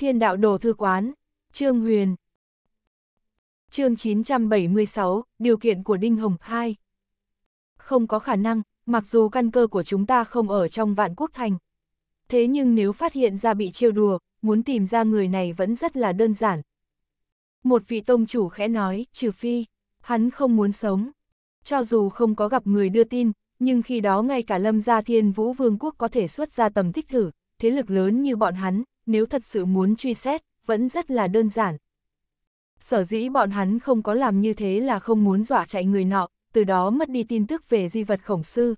Thiên đạo đồ thư quán, Trương Huyền. chương 976, điều kiện của Đinh Hồng 2. Không có khả năng, mặc dù căn cơ của chúng ta không ở trong vạn quốc thành. Thế nhưng nếu phát hiện ra bị trêu đùa, muốn tìm ra người này vẫn rất là đơn giản. Một vị tông chủ khẽ nói, trừ phi, hắn không muốn sống. Cho dù không có gặp người đưa tin, nhưng khi đó ngay cả lâm gia thiên vũ vương quốc có thể xuất ra tầm thích thử, thế lực lớn như bọn hắn, nếu thật sự muốn truy xét, vẫn rất là đơn giản. Sở dĩ bọn hắn không có làm như thế là không muốn dọa chạy người nọ, từ đó mất đi tin tức về di vật khổng sư.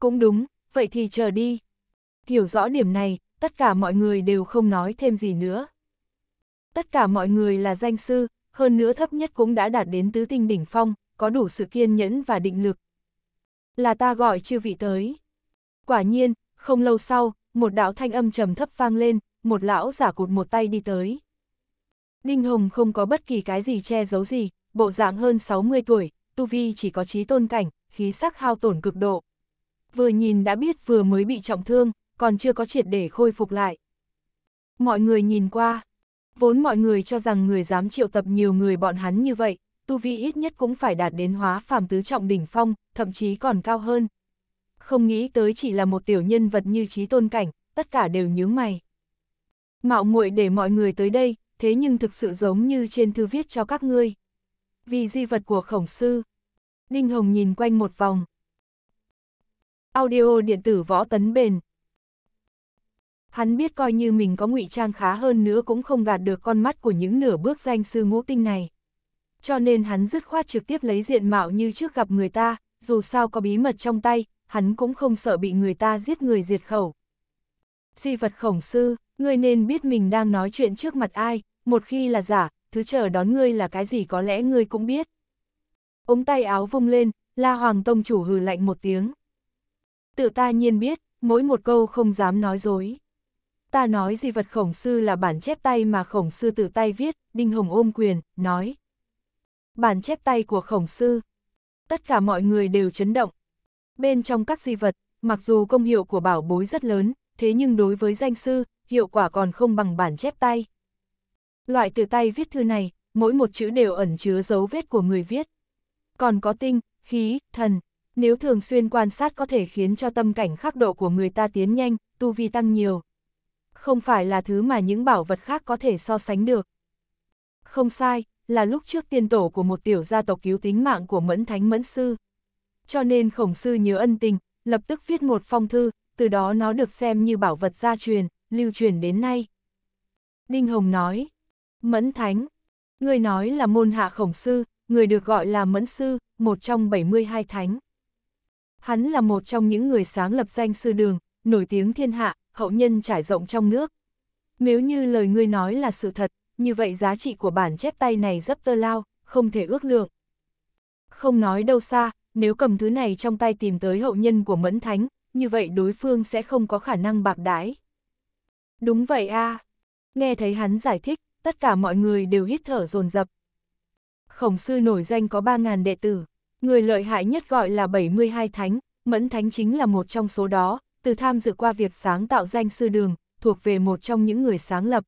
Cũng đúng, vậy thì chờ đi. Hiểu rõ điểm này, tất cả mọi người đều không nói thêm gì nữa. Tất cả mọi người là danh sư, hơn nữa thấp nhất cũng đã đạt đến tứ tinh đỉnh phong, có đủ sự kiên nhẫn và định lực. Là ta gọi chư vị tới. Quả nhiên, không lâu sau, một đạo thanh âm trầm thấp vang lên, một lão giả cụt một tay đi tới. Đinh Hồng không có bất kỳ cái gì che giấu gì, bộ dạng hơn 60 tuổi, tu vi chỉ có trí tôn cảnh, khí sắc hao tổn cực độ. Vừa nhìn đã biết vừa mới bị trọng thương, còn chưa có triệt để khôi phục lại. Mọi người nhìn qua, vốn mọi người cho rằng người dám triệu tập nhiều người bọn hắn như vậy, tu vi ít nhất cũng phải đạt đến hóa phàm tứ trọng đỉnh phong, thậm chí còn cao hơn, không nghĩ tới chỉ là một tiểu nhân vật như trí tôn cảnh, tất cả đều nhướng mày. Mạo muội để mọi người tới đây, thế nhưng thực sự giống như trên thư viết cho các ngươi. Vì di vật của khổng sư, Đinh Hồng nhìn quanh một vòng. Audio điện tử võ tấn bền. Hắn biết coi như mình có ngụy trang khá hơn nữa cũng không gạt được con mắt của những nửa bước danh sư ngũ tinh này. Cho nên hắn dứt khoát trực tiếp lấy diện mạo như trước gặp người ta, dù sao có bí mật trong tay, hắn cũng không sợ bị người ta giết người diệt khẩu. Di vật khổng sư, ngươi nên biết mình đang nói chuyện trước mặt ai, một khi là giả, thứ chờ đón ngươi là cái gì có lẽ ngươi cũng biết. Ống tay áo vung lên, La Hoàng Tông chủ hừ lạnh một tiếng. Tự ta nhiên biết, mỗi một câu không dám nói dối. Ta nói di vật khổng sư là bản chép tay mà khổng sư tự tay viết, Đinh Hồng ôm quyền, nói. Bản chép tay của khổng sư. Tất cả mọi người đều chấn động, Bên trong các di vật, mặc dù công hiệu của bảo bối rất lớn, thế nhưng đối với danh sư, hiệu quả còn không bằng bản chép tay. Loại từ tay viết thư này, mỗi một chữ đều ẩn chứa dấu vết của người viết. Còn có tinh, khí, thần, nếu thường xuyên quan sát có thể khiến cho tâm cảnh khắc độ của người ta tiến nhanh, tu vi tăng nhiều. Không phải là thứ mà những bảo vật khác có thể so sánh được. Không sai, là lúc trước tiên tổ của một tiểu gia tộc cứu tính mạng của Mẫn Thánh Mẫn Sư cho nên khổng sư nhớ ân tình, lập tức viết một phong thư, từ đó nó được xem như bảo vật gia truyền, lưu truyền đến nay. Đinh Hồng nói, Mẫn Thánh, người nói là môn hạ khổng sư, người được gọi là Mẫn Sư, một trong 72 thánh. Hắn là một trong những người sáng lập danh sư đường, nổi tiếng thiên hạ, hậu nhân trải rộng trong nước. Nếu như lời ngươi nói là sự thật, như vậy giá trị của bản chép tay này rất tơ lao, không thể ước lượng. Không nói đâu xa, nếu cầm thứ này trong tay tìm tới hậu nhân của Mẫn Thánh, như vậy đối phương sẽ không có khả năng bạc đái. Đúng vậy a à. Nghe thấy hắn giải thích, tất cả mọi người đều hít thở dồn dập Khổng sư nổi danh có 3.000 đệ tử, người lợi hại nhất gọi là 72 thánh, Mẫn Thánh chính là một trong số đó, từ tham dự qua việc sáng tạo danh sư đường, thuộc về một trong những người sáng lập.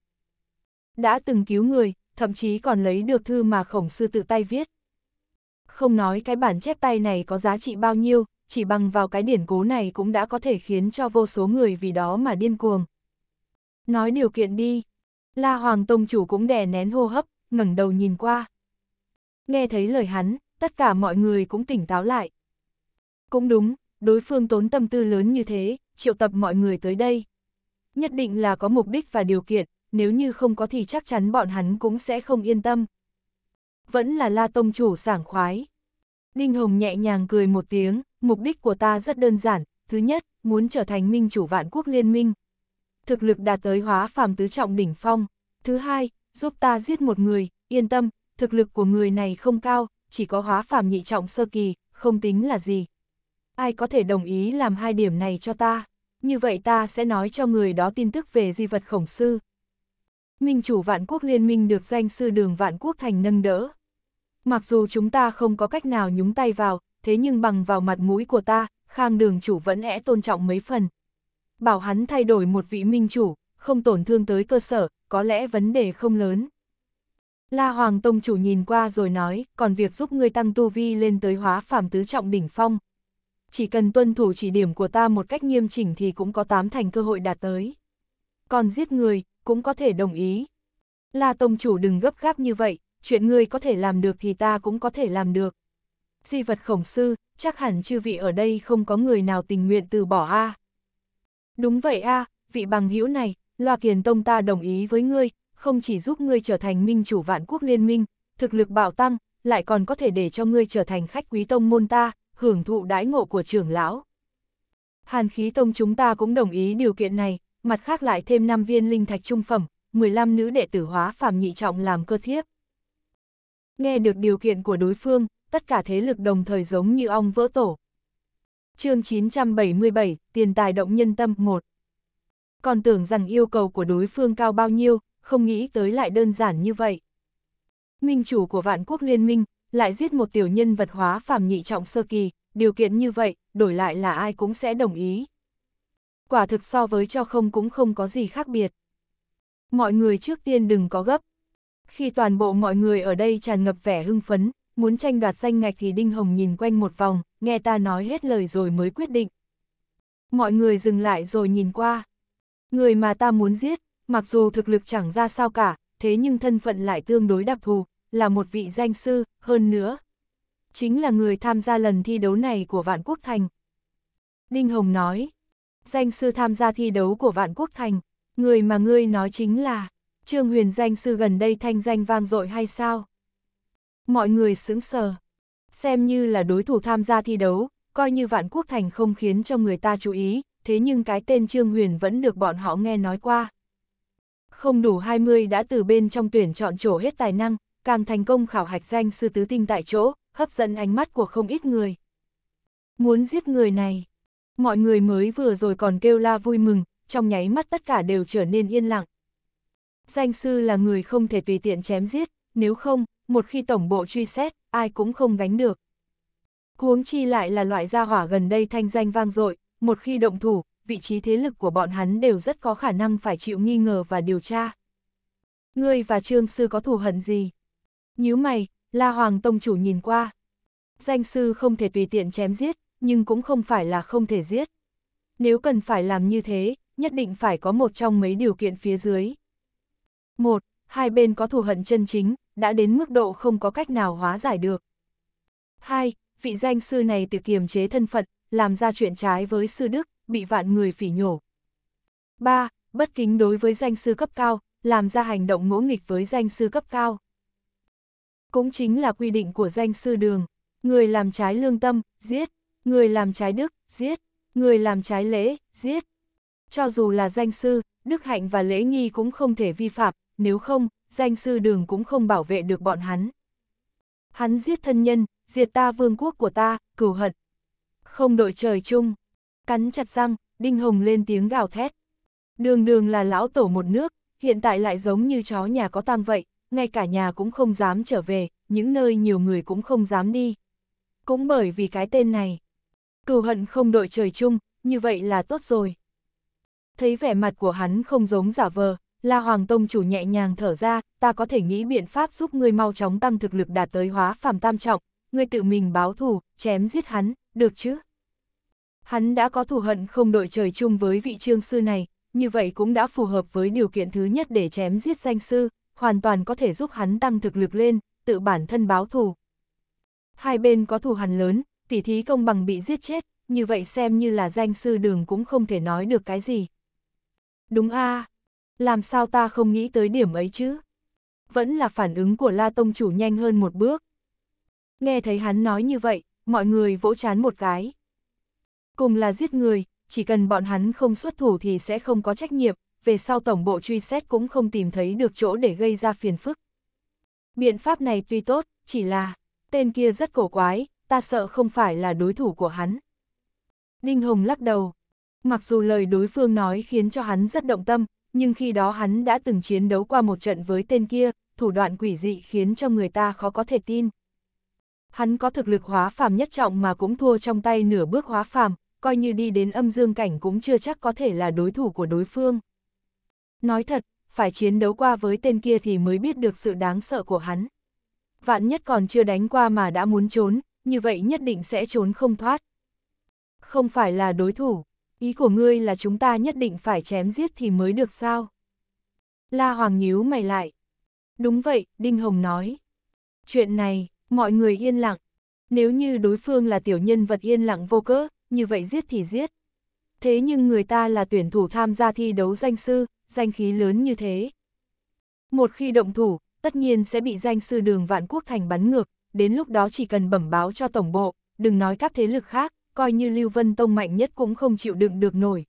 Đã từng cứu người, thậm chí còn lấy được thư mà khổng sư tự tay viết. Không nói cái bản chép tay này có giá trị bao nhiêu, chỉ bằng vào cái điển cố này cũng đã có thể khiến cho vô số người vì đó mà điên cuồng. Nói điều kiện đi. La Hoàng Tông Chủ cũng đè nén hô hấp, ngẩng đầu nhìn qua. Nghe thấy lời hắn, tất cả mọi người cũng tỉnh táo lại. Cũng đúng, đối phương tốn tâm tư lớn như thế, triệu tập mọi người tới đây. Nhất định là có mục đích và điều kiện, nếu như không có thì chắc chắn bọn hắn cũng sẽ không yên tâm vẫn là la tông chủ sảng khoái. Ninh Hồng nhẹ nhàng cười một tiếng, mục đích của ta rất đơn giản, thứ nhất, muốn trở thành minh chủ vạn quốc liên minh. Thực lực đạt tới hóa phàm tứ trọng đỉnh phong. Thứ hai, giúp ta giết một người, yên tâm, thực lực của người này không cao, chỉ có hóa phàm nhị trọng sơ kỳ, không tính là gì. Ai có thể đồng ý làm hai điểm này cho ta? Như vậy ta sẽ nói cho người đó tin tức về di vật khổng sư. Minh chủ vạn quốc liên minh được danh sư đường vạn quốc thành nâng đỡ. Mặc dù chúng ta không có cách nào nhúng tay vào, thế nhưng bằng vào mặt mũi của ta, khang đường chủ vẫn é tôn trọng mấy phần. Bảo hắn thay đổi một vị minh chủ, không tổn thương tới cơ sở, có lẽ vấn đề không lớn. La Hoàng Tông chủ nhìn qua rồi nói, còn việc giúp ngươi tăng tu vi lên tới hóa phàm tứ trọng đỉnh phong. Chỉ cần tuân thủ chỉ điểm của ta một cách nghiêm chỉnh thì cũng có tám thành cơ hội đạt tới. Còn giết người, cũng có thể đồng ý. Là tông chủ đừng gấp gáp như vậy, chuyện ngươi có thể làm được thì ta cũng có thể làm được. Di vật khổng sư, chắc hẳn chư vị ở đây không có người nào tình nguyện từ bỏ a. À. Đúng vậy a, à, vị bằng hữu này, loa kiền tông ta đồng ý với ngươi, không chỉ giúp ngươi trở thành minh chủ vạn quốc liên minh, thực lực bạo tăng, lại còn có thể để cho ngươi trở thành khách quý tông môn ta, hưởng thụ đãi ngộ của trưởng lão. Hàn khí tông chúng ta cũng đồng ý điều kiện này, mặt khác lại thêm 5 viên linh thạch trung phẩm, 15 nữ đệ tử hóa phàm nhị trọng làm cơ thiếp. Nghe được điều kiện của đối phương, tất cả thế lực đồng thời giống như ong vỡ tổ. chương 977, tiền tài động nhân tâm 1 Còn tưởng rằng yêu cầu của đối phương cao bao nhiêu, không nghĩ tới lại đơn giản như vậy. Minh chủ của vạn quốc liên minh, lại giết một tiểu nhân vật hóa phàm nhị trọng sơ kỳ, điều kiện như vậy, đổi lại là ai cũng sẽ đồng ý quả thực so với cho không cũng không có gì khác biệt. Mọi người trước tiên đừng có gấp. Khi toàn bộ mọi người ở đây tràn ngập vẻ hưng phấn, muốn tranh đoạt danh ngạch thì Đinh Hồng nhìn quanh một vòng, nghe ta nói hết lời rồi mới quyết định. Mọi người dừng lại rồi nhìn qua. Người mà ta muốn giết, mặc dù thực lực chẳng ra sao cả, thế nhưng thân phận lại tương đối đặc thù, là một vị danh sư, hơn nữa. Chính là người tham gia lần thi đấu này của Vạn Quốc Thành. Đinh Hồng nói, danh sư tham gia thi đấu của Vạn Quốc Thành, người mà ngươi nói chính là, Trương Huyền danh sư gần đây thanh danh vang dội hay sao? Mọi người sững sờ, xem như là đối thủ tham gia thi đấu, coi như Vạn Quốc Thành không khiến cho người ta chú ý, thế nhưng cái tên Trương Huyền vẫn được bọn họ nghe nói qua. Không đủ 20 đã từ bên trong tuyển chọn chỗ hết tài năng, càng thành công khảo hạch danh sư tứ tinh tại chỗ, hấp dẫn ánh mắt của không ít người. Muốn giết người này, mọi người mới vừa rồi còn kêu la vui mừng, trong nháy mắt tất cả đều trở nên yên lặng. Danh sư là người không thể tùy tiện chém giết, nếu không, một khi tổng bộ truy xét, ai cũng không gánh được. Huống chi lại là loại gia hỏa gần đây thanh danh vang dội, một khi động thủ, vị trí thế lực của bọn hắn đều rất có khả năng phải chịu nghi ngờ và điều tra. Ngươi và Trương Sư có thù hận gì? Nhíu mày, La Hoàng Tông Chủ nhìn qua. Danh sư không thể tùy tiện chém giết, nhưng cũng không phải là không thể giết. Nếu cần phải làm như thế, nhất định phải có một trong mấy điều kiện phía dưới. Một, hai bên có thù hận chân chính, đã đến mức độ không có cách nào hóa giải được. Hai, vị danh sư này tự kiềm chế thân phận, làm ra chuyện trái với sư đức, bị vạn người phỉ nhổ. Ba, bất kính đối với danh sư cấp cao, làm ra hành động ngỗ nghịch với danh sư cấp cao. Cũng chính là quy định của danh sư đường, người làm trái lương tâm, giết. Người làm trái đức, giết. Người làm trái lễ, giết. Cho dù là danh sư, đức hạnh và lễ nghi cũng không thể vi phạm, nếu không, danh sư đường cũng không bảo vệ được bọn hắn. Hắn giết thân nhân, diệt ta vương quốc của ta, cửu hận. Không đội trời chung. Cắn chặt răng, Đinh Hồng lên tiếng gào thét. Đường đường là lão tổ một nước, hiện tại lại giống như chó nhà có tam vậy, ngay cả nhà cũng không dám trở về, những nơi nhiều người cũng không dám đi. Cũng bởi vì cái tên này cừu hận không đội trời chung, như vậy là tốt rồi. Thấy vẻ mặt của hắn không giống giả vờ, La Hoàng Tông chủ nhẹ nhàng thở ra, ta có thể nghĩ biện pháp giúp ngươi mau chóng tăng thực lực đạt tới hóa phàm tam trọng, ngươi tự mình báo thù, chém giết hắn, được chứ? Hắn đã có thù hận không đội trời chung với vị trương sư này, như vậy cũng đã phù hợp với điều kiện thứ nhất để chém giết danh sư, hoàn toàn có thể giúp hắn tăng thực lực lên, tự bản thân báo thù. Hai bên có thù hằn lớn, tỷ thí công bằng bị giết chết, như vậy xem như là danh sư đường cũng không thể nói được cái gì. Đúng a làm sao ta không nghĩ tới điểm ấy chứ? Vẫn là phản ứng của La Tông Chủ nhanh hơn một bước. Nghe thấy hắn nói như vậy, mọi người vỗ chán một cái. Cùng là giết người, chỉ cần bọn hắn không xuất thủ thì sẽ không có trách nhiệm, về sau tổng bộ truy xét cũng không tìm thấy được chỗ để gây ra phiền phức. Biện pháp này tuy tốt, chỉ là, tên kia rất cổ quái, ta sợ không phải là đối thủ của hắn. Đinh Hồng lắc đầu. Mặc dù lời đối phương nói khiến cho hắn rất động tâm, nhưng khi đó hắn đã từng chiến đấu qua một trận với tên kia, thủ đoạn quỷ dị khiến cho người ta khó có thể tin. Hắn có thực lực hóa phàm nhất trọng mà cũng thua trong tay nửa bước hóa phàm, coi như đi đến âm dương cảnh cũng chưa chắc có thể là đối thủ của đối phương. Nói thật, phải chiến đấu qua với tên kia thì mới biết được sự đáng sợ của hắn. Vạn nhất còn chưa đánh qua mà đã muốn trốn, như vậy nhất định sẽ trốn không thoát. Không phải là đối thủ, ý của ngươi là chúng ta nhất định phải chém giết thì mới được sao? La Hoàng nhíu mày lại. Đúng vậy, Đinh Hồng nói. Chuyện này, mọi người yên lặng. Nếu như đối phương là tiểu nhân vật yên lặng vô cớ, như vậy giết thì giết. Thế nhưng người ta là tuyển thủ tham gia thi đấu danh sư, danh khí lớn như thế. Một khi động thủ, tất nhiên sẽ bị danh sư đường vạn quốc thành bắn ngược, đến lúc đó chỉ cần bẩm báo cho tổng bộ, đừng nói các thế lực khác, coi như Lưu Vân Tông mạnh nhất cũng không chịu đựng được nổi.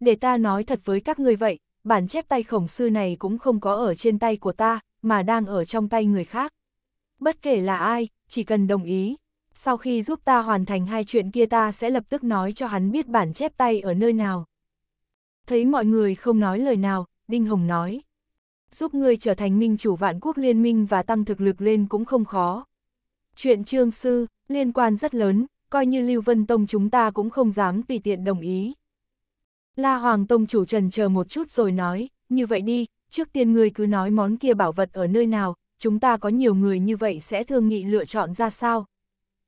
Để ta nói thật với các người vậy, bản chép tay khổng sư này cũng không có ở trên tay của ta, mà đang ở trong tay người khác. Bất kể là ai, chỉ cần đồng ý. Sau khi giúp ta hoàn thành hai chuyện kia ta sẽ lập tức nói cho hắn biết bản chép tay ở nơi nào. Thấy mọi người không nói lời nào, Đinh Hồng nói giúp ngươi trở thành minh chủ vạn quốc liên minh và tăng thực lực lên cũng không khó. Chuyện trương sư, liên quan rất lớn, coi như Lưu Vân Tông chúng ta cũng không dám tùy tiện đồng ý. La Hoàng Tông chủ trần chờ một chút rồi nói, như vậy đi, trước tiên ngươi cứ nói món kia bảo vật ở nơi nào, chúng ta có nhiều người như vậy sẽ thương nghị lựa chọn ra sao.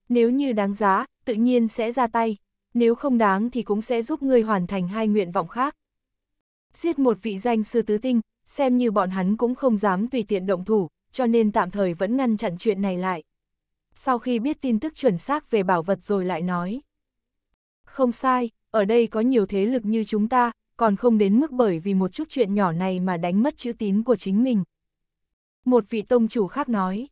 Nếu như đáng giá, tự nhiên sẽ ra tay, nếu không đáng thì cũng sẽ giúp ngươi hoàn thành hai nguyện vọng khác. Giết một vị danh sư tứ tinh, xem như bọn hắn cũng không dám tùy tiện động thủ, cho nên tạm thời vẫn ngăn chặn chuyện này lại. Sau khi biết tin tức chuẩn xác về bảo vật rồi lại nói. Không sai, ở đây có nhiều thế lực như chúng ta, còn không đến mức bởi vì một chút chuyện nhỏ này mà đánh mất chữ tín của chính mình. Một vị tông chủ khác nói.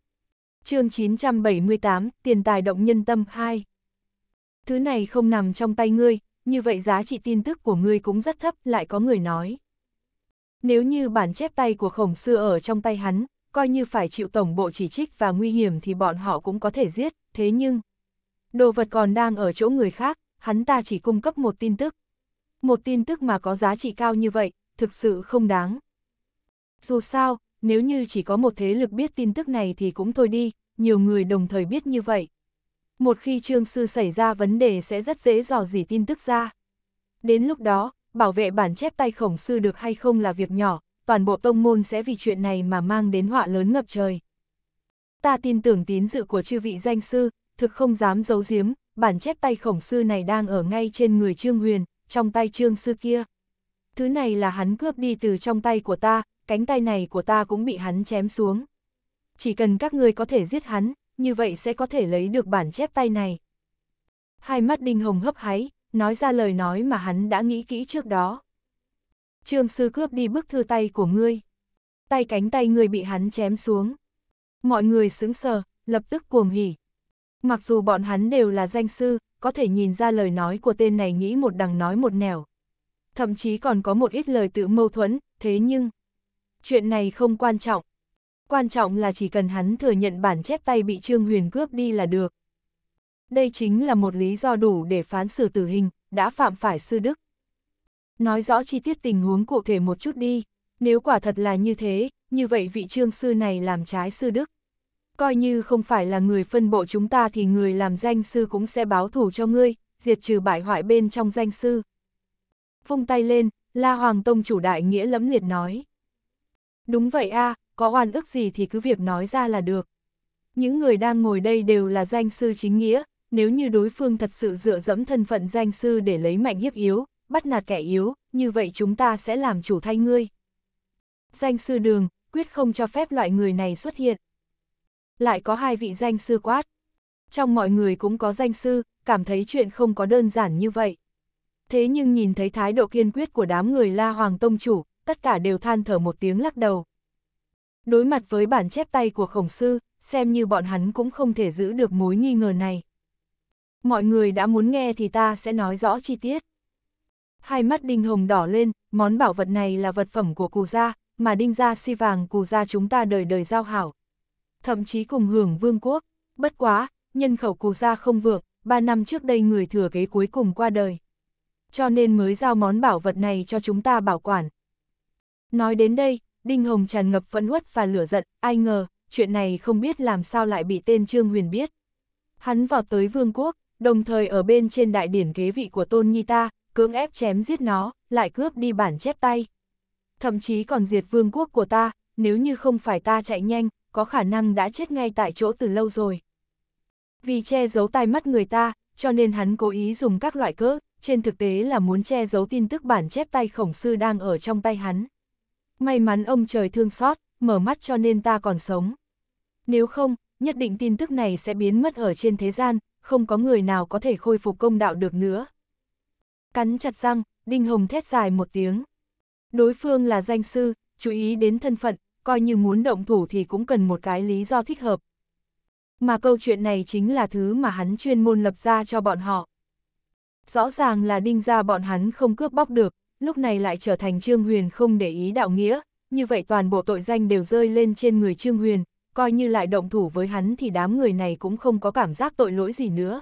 chương 978, Tiền tài động nhân tâm 2. Thứ này không nằm trong tay ngươi, như vậy giá trị tin tức của ngươi cũng rất thấp, lại có người nói. Nếu như bản chép tay của khổng sư ở trong tay hắn, coi như phải chịu tổng bộ chỉ trích và nguy hiểm thì bọn họ cũng có thể giết, thế nhưng... Đồ vật còn đang ở chỗ người khác, hắn ta chỉ cung cấp một tin tức. Một tin tức mà có giá trị cao như vậy, thực sự không đáng. Dù sao, nếu như chỉ có một thế lực biết tin tức này thì cũng thôi đi, nhiều người đồng thời biết như vậy. Một khi trương sư xảy ra vấn đề sẽ rất dễ dò dỉ tin tức ra. Đến lúc đó, bảo vệ bản chép tay khổng sư được hay không là việc nhỏ, toàn bộ tông môn sẽ vì chuyện này mà mang đến họa lớn ngập trời. Ta tin tưởng tín dự của chư vị danh sư, thực không dám giấu giếm, bản chép tay khổng sư này đang ở ngay trên người Trương Huyền, trong tay Trương sư kia. Thứ này là hắn cướp đi từ trong tay của ta, cánh tay này của ta cũng bị hắn chém xuống. Chỉ cần các ngươi có thể giết hắn, như vậy sẽ có thể lấy được bản chép tay này. Hai mắt Đinh Hồng hấp háy, nói ra lời nói mà hắn đã nghĩ kỹ trước đó. Trương sư cướp đi bức thư tay của ngươi. Tay cánh tay ngươi bị hắn chém xuống. Mọi người sững sờ, lập tức cuồng hỉ. Mặc dù bọn hắn đều là danh sư, có thể nhìn ra lời nói của tên này nghĩ một đằng nói một nẻo. Thậm chí còn có một ít lời tự mâu thuẫn, thế nhưng... Chuyện này không quan trọng. Quan trọng là chỉ cần hắn thừa nhận bản chép tay bị Trương Huyền cướp đi là được đây chính là một lý do đủ để phán xử tử hình, đã phạm phải sư đức. Nói rõ chi tiết tình huống cụ thể một chút đi, nếu quả thật là như thế, như vậy vị trương sư này làm trái sư đức. Coi như không phải là người phân bộ chúng ta thì người làm danh sư cũng sẽ báo thủ cho ngươi, diệt trừ bại hoại bên trong danh sư. Vung tay lên, La Hoàng Tông chủ đại nghĩa lẫm liệt nói. Đúng vậy a à, có oan ức gì thì cứ việc nói ra là được. Những người đang ngồi đây đều là danh sư chính nghĩa, nếu như đối phương thật sự dựa dẫm thân phận danh sư để lấy mạnh hiếp yếu, bắt nạt kẻ yếu, như vậy chúng ta sẽ làm chủ thay ngươi. Danh sư đường, quyết không cho phép loại người này xuất hiện. Lại có hai vị danh sư quát. Trong mọi người cũng có danh sư, cảm thấy chuyện không có đơn giản như vậy. Thế nhưng nhìn thấy thái độ kiên quyết của đám người La Hoàng Tông Chủ, tất cả đều than thở một tiếng lắc đầu. Đối mặt với bản chép tay của khổng sư, xem như bọn hắn cũng không thể giữ được mối nghi ngờ này. Mọi người đã muốn nghe thì ta sẽ nói rõ chi tiết. Hai mắt Đinh Hồng đỏ lên, món bảo vật này là vật phẩm của cù gia, mà Đinh gia si vàng cù gia chúng ta đời đời giao hảo. Thậm chí cùng hưởng vương quốc, bất quá, nhân khẩu cù gia không vượng, ba năm trước đây người thừa kế cuối cùng qua đời. Cho nên mới giao món bảo vật này cho chúng ta bảo quản. Nói đến đây, Đinh Hồng tràn ngập phẫn uất và lửa giận, ai ngờ, chuyện này không biết làm sao lại bị tên Trương Huyền biết. Hắn vào tới vương quốc, đồng thời ở bên trên đại điển kế vị của tôn nhi ta, cưỡng ép chém giết nó, lại cướp đi bản chép tay. Thậm chí còn diệt vương quốc của ta, nếu như không phải ta chạy nhanh, có khả năng đã chết ngay tại chỗ từ lâu rồi. Vì che giấu tai mắt người ta, cho nên hắn cố ý dùng các loại cớ, trên thực tế là muốn che giấu tin tức bản chép tay khổng sư đang ở trong tay hắn. May mắn ông trời thương xót, mở mắt cho nên ta còn sống. Nếu không, nhất định tin tức này sẽ biến mất ở trên thế gian, không có người nào có thể khôi phục công đạo được nữa. Cắn chặt răng, Đinh Hồng thét dài một tiếng. Đối phương là danh sư, chú ý đến thân phận, coi như muốn động thủ thì cũng cần một cái lý do thích hợp. Mà câu chuyện này chính là thứ mà hắn chuyên môn lập ra cho bọn họ. Rõ ràng là đinh ra bọn hắn không cướp bóc được, lúc này lại trở thành Trương Huyền không để ý đạo nghĩa, như vậy toàn bộ tội danh đều rơi lên trên người Trương Huyền, coi như lại động thủ với hắn thì đám người này cũng không có cảm giác tội lỗi gì nữa.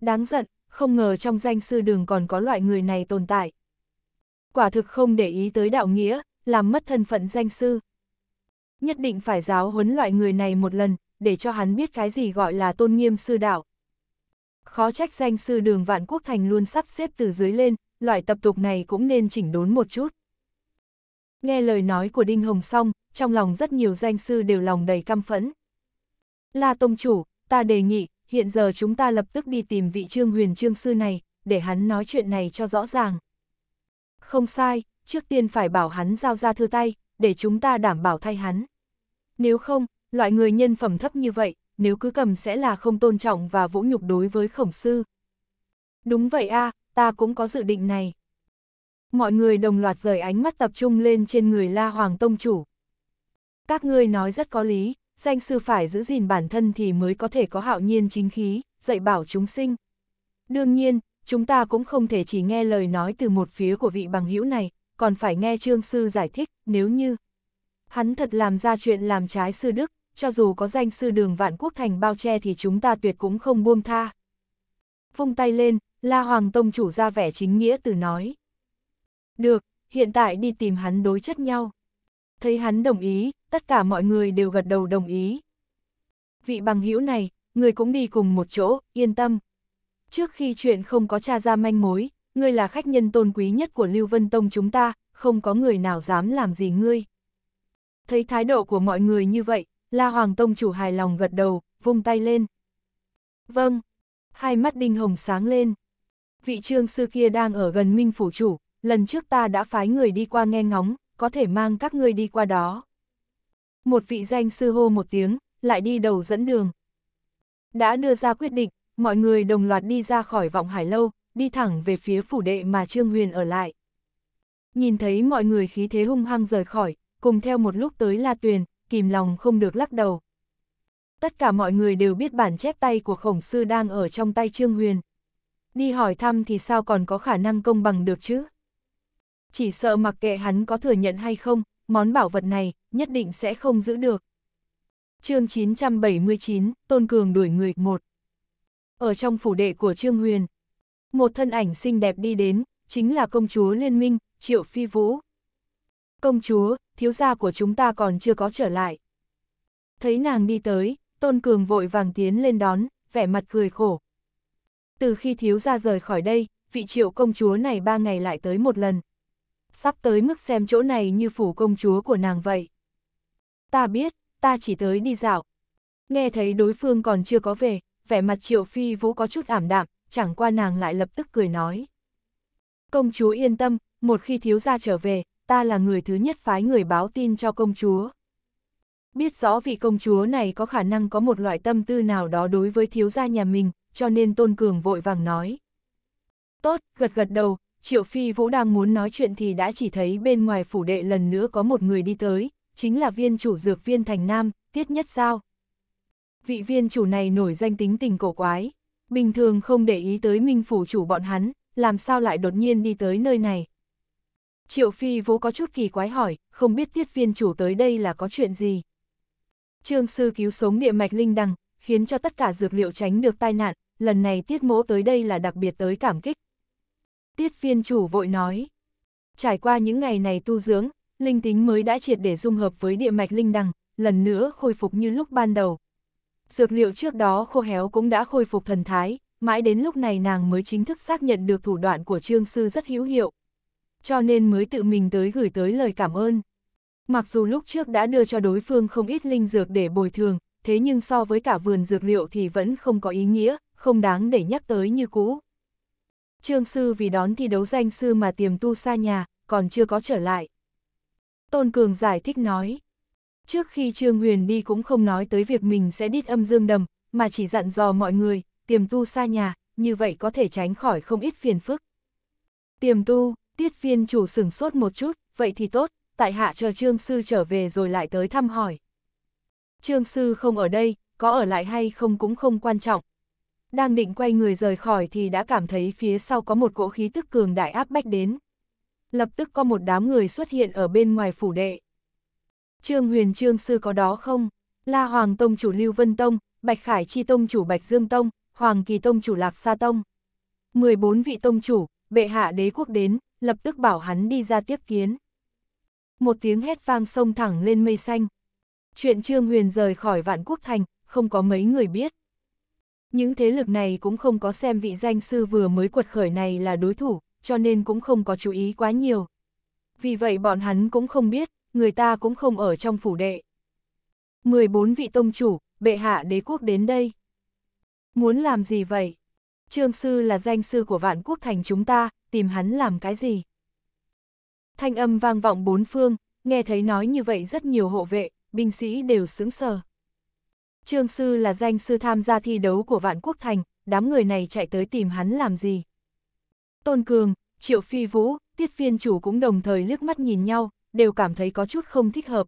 Đáng giận, không ngờ trong danh sư đường còn có loại người này tồn tại. Quả thực không để ý tới đạo nghĩa, làm mất thân phận danh sư. Nhất định phải giáo huấn loại người này một lần, để cho hắn biết cái gì gọi là tôn nghiêm sư đạo. Khó trách danh sư đường vạn quốc thành luôn sắp xếp từ dưới lên, loại tập tục này cũng nên chỉnh đốn một chút. Nghe lời nói của Đinh Hồng xong, trong lòng rất nhiều danh sư đều lòng đầy căm phẫn. La Tông Chủ, ta đề nghị, hiện giờ chúng ta lập tức đi tìm vị trương huyền trương sư này, để hắn nói chuyện này cho rõ ràng. Không sai, trước tiên phải bảo hắn giao ra thư tay, để chúng ta đảm bảo thay hắn. Nếu không, loại người nhân phẩm thấp như vậy, nếu cứ cầm sẽ là không tôn trọng và vũ nhục đối với khổng sư. Đúng vậy a ta cũng có dự định này mọi người đồng loạt rời ánh mắt tập trung lên trên người La Hoàng Tông Chủ. Các ngươi nói rất có lý, danh sư phải giữ gìn bản thân thì mới có thể có hạo nhiên chính khí, dạy bảo chúng sinh. Đương nhiên, chúng ta cũng không thể chỉ nghe lời nói từ một phía của vị bằng hữu này, còn phải nghe trương sư giải thích, nếu như hắn thật làm ra chuyện làm trái sư đức, cho dù có danh sư đường vạn quốc thành bao che thì chúng ta tuyệt cũng không buông tha. Vung tay lên, La Hoàng Tông chủ ra vẻ chính nghĩa từ nói. Được, hiện tại đi tìm hắn đối chất nhau. Thấy hắn đồng ý, tất cả mọi người đều gật đầu đồng ý. Vị bằng hữu này, người cũng đi cùng một chỗ, yên tâm. Trước khi chuyện không có tra ra manh mối, ngươi là khách nhân tôn quý nhất của Lưu Vân Tông chúng ta, không có người nào dám làm gì ngươi. Thấy thái độ của mọi người như vậy, La Hoàng Tông chủ hài lòng gật đầu, vung tay lên. Vâng, hai mắt đinh hồng sáng lên. Vị trương sư kia đang ở gần minh phủ chủ, lần trước ta đã phái người đi qua nghe ngóng, có thể mang các ngươi đi qua đó. Một vị danh sư hô một tiếng, lại đi đầu dẫn đường. Đã đưa ra quyết định, mọi người đồng loạt đi ra khỏi vọng hải lâu, đi thẳng về phía phủ đệ mà Trương Huyền ở lại. Nhìn thấy mọi người khí thế hung hăng rời khỏi, cùng theo một lúc tới La Tuyền, kìm lòng không được lắc đầu. Tất cả mọi người đều biết bản chép tay của khổng sư đang ở trong tay Trương Huyền. Đi hỏi thăm thì sao còn có khả năng công bằng được chứ? chỉ sợ mặc kệ hắn có thừa nhận hay không, món bảo vật này nhất định sẽ không giữ được. chương 979, Tôn Cường đuổi người một Ở trong phủ đệ của Trương Huyền, một thân ảnh xinh đẹp đi đến, chính là công chúa Liên Minh, Triệu Phi Vũ. Công chúa, thiếu gia của chúng ta còn chưa có trở lại. Thấy nàng đi tới, Tôn Cường vội vàng tiến lên đón, vẻ mặt cười khổ. Từ khi thiếu gia rời khỏi đây, vị triệu công chúa này ba ngày lại tới một lần, sắp tới mức xem chỗ này như phủ công chúa của nàng vậy. Ta biết, ta chỉ tới đi dạo. Nghe thấy đối phương còn chưa có về, vẻ mặt triệu phi vũ có chút ảm đạm, chẳng qua nàng lại lập tức cười nói. Công chúa yên tâm, một khi thiếu gia trở về, ta là người thứ nhất phái người báo tin cho công chúa. Biết rõ vị công chúa này có khả năng có một loại tâm tư nào đó đối với thiếu gia nhà mình, cho nên Tôn Cường vội vàng nói. Tốt, gật gật đầu, Triệu Phi Vũ đang muốn nói chuyện thì đã chỉ thấy bên ngoài phủ đệ lần nữa có một người đi tới, chính là viên chủ dược viên Thành Nam, Tiết Nhất Sao. Vị viên chủ này nổi danh tính tình cổ quái, bình thường không để ý tới minh phủ chủ bọn hắn, làm sao lại đột nhiên đi tới nơi này. Triệu Phi Vũ có chút kỳ quái hỏi, không biết Tiết viên chủ tới đây là có chuyện gì. Trương sư cứu sống địa mạch linh đằng, khiến cho tất cả dược liệu tránh được tai nạn, lần này Tiết mỗ tới đây là đặc biệt tới cảm kích. Tiết viên chủ vội nói. Trải qua những ngày này tu dưỡng, linh tính mới đã triệt để dung hợp với địa mạch linh đằng, lần nữa khôi phục như lúc ban đầu. Dược liệu trước đó khô héo cũng đã khôi phục thần thái, mãi đến lúc này nàng mới chính thức xác nhận được thủ đoạn của trương sư rất hữu hiệu. Cho nên mới tự mình tới gửi tới lời cảm ơn. Mặc dù lúc trước đã đưa cho đối phương không ít linh dược để bồi thường, thế nhưng so với cả vườn dược liệu thì vẫn không có ý nghĩa, không đáng để nhắc tới như cũ. Trương Sư vì đón thi đấu danh sư mà tiềm tu xa nhà, còn chưa có trở lại. Tôn Cường giải thích nói. Trước khi Trương Huyền đi cũng không nói tới việc mình sẽ đít âm dương đầm, mà chỉ dặn dò mọi người, tiềm tu xa nhà, như vậy có thể tránh khỏi không ít phiền phức. Tiềm tu, tiết viên chủ sửng sốt một chút, vậy thì tốt, tại hạ chờ Trương Sư trở về rồi lại tới thăm hỏi. Trương Sư không ở đây, có ở lại hay không cũng không quan trọng, đang định quay người rời khỏi thì đã cảm thấy phía sau có một cỗ khí tức cường đại áp bách đến. Lập tức có một đám người xuất hiện ở bên ngoài phủ đệ. Trương huyền trương sư có đó không? La Hoàng Tông chủ Lưu Vân Tông, Bạch Khải Chi Tông chủ Bạch Dương Tông, Hoàng Kỳ Tông chủ Lạc Sa Tông. 14 vị tông chủ, bệ hạ đế quốc đến, lập tức bảo hắn đi ra tiếp kiến. Một tiếng hét vang sông thẳng lên mây xanh. Chuyện Trương Huyền rời khỏi vạn quốc thành, không có mấy người biết. Những thế lực này cũng không có xem vị danh sư vừa mới quật khởi này là đối thủ, cho nên cũng không có chú ý quá nhiều. Vì vậy bọn hắn cũng không biết, người ta cũng không ở trong phủ đệ. 14 vị tông chủ, bệ hạ đế quốc đến đây. Muốn làm gì vậy? Trương sư là danh sư của vạn quốc thành chúng ta, tìm hắn làm cái gì? Thanh âm vang vọng bốn phương, nghe thấy nói như vậy rất nhiều hộ vệ, binh sĩ đều sướng sờ. Trương Sư là danh sư tham gia thi đấu của Vạn Quốc Thành, đám người này chạy tới tìm hắn làm gì? Tôn Cường, Triệu Phi Vũ, Tiết Phiên Chủ cũng đồng thời liếc mắt nhìn nhau, đều cảm thấy có chút không thích hợp.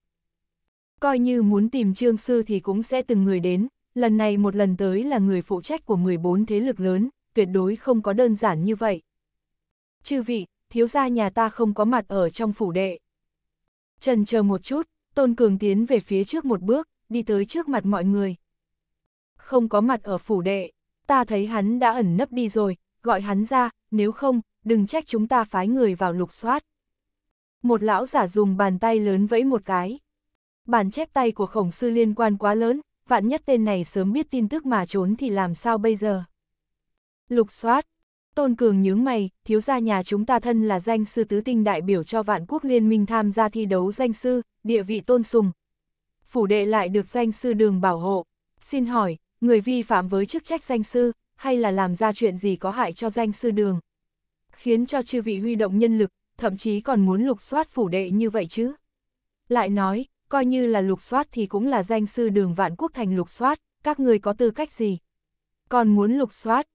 Coi như muốn tìm Trương Sư thì cũng sẽ từng người đến, lần này một lần tới là người phụ trách của 14 thế lực lớn, tuyệt đối không có đơn giản như vậy. Chư vị, thiếu gia nhà ta không có mặt ở trong phủ đệ. Trần chờ một chút, Tôn Cường tiến về phía trước một bước, đi tới trước mặt mọi người. Không có mặt ở phủ đệ, ta thấy hắn đã ẩn nấp đi rồi, gọi hắn ra, nếu không, đừng trách chúng ta phái người vào lục soát. Một lão giả dùng bàn tay lớn vẫy một cái. Bàn chép tay của khổng sư liên quan quá lớn, vạn nhất tên này sớm biết tin tức mà trốn thì làm sao bây giờ. Lục soát, Tôn Cường nhướng mày, thiếu gia nhà chúng ta thân là danh sư tứ tinh đại biểu cho vạn quốc liên minh tham gia thi đấu danh sư, địa vị tôn sùng, phủ đệ lại được danh sư đường bảo hộ. Xin hỏi, người vi phạm với chức trách danh sư, hay là làm ra chuyện gì có hại cho danh sư đường? Khiến cho chư vị huy động nhân lực, thậm chí còn muốn lục soát phủ đệ như vậy chứ? Lại nói, coi như là lục soát thì cũng là danh sư đường vạn quốc thành lục soát, các người có tư cách gì? Còn muốn lục soát,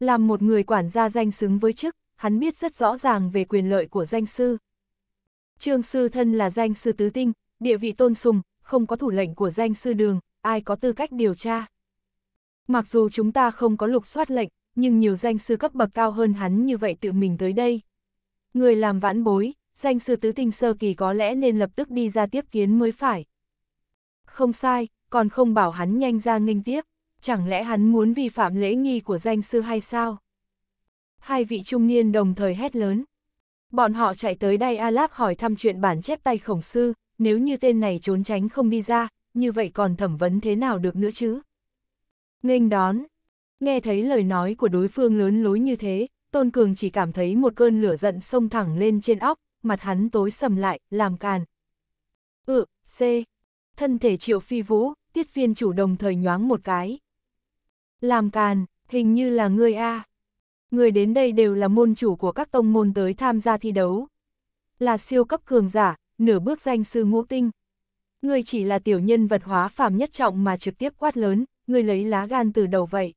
làm một người quản gia danh xứng với chức, hắn biết rất rõ ràng về quyền lợi của danh sư. Trương sư thân là danh sư tứ tinh, địa vị tôn sùng, không có thủ lệnh của danh sư đường, ai có tư cách điều tra. Mặc dù chúng ta không có lục soát lệnh, nhưng nhiều danh sư cấp bậc cao hơn hắn như vậy tự mình tới đây. Người làm vãn bối, danh sư tứ tinh sơ kỳ có lẽ nên lập tức đi ra tiếp kiến mới phải. Không sai, còn không bảo hắn nhanh ra nghênh tiếp, chẳng lẽ hắn muốn vi phạm lễ nghi của danh sư hay sao? Hai vị trung niên đồng thời hét lớn. Bọn họ chạy tới đây a Alap hỏi thăm chuyện bản chép tay khổng sư, nếu như tên này trốn tránh không đi ra, như vậy còn thẩm vấn thế nào được nữa chứ? Nghênh đón, nghe thấy lời nói của đối phương lớn lối như thế, Tôn Cường chỉ cảm thấy một cơn lửa giận xông thẳng lên trên óc, mặt hắn tối sầm lại, làm càn. Ừ, C. Thân thể triệu phi vũ, tiết viên chủ đồng thời nhoáng một cái. Làm càn, hình như là ngươi A. Người đến đây đều là môn chủ của các tông môn tới tham gia thi đấu. Là siêu cấp cường giả, nửa bước danh sư ngũ tinh. Người chỉ là tiểu nhân vật hóa phàm nhất trọng mà trực tiếp quát lớn, người lấy lá gan từ đầu vậy.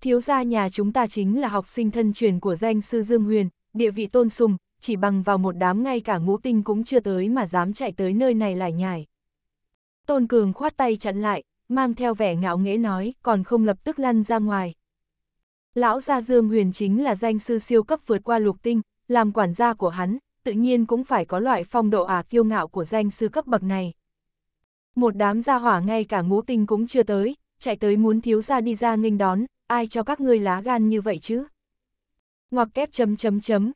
Thiếu gia nhà chúng ta chính là học sinh thân truyền của danh sư Dương Huyền, địa vị tôn sùng, chỉ bằng vào một đám ngay cả ngũ tinh cũng chưa tới mà dám chạy tới nơi này lại nhải. Tôn Cường khoát tay chặn lại, mang theo vẻ ngạo nghễ nói, còn không lập tức lăn ra ngoài. Lão gia Dương Huyền chính là danh sư siêu cấp vượt qua lục tinh, làm quản gia của hắn, tự nhiên cũng phải có loại phong độ à kiêu ngạo của danh sư cấp bậc này. Một đám gia hỏa ngay cả ngũ tinh cũng chưa tới, chạy tới muốn thiếu gia đi ra nghênh đón, ai cho các ngươi lá gan như vậy chứ? Ngoặc kép chấm chấm chấm.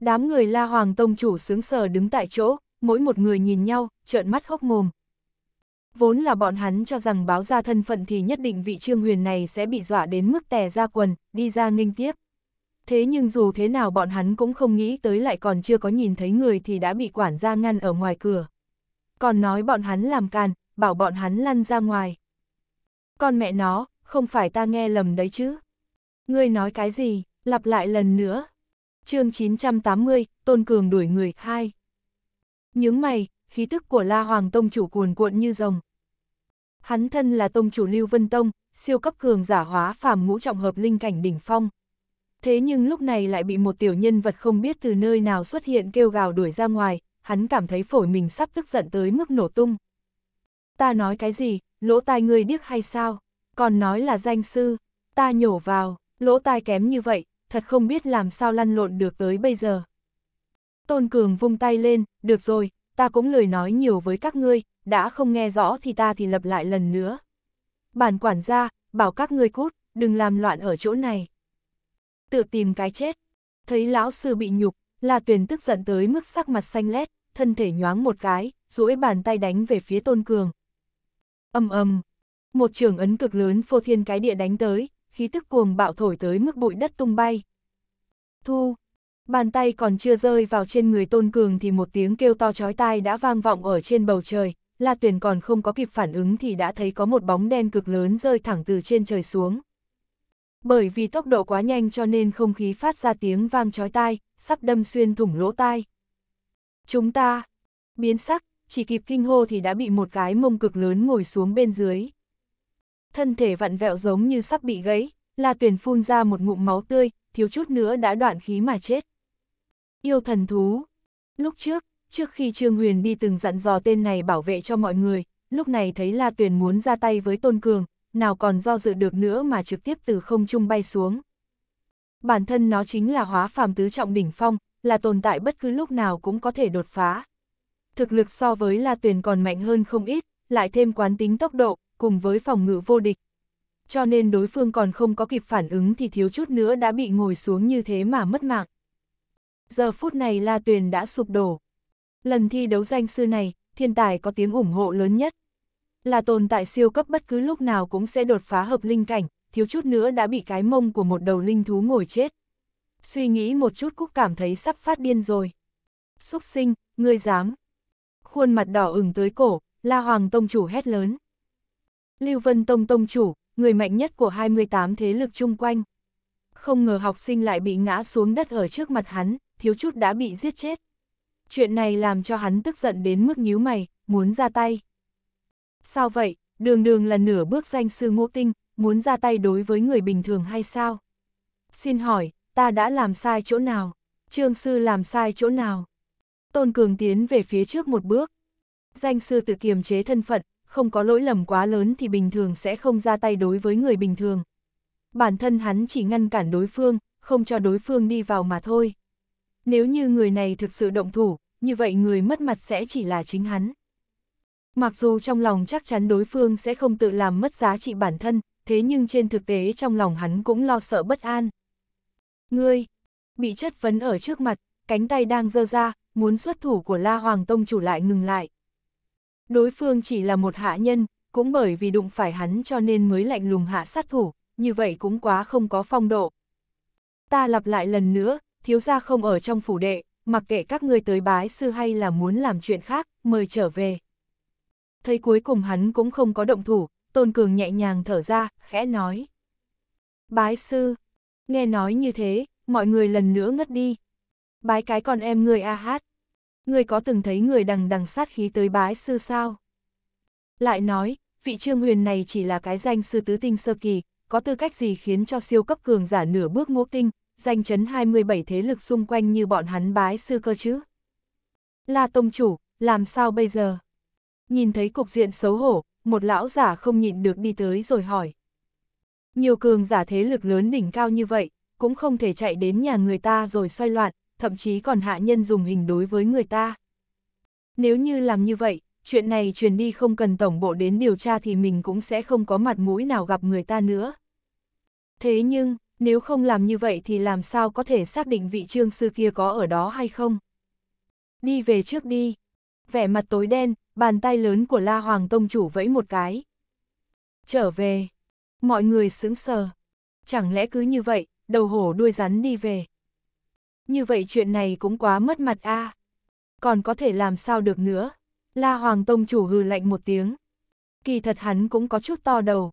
Đám người La Hoàng Tông chủ sướng sờ đứng tại chỗ, mỗi một người nhìn nhau, trợn mắt hốc mồm. Vốn là bọn hắn cho rằng báo ra thân phận thì nhất định vị trương huyền này sẽ bị dọa đến mức tè ra quần, đi ra nghênh tiếp thế nhưng dù thế nào bọn hắn cũng không nghĩ tới lại còn chưa có nhìn thấy người thì đã bị quản gia ngăn ở ngoài cửa. Còn nói bọn hắn làm càn, bảo bọn hắn lăn ra ngoài. Con mẹ nó, không phải ta nghe lầm đấy chứ. Ngươi nói cái gì, lặp lại lần nữa. chương 980, Tôn Cường đuổi người khai. Nhướng mày, khí tức của La Hoàng Tông chủ cuồn cuộn như rồng. Hắn thân là Tông chủ Lưu Vân Tông, siêu cấp cường giả hóa phàm ngũ trọng hợp linh cảnh đỉnh phong, thế nhưng lúc này lại bị một tiểu nhân vật không biết từ nơi nào xuất hiện kêu gào đuổi ra ngoài, hắn cảm thấy phổi mình sắp tức giận tới mức nổ tung. Ta nói cái gì, lỗ tai người điếc hay sao? Còn nói là danh sư, ta nhổ vào, lỗ tai kém như vậy, thật không biết làm sao lăn lộn được tới bây giờ. Tôn Cường vung tay lên, được rồi, ta cũng lời nói nhiều với các ngươi, đã không nghe rõ thì ta thì lập lại lần nữa. Bản quản gia, bảo các ngươi cút, đừng làm loạn ở chỗ này tự tìm cái chết. Thấy lão sư bị nhục, La Tuyền tức giận tới mức sắc mặt xanh lét, thân thể nhoáng một cái, duỗi bàn tay đánh về phía Tôn Cường. Âm âm, một trường ấn cực lớn phô thiên cái địa đánh tới, khí tức cuồng bạo thổi tới mức bụi đất tung bay. Thu, bàn tay còn chưa rơi vào trên người Tôn Cường thì một tiếng kêu to chói tai đã vang vọng ở trên bầu trời, La Tuyền còn không có kịp phản ứng thì đã thấy có một bóng đen cực lớn rơi thẳng từ trên trời xuống. Bởi vì tốc độ quá nhanh cho nên không khí phát ra tiếng vang chói tai, sắp đâm xuyên thủng lỗ tai. Chúng ta, biến sắc, chỉ kịp kinh hô thì đã bị một cái mông cực lớn ngồi xuống bên dưới. Thân thể vặn vẹo giống như sắp bị gãy, La Tuyền phun ra một ngụm máu tươi, thiếu chút nữa đã đoạn khí mà chết. Yêu thần thú. Lúc trước, trước khi Trương Huyền đi từng dặn dò tên này bảo vệ cho mọi người, lúc này thấy La Tuyền muốn ra tay với Tôn Cường, nào còn do dự được nữa mà trực tiếp từ không trung bay xuống. Bản thân nó chính là hóa phàm tứ trọng đỉnh phong, là tồn tại bất cứ lúc nào cũng có thể đột phá. Thực lực so với La Tuyền còn mạnh hơn không ít, lại thêm quán tính tốc độ, cùng với phòng ngự vô địch. Cho nên đối phương còn không có kịp phản ứng thì thiếu chút nữa đã bị ngồi xuống như thế mà mất mạng. Giờ phút này La Tuyền đã sụp đổ. Lần thi đấu danh sư này, thiên tài có tiếng ủng hộ lớn nhất, là tồn tại siêu cấp bất cứ lúc nào cũng sẽ đột phá hợp linh cảnh, thiếu chút nữa đã bị cái mông của một đầu linh thú ngồi chết. Suy nghĩ một chút Cúc cảm thấy sắp phát điên rồi. Xúc sinh, ngươi dám. Khuôn mặt đỏ ửng tới cổ, La Hoàng Tông Chủ hét lớn. Lưu Vân Tông Tông Chủ, người mạnh nhất của 28 thế lực chung quanh. Không ngờ học sinh lại bị ngã xuống đất ở trước mặt hắn, thiếu chút đã bị giết chết. Chuyện này làm cho hắn tức giận đến mức nhíu mày, muốn ra tay. Sao vậy, đường đường là nửa bước danh sư ngũ tinh, muốn ra tay đối với người bình thường hay sao? Xin hỏi, ta đã làm sai chỗ nào? Trương sư làm sai chỗ nào? Tôn Cường tiến về phía trước một bước. Danh sư tự kiềm chế thân phận, không có lỗi lầm quá lớn thì bình thường sẽ không ra tay đối với người bình thường. Bản thân hắn chỉ ngăn cản đối phương, không cho đối phương đi vào mà thôi. Nếu như người này thực sự động thủ, như vậy người mất mặt sẽ chỉ là chính hắn. Mặc dù trong lòng chắc chắn đối phương sẽ không tự làm mất giá trị bản thân, thế nhưng trên thực tế trong lòng hắn cũng lo sợ bất an. Ngươi, bị chất vấn ở trước mặt, cánh tay đang dơ ra, muốn xuất thủ của La Hoàng Tông chủ lại ngừng lại. Đối phương chỉ là một hạ nhân, cũng bởi vì đụng phải hắn cho nên mới lạnh lùng hạ sát thủ, như vậy cũng quá không có phong độ. Ta lặp lại lần nữa, thiếu gia không ở trong phủ đệ, mặc kệ các ngươi tới bái sư hay là muốn làm chuyện khác, mời trở về thấy cuối cùng hắn cũng không có động thủ, Tôn Cường nhẹ nhàng thở ra, khẽ nói. Bái sư, nghe nói như thế, mọi người lần nữa ngất đi. Bái cái con em người a hát. Người có từng thấy người đằng đằng sát khí tới bái sư sao? Lại nói, vị trương huyền này chỉ là cái danh sư tứ tinh sơ kỳ, có tư cách gì khiến cho siêu cấp cường giả nửa bước ngũ tinh, danh chấn 27 thế lực xung quanh như bọn hắn bái sư cơ chứ? là Tông Chủ, làm sao bây giờ? Nhìn thấy cục diện xấu hổ, một lão giả không nhịn được đi tới rồi hỏi. Nhiều cường giả thế lực lớn đỉnh cao như vậy, cũng không thể chạy đến nhà người ta rồi xoay loạn, thậm chí còn hạ nhân dùng hình đối với người ta. Nếu như làm như vậy, chuyện này truyền đi không cần tổng bộ đến điều tra thì mình cũng sẽ không có mặt mũi nào gặp người ta nữa. Thế nhưng, nếu không làm như vậy thì làm sao có thể xác định vị trương sư kia có ở đó hay không? Đi về trước đi. Vẻ mặt tối đen, bàn tay lớn của La Hoàng Tông Chủ vẫy một cái. Trở về, mọi người sững sờ. Chẳng lẽ cứ như vậy, đầu hổ đuôi rắn đi về. Như vậy chuyện này cũng quá mất mặt a. À. Còn có thể làm sao được nữa? La Hoàng Tông Chủ hừ lạnh một tiếng. Kỳ thật hắn cũng có chút to đầu.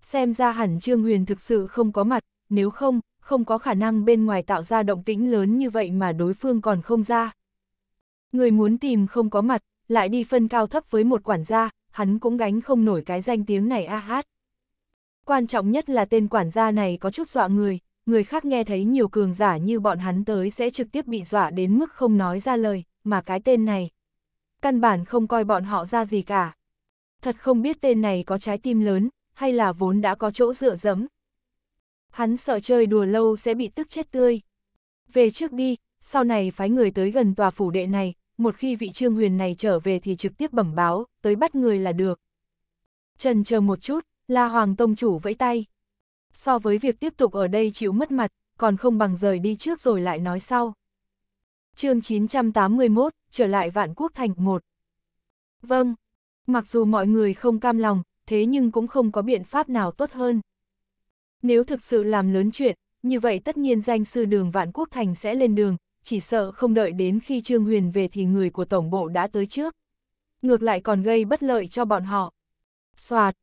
Xem ra hẳn Trương Huyền thực sự không có mặt, nếu không, không có khả năng bên ngoài tạo ra động tĩnh lớn như vậy mà đối phương còn không ra. Người muốn tìm không có mặt, lại đi phân cao thấp với một quản gia, hắn cũng gánh không nổi cái danh tiếng này a hát. Quan trọng nhất là tên quản gia này có chút dọa người, người khác nghe thấy nhiều cường giả như bọn hắn tới sẽ trực tiếp bị dọa đến mức không nói ra lời, mà cái tên này. Căn bản không coi bọn họ ra gì cả. Thật không biết tên này có trái tim lớn, hay là vốn đã có chỗ dựa dẫm. Hắn sợ chơi đùa lâu sẽ bị tức chết tươi. Về trước đi, sau này phái người tới gần tòa phủ đệ này, một khi vị trương huyền này trở về thì trực tiếp bẩm báo, tới bắt người là được. Trần chờ một chút, La Hoàng Tông Chủ vẫy tay. So với việc tiếp tục ở đây chịu mất mặt, còn không bằng rời đi trước rồi lại nói sau. chương 981, trở lại Vạn Quốc Thành 1. Vâng, mặc dù mọi người không cam lòng, thế nhưng cũng không có biện pháp nào tốt hơn. Nếu thực sự làm lớn chuyện, như vậy tất nhiên danh sư đường Vạn Quốc Thành sẽ lên đường, chỉ sợ không đợi đến khi Trương Huyền về thì người của tổng bộ đã tới trước. Ngược lại còn gây bất lợi cho bọn họ. Xoạt,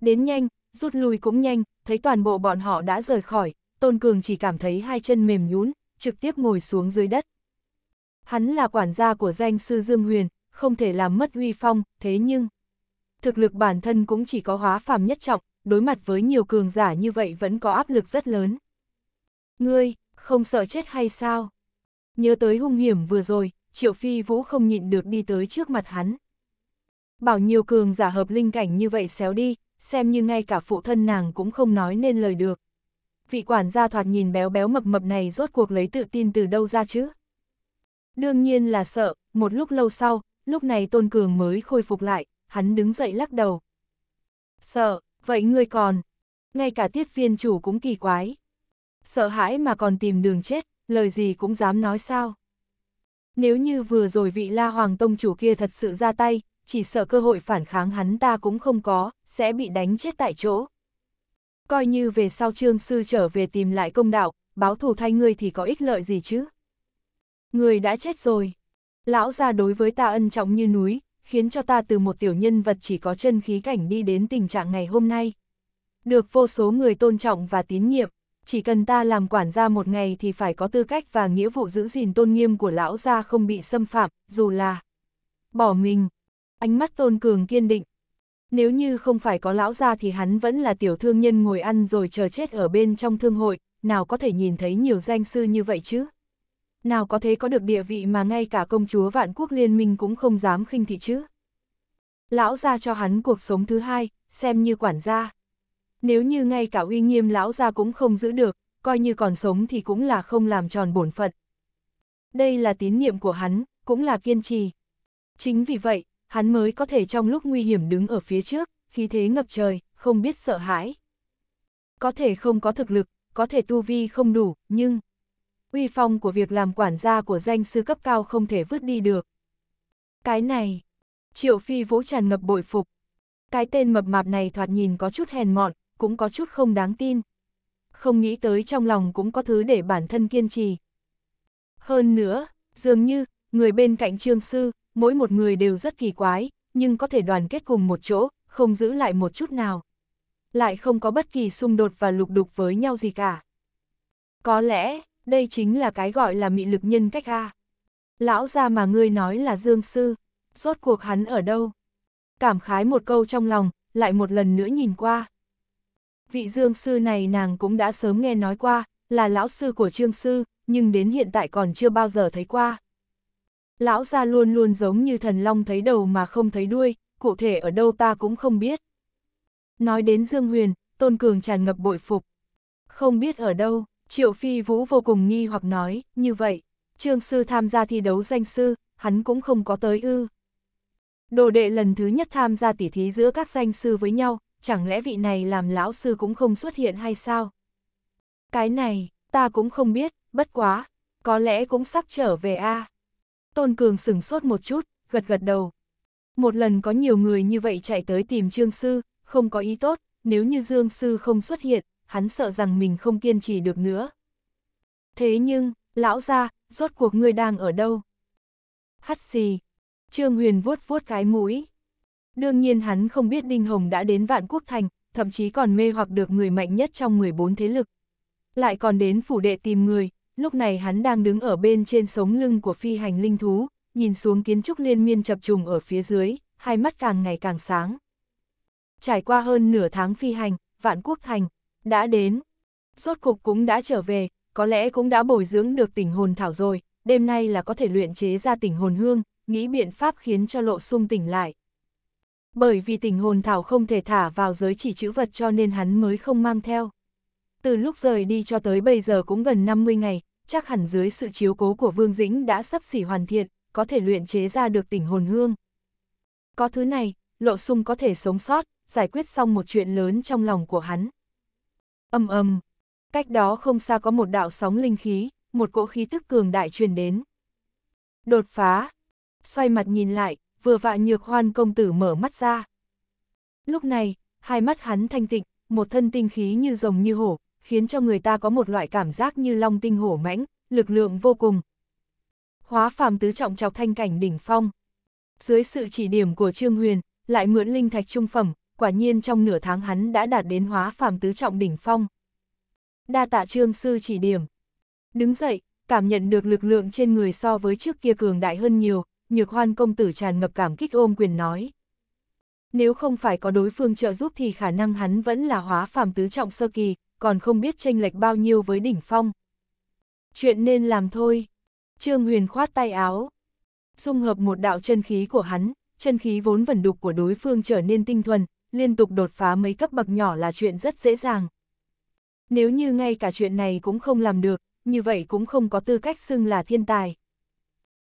đến nhanh, rút lui cũng nhanh, thấy toàn bộ bọn họ đã rời khỏi, Tôn Cường chỉ cảm thấy hai chân mềm nhũn trực tiếp ngồi xuống dưới đất. Hắn là quản gia của danh sư Dương Huyền, không thể làm mất uy phong, thế nhưng... Thực lực bản thân cũng chỉ có hóa phàm nhất trọng, đối mặt với nhiều cường giả như vậy vẫn có áp lực rất lớn. Ngươi, không sợ chết hay sao? nhớ tới hung hiểm vừa rồi, Triệu Phi Vũ không nhịn được đi tới trước mặt hắn. Bảo nhiều cường giả hợp linh cảnh như vậy xéo đi, xem như ngay cả phụ thân nàng cũng không nói nên lời được. Vị quản gia thoạt nhìn béo béo mập mập này rốt cuộc lấy tự tin từ đâu ra chứ? Đương nhiên là sợ, một lúc lâu sau, lúc này Tôn Cường mới khôi phục lại, hắn đứng dậy lắc đầu. Sợ, vậy ngươi còn, ngay cả tiết viên chủ cũng kỳ quái. Sợ hãi mà còn tìm đường chết, lời gì cũng dám nói sao. Nếu như vừa rồi vị La Hoàng Tông chủ kia thật sự ra tay, chỉ sợ cơ hội phản kháng hắn ta cũng không có, sẽ bị đánh chết tại chỗ. Coi như về sau trương sư trở về tìm lại công đạo, báo thù thay ngươi thì có ích lợi gì chứ? Người đã chết rồi. Lão ra đối với ta ân trọng như núi, khiến cho ta từ một tiểu nhân vật chỉ có chân khí cảnh đi đến tình trạng ngày hôm nay. Được vô số người tôn trọng và tín nhiệm chỉ cần ta làm quản gia một ngày thì phải có tư cách và nghĩa vụ giữ gìn tôn nghiêm của lão gia không bị xâm phạm, dù là bỏ mình. Ánh mắt tôn cường kiên định. Nếu như không phải có lão gia thì hắn vẫn là tiểu thương nhân ngồi ăn rồi chờ chết ở bên trong thương hội, nào có thể nhìn thấy nhiều danh sư như vậy chứ? Nào có thế có được địa vị mà ngay cả công chúa vạn quốc liên minh cũng không dám khinh thị chứ? Lão gia cho hắn cuộc sống thứ hai, xem như quản gia nếu như ngay cả uy nghiêm lão gia cũng không giữ được, coi như còn sống thì cũng là không làm tròn bổn phận. Đây là tín niệm của hắn, cũng là kiên trì. Chính vì vậy, hắn mới có thể trong lúc nguy hiểm đứng ở phía trước, khí thế ngập trời, không biết sợ hãi. Có thể không có thực lực, có thể tu vi không đủ, nhưng uy phong của việc làm quản gia của danh sư cấp cao không thể vứt đi được. Cái này, Triệu Phi Vũ tràn ngập bội phục. Cái tên mập mạp này thoạt nhìn có chút hèn mọn, cũng có chút không đáng tin. Không nghĩ tới trong lòng cũng có thứ để bản thân kiên trì. Hơn nữa, dường như, người bên cạnh trương sư, mỗi một người đều rất kỳ quái, nhưng có thể đoàn kết cùng một chỗ, không giữ lại một chút nào. Lại không có bất kỳ xung đột và lục đục với nhau gì cả. Có lẽ, đây chính là cái gọi là mị lực nhân cách A. Lão gia mà ngươi nói là Dương Sư, rốt cuộc hắn ở đâu? Cảm khái một câu trong lòng, lại một lần nữa nhìn qua. Vị dương sư này nàng cũng đã sớm nghe nói qua, là lão sư của trương sư, nhưng đến hiện tại còn chưa bao giờ thấy qua. Lão gia luôn luôn giống như thần long thấy đầu mà không thấy đuôi, cụ thể ở đâu ta cũng không biết. Nói đến Dương Huyền, Tôn Cường tràn ngập bội phục. Không biết ở đâu, Triệu Phi Vũ vô cùng nghi hoặc nói, như vậy, Trương Sư tham gia thi đấu danh sư, hắn cũng không có tới ư. Đồ đệ lần thứ nhất tham gia tỉ thí giữa các danh sư với nhau, chẳng lẽ vị này làm lão sư cũng không xuất hiện hay sao? Cái này, ta cũng không biết, bất quá, có lẽ cũng sắp trở về a. À. Tôn Cường sửng sốt một chút, gật gật đầu. Một lần có nhiều người như vậy chạy tới tìm Trương Sư, không có ý tốt, nếu như Dương Sư không xuất hiện, hắn sợ rằng mình không kiên trì được nữa. Thế nhưng, lão gia, rốt cuộc ngươi đang ở đâu? Hắt xì. Trương Huyền vuốt vuốt cái mũi. Đương nhiên hắn không biết Đinh Hồng đã đến vạn quốc thành, thậm chí còn mê hoặc được người mạnh nhất trong 14 thế lực. Lại còn đến phủ đệ tìm người, lúc này hắn đang đứng ở bên trên sống lưng của phi hành linh thú, nhìn xuống kiến trúc liên miên chập trùng ở phía dưới, hai mắt càng ngày càng sáng. Trải qua hơn nửa tháng phi hành, vạn quốc thành, đã đến. suốt cục cũng đã trở về, có lẽ cũng đã bồi dưỡng được tỉnh hồn thảo rồi, đêm nay là có thể luyện chế ra tỉnh hồn hương, nghĩ biện pháp khiến cho lộ sung tỉnh lại bởi vì tình hồn thảo không thể thả vào giới chỉ chữ vật cho nên hắn mới không mang theo. Từ lúc rời đi cho tới bây giờ cũng gần 50 ngày, chắc hẳn dưới sự chiếu cố của Vương Dĩnh đã sắp xỉ hoàn thiện, có thể luyện chế ra được tình hồn hương. Có thứ này, lộ sung có thể sống sót, giải quyết xong một chuyện lớn trong lòng của hắn. Âm âm, cách đó không xa có một đạo sóng linh khí, một cỗ khí tức cường đại truyền đến. Đột phá, xoay mặt nhìn lại, vừa vạ nhược hoan công tử mở mắt ra. Lúc này, hai mắt hắn thanh tịnh, một thân tinh khí như rồng như hổ, khiến cho người ta có một loại cảm giác như long tinh hổ mãnh, lực lượng vô cùng. Hóa phàm tứ trọng chọc thanh cảnh đỉnh phong. Dưới sự chỉ điểm của Trương Huyền, lại mượn linh thạch trung phẩm, quả nhiên trong nửa tháng hắn đã đạt đến hóa phàm tứ trọng đỉnh phong. Đa tạ Trương sư chỉ điểm. Đứng dậy, cảm nhận được lực lượng trên người so với trước kia cường đại hơn nhiều, nhược hoan công tử tràn ngập cảm kích ôm quyền nói. Nếu không phải có đối phương trợ giúp thì khả năng hắn vẫn là hóa phàm tứ trọng sơ kỳ, còn không biết tranh lệch bao nhiêu với đỉnh phong. Chuyện nên làm thôi. Trương Huyền khoát tay áo. Dung hợp một đạo chân khí của hắn, chân khí vốn vẩn đục của đối phương trở nên tinh thuần, liên tục đột phá mấy cấp bậc nhỏ là chuyện rất dễ dàng. Nếu như ngay cả chuyện này cũng không làm được, như vậy cũng không có tư cách xưng là thiên tài.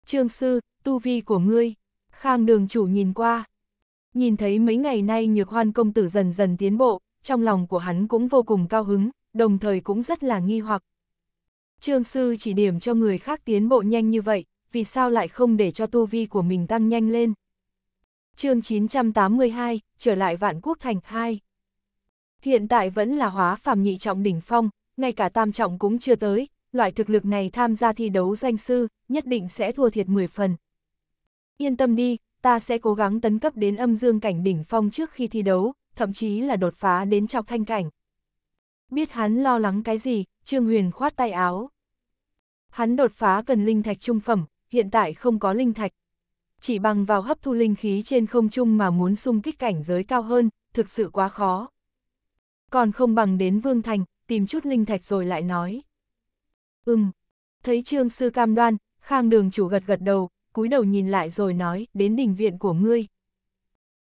Trương Sư, tu vi của ngươi. Khang đường chủ nhìn qua. Nhìn thấy mấy ngày nay nhược hoan công tử dần dần tiến bộ, trong lòng của hắn cũng vô cùng cao hứng, đồng thời cũng rất là nghi hoặc. Trương Sư chỉ điểm cho người khác tiến bộ nhanh như vậy, vì sao lại không để cho tu vi của mình tăng nhanh lên. chương 982, trở lại vạn quốc thành 2. Hiện tại vẫn là hóa phàm nhị trọng đỉnh phong, ngay cả tam trọng cũng chưa tới, loại thực lực này tham gia thi đấu danh sư, nhất định sẽ thua thiệt 10 phần. Yên tâm đi, ta sẽ cố gắng tấn cấp đến âm dương cảnh đỉnh phong trước khi thi đấu, thậm chí là đột phá đến trọc thanh cảnh. Biết hắn lo lắng cái gì, Trương Huyền khoát tay áo. Hắn đột phá cần linh thạch trung phẩm, hiện tại không có linh thạch. Chỉ bằng vào hấp thu linh khí trên không trung mà muốn xung kích cảnh giới cao hơn, thực sự quá khó. Còn không bằng đến Vương Thành, tìm chút linh thạch rồi lại nói. Ừm. Thấy trương sư cam đoan, khang đường chủ gật gật đầu, cúi đầu nhìn lại rồi nói, đến đỉnh viện của ngươi.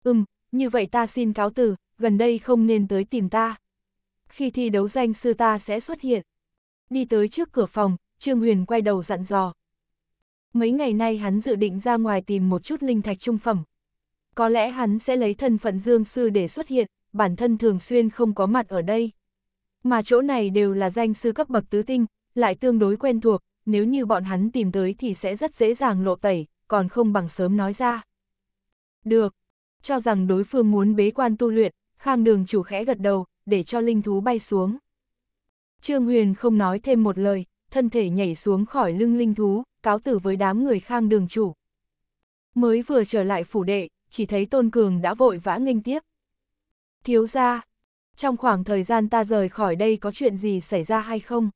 Ừm, như vậy ta xin cáo từ, gần đây không nên tới tìm ta. Khi thi đấu danh sư ta sẽ xuất hiện. Đi tới trước cửa phòng, Trương Huyền quay đầu dặn dò. Mấy ngày nay hắn dự định ra ngoài tìm một chút linh thạch trung phẩm. Có lẽ hắn sẽ lấy thân phận dương sư để xuất hiện, bản thân thường xuyên không có mặt ở đây. Mà chỗ này đều là danh sư cấp bậc tứ tinh, lại tương đối quen thuộc, nếu như bọn hắn tìm tới thì sẽ rất dễ dàng lộ tẩy, còn không bằng sớm nói ra. Được, cho rằng đối phương muốn bế quan tu luyện, khang đường chủ khẽ gật đầu, để cho linh thú bay xuống. Trương Huyền không nói thêm một lời, thân thể nhảy xuống khỏi lưng linh thú, cáo tử với đám người khang đường chủ. Mới vừa trở lại phủ đệ, chỉ thấy Tôn Cường đã vội vã nghênh tiếp. Thiếu ra, trong khoảng thời gian ta rời khỏi đây có chuyện gì xảy ra hay không?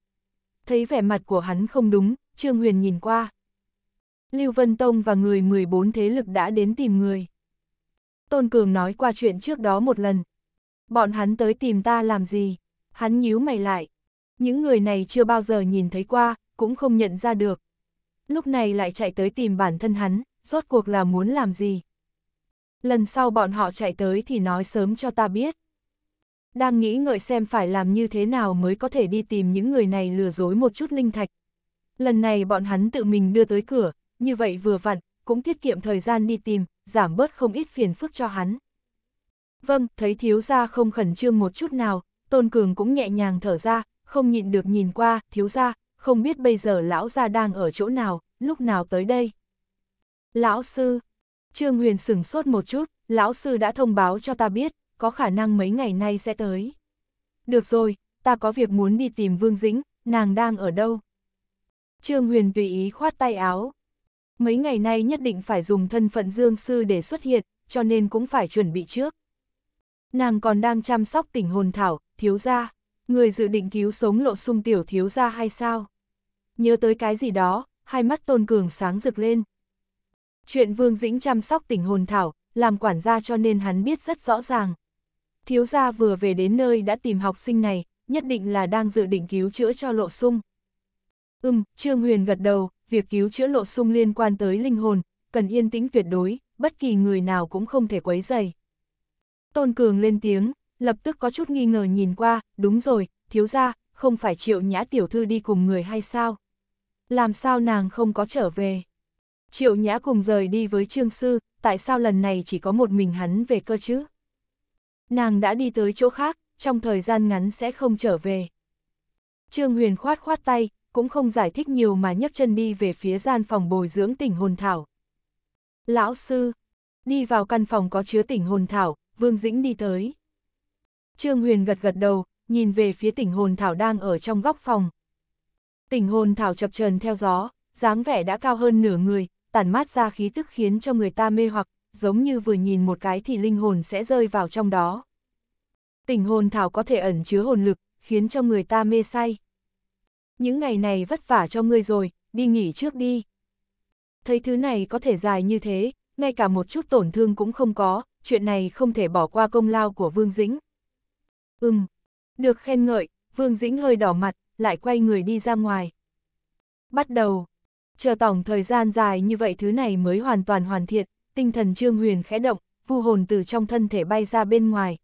thấy vẻ mặt của hắn không đúng, Trương Huyền nhìn qua. Lưu Vân Tông và người 14 thế lực đã đến tìm người. Tôn Cường nói qua chuyện trước đó một lần. Bọn hắn tới tìm ta làm gì? Hắn nhíu mày lại. Những người này chưa bao giờ nhìn thấy qua, cũng không nhận ra được. Lúc này lại chạy tới tìm bản thân hắn, rốt cuộc là muốn làm gì? Lần sau bọn họ chạy tới thì nói sớm cho ta biết đang nghĩ ngợi xem phải làm như thế nào mới có thể đi tìm những người này lừa dối một chút linh thạch. Lần này bọn hắn tự mình đưa tới cửa, như vậy vừa vặn, cũng tiết kiệm thời gian đi tìm, giảm bớt không ít phiền phức cho hắn. Vâng, thấy thiếu gia không khẩn trương một chút nào, Tôn Cường cũng nhẹ nhàng thở ra, không nhịn được nhìn qua, thiếu gia, không biết bây giờ lão gia đang ở chỗ nào, lúc nào tới đây. Lão sư, Trương Huyền sửng sốt một chút, lão sư đã thông báo cho ta biết, có khả năng mấy ngày nay sẽ tới. Được rồi, ta có việc muốn đi tìm Vương Dĩnh, nàng đang ở đâu? Trương Huyền tùy ý khoát tay áo. Mấy ngày nay nhất định phải dùng thân phận Dương Sư để xuất hiện, cho nên cũng phải chuẩn bị trước. Nàng còn đang chăm sóc tỉnh hồn thảo, thiếu gia, người dự định cứu sống lộ sung tiểu thiếu gia hay sao? Nhớ tới cái gì đó, hai mắt tôn cường sáng rực lên. Chuyện Vương Dĩnh chăm sóc tỉnh hồn thảo, làm quản gia cho nên hắn biết rất rõ ràng thiếu gia vừa về đến nơi đã tìm học sinh này, nhất định là đang dự định cứu chữa cho lộ sung. Ừm, Trương Huyền gật đầu, việc cứu chữa lộ sung liên quan tới linh hồn, cần yên tĩnh tuyệt đối, bất kỳ người nào cũng không thể quấy dày. Tôn Cường lên tiếng, lập tức có chút nghi ngờ nhìn qua, đúng rồi, thiếu gia, không phải triệu nhã tiểu thư đi cùng người hay sao? Làm sao nàng không có trở về? Triệu nhã cùng rời đi với trương sư, tại sao lần này chỉ có một mình hắn về cơ chứ? Nàng đã đi tới chỗ khác, trong thời gian ngắn sẽ không trở về. Trương Huyền khoát khoát tay, cũng không giải thích nhiều mà nhấc chân đi về phía gian phòng bồi dưỡng tỉnh hồn thảo. Lão sư, đi vào căn phòng có chứa tỉnh hồn thảo, Vương Dĩnh đi tới. Trương Huyền gật gật đầu, nhìn về phía tỉnh hồn thảo đang ở trong góc phòng. Tỉnh hồn thảo chập trần theo gió, dáng vẻ đã cao hơn nửa người, tản mát ra khí tức khiến cho người ta mê hoặc, giống như vừa nhìn một cái thì linh hồn sẽ rơi vào trong đó. Tình hồn thảo có thể ẩn chứa hồn lực, khiến cho người ta mê say. Những ngày này vất vả cho ngươi rồi, đi nghỉ trước đi. Thấy thứ này có thể dài như thế, ngay cả một chút tổn thương cũng không có, chuyện này không thể bỏ qua công lao của Vương Dĩnh. Ừm, được khen ngợi, Vương Dĩnh hơi đỏ mặt, lại quay người đi ra ngoài. Bắt đầu, chờ tổng thời gian dài như vậy thứ này mới hoàn toàn hoàn thiện, tinh thần Trương Huyền khẽ động, vu hồn từ trong thân thể bay ra bên ngoài.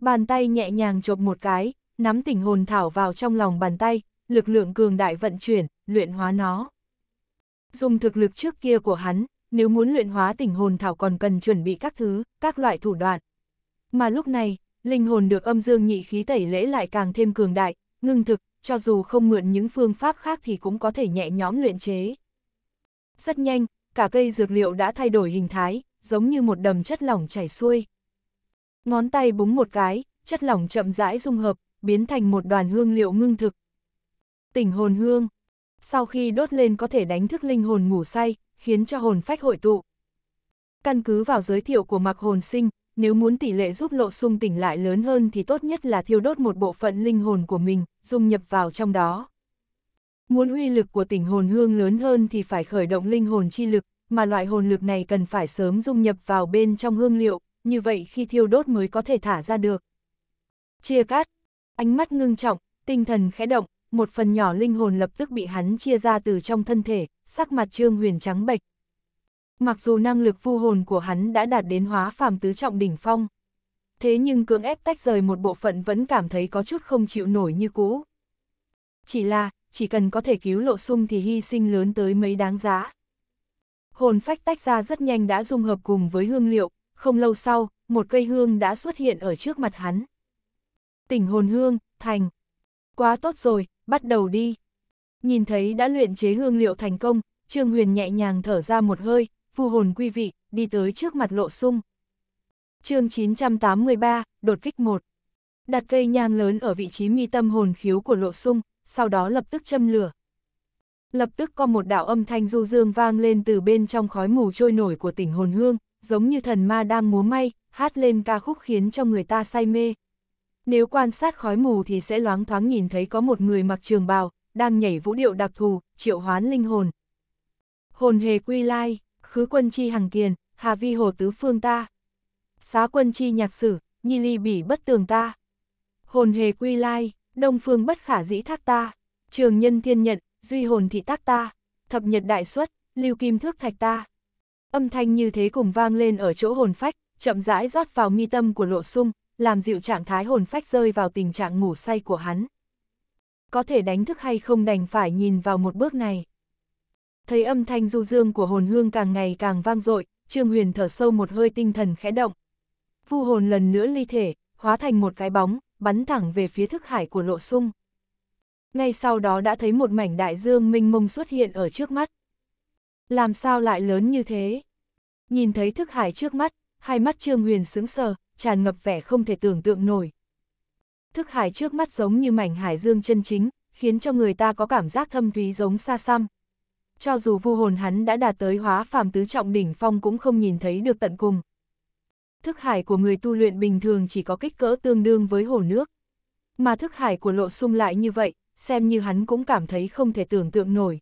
Bàn tay nhẹ nhàng chộp một cái, nắm tỉnh hồn thảo vào trong lòng bàn tay, lực lượng cường đại vận chuyển, luyện hóa nó. Dùng thực lực trước kia của hắn, nếu muốn luyện hóa tỉnh hồn thảo còn cần chuẩn bị các thứ, các loại thủ đoạn. Mà lúc này, linh hồn được âm dương nhị khí tẩy lễ lại càng thêm cường đại, ngưng thực, cho dù không mượn những phương pháp khác thì cũng có thể nhẹ nhõm luyện chế. Rất nhanh, cả cây dược liệu đã thay đổi hình thái, giống như một đầm chất lỏng chảy xuôi. Ngón tay búng một cái, chất lỏng chậm rãi dung hợp, biến thành một đoàn hương liệu ngưng thực. Tỉnh hồn hương, sau khi đốt lên có thể đánh thức linh hồn ngủ say, khiến cho hồn phách hội tụ. Căn cứ vào giới thiệu của mặc Hồn Sinh, nếu muốn tỷ lệ giúp lộ sung tỉnh lại lớn hơn thì tốt nhất là thiêu đốt một bộ phận linh hồn của mình, dung nhập vào trong đó. Muốn uy lực của tỉnh hồn hương lớn hơn thì phải khởi động linh hồn chi lực, mà loại hồn lực này cần phải sớm dung nhập vào bên trong hương liệu, như vậy khi thiêu đốt mới có thể thả ra được. Chia cát, ánh mắt ngưng trọng, tinh thần khẽ động, một phần nhỏ linh hồn lập tức bị hắn chia ra từ trong thân thể, sắc mặt trương huyền trắng bệch. Mặc dù năng lực vu hồn của hắn đã đạt đến hóa phàm tứ trọng đỉnh phong, thế nhưng cưỡng ép tách rời một bộ phận vẫn cảm thấy có chút không chịu nổi như cũ. Chỉ là, chỉ cần có thể cứu lộ sung thì hy sinh lớn tới mấy đáng giá. Hồn phách tách ra rất nhanh đã dung hợp cùng với hương liệu, không lâu sau, một cây hương đã xuất hiện ở trước mặt hắn. Tỉnh hồn hương, thành. Quá tốt rồi, bắt đầu đi. Nhìn thấy đã luyện chế hương liệu thành công, Trương Huyền nhẹ nhàng thở ra một hơi, phù hồn quy vị, đi tới trước mặt lộ sung. chương 983, đột kích 1. Đặt cây nhang lớn ở vị trí mi tâm hồn khiếu của lộ sung, sau đó lập tức châm lửa. Lập tức có một đạo âm thanh du dương vang lên từ bên trong khói mù trôi nổi của tỉnh hồn hương, giống như thần ma đang múa may, hát lên ca khúc khiến cho người ta say mê. Nếu quan sát khói mù thì sẽ loáng thoáng nhìn thấy có một người mặc trường bào, đang nhảy vũ điệu đặc thù, triệu hoán linh hồn. Hồn hề quy lai, khứ quân chi hằng kiền, hà vi hồ tứ phương ta. Xá quân chi nhạc sử, nhi ly bỉ bất tường ta. Hồn hề quy lai, Đông phương bất khả dĩ thác ta, trường nhân thiên nhận, duy hồn thị tác ta, thập nhật đại xuất, lưu kim thước thạch ta. Âm thanh như thế cùng vang lên ở chỗ hồn phách, chậm rãi rót vào mi tâm của lộ sung, làm dịu trạng thái hồn phách rơi vào tình trạng ngủ say của hắn. Có thể đánh thức hay không đành phải nhìn vào một bước này. Thấy âm thanh du dương của hồn hương càng ngày càng vang dội, Trương Huyền thở sâu một hơi tinh thần khẽ động. Vu hồn lần nữa ly thể, hóa thành một cái bóng, bắn thẳng về phía thức hải của lộ sung. Ngay sau đó đã thấy một mảnh đại dương minh mông xuất hiện ở trước mắt. Làm sao lại lớn như thế? Nhìn thấy thức hải trước mắt, hai mắt Trương Huyền sướng sờ, tràn ngập vẻ không thể tưởng tượng nổi. Thức hải trước mắt giống như mảnh hải dương chân chính, khiến cho người ta có cảm giác thâm thúy giống xa xăm. Cho dù vu hồn hắn đã đạt tới hóa phàm tứ trọng đỉnh phong cũng không nhìn thấy được tận cùng thức hải của người tu luyện bình thường chỉ có kích cỡ tương đương với hồ nước. Mà thức hải của lộ sung lại như vậy, xem như hắn cũng cảm thấy không thể tưởng tượng nổi.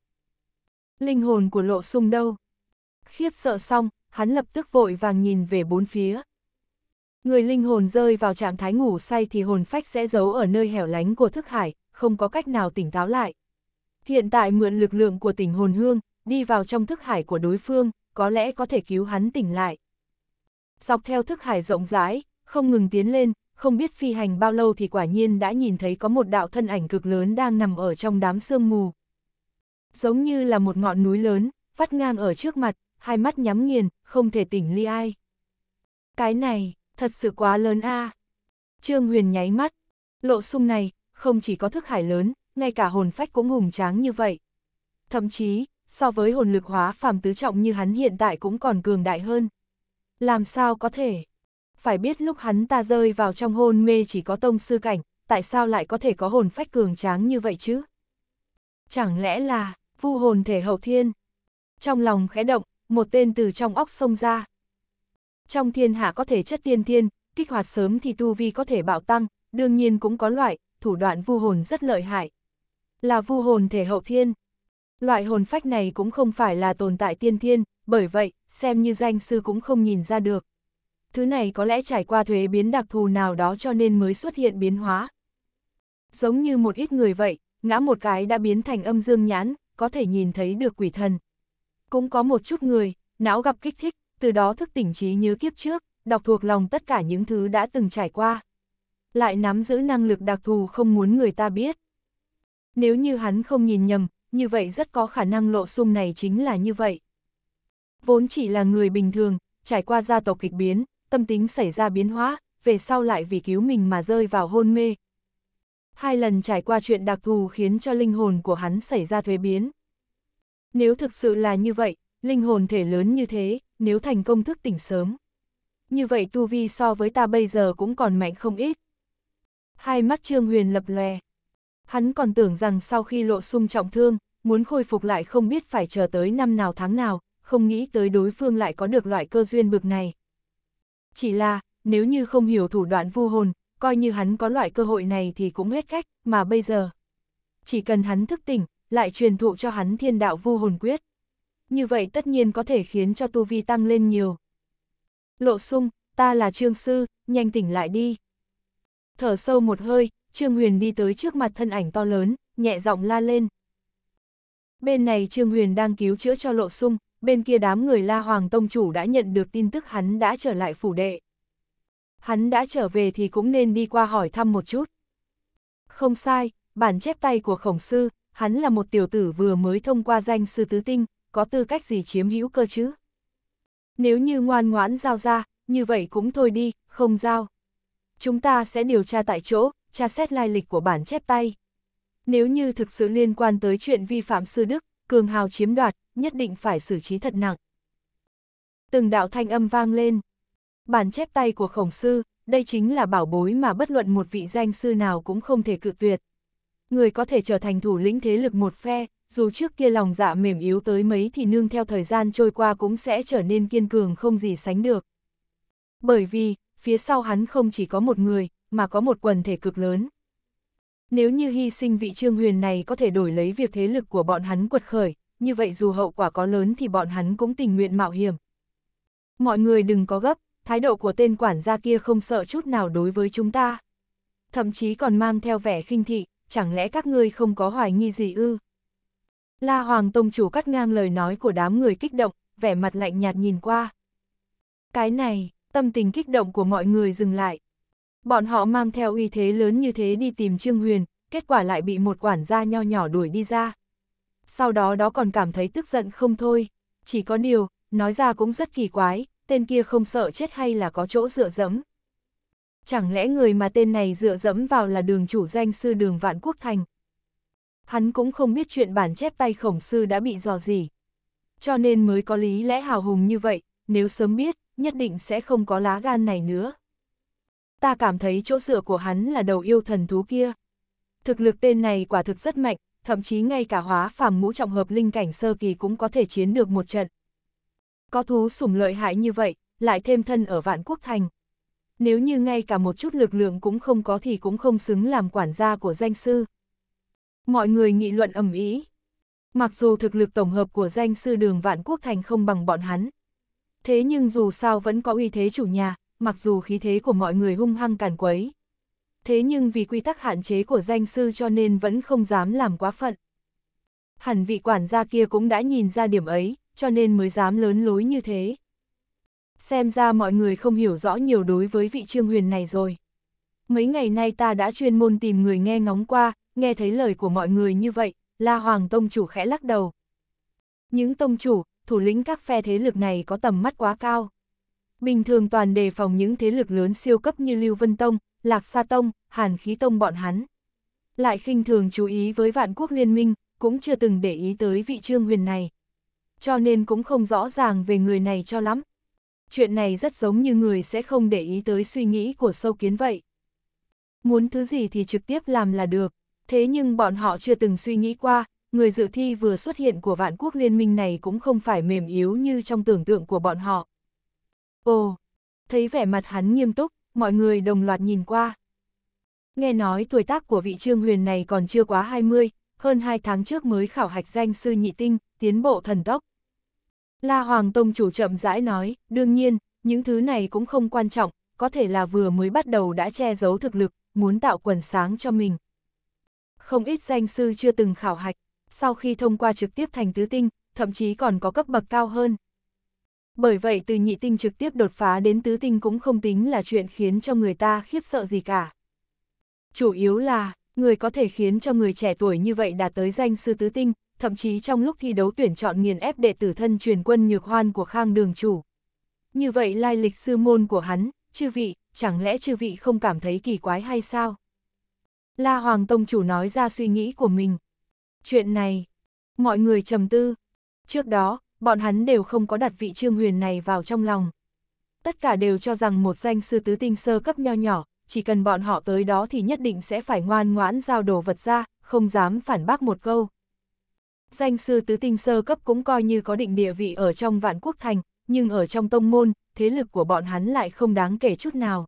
Linh hồn của lộ sung đâu? Khiếp sợ xong, hắn lập tức vội vàng nhìn về bốn phía. Người linh hồn rơi vào trạng thái ngủ say thì hồn phách sẽ giấu ở nơi hẻo lánh của thức hải, không có cách nào tỉnh táo lại. Hiện tại mượn lực lượng của tỉnh hồn hương, đi vào trong thức hải của đối phương, có lẽ có thể cứu hắn tỉnh lại. Dọc theo thức hải rộng rãi, không ngừng tiến lên, không biết phi hành bao lâu thì quả nhiên đã nhìn thấy có một đạo thân ảnh cực lớn đang nằm ở trong đám sương mù. Giống như là một ngọn núi lớn, vắt ngang ở trước mặt, hai mắt nhắm nghiền, không thể tỉnh ly ai. Cái này, thật sự quá lớn a à. Trương Huyền nháy mắt. Lộ sung này, không chỉ có thức hải lớn, ngay cả hồn phách cũng hùng tráng như vậy. Thậm chí, so với hồn lực hóa phàm tứ trọng như hắn hiện tại cũng còn cường đại hơn. Làm sao có thể? Phải biết lúc hắn ta rơi vào trong hôn mê chỉ có tông sư cảnh, tại sao lại có thể có hồn phách cường tráng như vậy chứ? Chẳng lẽ là, vu hồn thể hậu thiên? Trong lòng khẽ động, một tên từ trong óc sông ra. Trong thiên hạ có thể chất tiên thiên, kích hoạt sớm thì tu vi có thể bạo tăng, đương nhiên cũng có loại, thủ đoạn vu hồn rất lợi hại. Là vu hồn thể hậu thiên. Loại hồn phách này cũng không phải là tồn tại tiên thiên, bởi vậy, xem như danh sư cũng không nhìn ra được. Thứ này có lẽ trải qua thuế biến đặc thù nào đó cho nên mới xuất hiện biến hóa. Giống như một ít người vậy, ngã một cái đã biến thành âm dương nhãn, có thể nhìn thấy được quỷ thần. Cũng có một chút người, não gặp kích thích, từ đó thức tỉnh trí nhớ kiếp trước, đọc thuộc lòng tất cả những thứ đã từng trải qua. Lại nắm giữ năng lực đặc thù không muốn người ta biết. Nếu như hắn không nhìn nhầm, như vậy rất có khả năng lộ sung này chính là như vậy. Vốn chỉ là người bình thường, trải qua gia tộc kịch biến, tâm tính xảy ra biến hóa, về sau lại vì cứu mình mà rơi vào hôn mê. Hai lần trải qua chuyện đặc thù khiến cho linh hồn của hắn xảy ra thuế biến. Nếu thực sự là như vậy, linh hồn thể lớn như thế, nếu thành công thức tỉnh sớm. Như vậy tu vi so với ta bây giờ cũng còn mạnh không ít. Hai mắt Trương Huyền lập lòe. Hắn còn tưởng rằng sau khi lộ sung trọng thương, muốn khôi phục lại không biết phải chờ tới năm nào tháng nào, không nghĩ tới đối phương lại có được loại cơ duyên bực này. Chỉ là, nếu như không hiểu thủ đoạn vu hồn, coi như hắn có loại cơ hội này thì cũng hết cách, mà bây giờ. Chỉ cần hắn thức tỉnh, lại truyền thụ cho hắn thiên đạo vu hồn quyết. Như vậy tất nhiên có thể khiến cho tu vi tăng lên nhiều. Lộ sung, ta là trương sư, nhanh tỉnh lại đi. Thở sâu một hơi, trương huyền đi tới trước mặt thân ảnh to lớn, nhẹ giọng la lên. Bên này Trương Huyền đang cứu chữa cho Lộ Sung, bên kia đám người La Hoàng Tông Chủ đã nhận được tin tức hắn đã trở lại phủ đệ. Hắn đã trở về thì cũng nên đi qua hỏi thăm một chút. Không sai, bản chép tay của khổng sư, hắn là một tiểu tử vừa mới thông qua danh sư tứ tinh, có tư cách gì chiếm hữu cơ chứ? Nếu như ngoan ngoãn giao ra, như vậy cũng thôi đi, không giao. Chúng ta sẽ điều tra tại chỗ, tra xét lai lịch của bản chép tay. Nếu như thực sự liên quan tới chuyện vi phạm sư đức, cường hào chiếm đoạt, nhất định phải xử trí thật nặng. Từng đạo thanh âm vang lên. Bản chép tay của khổng sư, đây chính là bảo bối mà bất luận một vị danh sư nào cũng không thể cự tuyệt. Người có thể trở thành thủ lĩnh thế lực một phe, dù trước kia lòng dạ mềm yếu tới mấy thì nương theo thời gian trôi qua cũng sẽ trở nên kiên cường không gì sánh được. Bởi vì, phía sau hắn không chỉ có một người, mà có một quần thể cực lớn. Nếu như hy sinh vị trương huyền này có thể đổi lấy việc thế lực của bọn hắn quật khởi, như vậy dù hậu quả có lớn thì bọn hắn cũng tình nguyện mạo hiểm. Mọi người đừng có gấp, thái độ của tên quản gia kia không sợ chút nào đối với chúng ta. Thậm chí còn mang theo vẻ khinh thị, chẳng lẽ các ngươi không có hoài nghi gì ư? La Hoàng Tông Chủ cắt ngang lời nói của đám người kích động, vẻ mặt lạnh nhạt nhìn qua. Cái này, tâm tình kích động của mọi người dừng lại, Bọn họ mang theo uy thế lớn như thế đi tìm Trương Huyền, kết quả lại bị một quản gia nho nhỏ đuổi đi ra. Sau đó đó còn cảm thấy tức giận không thôi, chỉ có điều, nói ra cũng rất kỳ quái, tên kia không sợ chết hay là có chỗ dựa dẫm. Chẳng lẽ người mà tên này dựa dẫm vào là đường chủ danh sư đường Vạn Quốc Thành? Hắn cũng không biết chuyện bản chép tay khổng sư đã bị dò gì. Cho nên mới có lý lẽ hào hùng như vậy, nếu sớm biết, nhất định sẽ không có lá gan này nữa ta cảm thấy chỗ dựa của hắn là đầu yêu thần thú kia. Thực lực tên này quả thực rất mạnh, thậm chí ngay cả hóa phàm ngũ trọng hợp linh cảnh sơ kỳ cũng có thể chiến được một trận. Có thú sủng lợi hại như vậy, lại thêm thân ở vạn quốc thành. Nếu như ngay cả một chút lực lượng cũng không có thì cũng không xứng làm quản gia của danh sư. Mọi người nghị luận ầm ý. Mặc dù thực lực tổng hợp của danh sư đường vạn quốc thành không bằng bọn hắn. Thế nhưng dù sao vẫn có uy thế chủ nhà, mặc dù khí thế của mọi người hung hăng càn quấy. Thế nhưng vì quy tắc hạn chế của danh sư cho nên vẫn không dám làm quá phận. Hẳn vị quản gia kia cũng đã nhìn ra điểm ấy, cho nên mới dám lớn lối như thế. Xem ra mọi người không hiểu rõ nhiều đối với vị trương huyền này rồi. Mấy ngày nay ta đã chuyên môn tìm người nghe ngóng qua, nghe thấy lời của mọi người như vậy, La Hoàng Tông Chủ khẽ lắc đầu. Những Tông Chủ, thủ lĩnh các phe thế lực này có tầm mắt quá cao. Bình thường toàn đề phòng những thế lực lớn siêu cấp như Lưu Vân Tông, Lạc Sa Tông, Hàn Khí Tông bọn hắn. Lại khinh thường chú ý với vạn quốc liên minh, cũng chưa từng để ý tới vị trương huyền này. Cho nên cũng không rõ ràng về người này cho lắm. Chuyện này rất giống như người sẽ không để ý tới suy nghĩ của sâu kiến vậy. Muốn thứ gì thì trực tiếp làm là được, thế nhưng bọn họ chưa từng suy nghĩ qua, người dự thi vừa xuất hiện của vạn quốc liên minh này cũng không phải mềm yếu như trong tưởng tượng của bọn họ. Ồ, thấy vẻ mặt hắn nghiêm túc, mọi người đồng loạt nhìn qua. Nghe nói tuổi tác của vị trương huyền này còn chưa quá 20, hơn 2 tháng trước mới khảo hạch danh sư nhị tinh, tiến bộ thần tốc. La Hoàng Tông chủ chậm rãi nói, đương nhiên, những thứ này cũng không quan trọng, có thể là vừa mới bắt đầu đã che giấu thực lực, muốn tạo quần sáng cho mình. Không ít danh sư chưa từng khảo hạch, sau khi thông qua trực tiếp thành tứ tinh, thậm chí còn có cấp bậc cao hơn bởi vậy từ nhị tinh trực tiếp đột phá đến tứ tinh cũng không tính là chuyện khiến cho người ta khiếp sợ gì cả. Chủ yếu là, người có thể khiến cho người trẻ tuổi như vậy đạt tới danh sư tứ tinh, thậm chí trong lúc thi đấu tuyển chọn nghiền ép đệ tử thân truyền quân nhược hoan của Khang Đường Chủ. Như vậy lai lịch sư môn của hắn, chư vị, chẳng lẽ chư vị không cảm thấy kỳ quái hay sao? La Hoàng Tông Chủ nói ra suy nghĩ của mình. Chuyện này, mọi người trầm tư. Trước đó, bọn hắn đều không có đặt vị Trương Huyền này vào trong lòng. Tất cả đều cho rằng một danh sư tứ tinh sơ cấp nho nhỏ, chỉ cần bọn họ tới đó thì nhất định sẽ phải ngoan ngoãn giao đồ vật ra, không dám phản bác một câu. Danh sư tứ tinh sơ cấp cũng coi như có định địa vị ở trong vạn quốc thành, nhưng ở trong tông môn, thế lực của bọn hắn lại không đáng kể chút nào.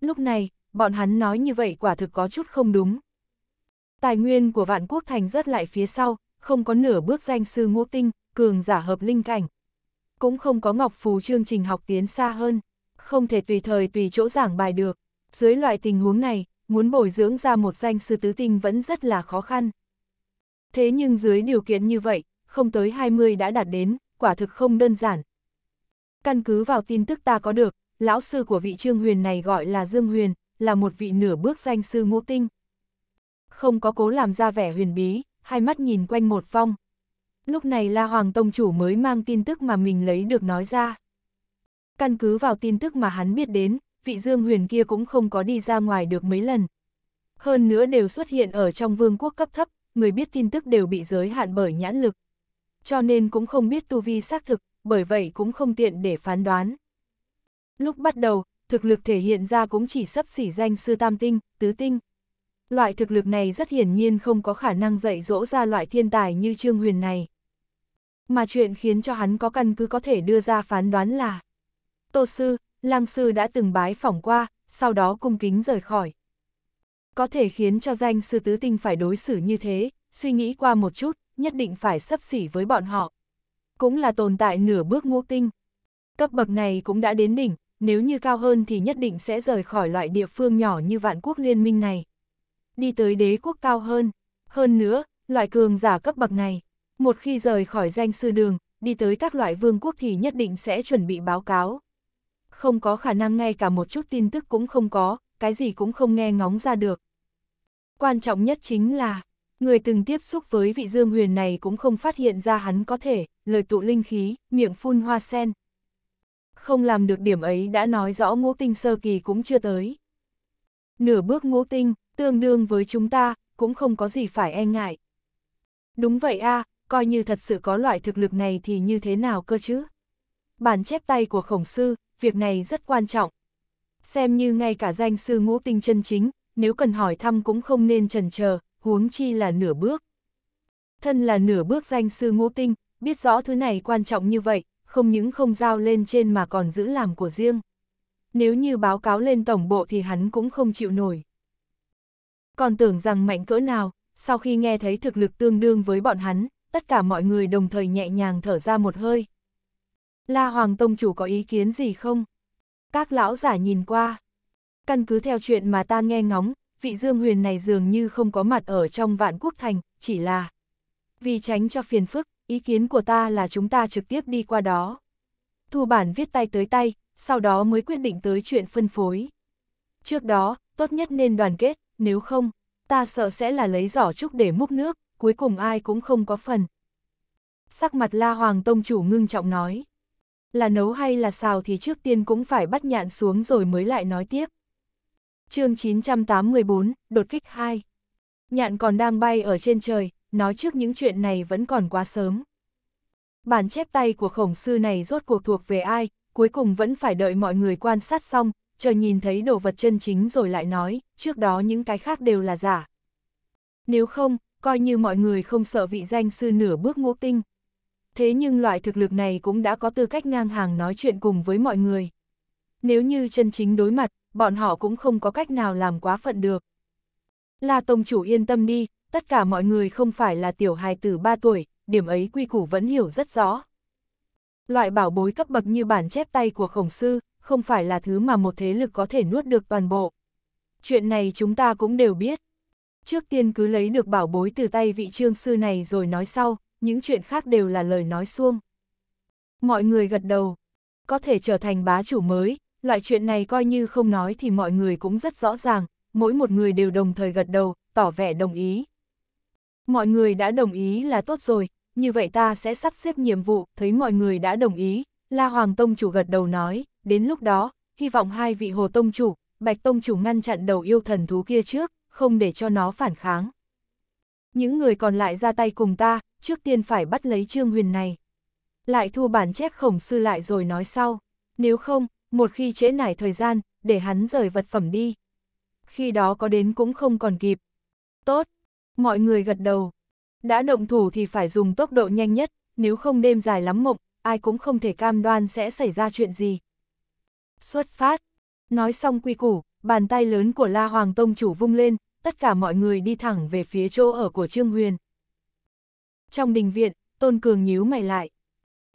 Lúc này, bọn hắn nói như vậy quả thực có chút không đúng. Tài nguyên của vạn quốc thành rất lại phía sau, không có nửa bước danh sư ngũ tinh, cường giả hợp linh cảnh. Cũng không có ngọc phù chương trình học tiến xa hơn, không thể tùy thời tùy chỗ giảng bài được. Dưới loại tình huống này, muốn bồi dưỡng ra một danh sư tứ tinh vẫn rất là khó khăn. Thế nhưng dưới điều kiện như vậy, không tới 20 đã đạt đến, quả thực không đơn giản. Căn cứ vào tin tức ta có được, lão sư của vị trương huyền này gọi là Dương Huyền, là một vị nửa bước danh sư ngũ tinh. Không có cố làm ra vẻ huyền bí, hai mắt nhìn quanh một vong, lúc này La Hoàng Tông Chủ mới mang tin tức mà mình lấy được nói ra. Căn cứ vào tin tức mà hắn biết đến, vị Dương Huyền kia cũng không có đi ra ngoài được mấy lần. Hơn nữa đều xuất hiện ở trong vương quốc cấp thấp, người biết tin tức đều bị giới hạn bởi nhãn lực. Cho nên cũng không biết tu vi xác thực, bởi vậy cũng không tiện để phán đoán. Lúc bắt đầu, thực lực thể hiện ra cũng chỉ sấp xỉ danh sư tam tinh, tứ tinh. Loại thực lực này rất hiển nhiên không có khả năng dạy dỗ ra loại thiên tài như Trương Huyền này mà chuyện khiến cho hắn có căn cứ có thể đưa ra phán đoán là. Tô sư, lang sư đã từng bái phỏng qua, sau đó cung kính rời khỏi. Có thể khiến cho danh sư tứ tinh phải đối xử như thế, suy nghĩ qua một chút, nhất định phải sấp xỉ với bọn họ. Cũng là tồn tại nửa bước ngũ tinh. Cấp bậc này cũng đã đến đỉnh, nếu như cao hơn thì nhất định sẽ rời khỏi loại địa phương nhỏ như vạn quốc liên minh này. Đi tới đế quốc cao hơn, hơn nữa, loại cường giả cấp bậc này, một khi rời khỏi danh sư đường, đi tới các loại vương quốc thì nhất định sẽ chuẩn bị báo cáo. Không có khả năng ngay cả một chút tin tức cũng không có, cái gì cũng không nghe ngóng ra được. Quan trọng nhất chính là, người từng tiếp xúc với vị dương huyền này cũng không phát hiện ra hắn có thể, lời tụ linh khí, miệng phun hoa sen. Không làm được điểm ấy đã nói rõ ngũ tinh sơ kỳ cũng chưa tới. Nửa bước ngũ tinh, tương đương với chúng ta, cũng không có gì phải e ngại. Đúng vậy a à, coi như thật sự có loại thực lực này thì như thế nào cơ chứ? Bản chép tay của khổng sư, việc này rất quan trọng. Xem như ngay cả danh sư ngũ tinh chân chính, nếu cần hỏi thăm cũng không nên trần chờ huống chi là nửa bước. Thân là nửa bước danh sư ngũ tinh, biết rõ thứ này quan trọng như vậy, không những không giao lên trên mà còn giữ làm của riêng. Nếu như báo cáo lên tổng bộ thì hắn cũng không chịu nổi. Còn tưởng rằng mạnh cỡ nào, sau khi nghe thấy thực lực tương đương với bọn hắn, tất cả mọi người đồng thời nhẹ nhàng thở ra một hơi. La Hoàng Tông Chủ có ý kiến gì không? Các lão giả nhìn qua. Căn cứ theo chuyện mà ta nghe ngóng, vị Dương Huyền này dường như không có mặt ở trong vạn quốc thành, chỉ là... Vì tránh cho phiền phức, ý kiến của ta là chúng ta trực tiếp đi qua đó. Thu bản viết tay tới tay, sau đó mới quyết định tới chuyện phân phối. Trước đó, tốt nhất nên đoàn kết, nếu không, ta sợ sẽ là lấy giỏ trúc để múc nước, cuối cùng ai cũng không có phần. Sắc mặt La Hoàng Tông chủ ngưng trọng nói. Là nấu hay là xào thì trước tiên cũng phải bắt nhạn xuống rồi mới lại nói tiếp. chương 984, đột kích 2. Nhạn còn đang bay ở trên trời, nói trước những chuyện này vẫn còn quá sớm. Bản chép tay của khổng sư này rốt cuộc thuộc về ai, cuối cùng vẫn phải đợi mọi người quan sát xong, chờ nhìn thấy đồ vật chân chính rồi lại nói, trước đó những cái khác đều là giả. Nếu không, coi như mọi người không sợ vị danh sư nửa bước ngũ tinh. Thế nhưng loại thực lực này cũng đã có tư cách ngang hàng nói chuyện cùng với mọi người. Nếu như chân chính đối mặt, bọn họ cũng không có cách nào làm quá phận được. La Tông chủ yên tâm đi, tất cả mọi người không phải là tiểu hài tử 3 tuổi, điểm ấy quy củ vẫn hiểu rất rõ. Loại bảo bối cấp bậc như bản chép tay của khổng sư, không phải là thứ mà một thế lực có thể nuốt được toàn bộ. Chuyện này chúng ta cũng đều biết trước tiên cứ lấy được bảo bối từ tay vị trương sư này rồi nói sau, những chuyện khác đều là lời nói suông. Mọi người gật đầu, có thể trở thành bá chủ mới, loại chuyện này coi như không nói thì mọi người cũng rất rõ ràng, mỗi một người đều đồng thời gật đầu, tỏ vẻ đồng ý. Mọi người đã đồng ý là tốt rồi, như vậy ta sẽ sắp xếp nhiệm vụ, thấy mọi người đã đồng ý, La Hoàng Tông Chủ gật đầu nói, đến lúc đó, hy vọng hai vị Hồ Tông Chủ, Bạch Tông Chủ ngăn chặn đầu yêu thần thú kia trước không để cho nó phản kháng. Những người còn lại ra tay cùng ta, trước tiên phải bắt lấy Trương Huyền này. Lại thu bản chép khổng sư lại rồi nói sau, nếu không, một khi trễ nải thời gian, để hắn rời vật phẩm đi. Khi đó có đến cũng không còn kịp. Tốt, mọi người gật đầu. Đã động thủ thì phải dùng tốc độ nhanh nhất, nếu không đêm dài lắm mộng, ai cũng không thể cam đoan sẽ xảy ra chuyện gì. Xuất phát, nói xong quy củ, Bàn tay lớn của La Hoàng Tông chủ vung lên, tất cả mọi người đi thẳng về phía chỗ ở của Trương Huyền. Trong đình viện, Tôn Cường nhíu mày lại.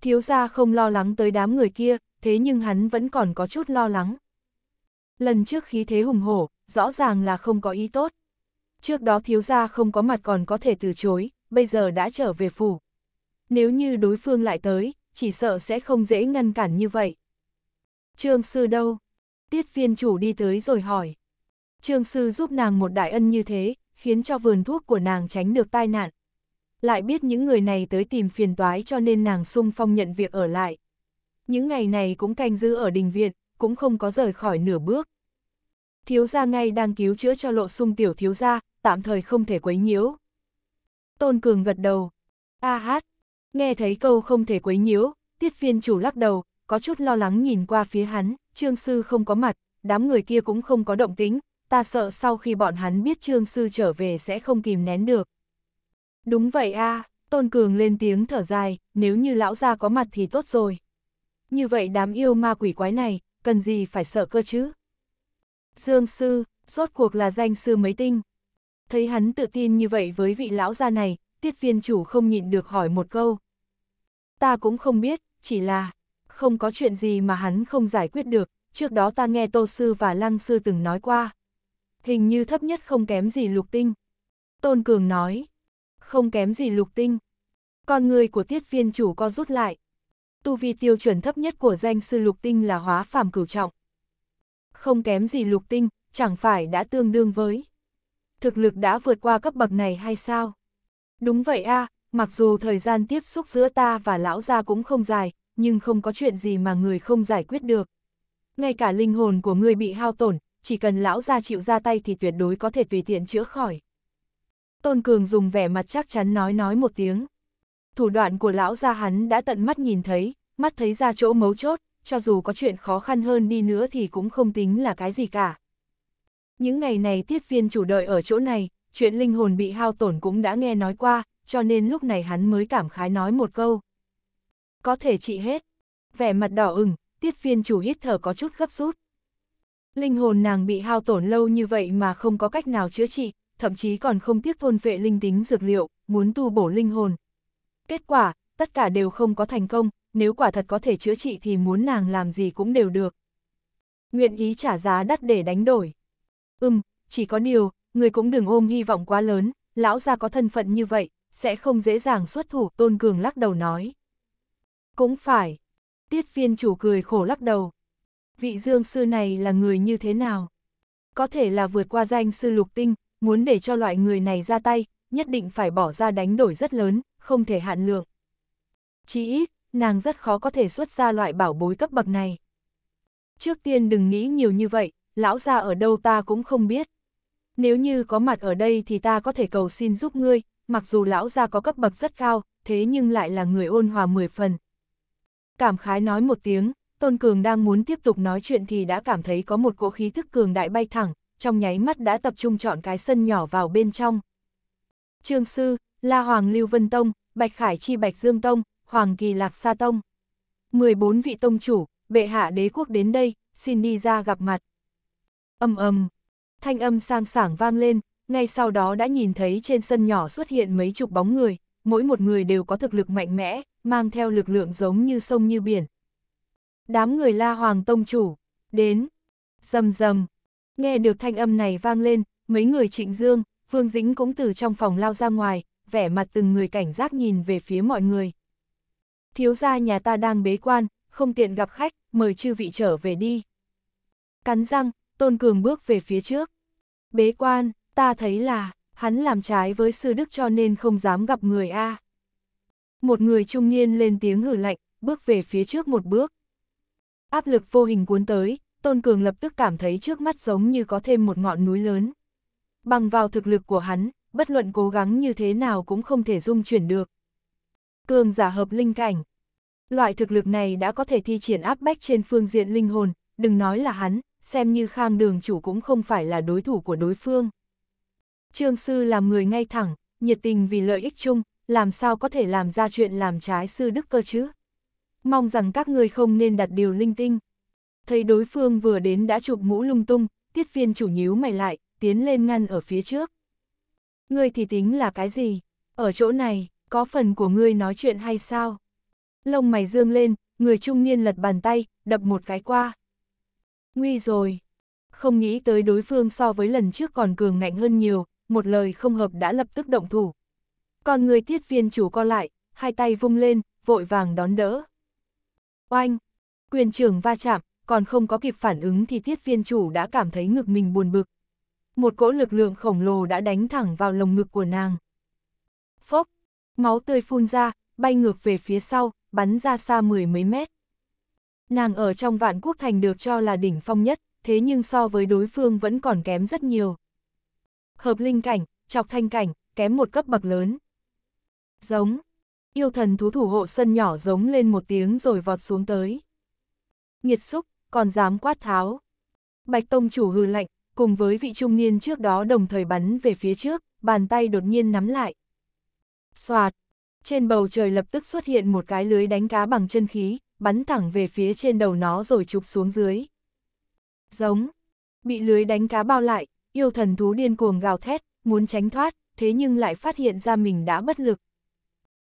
Thiếu gia không lo lắng tới đám người kia, thế nhưng hắn vẫn còn có chút lo lắng. Lần trước khí thế hùng hổ, rõ ràng là không có ý tốt. Trước đó thiếu gia không có mặt còn có thể từ chối, bây giờ đã trở về phủ. Nếu như đối phương lại tới, chỉ sợ sẽ không dễ ngăn cản như vậy. Trương sư đâu? Tiết viên chủ đi tới rồi hỏi. Trương sư giúp nàng một đại ân như thế, khiến cho vườn thuốc của nàng tránh được tai nạn. Lại biết những người này tới tìm phiền toái cho nên nàng sung phong nhận việc ở lại. Những ngày này cũng canh giữ ở đình viện, cũng không có rời khỏi nửa bước. Thiếu gia ngay đang cứu chữa cho lộ sung tiểu thiếu gia, tạm thời không thể quấy nhiễu. Tôn Cường gật đầu. A à hát, nghe thấy câu không thể quấy nhiễu, tiết viên chủ lắc đầu, có chút lo lắng nhìn qua phía hắn. Trương Sư không có mặt, đám người kia cũng không có động tính, ta sợ sau khi bọn hắn biết Trương Sư trở về sẽ không kìm nén được. Đúng vậy a à, Tôn Cường lên tiếng thở dài, nếu như lão gia có mặt thì tốt rồi. Như vậy đám yêu ma quỷ quái này, cần gì phải sợ cơ chứ? Dương Sư, rốt cuộc là danh sư mấy tinh. Thấy hắn tự tin như vậy với vị lão gia này, tiết viên chủ không nhịn được hỏi một câu. Ta cũng không biết, chỉ là, không có chuyện gì mà hắn không giải quyết được, trước đó ta nghe Tô Sư và Lăng Sư từng nói qua. Hình như thấp nhất không kém gì lục tinh. Tôn Cường nói, không kém gì lục tinh. Con người của tiết viên chủ co rút lại. Tu vi tiêu chuẩn thấp nhất của danh sư lục tinh là hóa phàm cửu trọng. Không kém gì lục tinh, chẳng phải đã tương đương với. Thực lực đã vượt qua cấp bậc này hay sao? Đúng vậy a à, mặc dù thời gian tiếp xúc giữa ta và lão gia cũng không dài, nhưng không có chuyện gì mà người không giải quyết được. Ngay cả linh hồn của người bị hao tổn, chỉ cần lão gia chịu ra tay thì tuyệt đối có thể tùy tiện chữa khỏi. Tôn Cường dùng vẻ mặt chắc chắn nói nói một tiếng. Thủ đoạn của lão gia hắn đã tận mắt nhìn thấy, mắt thấy ra chỗ mấu chốt, cho dù có chuyện khó khăn hơn đi nữa thì cũng không tính là cái gì cả. Những ngày này tiết viên chủ đợi ở chỗ này, chuyện linh hồn bị hao tổn cũng đã nghe nói qua, cho nên lúc này hắn mới cảm khái nói một câu có thể trị hết. Vẻ mặt đỏ ửng, tiết viên chủ hít thở có chút gấp rút. Linh hồn nàng bị hao tổn lâu như vậy mà không có cách nào chữa trị, thậm chí còn không tiếc thôn vệ linh tính dược liệu, muốn tu bổ linh hồn. Kết quả, tất cả đều không có thành công, nếu quả thật có thể chữa trị thì muốn nàng làm gì cũng đều được. Nguyện ý trả giá đắt để đánh đổi. Ừm, chỉ có điều, người cũng đừng ôm hy vọng quá lớn, lão gia có thân phận như vậy, sẽ không dễ dàng xuất thủ, Tôn Cường lắc đầu nói. Cũng phải. Tiết viên chủ cười khổ lắc đầu. Vị dương sư này là người như thế nào? Có thể là vượt qua danh sư lục tinh, muốn để cho loại người này ra tay, nhất định phải bỏ ra đánh đổi rất lớn, không thể hạn lượng. Chỉ ít, nàng rất khó có thể xuất ra loại bảo bối cấp bậc này. Trước tiên đừng nghĩ nhiều như vậy, lão gia ở đâu ta cũng không biết. Nếu như có mặt ở đây thì ta có thể cầu xin giúp ngươi, mặc dù lão gia có cấp bậc rất cao, thế nhưng lại là người ôn hòa mười phần, Cảm khái nói một tiếng, Tôn Cường đang muốn tiếp tục nói chuyện thì đã cảm thấy có một cỗ khí thức cường đại bay thẳng, trong nháy mắt đã tập trung chọn cái sân nhỏ vào bên trong. Trương Sư, La Hoàng Lưu Vân Tông, Bạch Khải Chi Bạch Dương Tông, Hoàng Kỳ Lạc Sa Tông. 14 vị tông chủ, bệ hạ đế quốc đến đây, xin đi ra gặp mặt. Âm âm, thanh âm sang sảng vang lên, ngay sau đó đã nhìn thấy trên sân nhỏ xuất hiện mấy chục bóng người, mỗi một người đều có thực lực mạnh mẽ, mang theo lực lượng giống như sông như biển. Đám người La Hoàng Tông Chủ, đến, rầm rầm, nghe được thanh âm này vang lên, mấy người trịnh dương, Phương Dĩnh cũng từ trong phòng lao ra ngoài, vẻ mặt từng người cảnh giác nhìn về phía mọi người. Thiếu gia nhà ta đang bế quan, không tiện gặp khách, mời chư vị trở về đi. Cắn răng, Tôn Cường bước về phía trước. Bế quan, ta thấy là, hắn làm trái với sư đức cho nên không dám gặp người A. À. Một người trung niên lên tiếng hử lạnh, bước về phía trước một bước. Áp lực vô hình cuốn tới, Tôn Cường lập tức cảm thấy trước mắt giống như có thêm một ngọn núi lớn. Bằng vào thực lực của hắn, bất luận cố gắng như thế nào cũng không thể dung chuyển được. Cường giả hợp linh cảnh. Loại thực lực này đã có thể thi triển áp bách trên phương diện linh hồn, đừng nói là hắn, xem như khang đường chủ cũng không phải là đối thủ của đối phương. Trương Sư làm người ngay thẳng, nhiệt tình vì lợi ích chung, làm sao có thể làm ra chuyện làm trái sư đức cơ chứ? Mong rằng các người không nên đặt điều linh tinh. Thấy đối phương vừa đến đã chụp mũ lung tung, tiết viên chủ nhíu mày lại, tiến lên ngăn ở phía trước. Ngươi thì tính là cái gì? Ở chỗ này, có phần của ngươi nói chuyện hay sao? Lông mày dương lên, người trung niên lật bàn tay, đập một cái qua. Nguy rồi. Không nghĩ tới đối phương so với lần trước còn cường ngạnh hơn nhiều, một lời không hợp đã lập tức động thủ. Còn người tiết viên chủ co lại, hai tay vung lên, vội vàng đón đỡ. Oanh! Quyền trưởng va chạm, còn không có kịp phản ứng thì tiết viên chủ đã cảm thấy ngực mình buồn bực. Một cỗ lực lượng khổng lồ đã đánh thẳng vào lồng ngực của nàng. Phốc! Máu tươi phun ra, bay ngược về phía sau, bắn ra xa mười mấy mét. Nàng ở trong vạn quốc thành được cho là đỉnh phong nhất, thế nhưng so với đối phương vẫn còn kém rất nhiều hợp linh cảnh, chọc thanh cảnh, kém một cấp bậc lớn. Giống, yêu thần thú thủ hộ sân nhỏ giống lên một tiếng rồi vọt xuống tới. nhiệt xúc, còn dám quát tháo. Bạch Tông chủ hư lạnh, cùng với vị trung niên trước đó đồng thời bắn về phía trước, bàn tay đột nhiên nắm lại. Xoạt, trên bầu trời lập tức xuất hiện một cái lưới đánh cá bằng chân khí, bắn thẳng về phía trên đầu nó rồi chụp xuống dưới. Giống, bị lưới đánh cá bao lại, yêu thần thú điên cuồng gào thét, muốn tránh thoát, thế nhưng lại phát hiện ra mình đã bất lực.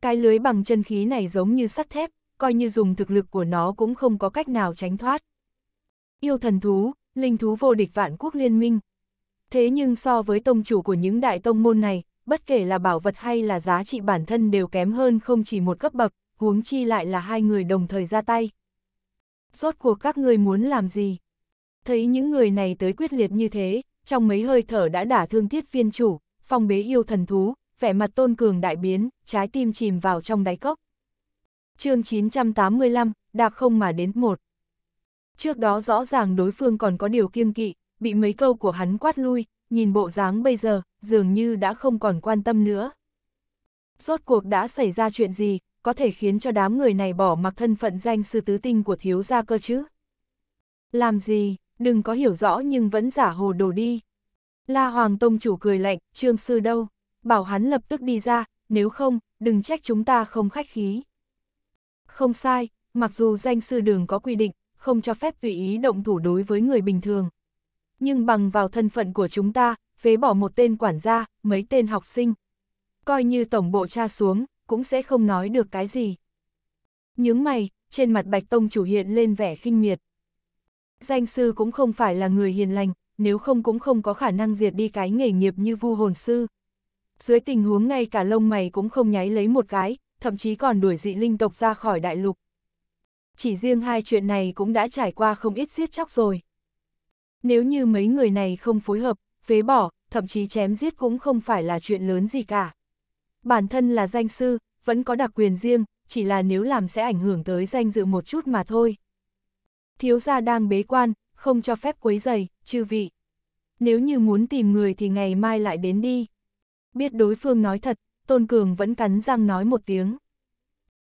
Cái lưới bằng chân khí này giống như sắt thép, coi như dùng thực lực của nó cũng không có cách nào tránh thoát. Yêu thần thú, linh thú vô địch vạn quốc liên minh. Thế nhưng so với tông chủ của những đại tông môn này, bất kể là bảo vật hay là giá trị bản thân đều kém hơn không chỉ một cấp bậc, huống chi lại là hai người đồng thời ra tay. Rốt cuộc các người muốn làm gì? Thấy những người này tới quyết liệt như thế, trong mấy hơi thở đã đả thương thiết viên chủ, phong bế yêu thần thú, vẻ mặt tôn cường đại biến, trái tim chìm vào trong đáy cốc. chương 985, đạp không mà đến một. Trước đó rõ ràng đối phương còn có điều kiêng kỵ, bị mấy câu của hắn quát lui, nhìn bộ dáng bây giờ, dường như đã không còn quan tâm nữa. Rốt cuộc đã xảy ra chuyện gì, có thể khiến cho đám người này bỏ mặc thân phận danh sư tứ tinh của thiếu gia cơ chứ? Làm gì? đừng có hiểu rõ nhưng vẫn giả hồ đồ đi. La Hoàng Tông chủ cười lạnh, trương sư đâu, bảo hắn lập tức đi ra, nếu không, đừng trách chúng ta không khách khí. Không sai, mặc dù danh sư đường có quy định, không cho phép tùy ý động thủ đối với người bình thường. Nhưng bằng vào thân phận của chúng ta, phế bỏ một tên quản gia, mấy tên học sinh. Coi như tổng bộ cha xuống, cũng sẽ không nói được cái gì. Nhướng mày, trên mặt Bạch Tông chủ hiện lên vẻ khinh miệt. Danh sư cũng không phải là người hiền lành, nếu không cũng không có khả năng diệt đi cái nghề nghiệp như vu hồn sư. Dưới tình huống ngay cả lông mày cũng không nháy lấy một cái, thậm chí còn đuổi dị linh tộc ra khỏi đại lục. Chỉ riêng hai chuyện này cũng đã trải qua không ít giết chóc rồi. Nếu như mấy người này không phối hợp, phế bỏ, thậm chí chém giết cũng không phải là chuyện lớn gì cả. Bản thân là danh sư, vẫn có đặc quyền riêng, chỉ là nếu làm sẽ ảnh hưởng tới danh dự một chút mà thôi thiếu gia đang bế quan, không cho phép quấy giày, chư vị. Nếu như muốn tìm người thì ngày mai lại đến đi. Biết đối phương nói thật, Tôn Cường vẫn cắn răng nói một tiếng.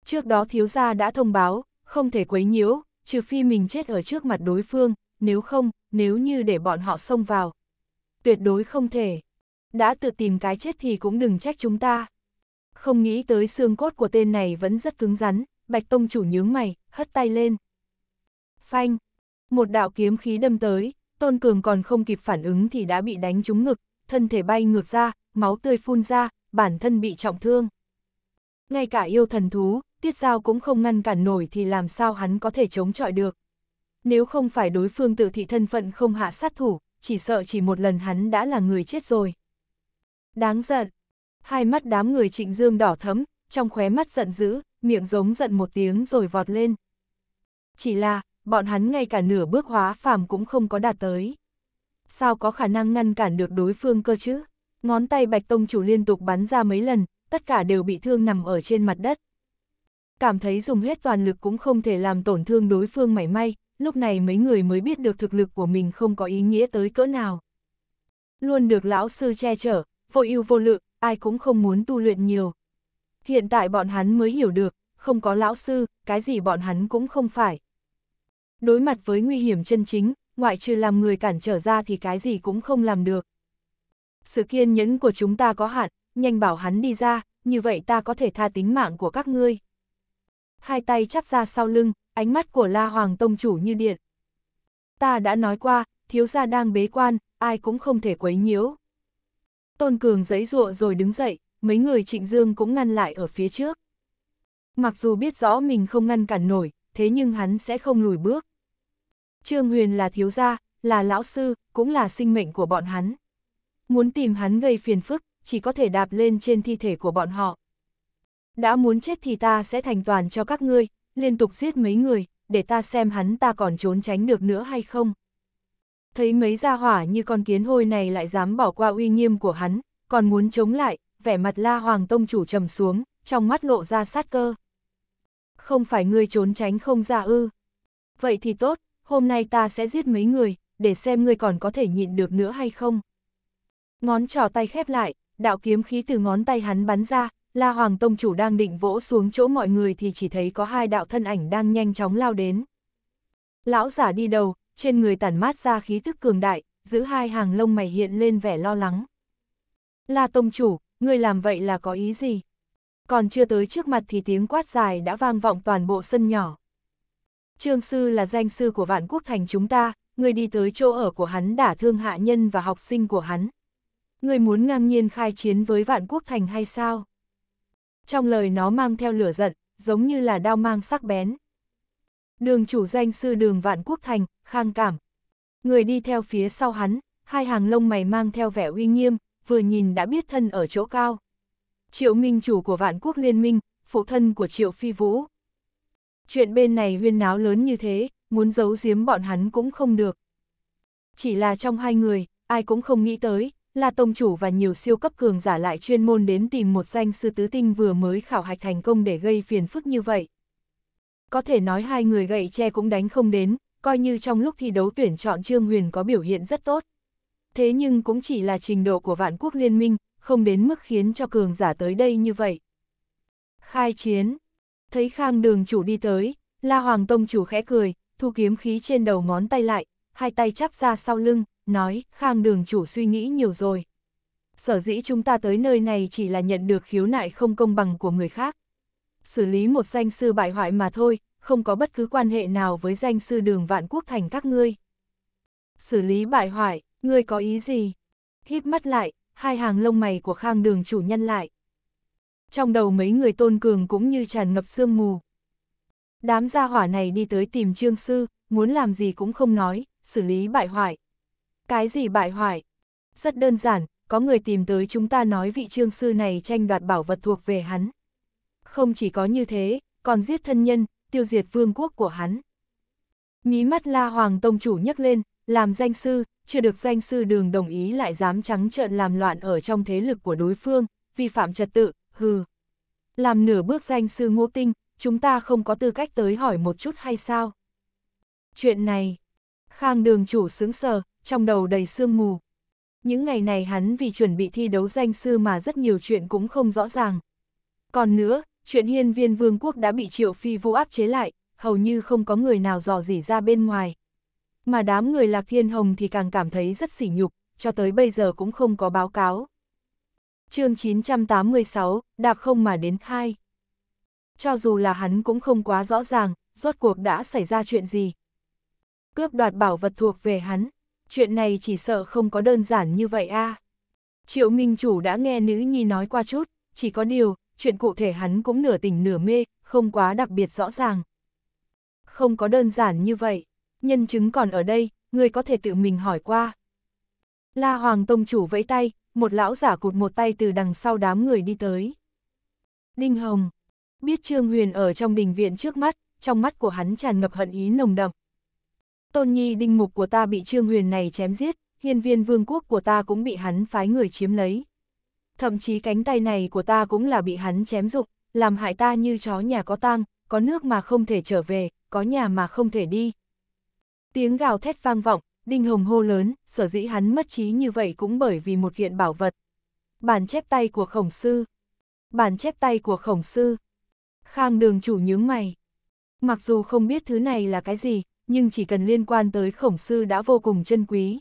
Trước đó thiếu gia đã thông báo, không thể quấy nhiễu, trừ phi mình chết ở trước mặt đối phương, nếu không, nếu như để bọn họ xông vào. Tuyệt đối không thể. Đã tự tìm cái chết thì cũng đừng trách chúng ta. Không nghĩ tới xương cốt của tên này vẫn rất cứng rắn, Bạch Tông chủ nhướng mày, hất tay lên. Phanh! Một đạo kiếm khí đâm tới, Tôn Cường còn không kịp phản ứng thì đã bị đánh trúng ngực, thân thể bay ngược ra, máu tươi phun ra, bản thân bị trọng thương. Ngay cả yêu thần thú, tiết giao cũng không ngăn cản nổi thì làm sao hắn có thể chống chọi được. Nếu không phải đối phương tự thị thân phận không hạ sát thủ, chỉ sợ chỉ một lần hắn đã là người chết rồi. Đáng giận. Hai mắt đám người trịnh dương đỏ thấm, trong khóe mắt giận dữ, miệng giống giận một tiếng rồi vọt lên. Chỉ là, bọn hắn ngay cả nửa bước hóa phàm cũng không có đạt tới. Sao có khả năng ngăn cản được đối phương cơ chứ? Ngón tay Bạch Tông Chủ liên tục bắn ra mấy lần, tất cả đều bị thương nằm ở trên mặt đất. Cảm thấy dùng hết toàn lực cũng không thể làm tổn thương đối phương mảy may, lúc này mấy người mới biết được thực lực của mình không có ý nghĩa tới cỡ nào. Luôn được lão sư che chở, vô ưu vô lự, ai cũng không muốn tu luyện nhiều. Hiện tại bọn hắn mới hiểu được, không có lão sư, cái gì bọn hắn cũng không phải đối mặt với nguy hiểm chân chính, ngoại trừ làm người cản trở ra thì cái gì cũng không làm được. Sự kiên nhẫn của chúng ta có hạn, nhanh bảo hắn đi ra, như vậy ta có thể tha tính mạng của các ngươi. Hai tay chắp ra sau lưng, ánh mắt của La Hoàng Tông Chủ như điện. Ta đã nói qua, thiếu gia đang bế quan, ai cũng không thể quấy nhiễu. Tôn Cường giấy ruộ rồi đứng dậy, mấy người trịnh dương cũng ngăn lại ở phía trước. Mặc dù biết rõ mình không ngăn cản nổi, thế nhưng hắn sẽ không lùi bước. Trương Huyền là thiếu gia, là lão sư, cũng là sinh mệnh của bọn hắn. Muốn tìm hắn gây phiền phức, chỉ có thể đạp lên trên thi thể của bọn họ. Đã muốn chết thì ta sẽ thành toàn cho các ngươi, liên tục giết mấy người, để ta xem hắn ta còn trốn tránh được nữa hay không. Thấy mấy gia hỏa như con kiến hôi này lại dám bỏ qua uy nghiêm của hắn, còn muốn chống lại, vẻ mặt la hoàng tông chủ trầm xuống, trong mắt lộ ra sát cơ. Không phải ngươi trốn tránh không ra ư. Vậy thì tốt, hôm nay ta sẽ giết mấy người, để xem ngươi còn có thể nhịn được nữa hay không. Ngón trò tay khép lại, đạo kiếm khí từ ngón tay hắn bắn ra, La Hoàng Tông Chủ đang định vỗ xuống chỗ mọi người thì chỉ thấy có hai đạo thân ảnh đang nhanh chóng lao đến. Lão giả đi đầu, trên người tản mát ra khí tức cường đại, giữ hai hàng lông mày hiện lên vẻ lo lắng. La Tông Chủ, ngươi làm vậy là có ý gì? Còn chưa tới trước mặt thì tiếng quát dài đã vang vọng toàn bộ sân nhỏ. Trương Sư là danh sư của vạn quốc thành chúng ta, người đi tới chỗ ở của hắn đã thương hạ nhân và học sinh của hắn. Người muốn ngang nhiên khai chiến với vạn quốc thành hay sao? Trong lời nó mang theo lửa giận, giống như là đao mang sắc bén. Đường chủ danh sư đường vạn quốc thành, khang cảm. Người đi theo phía sau hắn, hai hàng lông mày mang theo vẻ uy nghiêm, vừa nhìn đã biết thân ở chỗ cao. Triệu Minh chủ của vạn quốc liên minh, phụ thân của Triệu Phi Vũ. Chuyện bên này huyên náo lớn như thế, muốn giấu giếm bọn hắn cũng không được. Chỉ là trong hai người, ai cũng không nghĩ tới, là tông chủ và nhiều siêu cấp cường giả lại chuyên môn đến tìm một danh sư tứ tinh vừa mới khảo hạch thành công để gây phiền phức như vậy. Có thể nói hai người gậy tre cũng đánh không đến, coi như trong lúc thi đấu tuyển chọn Trương Huyền có biểu hiện rất tốt. Thế nhưng cũng chỉ là trình độ của vạn quốc liên minh, không đến mức khiến cho cường giả tới đây như vậy. Khai chiến Thấy Khang đường chủ đi tới, La Hoàng Tông chủ khẽ cười, thu kiếm khí trên đầu ngón tay lại, hai tay chắp ra sau lưng, nói, Khang đường chủ suy nghĩ nhiều rồi. Sở dĩ chúng ta tới nơi này chỉ là nhận được khiếu nại không công bằng của người khác. Xử lý một danh sư bại hoại mà thôi, không có bất cứ quan hệ nào với danh sư đường vạn quốc thành các ngươi. Xử lý bại hoại, ngươi có ý gì? Hít mắt lại, hai hàng lông mày của Khang đường chủ nhân lại, trong đầu mấy người tôn cường cũng như tràn ngập sương mù. Đám gia hỏa này đi tới tìm trương sư, muốn làm gì cũng không nói, xử lý bại hoại. Cái gì bại hoại? Rất đơn giản, có người tìm tới chúng ta nói vị trương sư này tranh đoạt bảo vật thuộc về hắn. Không chỉ có như thế, còn giết thân nhân, tiêu diệt vương quốc của hắn. Mí mắt la hoàng tông chủ nhấc lên, làm danh sư, chưa được danh sư đường đồng ý lại dám trắng trợn làm loạn ở trong thế lực của đối phương, vi phạm trật tự, hừ. Làm nửa bước danh sư ngô tinh, chúng ta không có tư cách tới hỏi một chút hay sao? Chuyện này, Khang đường chủ sướng sờ, trong đầu đầy sương mù. Những ngày này hắn vì chuẩn bị thi đấu danh sư mà rất nhiều chuyện cũng không rõ ràng. Còn nữa, chuyện hiên viên vương quốc đã bị triệu phi vũ áp chế lại, hầu như không có người nào dò dỉ ra bên ngoài. Mà đám người lạc thiên hồng thì càng cảm thấy rất sỉ nhục, cho tới bây giờ cũng không có báo cáo chương 986, đạp không mà đến hai Cho dù là hắn cũng không quá rõ ràng, rốt cuộc đã xảy ra chuyện gì. Cướp đoạt bảo vật thuộc về hắn, chuyện này chỉ sợ không có đơn giản như vậy a. À. Triệu Minh Chủ đã nghe nữ nhi nói qua chút, chỉ có điều, chuyện cụ thể hắn cũng nửa tỉnh nửa mê, không quá đặc biệt rõ ràng. Không có đơn giản như vậy, nhân chứng còn ở đây, người có thể tự mình hỏi qua. La Hoàng Tông Chủ vẫy tay, một lão giả cụt một tay từ đằng sau đám người đi tới. Đinh Hồng, biết Trương Huyền ở trong đình viện trước mắt, trong mắt của hắn tràn ngập hận ý nồng đậm. Tôn nhi đinh mục của ta bị Trương Huyền này chém giết, hiên viên vương quốc của ta cũng bị hắn phái người chiếm lấy. Thậm chí cánh tay này của ta cũng là bị hắn chém dụng, làm hại ta như chó nhà có tang, có nước mà không thể trở về, có nhà mà không thể đi. Tiếng gào thét vang vọng, Đinh Hồng hô lớn, sở dĩ hắn mất trí như vậy cũng bởi vì một kiện bảo vật. Bản chép tay của khổng sư. Bản chép tay của khổng sư. Khang đường chủ nhướng mày. Mặc dù không biết thứ này là cái gì, nhưng chỉ cần liên quan tới khổng sư đã vô cùng chân quý.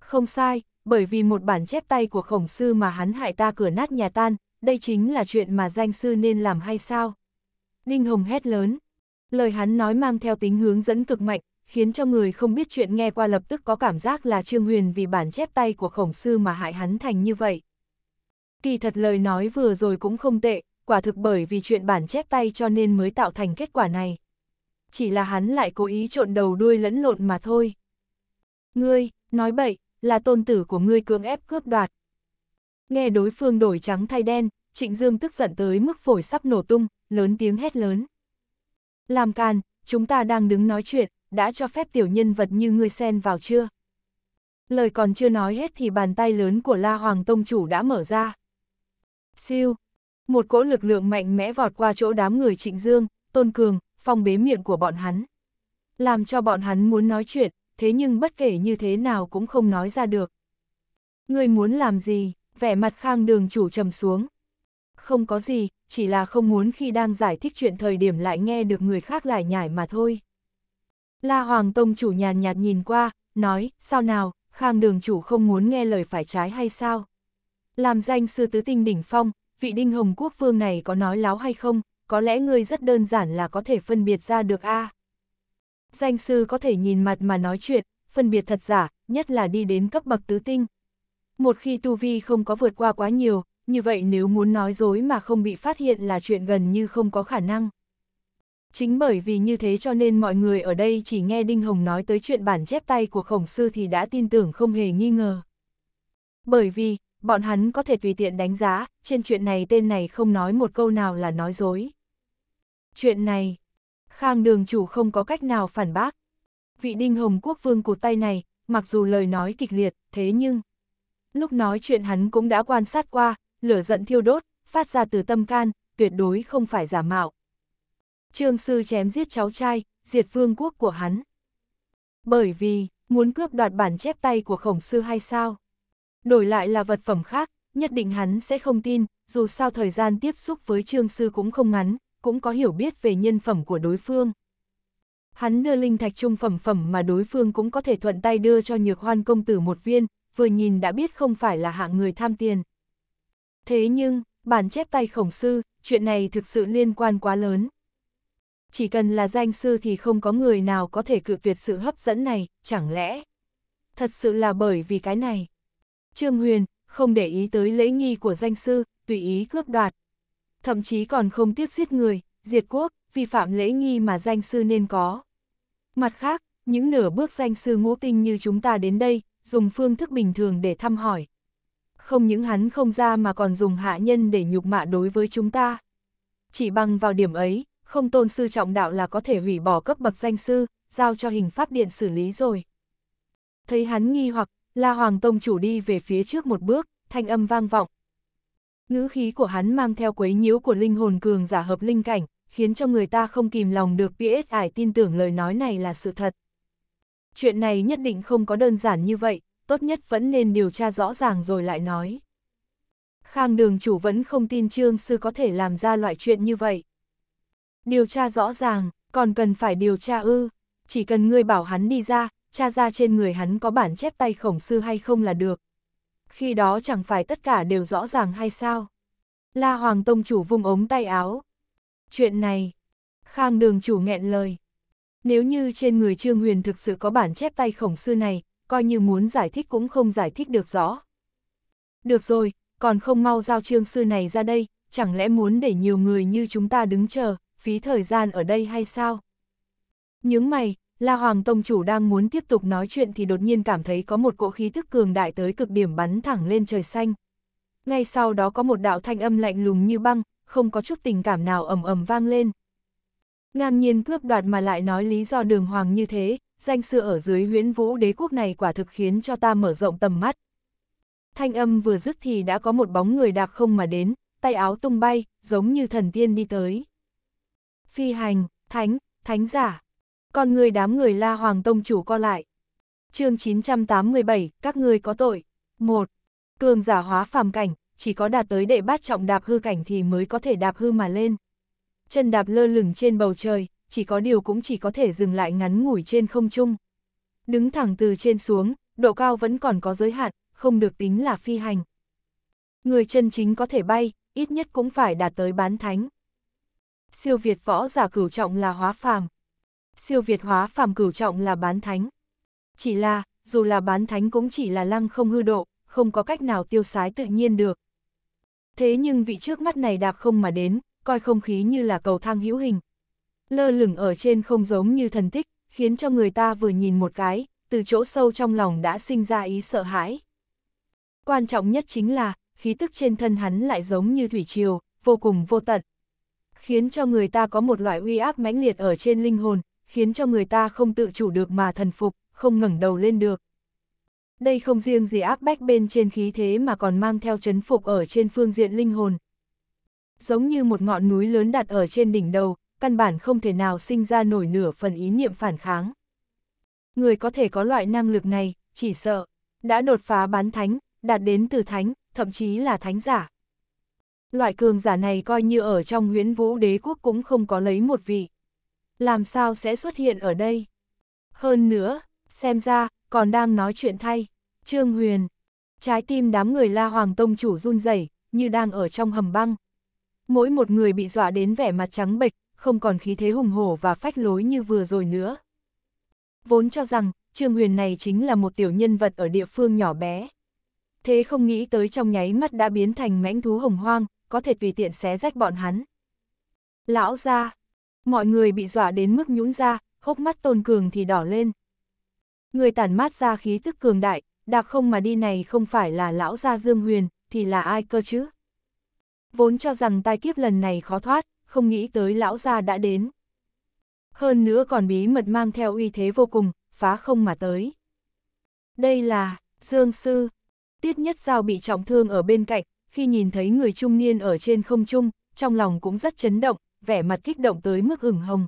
Không sai, bởi vì một bản chép tay của khổng sư mà hắn hại ta cửa nát nhà tan, đây chính là chuyện mà danh sư nên làm hay sao? Đinh Hồng hét lớn. Lời hắn nói mang theo tính hướng dẫn cực mạnh, khiến cho người không biết chuyện nghe qua lập tức có cảm giác là Trương Huyền vì bản chép tay của khổng sư mà hại hắn thành như vậy. Kỳ thật lời nói vừa rồi cũng không tệ, quả thực bởi vì chuyện bản chép tay cho nên mới tạo thành kết quả này. Chỉ là hắn lại cố ý trộn đầu đuôi lẫn lộn mà thôi. Ngươi, nói bậy, là tôn tử của ngươi cưỡng ép cướp đoạt. Nghe đối phương đổi trắng thay đen, Trịnh Dương tức giận tới mức phổi sắp nổ tung, lớn tiếng hét lớn. Làm càn, chúng ta đang đứng nói chuyện, đã cho phép tiểu nhân vật như ngươi xen vào chưa? Lời còn chưa nói hết thì bàn tay lớn của La Hoàng Tông Chủ đã mở ra. Siêu! Một cỗ lực lượng mạnh mẽ vọt qua chỗ đám người trịnh dương, tôn cường, phong bế miệng của bọn hắn. Làm cho bọn hắn muốn nói chuyện, thế nhưng bất kể như thế nào cũng không nói ra được. Ngươi muốn làm gì? Vẻ mặt khang đường chủ trầm xuống. Không có gì, chỉ là không muốn khi đang giải thích chuyện thời điểm lại nghe được người khác lại nhải mà thôi. La Hoàng Tông chủ nhàn nhạt nhìn qua, nói, sao nào, Khang đường chủ không muốn nghe lời phải trái hay sao? Làm danh sư tứ tinh đỉnh phong, vị đinh hồng quốc vương này có nói láo hay không, có lẽ ngươi rất đơn giản là có thể phân biệt ra được a. Danh sư có thể nhìn mặt mà nói chuyện, phân biệt thật giả, nhất là đi đến cấp bậc tứ tinh. Một khi tu vi không có vượt qua quá nhiều, như vậy nếu muốn nói dối mà không bị phát hiện là chuyện gần như không có khả năng. Chính bởi vì như thế cho nên mọi người ở đây chỉ nghe Đinh Hồng nói tới chuyện bản chép tay của khổng sư thì đã tin tưởng không hề nghi ngờ. Bởi vì, bọn hắn có thể tùy tiện đánh giá, trên chuyện này tên này không nói một câu nào là nói dối. Chuyện này, Khang đường chủ không có cách nào phản bác. Vị Đinh Hồng quốc vương cụt tay này, mặc dù lời nói kịch liệt, thế nhưng... Lúc nói chuyện hắn cũng đã quan sát qua, lửa giận thiêu đốt, phát ra từ tâm can, tuyệt đối không phải giả mạo. Trương Sư chém giết cháu trai, diệt vương quốc của hắn. Bởi vì, muốn cướp đoạt bản chép tay của khổng sư hay sao? Đổi lại là vật phẩm khác, nhất định hắn sẽ không tin, dù sao thời gian tiếp xúc với Trương Sư cũng không ngắn, cũng có hiểu biết về nhân phẩm của đối phương. Hắn đưa linh thạch trung phẩm phẩm mà đối phương cũng có thể thuận tay đưa cho nhược hoan công tử một viên, vừa nhìn đã biết không phải là hạng người tham tiền. Thế nhưng, bản chép tay khổng sư, chuyện này thực sự liên quan quá lớn chỉ cần là danh sư thì không có người nào có thể cự tuyệt sự hấp dẫn này, chẳng lẽ? Thật sự là bởi vì cái này. Trương Huyền, không để ý tới lễ nghi của danh sư, tùy ý cướp đoạt. Thậm chí còn không tiếc giết người, diệt quốc, vi phạm lễ nghi mà danh sư nên có. Mặt khác, những nửa bước danh sư ngũ tinh như chúng ta đến đây, dùng phương thức bình thường để thăm hỏi. Không những hắn không ra mà còn dùng hạ nhân để nhục mạ đối với chúng ta. Chỉ bằng vào điểm ấy, không tôn sư trọng đạo là có thể hủy bỏ cấp bậc danh sư, giao cho hình pháp điện xử lý rồi. Thấy hắn nghi hoặc, La Hoàng Tông chủ đi về phía trước một bước, thanh âm vang vọng. Ngữ khí của hắn mang theo quấy nhiễu của linh hồn cường giả hợp linh cảnh, khiến cho người ta không kìm lòng được biết ải tin tưởng lời nói này là sự thật. Chuyện này nhất định không có đơn giản như vậy, tốt nhất vẫn nên điều tra rõ ràng rồi lại nói. Khang đường chủ vẫn không tin trương sư có thể làm ra loại chuyện như vậy. Điều tra rõ ràng, còn cần phải điều tra ư. Chỉ cần ngươi bảo hắn đi ra, tra ra trên người hắn có bản chép tay khổng sư hay không là được. Khi đó chẳng phải tất cả đều rõ ràng hay sao? La Hoàng Tông chủ vung ống tay áo. Chuyện này, Khang đường chủ nghẹn lời. Nếu như trên người Trương Huyền thực sự có bản chép tay khổng sư này, coi như muốn giải thích cũng không giải thích được rõ. Được rồi, còn không mau giao Trương sư này ra đây, chẳng lẽ muốn để nhiều người như chúng ta đứng chờ, phí thời gian ở đây hay sao? Những mày, La Hoàng Tông Chủ đang muốn tiếp tục nói chuyện thì đột nhiên cảm thấy có một cỗ khí thức cường đại tới cực điểm bắn thẳng lên trời xanh. Ngay sau đó có một đạo thanh âm lạnh lùng như băng, không có chút tình cảm nào ầm ầm vang lên. Ngang nhiên cướp đoạt mà lại nói lý do đường hoàng như thế, danh sự ở dưới huyễn vũ đế quốc này quả thực khiến cho ta mở rộng tầm mắt. Thanh âm vừa dứt thì đã có một bóng người đạp không mà đến, tay áo tung bay, giống như thần tiên đi tới phi hành, thánh, thánh giả. còn người đám người la hoàng tông chủ co lại. chương 987, các người có tội. 1. Cường giả hóa phàm cảnh, chỉ có đạt tới đệ bát trọng đạp hư cảnh thì mới có thể đạp hư mà lên. Chân đạp lơ lửng trên bầu trời, chỉ có điều cũng chỉ có thể dừng lại ngắn ngủi trên không trung. Đứng thẳng từ trên xuống, độ cao vẫn còn có giới hạn, không được tính là phi hành. Người chân chính có thể bay, ít nhất cũng phải đạt tới bán thánh siêu việt võ giả cửu trọng là hóa phàm. Siêu việt hóa phàm cửu trọng là bán thánh. Chỉ là, dù là bán thánh cũng chỉ là lăng không hư độ, không có cách nào tiêu sái tự nhiên được. Thế nhưng vị trước mắt này đạp không mà đến, coi không khí như là cầu thang hữu hình. Lơ lửng ở trên không giống như thần tích, khiến cho người ta vừa nhìn một cái, từ chỗ sâu trong lòng đã sinh ra ý sợ hãi. Quan trọng nhất chính là, khí tức trên thân hắn lại giống như thủy triều, vô cùng vô tận, khiến cho người ta có một loại uy áp mãnh liệt ở trên linh hồn, khiến cho người ta không tự chủ được mà thần phục, không ngẩng đầu lên được. Đây không riêng gì áp bách bên trên khí thế mà còn mang theo chấn phục ở trên phương diện linh hồn. Giống như một ngọn núi lớn đặt ở trên đỉnh đầu, căn bản không thể nào sinh ra nổi nửa phần ý niệm phản kháng. Người có thể có loại năng lực này, chỉ sợ, đã đột phá bán thánh, đạt đến từ thánh, thậm chí là thánh giả loại cường giả này coi như ở trong huyến vũ đế quốc cũng không có lấy một vị. Làm sao sẽ xuất hiện ở đây? Hơn nữa, xem ra, còn đang nói chuyện thay. Trương Huyền, trái tim đám người La Hoàng Tông chủ run rẩy như đang ở trong hầm băng. Mỗi một người bị dọa đến vẻ mặt trắng bệch, không còn khí thế hùng hổ và phách lối như vừa rồi nữa. Vốn cho rằng, Trương Huyền này chính là một tiểu nhân vật ở địa phương nhỏ bé. Thế không nghĩ tới trong nháy mắt đã biến thành mãnh thú hồng hoang, có thể tùy tiện xé rách bọn hắn. Lão ra, mọi người bị dọa đến mức nhũn ra, hốc mắt tôn cường thì đỏ lên. Người tản mát ra khí tức cường đại, đạp không mà đi này không phải là lão gia Dương Huyền, thì là ai cơ chứ? Vốn cho rằng tai kiếp lần này khó thoát, không nghĩ tới lão gia đã đến. Hơn nữa còn bí mật mang theo uy thế vô cùng, phá không mà tới. Đây là, Dương Sư. Tiết Nhất Giao bị trọng thương ở bên cạnh, khi nhìn thấy người trung niên ở trên không trung, trong lòng cũng rất chấn động, vẻ mặt kích động tới mức ửng hồng.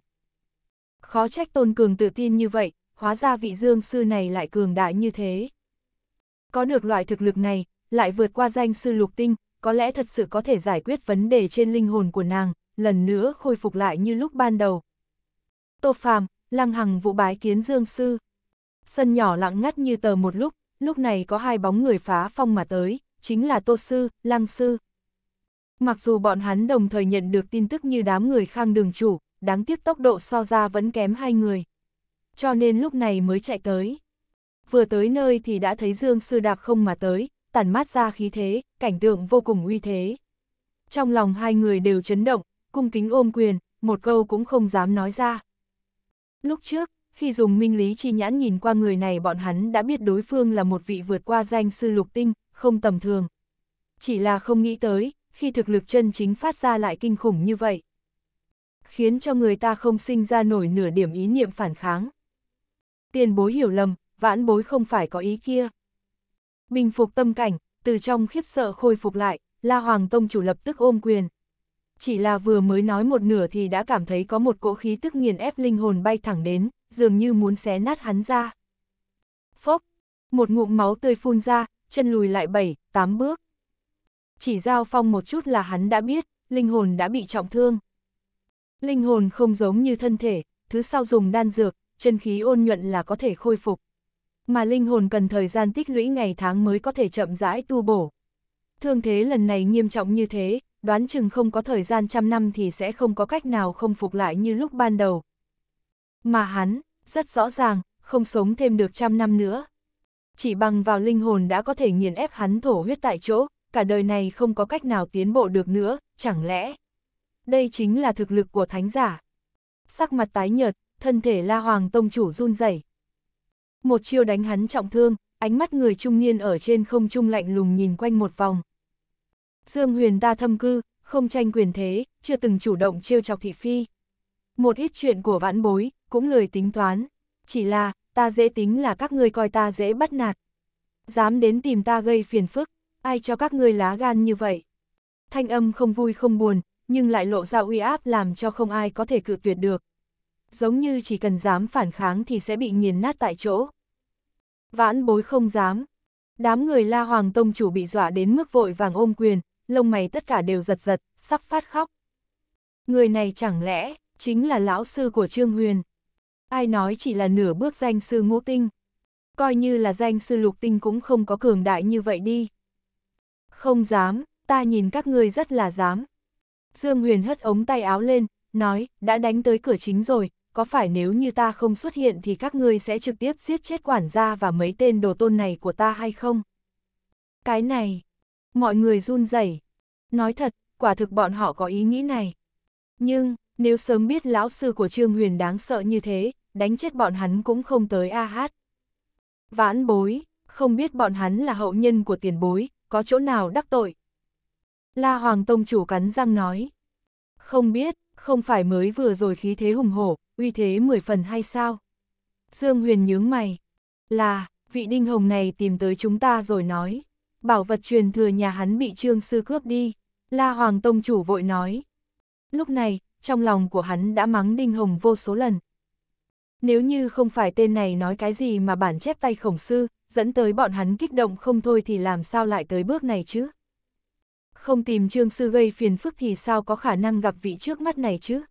Khó trách Tôn Cường tự tin như vậy, hóa ra vị dương sư này lại cường đại như thế. Có được loại thực lực này, lại vượt qua danh sư lục tinh, có lẽ thật sự có thể giải quyết vấn đề trên linh hồn của nàng, lần nữa khôi phục lại như lúc ban đầu. Tô Phàm, lăng hằng vụ bái kiến dương sư. Sân nhỏ lặng ngắt như tờ một lúc, lúc này có hai bóng người phá phong mà tới, chính là Tô Sư, Lăng Sư. Mặc dù bọn hắn đồng thời nhận được tin tức như đám người khang đường chủ, đáng tiếc tốc độ so ra vẫn kém hai người. Cho nên lúc này mới chạy tới. Vừa tới nơi thì đã thấy Dương Sư đạp không mà tới, tản mát ra khí thế, cảnh tượng vô cùng uy thế. Trong lòng hai người đều chấn động, cung kính ôm quyền, một câu cũng không dám nói ra. Lúc trước, khi dùng minh lý chi nhãn nhìn qua người này bọn hắn đã biết đối phương là một vị vượt qua danh sư lục tinh, không tầm thường. Chỉ là không nghĩ tới, khi thực lực chân chính phát ra lại kinh khủng như vậy. Khiến cho người ta không sinh ra nổi nửa điểm ý niệm phản kháng. Tiền bối hiểu lầm, vãn bối không phải có ý kia. Bình phục tâm cảnh, từ trong khiếp sợ khôi phục lại, La Hoàng Tông chủ lập tức ôm quyền. Chỉ là vừa mới nói một nửa thì đã cảm thấy có một cỗ khí tức nghiền ép linh hồn bay thẳng đến, dường như muốn xé nát hắn ra. Phốc, một ngụm máu tươi phun ra, chân lùi lại 7, 8 bước. Chỉ giao phong một chút là hắn đã biết, linh hồn đã bị trọng thương. Linh hồn không giống như thân thể, thứ sau dùng đan dược, chân khí ôn nhuận là có thể khôi phục. Mà linh hồn cần thời gian tích lũy ngày tháng mới có thể chậm rãi tu bổ. Thương thế lần này nghiêm trọng như thế, đoán chừng không có thời gian trăm năm thì sẽ không có cách nào không phục lại như lúc ban đầu. Mà hắn, rất rõ ràng, không sống thêm được trăm năm nữa. Chỉ bằng vào linh hồn đã có thể nghiền ép hắn thổ huyết tại chỗ, cả đời này không có cách nào tiến bộ được nữa, chẳng lẽ. Đây chính là thực lực của thánh giả. Sắc mặt tái nhợt, thân thể La Hoàng Tông chủ run rẩy. Một chiêu đánh hắn trọng thương, ánh mắt người trung niên ở trên không trung lạnh lùng nhìn quanh một vòng. Dương huyền ta thâm cư, không tranh quyền thế, chưa từng chủ động trêu chọc thị phi. Một ít chuyện của vãn bối, cũng lời tính toán. Chỉ là, ta dễ tính là các ngươi coi ta dễ bắt nạt. Dám đến tìm ta gây phiền phức, ai cho các ngươi lá gan như vậy. Thanh âm không vui không buồn, nhưng lại lộ ra uy áp làm cho không ai có thể cự tuyệt được. Giống như chỉ cần dám phản kháng thì sẽ bị nghiền nát tại chỗ. Vãn bối không dám. Đám người La Hoàng Tông chủ bị dọa đến mức vội vàng ôm quyền, lông mày tất cả đều giật giật, sắp phát khóc. Người này chẳng lẽ, chính là lão sư của Trương Huyền ai nói chỉ là nửa bước danh sư ngũ tinh. Coi như là danh sư lục tinh cũng không có cường đại như vậy đi. Không dám, ta nhìn các ngươi rất là dám. Dương Huyền hất ống tay áo lên, nói, đã đánh tới cửa chính rồi, có phải nếu như ta không xuất hiện thì các ngươi sẽ trực tiếp giết chết quản gia và mấy tên đồ tôn này của ta hay không? Cái này, mọi người run rẩy. Nói thật, quả thực bọn họ có ý nghĩ này. Nhưng, nếu sớm biết lão sư của Trương Huyền đáng sợ như thế, đánh chết bọn hắn cũng không tới a hát. Vãn bối, không biết bọn hắn là hậu nhân của tiền bối, có chỗ nào đắc tội. La Hoàng Tông chủ cắn răng nói. Không biết, không phải mới vừa rồi khí thế hùng hổ, uy thế mười phần hay sao? Dương Huyền nhướng mày. Là, vị đinh hồng này tìm tới chúng ta rồi nói. Bảo vật truyền thừa nhà hắn bị trương sư cướp đi. La Hoàng Tông chủ vội nói. Lúc này, trong lòng của hắn đã mắng đinh hồng vô số lần, nếu như không phải tên này nói cái gì mà bản chép tay khổng sư, dẫn tới bọn hắn kích động không thôi thì làm sao lại tới bước này chứ? Không tìm trương sư gây phiền phức thì sao có khả năng gặp vị trước mắt này chứ?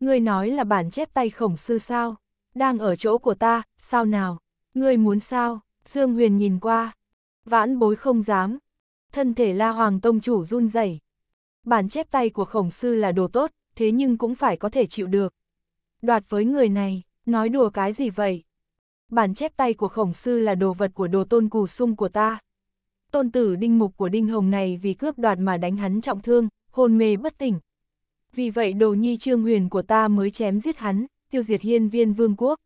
Ngươi nói là bản chép tay khổng sư sao? Đang ở chỗ của ta, sao nào? Ngươi muốn sao? Dương Huyền nhìn qua. Vãn bối không dám. Thân thể La Hoàng Tông Chủ run rẩy. Bản chép tay của khổng sư là đồ tốt, thế nhưng cũng phải có thể chịu được đoạt với người này, nói đùa cái gì vậy? Bản chép tay của khổng sư là đồ vật của đồ tôn cù sung của ta. Tôn tử đinh mục của đinh hồng này vì cướp đoạt mà đánh hắn trọng thương, hôn mê bất tỉnh. Vì vậy đồ nhi trương huyền của ta mới chém giết hắn, tiêu diệt hiên viên vương quốc.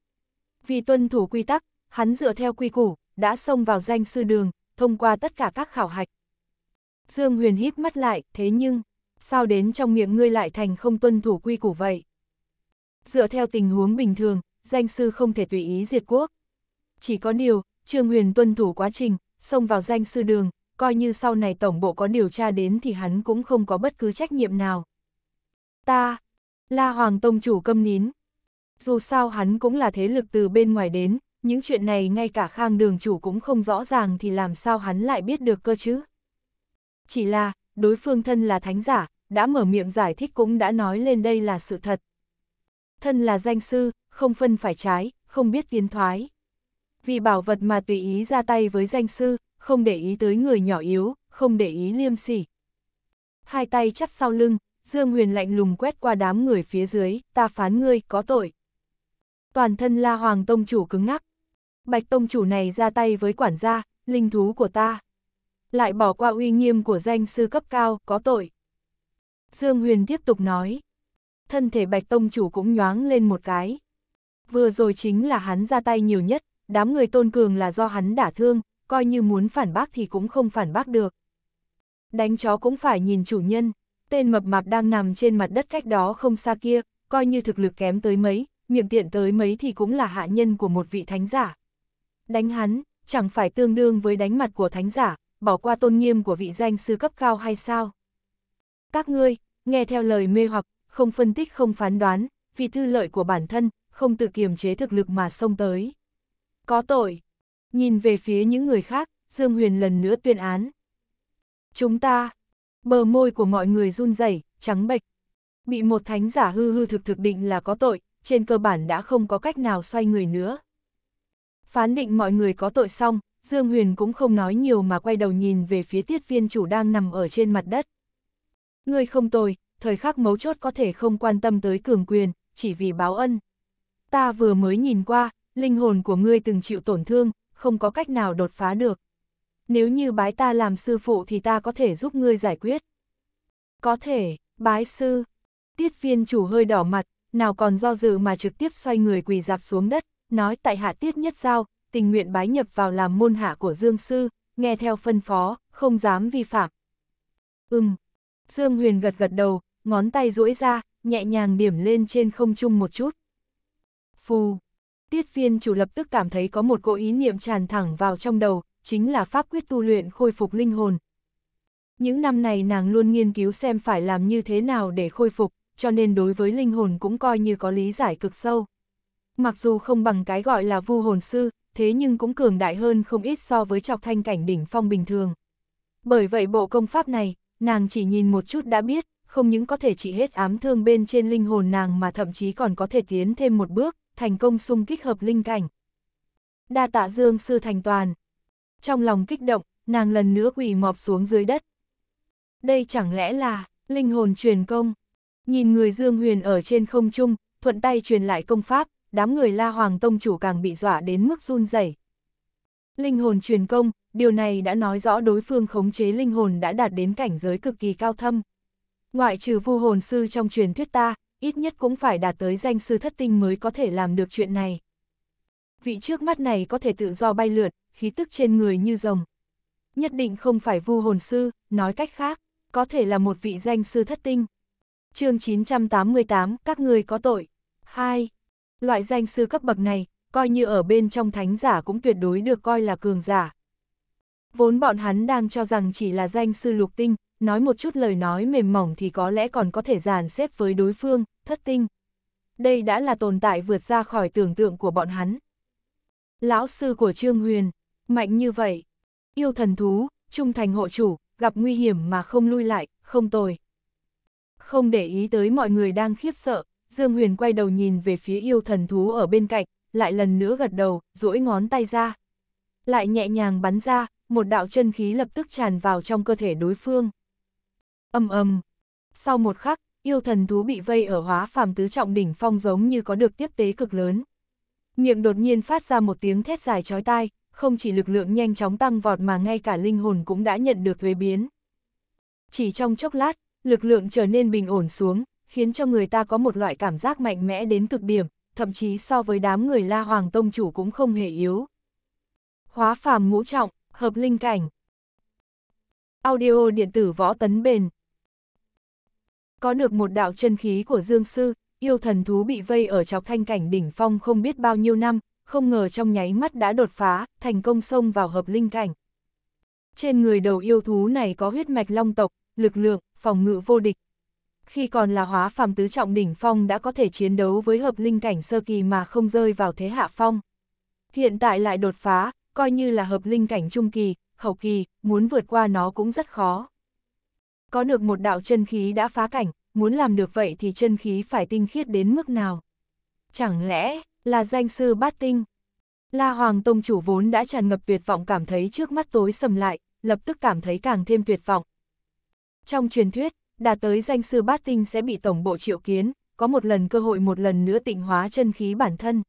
Vì tuân thủ quy tắc, hắn dựa theo quy củ, đã xông vào danh sư đường, thông qua tất cả các khảo hạch. Dương huyền híp mắt lại, thế nhưng, sao đến trong miệng ngươi lại thành không tuân thủ quy củ vậy? dựa theo tình huống bình thường, danh sư không thể tùy ý diệt quốc. Chỉ có điều, Trương Huyền tuân thủ quá trình, xông vào danh sư đường, coi như sau này tổng bộ có điều tra đến thì hắn cũng không có bất cứ trách nhiệm nào. Ta, La Hoàng Tông chủ câm nín. Dù sao hắn cũng là thế lực từ bên ngoài đến, những chuyện này ngay cả khang đường chủ cũng không rõ ràng thì làm sao hắn lại biết được cơ chứ. Chỉ là, đối phương thân là thánh giả, đã mở miệng giải thích cũng đã nói lên đây là sự thật thân là danh sư, không phân phải trái, không biết tiến thoái. Vì bảo vật mà tùy ý ra tay với danh sư, không để ý tới người nhỏ yếu, không để ý liêm sỉ. Hai tay chắp sau lưng, Dương Huyền lạnh lùng quét qua đám người phía dưới, ta phán ngươi, có tội. Toàn thân La Hoàng Tông Chủ cứng ngắc. Bạch Tông Chủ này ra tay với quản gia, linh thú của ta. Lại bỏ qua uy nghiêm của danh sư cấp cao, có tội. Dương Huyền tiếp tục nói thân thể Bạch Tông Chủ cũng nhoáng lên một cái. Vừa rồi chính là hắn ra tay nhiều nhất, đám người tôn cường là do hắn đả thương, coi như muốn phản bác thì cũng không phản bác được. Đánh chó cũng phải nhìn chủ nhân, tên mập mạp đang nằm trên mặt đất cách đó không xa kia, coi như thực lực kém tới mấy, miệng tiện tới mấy thì cũng là hạ nhân của một vị thánh giả. Đánh hắn, chẳng phải tương đương với đánh mặt của thánh giả, bỏ qua tôn nghiêm của vị danh sư cấp cao hay sao? Các ngươi, nghe theo lời mê hoặc, không phân tích không phán đoán, vì thư lợi của bản thân, không tự kiềm chế thực lực mà xông tới. Có tội. Nhìn về phía những người khác, Dương Huyền lần nữa tuyên án. Chúng ta. Bờ môi của mọi người run rẩy, trắng bệch. Bị một thánh giả hư hư thực thực định là có tội, trên cơ bản đã không có cách nào xoay người nữa. Phán định mọi người có tội xong, Dương Huyền cũng không nói nhiều mà quay đầu nhìn về phía tiết viên chủ đang nằm ở trên mặt đất. Người không tồi, thời khắc mấu chốt có thể không quan tâm tới cường quyền, chỉ vì báo ân. Ta vừa mới nhìn qua, linh hồn của ngươi từng chịu tổn thương, không có cách nào đột phá được. Nếu như bái ta làm sư phụ thì ta có thể giúp ngươi giải quyết. Có thể, bái sư. Tiết viên chủ hơi đỏ mặt, nào còn do dự mà trực tiếp xoay người quỳ dạp xuống đất, nói tại hạ tiết nhất giao, tình nguyện bái nhập vào làm môn hạ của Dương Sư, nghe theo phân phó, không dám vi phạm. Ừm. Dương Huyền gật gật đầu, ngón tay duỗi ra, nhẹ nhàng điểm lên trên không trung một chút. Phù! Tiết viên chủ lập tức cảm thấy có một cỗ ý niệm tràn thẳng vào trong đầu, chính là pháp quyết tu luyện khôi phục linh hồn. Những năm này nàng luôn nghiên cứu xem phải làm như thế nào để khôi phục, cho nên đối với linh hồn cũng coi như có lý giải cực sâu. Mặc dù không bằng cái gọi là vu hồn sư, thế nhưng cũng cường đại hơn không ít so với chọc thanh cảnh đỉnh phong bình thường. Bởi vậy bộ công pháp này, nàng chỉ nhìn một chút đã biết, không những có thể trị hết ám thương bên trên linh hồn nàng mà thậm chí còn có thể tiến thêm một bước, thành công xung kích hợp linh cảnh. Đa tạ Dương Sư Thành Toàn. Trong lòng kích động, nàng lần nữa quỳ mọp xuống dưới đất. Đây chẳng lẽ là linh hồn truyền công? Nhìn người Dương Huyền ở trên không trung, thuận tay truyền lại công pháp, đám người La Hoàng Tông chủ càng bị dọa đến mức run rẩy. Linh hồn truyền công, điều này đã nói rõ đối phương khống chế linh hồn đã đạt đến cảnh giới cực kỳ cao thâm. Ngoại trừ vu hồn sư trong truyền thuyết ta, ít nhất cũng phải đạt tới danh sư thất tinh mới có thể làm được chuyện này. Vị trước mắt này có thể tự do bay lượn, khí tức trên người như rồng. Nhất định không phải vu hồn sư, nói cách khác, có thể là một vị danh sư thất tinh. chương 988, các người có tội. 2. Loại danh sư cấp bậc này, coi như ở bên trong thánh giả cũng tuyệt đối được coi là cường giả. Vốn bọn hắn đang cho rằng chỉ là danh sư lục tinh, nói một chút lời nói mềm mỏng thì có lẽ còn có thể dàn xếp với đối phương, thất tinh. Đây đã là tồn tại vượt ra khỏi tưởng tượng của bọn hắn. Lão sư của Trương Huyền, mạnh như vậy, yêu thần thú, trung thành hộ chủ, gặp nguy hiểm mà không lui lại, không tồi. Không để ý tới mọi người đang khiếp sợ, Dương Huyền quay đầu nhìn về phía yêu thần thú ở bên cạnh, lại lần nữa gật đầu, duỗi ngón tay ra. Lại nhẹ nhàng bắn ra, một đạo chân khí lập tức tràn vào trong cơ thể đối phương. Âm âm. Sau một khắc, yêu thần thú bị vây ở hóa phàm tứ trọng đỉnh phong giống như có được tiếp tế cực lớn. Miệng đột nhiên phát ra một tiếng thét dài chói tai, không chỉ lực lượng nhanh chóng tăng vọt mà ngay cả linh hồn cũng đã nhận được thuế biến. Chỉ trong chốc lát, lực lượng trở nên bình ổn xuống, khiến cho người ta có một loại cảm giác mạnh mẽ đến cực điểm, thậm chí so với đám người La Hoàng Tông Chủ cũng không hề yếu. Hóa phàm ngũ trọng, hợp linh cảnh. Audio điện tử võ tấn bền có được một đạo chân khí của Dương Sư, yêu thần thú bị vây ở chọc thanh cảnh đỉnh phong không biết bao nhiêu năm, không ngờ trong nháy mắt đã đột phá, thành công xông vào hợp linh cảnh. Trên người đầu yêu thú này có huyết mạch long tộc, lực lượng, phòng ngự vô địch. Khi còn là hóa phàm tứ trọng đỉnh phong đã có thể chiến đấu với hợp linh cảnh sơ kỳ mà không rơi vào thế hạ phong. Hiện tại lại đột phá, coi như là hợp linh cảnh trung kỳ, hậu kỳ, muốn vượt qua nó cũng rất khó. Có được một đạo chân khí đã phá cảnh, muốn làm được vậy thì chân khí phải tinh khiết đến mức nào? Chẳng lẽ là danh sư bát tinh? La Hoàng Tông chủ vốn đã tràn ngập tuyệt vọng cảm thấy trước mắt tối sầm lại, lập tức cảm thấy càng thêm tuyệt vọng. Trong truyền thuyết, đạt tới danh sư bát tinh sẽ bị tổng bộ triệu kiến, có một lần cơ hội một lần nữa tịnh hóa chân khí bản thân.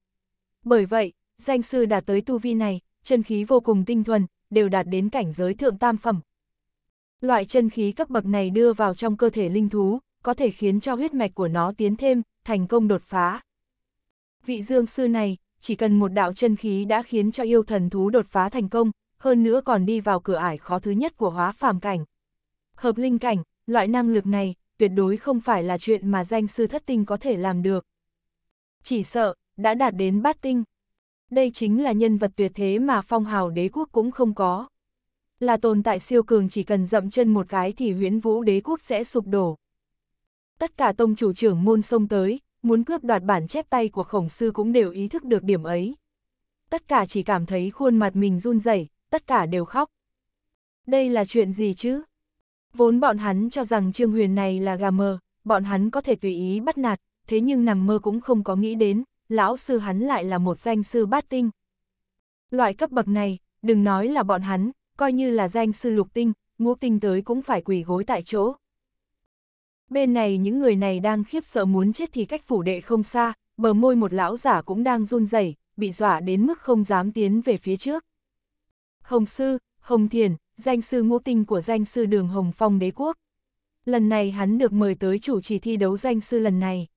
Bởi vậy, danh sư đạt tới tu vi này, chân khí vô cùng tinh thuần, đều đạt đến cảnh giới thượng tam phẩm, Loại chân khí cấp bậc này đưa vào trong cơ thể linh thú, có thể khiến cho huyết mạch của nó tiến thêm, thành công đột phá. Vị dương sư này, chỉ cần một đạo chân khí đã khiến cho yêu thần thú đột phá thành công, hơn nữa còn đi vào cửa ải khó thứ nhất của hóa phàm cảnh. Hợp linh cảnh, loại năng lực này, tuyệt đối không phải là chuyện mà danh sư thất tinh có thể làm được. Chỉ sợ, đã đạt đến bát tinh. Đây chính là nhân vật tuyệt thế mà phong hào đế quốc cũng không có là tồn tại siêu cường chỉ cần dậm chân một cái thì huyễn vũ đế quốc sẽ sụp đổ. Tất cả tông chủ trưởng môn sông tới, muốn cướp đoạt bản chép tay của khổng sư cũng đều ý thức được điểm ấy. Tất cả chỉ cảm thấy khuôn mặt mình run rẩy, tất cả đều khóc. Đây là chuyện gì chứ? Vốn bọn hắn cho rằng Trương Huyền này là gà mờ, bọn hắn có thể tùy ý bắt nạt, thế nhưng nằm mơ cũng không có nghĩ đến, lão sư hắn lại là một danh sư bát tinh. Loại cấp bậc này, đừng nói là bọn hắn, coi như là danh sư lục tinh, ngũ tinh tới cũng phải quỳ gối tại chỗ. Bên này những người này đang khiếp sợ muốn chết thì cách phủ đệ không xa, bờ môi một lão giả cũng đang run rẩy, bị dọa đến mức không dám tiến về phía trước. Hồng sư, Hồng Thiền, danh sư ngũ tinh của danh sư đường Hồng Phong đế quốc. Lần này hắn được mời tới chủ trì thi đấu danh sư lần này.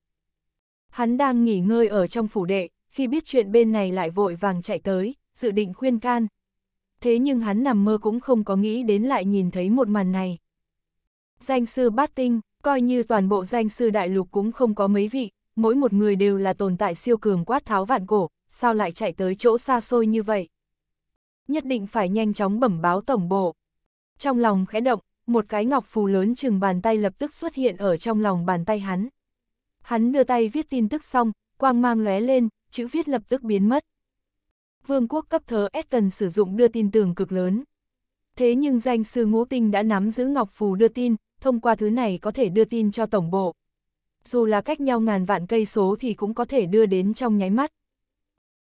Hắn đang nghỉ ngơi ở trong phủ đệ, khi biết chuyện bên này lại vội vàng chạy tới, dự định khuyên can, thế nhưng hắn nằm mơ cũng không có nghĩ đến lại nhìn thấy một màn này. Danh sư bát tinh, coi như toàn bộ danh sư đại lục cũng không có mấy vị, mỗi một người đều là tồn tại siêu cường quát tháo vạn cổ, sao lại chạy tới chỗ xa xôi như vậy? Nhất định phải nhanh chóng bẩm báo tổng bộ. Trong lòng khẽ động, một cái ngọc phù lớn chừng bàn tay lập tức xuất hiện ở trong lòng bàn tay hắn. Hắn đưa tay viết tin tức xong, quang mang lóe lên, chữ viết lập tức biến mất vương quốc cấp thớ S cần sử dụng đưa tin tường cực lớn. Thế nhưng danh sư ngũ tinh đã nắm giữ ngọc phù đưa tin, thông qua thứ này có thể đưa tin cho tổng bộ. Dù là cách nhau ngàn vạn cây số thì cũng có thể đưa đến trong nháy mắt.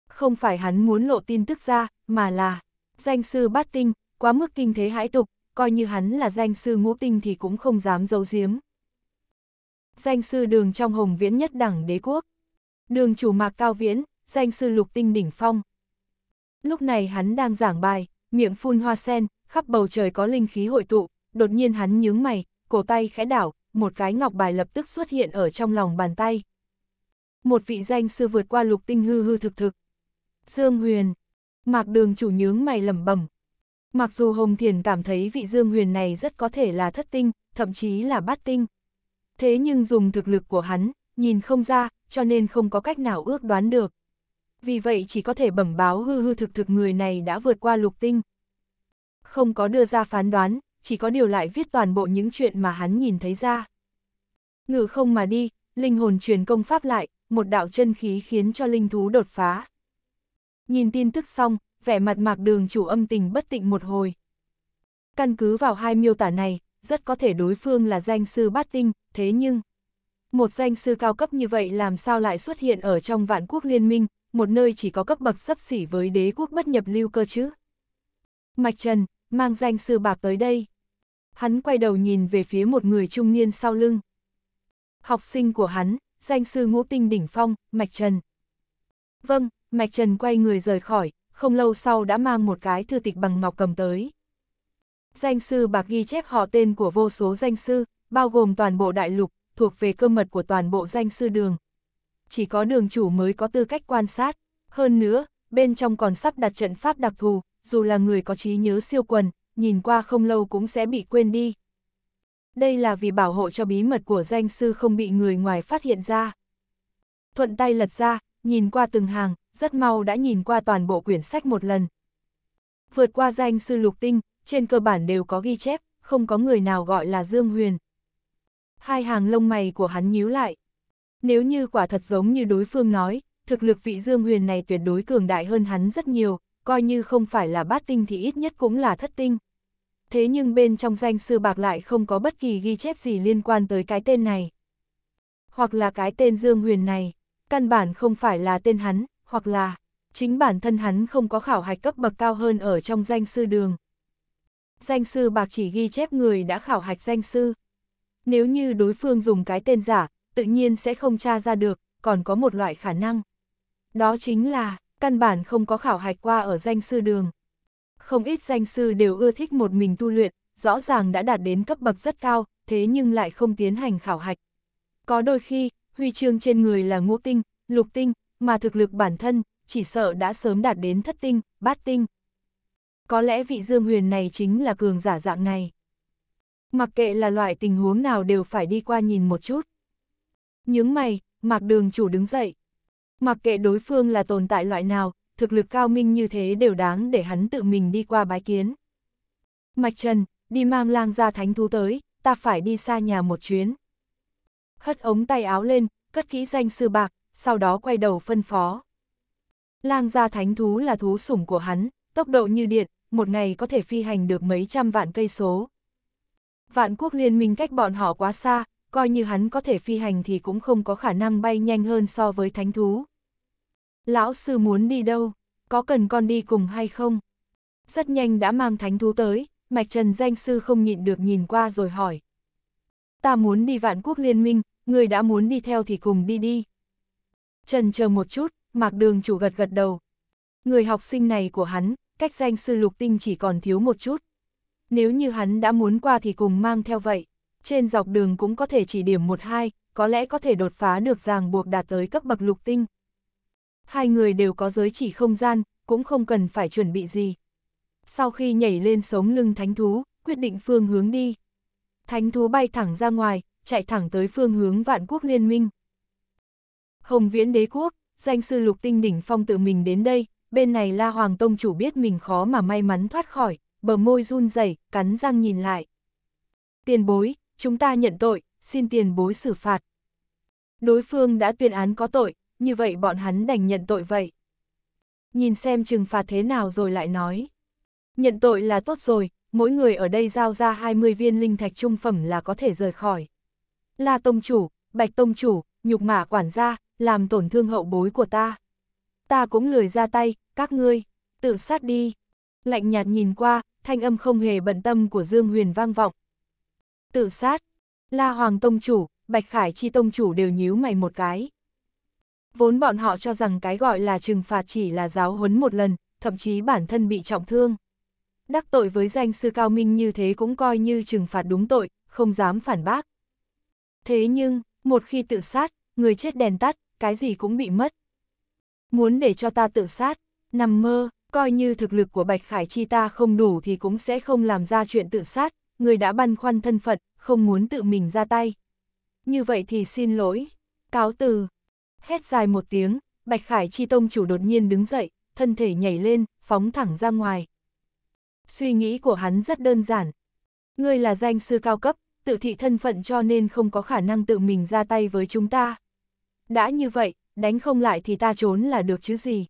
Không phải hắn muốn lộ tin tức ra, mà là danh sư bát tinh, quá mức kinh thế hãi tục, coi như hắn là danh sư ngũ tinh thì cũng không dám giấu giếm. Danh sư đường trong hồng viễn nhất đẳng đế quốc. Đường chủ mạc cao viễn, danh sư lục tinh đỉnh phong. Lúc này hắn đang giảng bài, miệng phun hoa sen, khắp bầu trời có linh khí hội tụ, đột nhiên hắn nhướng mày, cổ tay khẽ đảo, một cái ngọc bài lập tức xuất hiện ở trong lòng bàn tay. Một vị danh sư vượt qua lục tinh hư hư thực thực. Dương Huyền. Mạc đường chủ nhướng mày lẩm bẩm. Mặc dù Hồng Thiền cảm thấy vị Dương Huyền này rất có thể là thất tinh, thậm chí là bát tinh. Thế nhưng dùng thực lực của hắn, nhìn không ra, cho nên không có cách nào ước đoán được vì vậy chỉ có thể bẩm báo hư hư thực thực người này đã vượt qua lục tinh. Không có đưa ra phán đoán, chỉ có điều lại viết toàn bộ những chuyện mà hắn nhìn thấy ra. Ngự không mà đi, linh hồn truyền công pháp lại, một đạo chân khí khiến cho linh thú đột phá. Nhìn tin tức xong, vẻ mặt mạc đường chủ âm tình bất tịnh một hồi. Căn cứ vào hai miêu tả này, rất có thể đối phương là danh sư bát tinh, thế nhưng... Một danh sư cao cấp như vậy làm sao lại xuất hiện ở trong vạn quốc liên minh, một nơi chỉ có cấp bậc sấp xỉ với đế quốc bất nhập lưu cơ chứ. Mạch Trần, mang danh sư bạc tới đây. Hắn quay đầu nhìn về phía một người trung niên sau lưng. Học sinh của hắn, danh sư ngũ tinh đỉnh phong, Mạch Trần. Vâng, Mạch Trần quay người rời khỏi, không lâu sau đã mang một cái thư tịch bằng ngọc cầm tới. Danh sư bạc ghi chép họ tên của vô số danh sư, bao gồm toàn bộ đại lục, thuộc về cơ mật của toàn bộ danh sư đường, chỉ có đường chủ mới có tư cách quan sát. Hơn nữa, bên trong còn sắp đặt trận pháp đặc thù, dù là người có trí nhớ siêu quần, nhìn qua không lâu cũng sẽ bị quên đi. Đây là vì bảo hộ cho bí mật của danh sư không bị người ngoài phát hiện ra. Thuận tay lật ra, nhìn qua từng hàng, rất mau đã nhìn qua toàn bộ quyển sách một lần. Vượt qua danh sư lục tinh, trên cơ bản đều có ghi chép, không có người nào gọi là Dương Huyền. Hai hàng lông mày của hắn nhíu lại, nếu như quả thật giống như đối phương nói, thực lực vị Dương Huyền này tuyệt đối cường đại hơn hắn rất nhiều, coi như không phải là bát tinh thì ít nhất cũng là thất tinh. Thế nhưng bên trong danh sư bạc lại không có bất kỳ ghi chép gì liên quan tới cái tên này. Hoặc là cái tên Dương Huyền này, căn bản không phải là tên hắn, hoặc là chính bản thân hắn không có khảo hạch cấp bậc cao hơn ở trong danh sư đường. Danh sư bạc chỉ ghi chép người đã khảo hạch danh sư. Nếu như đối phương dùng cái tên giả, tự nhiên sẽ không tra ra được, còn có một loại khả năng. Đó chính là, căn bản không có khảo hạch qua ở danh sư đường. Không ít danh sư đều ưa thích một mình tu luyện, rõ ràng đã đạt đến cấp bậc rất cao, thế nhưng lại không tiến hành khảo hạch. Có đôi khi, huy chương trên người là ngũ tinh, lục tinh, mà thực lực bản thân, chỉ sợ đã sớm đạt đến thất tinh, bát tinh. Có lẽ vị Dương Huyền này chính là cường giả dạng này. Mặc kệ là loại tình huống nào đều phải đi qua nhìn một chút. Nhướng mày, Mạc Đường chủ đứng dậy. Mặc kệ đối phương là tồn tại loại nào, thực lực cao minh như thế đều đáng để hắn tự mình đi qua bái kiến. Mạch Trần, đi mang lang ra thánh thú tới, ta phải đi xa nhà một chuyến. Hất ống tay áo lên, cất kỹ danh sư bạc, sau đó quay đầu phân phó. Lang gia thánh thú là thú sủng của hắn, tốc độ như điện, một ngày có thể phi hành được mấy trăm vạn cây số. Vạn quốc liên minh cách bọn họ quá xa, coi như hắn có thể phi hành thì cũng không có khả năng bay nhanh hơn so với thánh thú. Lão sư muốn đi đâu? Có cần con đi cùng hay không? Rất nhanh đã mang thánh thú tới, mạch trần danh sư không nhịn được nhìn qua rồi hỏi. Ta muốn đi vạn quốc liên minh, người đã muốn đi theo thì cùng đi đi. Trần chờ một chút, mạc đường chủ gật gật đầu. Người học sinh này của hắn, cách danh sư lục tinh chỉ còn thiếu một chút. Nếu như hắn đã muốn qua thì cùng mang theo vậy trên dọc đường cũng có thể chỉ điểm một hai, có lẽ có thể đột phá được ràng buộc đạt tới cấp bậc lục tinh. Hai người đều có giới chỉ không gian, cũng không cần phải chuẩn bị gì. Sau khi nhảy lên sống lưng thánh thú, quyết định phương hướng đi. Thánh thú bay thẳng ra ngoài, chạy thẳng tới phương hướng vạn quốc liên minh. Hồng viễn đế quốc, danh sư lục tinh đỉnh phong tự mình đến đây, bên này La Hoàng Tông chủ biết mình khó mà may mắn thoát khỏi, bờ môi run rẩy cắn răng nhìn lại. Tiền bối, chúng ta nhận tội, xin tiền bối xử phạt. Đối phương đã tuyên án có tội, như vậy bọn hắn đành nhận tội vậy. Nhìn xem trừng phạt thế nào rồi lại nói. Nhận tội là tốt rồi, mỗi người ở đây giao ra 20 viên linh thạch trung phẩm là có thể rời khỏi. La Tông Chủ, Bạch Tông Chủ, nhục mạ quản gia, làm tổn thương hậu bối của ta. Ta cũng lười ra tay, các ngươi, tự sát đi. Lạnh nhạt nhìn qua, thanh âm không hề bận tâm của Dương Huyền vang vọng, Tự sát. La Hoàng Tông Chủ, Bạch Khải Chi Tông Chủ đều nhíu mày một cái. Vốn bọn họ cho rằng cái gọi là trừng phạt chỉ là giáo huấn một lần, thậm chí bản thân bị trọng thương. Đắc tội với danh sư cao minh như thế cũng coi như trừng phạt đúng tội, không dám phản bác. Thế nhưng, một khi tự sát, người chết đèn tắt, cái gì cũng bị mất. Muốn để cho ta tự sát, nằm mơ, coi như thực lực của Bạch Khải Chi ta không đủ thì cũng sẽ không làm ra chuyện tự sát, người đã băn khoăn thân phận, không muốn tự mình ra tay. Như vậy thì xin lỗi. Cáo từ. Hét dài một tiếng, Bạch Khải Chi Tông chủ đột nhiên đứng dậy, thân thể nhảy lên, phóng thẳng ra ngoài. Suy nghĩ của hắn rất đơn giản. Ngươi là danh sư cao cấp, tự thị thân phận cho nên không có khả năng tự mình ra tay với chúng ta. Đã như vậy, đánh không lại thì ta trốn là được chứ gì.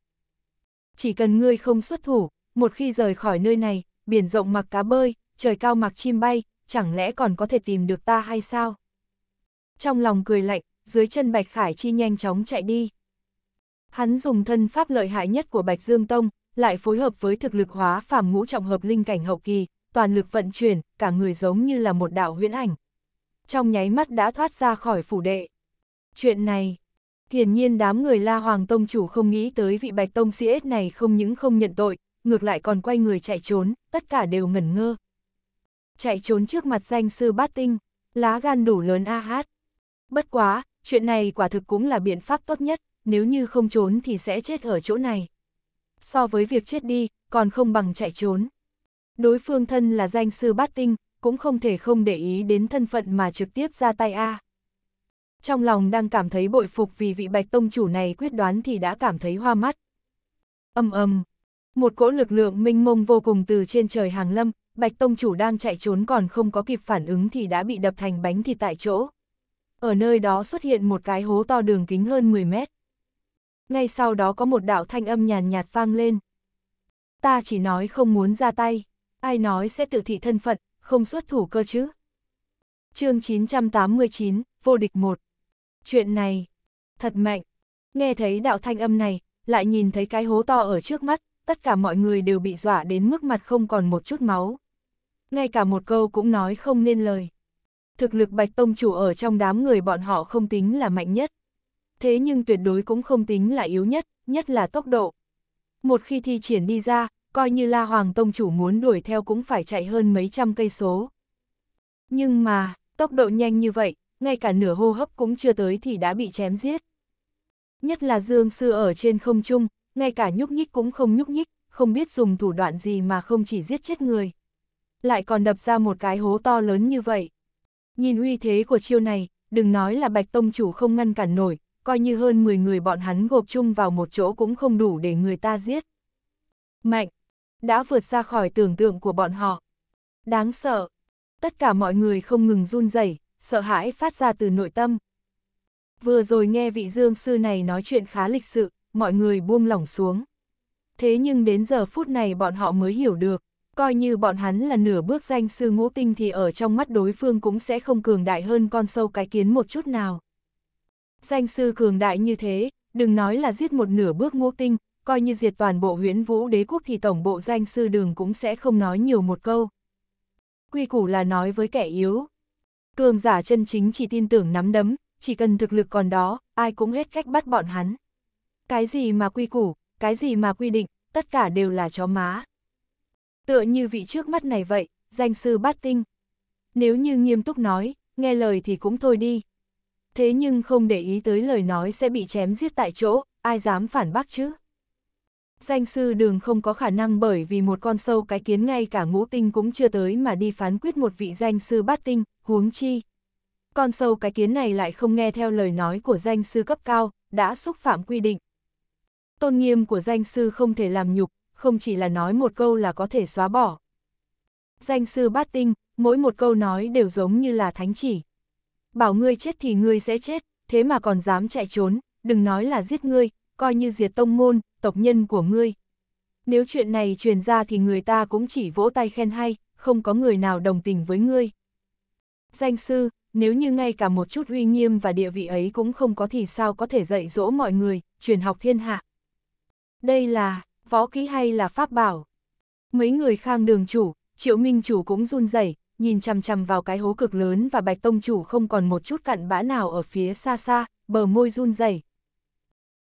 Chỉ cần ngươi không xuất thủ, một khi rời khỏi nơi này, biển rộng mặc cá bơi, trời cao mặc chim bay, chẳng lẽ còn có thể tìm được ta hay sao? Trong lòng cười lạnh, dưới chân Bạch Khải Chi nhanh chóng chạy đi. Hắn dùng thân pháp lợi hại nhất của Bạch Dương Tông, lại phối hợp với thực lực hóa phàm ngũ trọng hợp linh cảnh hậu kỳ, toàn lực vận chuyển, cả người giống như là một đạo huyễn ảnh. Trong nháy mắt đã thoát ra khỏi phủ đệ. Chuyện này, hiển nhiên đám người La Hoàng Tông chủ không nghĩ tới vị Bạch Tông sĩ này không những không nhận tội, ngược lại còn quay người chạy trốn, tất cả đều ngẩn ngơ chạy trốn trước mặt danh sư bát tinh, lá gan đủ lớn a hát. Bất quá, chuyện này quả thực cũng là biện pháp tốt nhất, nếu như không trốn thì sẽ chết ở chỗ này. So với việc chết đi, còn không bằng chạy trốn. Đối phương thân là danh sư bát tinh, cũng không thể không để ý đến thân phận mà trực tiếp ra tay A. Trong lòng đang cảm thấy bội phục vì vị bạch tông chủ này quyết đoán thì đã cảm thấy hoa mắt. Âm âm, một cỗ lực lượng minh mông vô cùng từ trên trời hàng lâm, Bạch Tông chủ đang chạy trốn còn không có kịp phản ứng thì đã bị đập thành bánh thịt tại chỗ. Ở nơi đó xuất hiện một cái hố to đường kính hơn 10 mét. Ngay sau đó có một đạo thanh âm nhàn nhạt vang lên. Ta chỉ nói không muốn ra tay, ai nói sẽ tự thị thân phận, không xuất thủ cơ chứ. chương 989, vô địch 1. Chuyện này, thật mạnh. Nghe thấy đạo thanh âm này, lại nhìn thấy cái hố to ở trước mắt, tất cả mọi người đều bị dọa đến mức mặt không còn một chút máu. Ngay cả một câu cũng nói không nên lời. Thực lực Bạch Tông Chủ ở trong đám người bọn họ không tính là mạnh nhất. Thế nhưng tuyệt đối cũng không tính là yếu nhất, nhất là tốc độ. Một khi thi triển đi ra, coi như La Hoàng Tông Chủ muốn đuổi theo cũng phải chạy hơn mấy trăm cây số. Nhưng mà, tốc độ nhanh như vậy, ngay cả nửa hô hấp cũng chưa tới thì đã bị chém giết. Nhất là Dương Sư ở trên không trung, ngay cả nhúc nhích cũng không nhúc nhích, không biết dùng thủ đoạn gì mà không chỉ giết chết người. Lại còn đập ra một cái hố to lớn như vậy. Nhìn uy thế của chiêu này, đừng nói là Bạch Tông Chủ không ngăn cản nổi, coi như hơn 10 người bọn hắn gộp chung vào một chỗ cũng không đủ để người ta giết. Mạnh, đã vượt xa khỏi tưởng tượng của bọn họ. Đáng sợ, tất cả mọi người không ngừng run rẩy, sợ hãi phát ra từ nội tâm. Vừa rồi nghe vị dương sư này nói chuyện khá lịch sự, mọi người buông lỏng xuống. Thế nhưng đến giờ phút này bọn họ mới hiểu được, coi như bọn hắn là nửa bước danh sư ngũ tinh thì ở trong mắt đối phương cũng sẽ không cường đại hơn con sâu cái kiến một chút nào. Danh sư cường đại như thế, đừng nói là giết một nửa bước ngũ tinh, coi như diệt toàn bộ huyễn vũ đế quốc thì tổng bộ danh sư đường cũng sẽ không nói nhiều một câu. Quy củ là nói với kẻ yếu. Cường giả chân chính chỉ tin tưởng nắm đấm, chỉ cần thực lực còn đó, ai cũng hết cách bắt bọn hắn cái gì mà quy củ, cái gì mà quy định, tất cả đều là chó má. Tựa như vị trước mắt này vậy, danh sư bát tinh. Nếu như nghiêm túc nói, nghe lời thì cũng thôi đi. Thế nhưng không để ý tới lời nói sẽ bị chém giết tại chỗ, ai dám phản bác chứ? Danh sư đường không có khả năng bởi vì một con sâu cái kiến ngay cả ngũ tinh cũng chưa tới mà đi phán quyết một vị danh sư bát tinh, huống chi. Con sâu cái kiến này lại không nghe theo lời nói của danh sư cấp cao, đã xúc phạm quy định tôn nghiêm của danh sư không thể làm nhục, không chỉ là nói một câu là có thể xóa bỏ. Danh sư bát tinh, mỗi một câu nói đều giống như là thánh chỉ. Bảo ngươi chết thì ngươi sẽ chết, thế mà còn dám chạy trốn, đừng nói là giết ngươi, coi như diệt tông môn, tộc nhân của ngươi. Nếu chuyện này truyền ra thì người ta cũng chỉ vỗ tay khen hay, không có người nào đồng tình với ngươi. Danh sư, nếu như ngay cả một chút uy nghiêm và địa vị ấy cũng không có thì sao có thể dạy dỗ mọi người, truyền học thiên hạ đây là võ kỹ hay là pháp bảo. Mấy người khang đường chủ, triệu minh chủ cũng run rẩy nhìn chằm chằm vào cái hố cực lớn và bạch tông chủ không còn một chút cặn bã nào ở phía xa xa, bờ môi run rẩy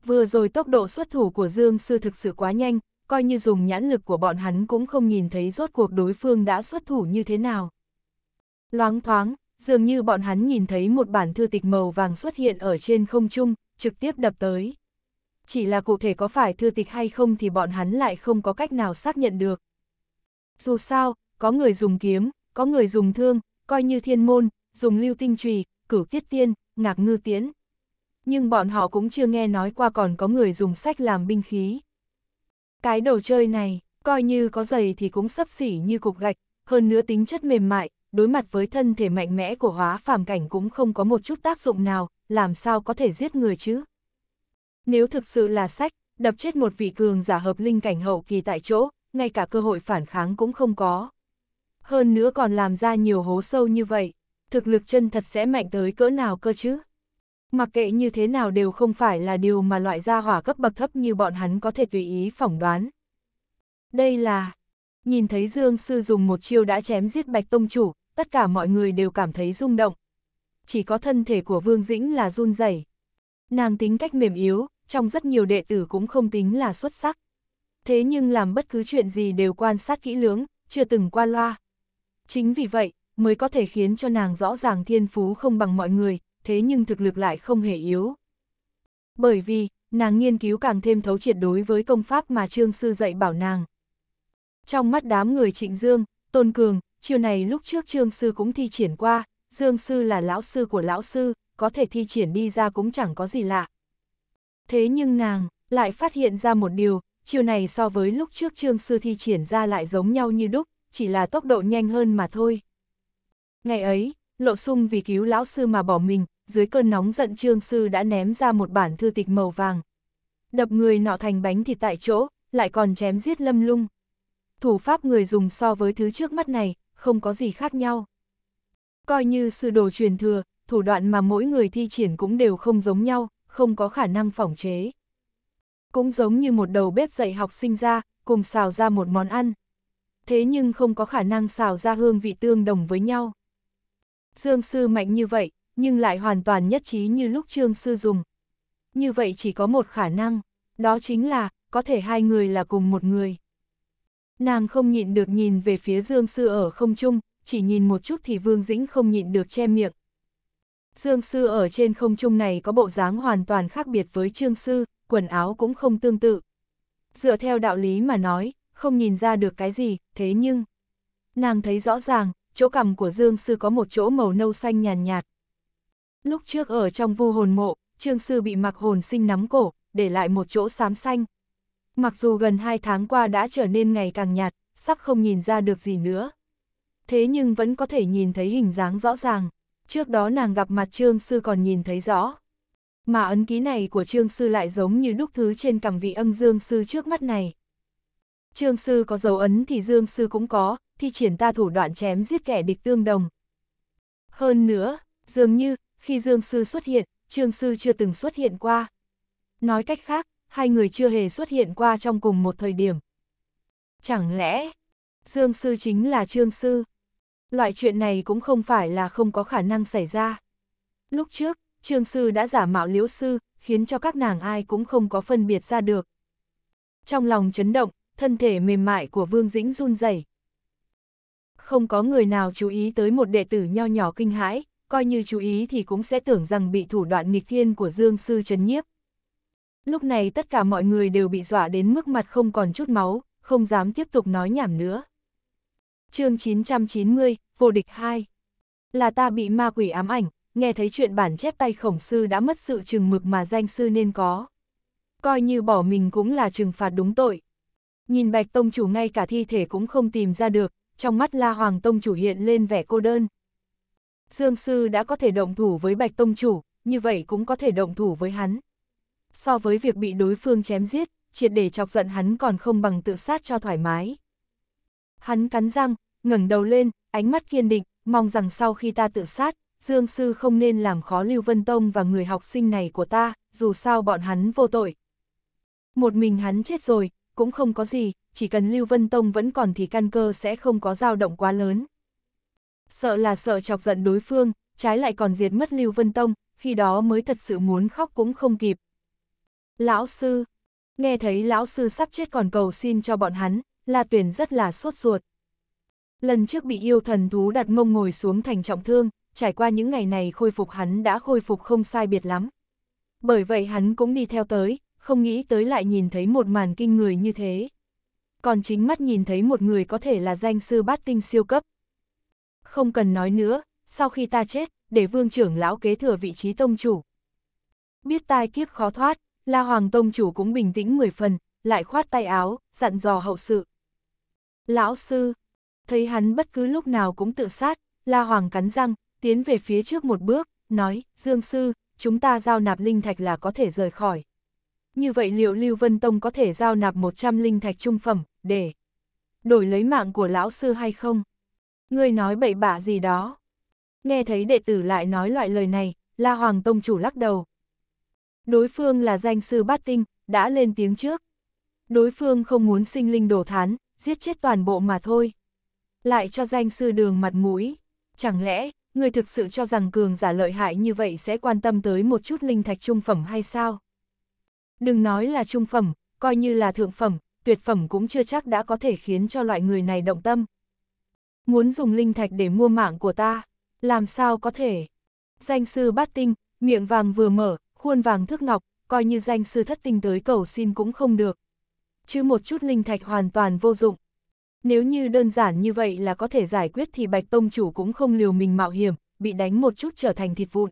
Vừa rồi tốc độ xuất thủ của Dương Sư thực sự quá nhanh, coi như dùng nhãn lực của bọn hắn cũng không nhìn thấy rốt cuộc đối phương đã xuất thủ như thế nào. Loáng thoáng, dường như bọn hắn nhìn thấy một bản thư tịch màu vàng xuất hiện ở trên không trung, trực tiếp đập tới chỉ là cụ thể có phải thư tịch hay không thì bọn hắn lại không có cách nào xác nhận được. Dù sao, có người dùng kiếm, có người dùng thương, coi như thiên môn, dùng lưu tinh trùy, cửu tiết tiên, ngạc ngư tiễn. Nhưng bọn họ cũng chưa nghe nói qua còn có người dùng sách làm binh khí. Cái đồ chơi này, coi như có giày thì cũng sấp xỉ như cục gạch, hơn nữa tính chất mềm mại, đối mặt với thân thể mạnh mẽ của hóa phàm cảnh cũng không có một chút tác dụng nào, làm sao có thể giết người chứ. Nếu thực sự là sách, đập chết một vị cường giả hợp linh cảnh hậu kỳ tại chỗ, ngay cả cơ hội phản kháng cũng không có. Hơn nữa còn làm ra nhiều hố sâu như vậy, thực lực chân thật sẽ mạnh tới cỡ nào cơ chứ? Mặc kệ như thế nào đều không phải là điều mà loại gia hỏa cấp bậc thấp như bọn hắn có thể tùy ý phỏng đoán. Đây là... Nhìn thấy Dương Sư dùng một chiêu đã chém giết Bạch Tông Chủ, tất cả mọi người đều cảm thấy rung động. Chỉ có thân thể của Vương Dĩnh là run rẩy Nàng tính cách mềm yếu, trong rất nhiều đệ tử cũng không tính là xuất sắc. Thế nhưng làm bất cứ chuyện gì đều quan sát kỹ lưỡng, chưa từng qua loa. Chính vì vậy, mới có thể khiến cho nàng rõ ràng thiên phú không bằng mọi người, thế nhưng thực lực lại không hề yếu. Bởi vì, nàng nghiên cứu càng thêm thấu triệt đối với công pháp mà trương sư dạy bảo nàng. Trong mắt đám người trịnh Dương, Tôn Cường, chiều này lúc trước trương sư cũng thi triển qua, Dương sư là lão sư của lão sư, có thể thi triển đi ra cũng chẳng có gì lạ. Thế nhưng nàng lại phát hiện ra một điều, chiều này so với lúc trước Trương Sư Thi triển ra lại giống nhau như đúc, chỉ là tốc độ nhanh hơn mà thôi. Ngày ấy, Lộ Sung vì cứu lão sư mà bỏ mình, dưới cơn nóng giận Trương Sư đã ném ra một bản thư tịch màu vàng. Đập người nọ thành bánh thịt tại chỗ, lại còn chém giết lâm lung. Thủ pháp người dùng so với thứ trước mắt này, không có gì khác nhau. Coi như sự đồ truyền thừa, thủ đoạn mà mỗi người thi triển cũng đều không giống nhau, không có khả năng phỏng chế. Cũng giống như một đầu bếp dạy học sinh ra, cùng xào ra một món ăn. Thế nhưng không có khả năng xào ra hương vị tương đồng với nhau. Dương sư mạnh như vậy, nhưng lại hoàn toàn nhất trí như lúc trương sư dùng. Như vậy chỉ có một khả năng, đó chính là, có thể hai người là cùng một người. Nàng không nhịn được nhìn về phía dương sư ở không trung, chỉ nhìn một chút thì Vương Dĩnh không nhịn được che miệng. Dương Sư ở trên không trung này có bộ dáng hoàn toàn khác biệt với Trương Sư, quần áo cũng không tương tự. Dựa theo đạo lý mà nói, không nhìn ra được cái gì, thế nhưng... Nàng thấy rõ ràng, chỗ cằm của Dương Sư có một chỗ màu nâu xanh nhàn nhạt, nhạt. Lúc trước ở trong vu hồn mộ, Trương Sư bị mặc hồn sinh nắm cổ, để lại một chỗ xám xanh. Mặc dù gần hai tháng qua đã trở nên ngày càng nhạt, sắp không nhìn ra được gì nữa. Thế nhưng vẫn có thể nhìn thấy hình dáng rõ ràng trước đó nàng gặp mặt Trương Sư còn nhìn thấy rõ. Mà ấn ký này của Trương Sư lại giống như đúc thứ trên cằm vị âm Dương Sư trước mắt này. Trương Sư có dấu ấn thì Dương Sư cũng có, thi triển ta thủ đoạn chém giết kẻ địch tương đồng. Hơn nữa, dường như, khi Dương Sư xuất hiện, Trương Sư chưa từng xuất hiện qua. Nói cách khác, hai người chưa hề xuất hiện qua trong cùng một thời điểm. Chẳng lẽ, Dương Sư chính là Trương Sư? Loại chuyện này cũng không phải là không có khả năng xảy ra. Lúc trước, trương sư đã giả mạo liễu sư, khiến cho các nàng ai cũng không có phân biệt ra được. Trong lòng chấn động, thân thể mềm mại của Vương Dĩnh run rẩy. Không có người nào chú ý tới một đệ tử nho nhỏ kinh hãi, coi như chú ý thì cũng sẽ tưởng rằng bị thủ đoạn nghịch thiên của Dương Sư chấn nhiếp. Lúc này tất cả mọi người đều bị dọa đến mức mặt không còn chút máu, không dám tiếp tục nói nhảm nữa chương 990, vô địch 2. Là ta bị ma quỷ ám ảnh, nghe thấy chuyện bản chép tay khổng sư đã mất sự chừng mực mà danh sư nên có. Coi như bỏ mình cũng là trừng phạt đúng tội. Nhìn bạch tông chủ ngay cả thi thể cũng không tìm ra được, trong mắt la hoàng tông chủ hiện lên vẻ cô đơn. Dương sư đã có thể động thủ với bạch tông chủ, như vậy cũng có thể động thủ với hắn. So với việc bị đối phương chém giết, triệt để chọc giận hắn còn không bằng tự sát cho thoải mái. Hắn cắn răng, ngẩng đầu lên, ánh mắt kiên định, mong rằng sau khi ta tự sát, Dương Sư không nên làm khó Lưu Vân Tông và người học sinh này của ta, dù sao bọn hắn vô tội. Một mình hắn chết rồi, cũng không có gì, chỉ cần Lưu Vân Tông vẫn còn thì căn cơ sẽ không có dao động quá lớn. Sợ là sợ chọc giận đối phương, trái lại còn diệt mất Lưu Vân Tông, khi đó mới thật sự muốn khóc cũng không kịp. Lão sư, nghe thấy lão sư sắp chết còn cầu xin cho bọn hắn, La Tuyền rất là sốt ruột. Lần trước bị yêu thần thú đặt mông ngồi xuống thành trọng thương, trải qua những ngày này khôi phục hắn đã khôi phục không sai biệt lắm. Bởi vậy hắn cũng đi theo tới, không nghĩ tới lại nhìn thấy một màn kinh người như thế. Còn chính mắt nhìn thấy một người có thể là danh sư bát tinh siêu cấp. Không cần nói nữa, sau khi ta chết, để vương trưởng lão kế thừa vị trí tông chủ. Biết tai kiếp khó thoát, La Hoàng tông chủ cũng bình tĩnh mười phần, lại khoát tay áo, dặn dò hậu sự. Lão sư, thấy hắn bất cứ lúc nào cũng tự sát, La Hoàng cắn răng, tiến về phía trước một bước, nói, Dương sư, chúng ta giao nạp linh thạch là có thể rời khỏi. Như vậy liệu Lưu Vân Tông có thể giao nạp 100 linh thạch trung phẩm, để đổi lấy mạng của lão sư hay không? người nói bậy bạ gì đó. Nghe thấy đệ tử lại nói loại lời này, La Hoàng Tông chủ lắc đầu. Đối phương là danh sư bát tinh, đã lên tiếng trước. Đối phương không muốn sinh linh đổ thán, giết chết toàn bộ mà thôi. Lại cho danh sư đường mặt mũi. Chẳng lẽ, người thực sự cho rằng cường giả lợi hại như vậy sẽ quan tâm tới một chút linh thạch trung phẩm hay sao? Đừng nói là trung phẩm, coi như là thượng phẩm, tuyệt phẩm cũng chưa chắc đã có thể khiến cho loại người này động tâm. Muốn dùng linh thạch để mua mạng của ta, làm sao có thể? Danh sư bát tinh, miệng vàng vừa mở, khuôn vàng thước ngọc, coi như danh sư thất tinh tới cầu xin cũng không được chứ một chút linh thạch hoàn toàn vô dụng. Nếu như đơn giản như vậy là có thể giải quyết thì Bạch Tông Chủ cũng không liều mình mạo hiểm, bị đánh một chút trở thành thịt vụn.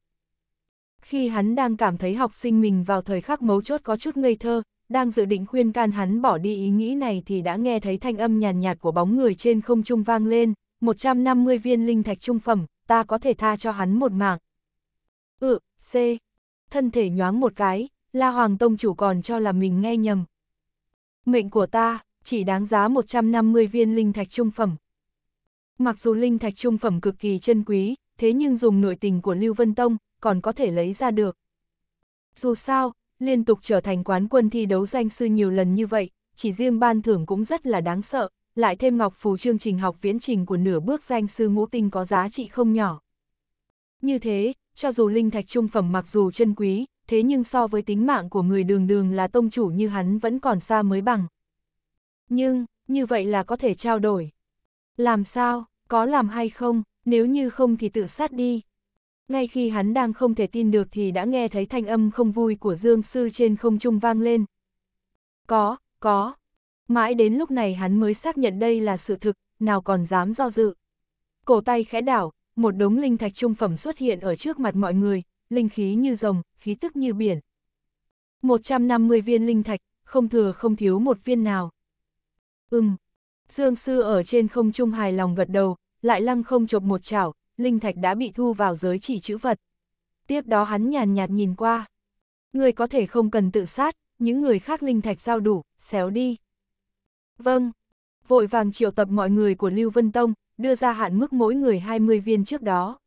Khi hắn đang cảm thấy học sinh mình vào thời khắc mấu chốt có chút ngây thơ, đang dự định khuyên can hắn bỏ đi ý nghĩ này thì đã nghe thấy thanh âm nhàn nhạt, nhạt của bóng người trên không trung vang lên, 150 viên linh thạch trung phẩm, ta có thể tha cho hắn một mạng. Ừ, C. Thân thể nhoáng một cái, La Hoàng Tông Chủ còn cho là mình nghe nhầm, mệnh của ta chỉ đáng giá 150 viên linh thạch trung phẩm. Mặc dù linh thạch trung phẩm cực kỳ chân quý, thế nhưng dùng nội tình của Lưu Vân Tông còn có thể lấy ra được. Dù sao, liên tục trở thành quán quân thi đấu danh sư nhiều lần như vậy, chỉ riêng ban thưởng cũng rất là đáng sợ, lại thêm ngọc phù chương trình học viễn trình của nửa bước danh sư ngũ tinh có giá trị không nhỏ. Như thế, cho dù linh thạch trung phẩm mặc dù chân quý, thế nhưng so với tính mạng của người đường đường là tông chủ như hắn vẫn còn xa mới bằng. Nhưng, như vậy là có thể trao đổi. Làm sao, có làm hay không, nếu như không thì tự sát đi. Ngay khi hắn đang không thể tin được thì đã nghe thấy thanh âm không vui của Dương Sư trên không trung vang lên. Có, có. Mãi đến lúc này hắn mới xác nhận đây là sự thực, nào còn dám do dự. Cổ tay khẽ đảo, một đống linh thạch trung phẩm xuất hiện ở trước mặt mọi người, linh khí như rồng, khí tức như biển. 150 viên linh thạch, không thừa không thiếu một viên nào. Ừm, Dương Sư ở trên không trung hài lòng gật đầu, lại lăng không chộp một chảo, linh thạch đã bị thu vào giới chỉ chữ vật. Tiếp đó hắn nhàn nhạt nhìn qua. Người có thể không cần tự sát, những người khác linh thạch giao đủ, xéo đi. Vâng, vội vàng triệu tập mọi người của Lưu Vân Tông, đưa ra hạn mức mỗi người 20 viên trước đó.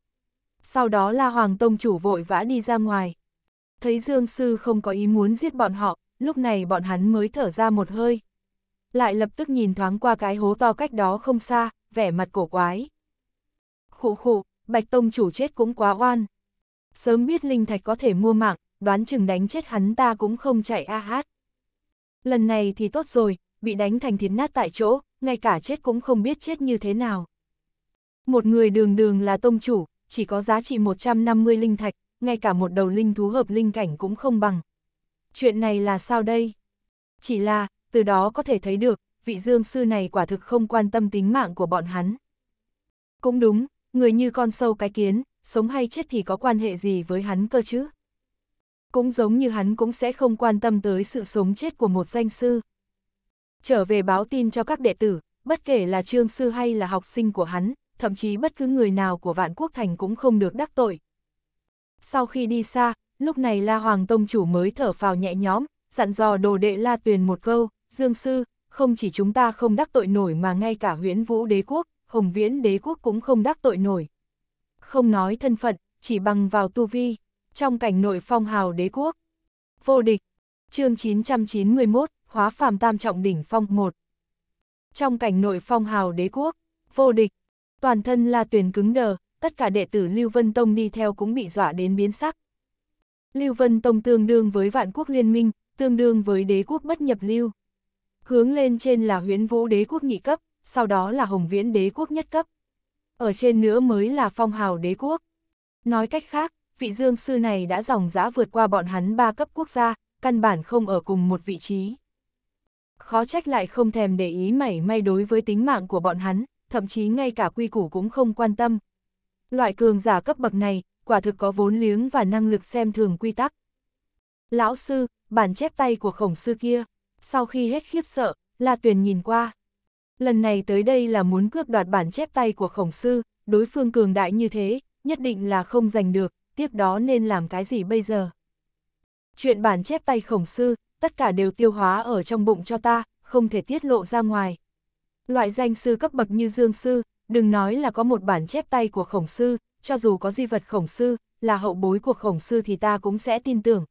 Sau đó La Hoàng Tông chủ vội vã đi ra ngoài. Thấy Dương Sư không có ý muốn giết bọn họ, lúc này bọn hắn mới thở ra một hơi. Lại lập tức nhìn thoáng qua cái hố to cách đó không xa, vẻ mặt cổ quái. Khụ khụ, Bạch Tông chủ chết cũng quá oan. Sớm biết Linh Thạch có thể mua mạng, đoán chừng đánh chết hắn ta cũng không chạy a hát. Lần này thì tốt rồi, bị đánh thành thiệt nát tại chỗ, ngay cả chết cũng không biết chết như thế nào. Một người đường đường là tông chủ, chỉ có giá trị 150 linh thạch, ngay cả một đầu linh thú hợp linh cảnh cũng không bằng. Chuyện này là sao đây? Chỉ là, từ đó có thể thấy được, vị dương sư này quả thực không quan tâm tính mạng của bọn hắn. Cũng đúng, người như con sâu cái kiến, sống hay chết thì có quan hệ gì với hắn cơ chứ? Cũng giống như hắn cũng sẽ không quan tâm tới sự sống chết của một danh sư. Trở về báo tin cho các đệ tử, bất kể là trương sư hay là học sinh của hắn, thậm chí bất cứ người nào của vạn quốc thành cũng không được đắc tội. Sau khi đi xa, lúc này La Hoàng Tông Chủ mới thở phào nhẹ nhõm, dặn dò đồ đệ La Tuyền một câu, Dương Sư, không chỉ chúng ta không đắc tội nổi mà ngay cả huyễn vũ đế quốc, hồng viễn đế quốc cũng không đắc tội nổi. Không nói thân phận, chỉ bằng vào tu vi, trong cảnh nội phong hào đế quốc. Vô địch, chương 991, hóa phàm tam trọng đỉnh phong 1. Trong cảnh nội phong hào đế quốc, vô địch, toàn thân La Tuyền cứng đờ, tất cả đệ tử Lưu Vân Tông đi theo cũng bị dọa đến biến sắc. Lưu Vân Tông tương đương với vạn quốc liên minh, tương đương với đế quốc bất nhập lưu. Hướng lên trên là huyễn vũ đế quốc nhị cấp, sau đó là hồng viễn đế quốc nhất cấp. Ở trên nữa mới là phong hào đế quốc. Nói cách khác, vị dương sư này đã dòng dã vượt qua bọn hắn ba cấp quốc gia, căn bản không ở cùng một vị trí. Khó trách lại không thèm để ý mảy may đối với tính mạng của bọn hắn, thậm chí ngay cả quy củ cũng không quan tâm. Loại cường giả cấp bậc này, quả thực có vốn liếng và năng lực xem thường quy tắc. Lão sư, bản chép tay của khổng sư kia, sau khi hết khiếp sợ, La Tuyền nhìn qua. Lần này tới đây là muốn cướp đoạt bản chép tay của khổng sư, đối phương cường đại như thế, nhất định là không giành được, tiếp đó nên làm cái gì bây giờ? Chuyện bản chép tay khổng sư, tất cả đều tiêu hóa ở trong bụng cho ta, không thể tiết lộ ra ngoài, Loại danh sư cấp bậc như Dương Sư, đừng nói là có một bản chép tay của khổng sư, cho dù có di vật khổng sư, là hậu bối của khổng sư thì ta cũng sẽ tin tưởng.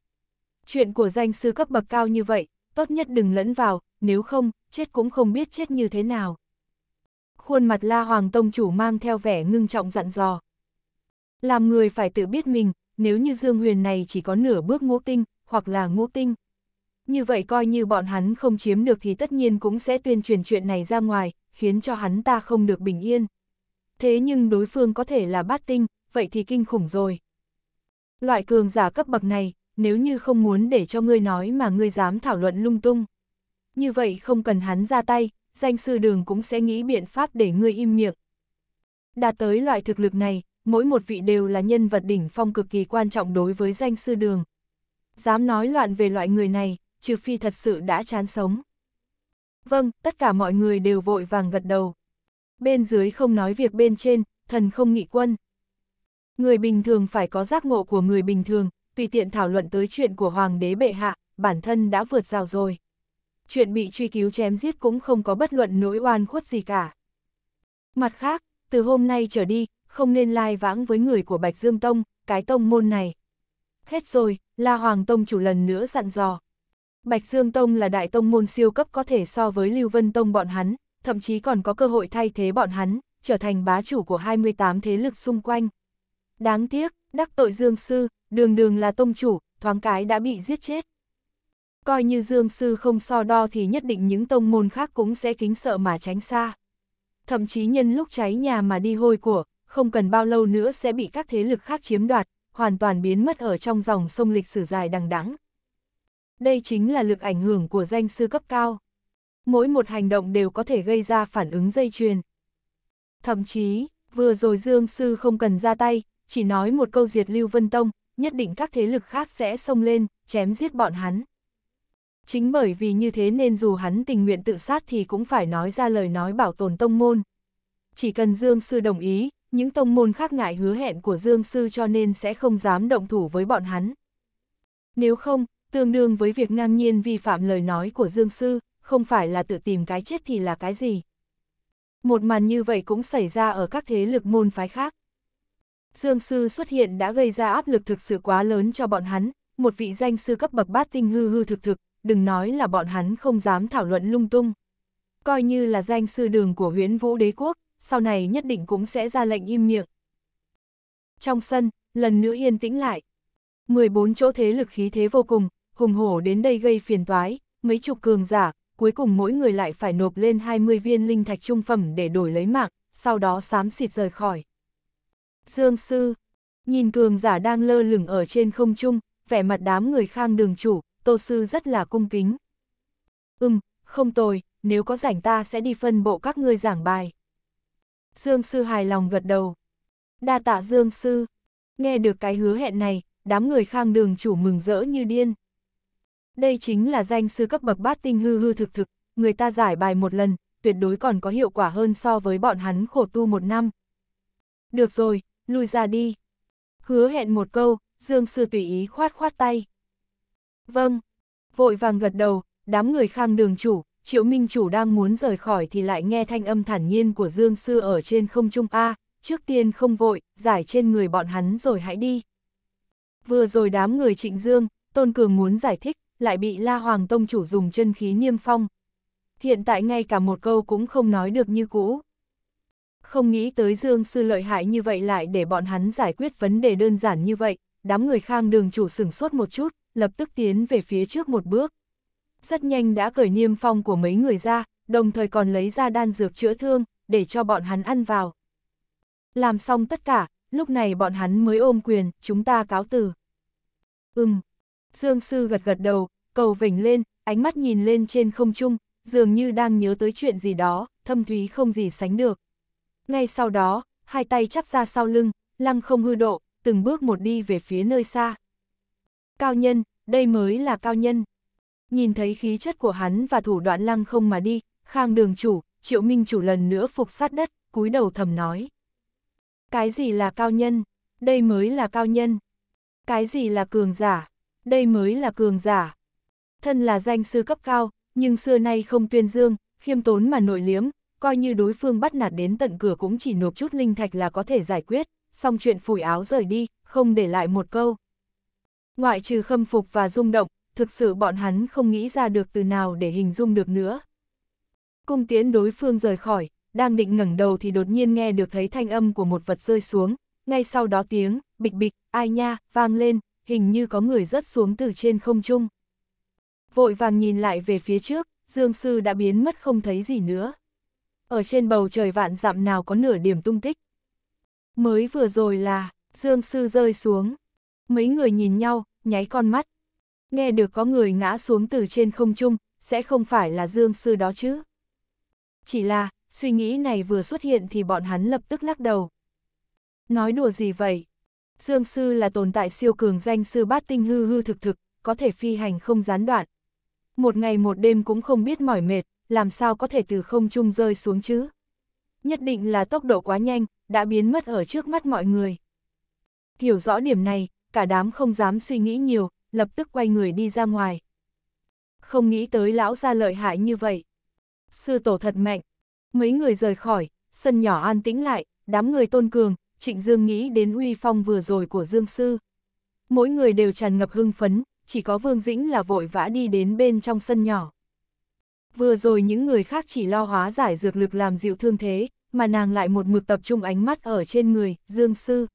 Chuyện của danh sư cấp bậc cao như vậy, tốt nhất đừng lẫn vào, nếu không, chết cũng không biết chết như thế nào. Khuôn mặt La Hoàng Tông Chủ mang theo vẻ ngưng trọng dặn dò. Làm người phải tự biết mình, nếu như Dương Huyền này chỉ có nửa bước ngũ tinh, hoặc là ngũ tinh, như vậy coi như bọn hắn không chiếm được thì tất nhiên cũng sẽ tuyên truyền chuyện này ra ngoài, khiến cho hắn ta không được bình yên. Thế nhưng đối phương có thể là bát tinh, vậy thì kinh khủng rồi. Loại cường giả cấp bậc này, nếu như không muốn để cho ngươi nói mà ngươi dám thảo luận lung tung. Như vậy không cần hắn ra tay, danh sư đường cũng sẽ nghĩ biện pháp để ngươi im miệng. Đạt tới loại thực lực này, mỗi một vị đều là nhân vật đỉnh phong cực kỳ quan trọng đối với danh sư đường. Dám nói loạn về loại người này, trừ phi thật sự đã chán sống. Vâng, tất cả mọi người đều vội vàng gật đầu. Bên dưới không nói việc bên trên, thần không nghị quân. Người bình thường phải có giác ngộ của người bình thường, tùy tiện thảo luận tới chuyện của Hoàng đế bệ hạ, bản thân đã vượt rào rồi. Chuyện bị truy cứu chém giết cũng không có bất luận nỗi oan khuất gì cả. Mặt khác, từ hôm nay trở đi, không nên lai vãng với người của Bạch Dương Tông, cái tông môn này. Hết rồi, La Hoàng Tông chủ lần nữa dặn dò, Bạch Dương Tông là đại tông môn siêu cấp có thể so với Lưu Vân Tông bọn hắn, thậm chí còn có cơ hội thay thế bọn hắn, trở thành bá chủ của 28 thế lực xung quanh. Đáng tiếc, đắc tội Dương Sư, đường đường là tông chủ, thoáng cái đã bị giết chết. Coi như Dương Sư không so đo thì nhất định những tông môn khác cũng sẽ kính sợ mà tránh xa. Thậm chí nhân lúc cháy nhà mà đi hôi của, không cần bao lâu nữa sẽ bị các thế lực khác chiếm đoạt, hoàn toàn biến mất ở trong dòng sông lịch sử dài đằng đẵng đây chính là lực ảnh hưởng của danh sư cấp cao. Mỗi một hành động đều có thể gây ra phản ứng dây chuyền. Thậm chí, vừa rồi Dương Sư không cần ra tay, chỉ nói một câu diệt Lưu Vân Tông, nhất định các thế lực khác sẽ xông lên, chém giết bọn hắn. Chính bởi vì như thế nên dù hắn tình nguyện tự sát thì cũng phải nói ra lời nói bảo tồn tông môn. Chỉ cần Dương Sư đồng ý, những tông môn khác ngại hứa hẹn của Dương Sư cho nên sẽ không dám động thủ với bọn hắn. Nếu không, tương đương với việc ngang nhiên vi phạm lời nói của Dương Sư, không phải là tự tìm cái chết thì là cái gì. Một màn như vậy cũng xảy ra ở các thế lực môn phái khác. Dương Sư xuất hiện đã gây ra áp lực thực sự quá lớn cho bọn hắn, một vị danh sư cấp bậc bát tinh hư hư thực thực, đừng nói là bọn hắn không dám thảo luận lung tung. Coi như là danh sư đường của huyễn vũ đế quốc, sau này nhất định cũng sẽ ra lệnh im miệng. Trong sân, lần nữa yên tĩnh lại. 14 chỗ thế lực khí thế vô cùng, hùng hổ đến đây gây phiền toái, mấy chục cường giả, cuối cùng mỗi người lại phải nộp lên 20 viên linh thạch trung phẩm để đổi lấy mạng, sau đó xám xịt rời khỏi. Dương Sư, nhìn cường giả đang lơ lửng ở trên không trung, vẻ mặt đám người khang đường chủ, Tô Sư rất là cung kính. Ừm, không tồi, nếu có rảnh ta sẽ đi phân bộ các ngươi giảng bài. Dương Sư hài lòng gật đầu. Đa tạ Dương Sư. Nghe được cái hứa hẹn này, đám người khang đường chủ mừng rỡ như điên. Đây chính là danh sư cấp bậc bát tinh hư hư thực thực, người ta giải bài một lần, tuyệt đối còn có hiệu quả hơn so với bọn hắn khổ tu một năm. Được rồi, lui ra đi. Hứa hẹn một câu, Dương Sư tùy ý khoát khoát tay. Vâng, vội vàng gật đầu, đám người khang đường chủ, triệu minh chủ đang muốn rời khỏi thì lại nghe thanh âm thản nhiên của Dương Sư ở trên không trung A, trước tiên không vội, giải trên người bọn hắn rồi hãy đi. Vừa rồi đám người trịnh Dương, Tôn Cường muốn giải thích, lại bị La Hoàng Tông chủ dùng chân khí niêm phong. Hiện tại ngay cả một câu cũng không nói được như cũ. Không nghĩ tới Dương Sư lợi hại như vậy lại để bọn hắn giải quyết vấn đề đơn giản như vậy, đám người khang đường chủ sửng sốt một chút, lập tức tiến về phía trước một bước. Rất nhanh đã cởi niêm phong của mấy người ra, đồng thời còn lấy ra đan dược chữa thương, để cho bọn hắn ăn vào. Làm xong tất cả, lúc này bọn hắn mới ôm quyền, chúng ta cáo từ. Ừm, Dương Sư gật gật đầu, cầu vỉnh lên, ánh mắt nhìn lên trên không trung, dường như đang nhớ tới chuyện gì đó, thâm thúy không gì sánh được. Ngay sau đó, hai tay chắp ra sau lưng, lăng không hư độ, từng bước một đi về phía nơi xa. Cao nhân, đây mới là cao nhân. Nhìn thấy khí chất của hắn và thủ đoạn lăng không mà đi, khang đường chủ, triệu minh chủ lần nữa phục sát đất, cúi đầu thầm nói. Cái gì là cao nhân? Đây mới là cao nhân. Cái gì là cường giả? đây mới là cường giả. Thân là danh sư cấp cao, nhưng xưa nay không tuyên dương, khiêm tốn mà nội liếm, coi như đối phương bắt nạt đến tận cửa cũng chỉ nộp chút linh thạch là có thể giải quyết, xong chuyện phủi áo rời đi, không để lại một câu. Ngoại trừ khâm phục và rung động, thực sự bọn hắn không nghĩ ra được từ nào để hình dung được nữa. Cung tiến đối phương rời khỏi, đang định ngẩng đầu thì đột nhiên nghe được thấy thanh âm của một vật rơi xuống, ngay sau đó tiếng, bịch bịch, ai nha, vang lên, hình như có người rớt xuống từ trên không trung. Vội vàng nhìn lại về phía trước, Dương Sư đã biến mất không thấy gì nữa. Ở trên bầu trời vạn dặm nào có nửa điểm tung tích. Mới vừa rồi là, Dương Sư rơi xuống. Mấy người nhìn nhau, nháy con mắt. Nghe được có người ngã xuống từ trên không trung, sẽ không phải là Dương Sư đó chứ. Chỉ là, suy nghĩ này vừa xuất hiện thì bọn hắn lập tức lắc đầu. Nói đùa gì vậy? Dương Sư là tồn tại siêu cường danh sư bát tinh hư hư thực thực, có thể phi hành không gián đoạn. Một ngày một đêm cũng không biết mỏi mệt, làm sao có thể từ không trung rơi xuống chứ. Nhất định là tốc độ quá nhanh, đã biến mất ở trước mắt mọi người. Hiểu rõ điểm này, cả đám không dám suy nghĩ nhiều, lập tức quay người đi ra ngoài. Không nghĩ tới lão ra lợi hại như vậy. Sư tổ thật mạnh. Mấy người rời khỏi, sân nhỏ an tĩnh lại, đám người tôn cường, Trịnh Dương nghĩ đến uy phong vừa rồi của Dương Sư. Mỗi người đều tràn ngập hưng phấn, chỉ có Vương Dĩnh là vội vã đi đến bên trong sân nhỏ. Vừa rồi những người khác chỉ lo hóa giải dược lực làm dịu thương thế, mà nàng lại một mực tập trung ánh mắt ở trên người, Dương Sư.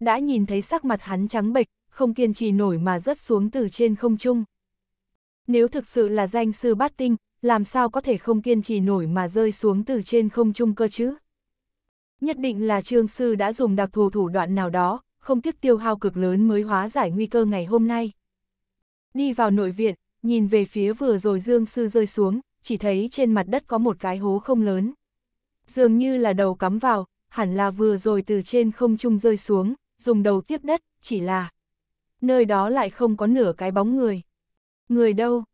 Đã nhìn thấy sắc mặt hắn trắng bệch, không kiên trì nổi mà rớt xuống từ trên không trung. Nếu thực sự là danh sư bát tinh, làm sao có thể không kiên trì nổi mà rơi xuống từ trên không trung cơ chứ? Nhất định là Trương Sư đã dùng đặc thù thủ đoạn nào đó, không tiếc tiêu hao cực lớn mới hóa giải nguy cơ ngày hôm nay. Đi vào nội viện, nhìn về phía vừa rồi Dương Sư rơi xuống, chỉ thấy trên mặt đất có một cái hố không lớn. Dường như là đầu cắm vào, hẳn là vừa rồi từ trên không trung rơi xuống, dùng đầu tiếp đất, chỉ là nơi đó lại không có nửa cái bóng người. Người đâu?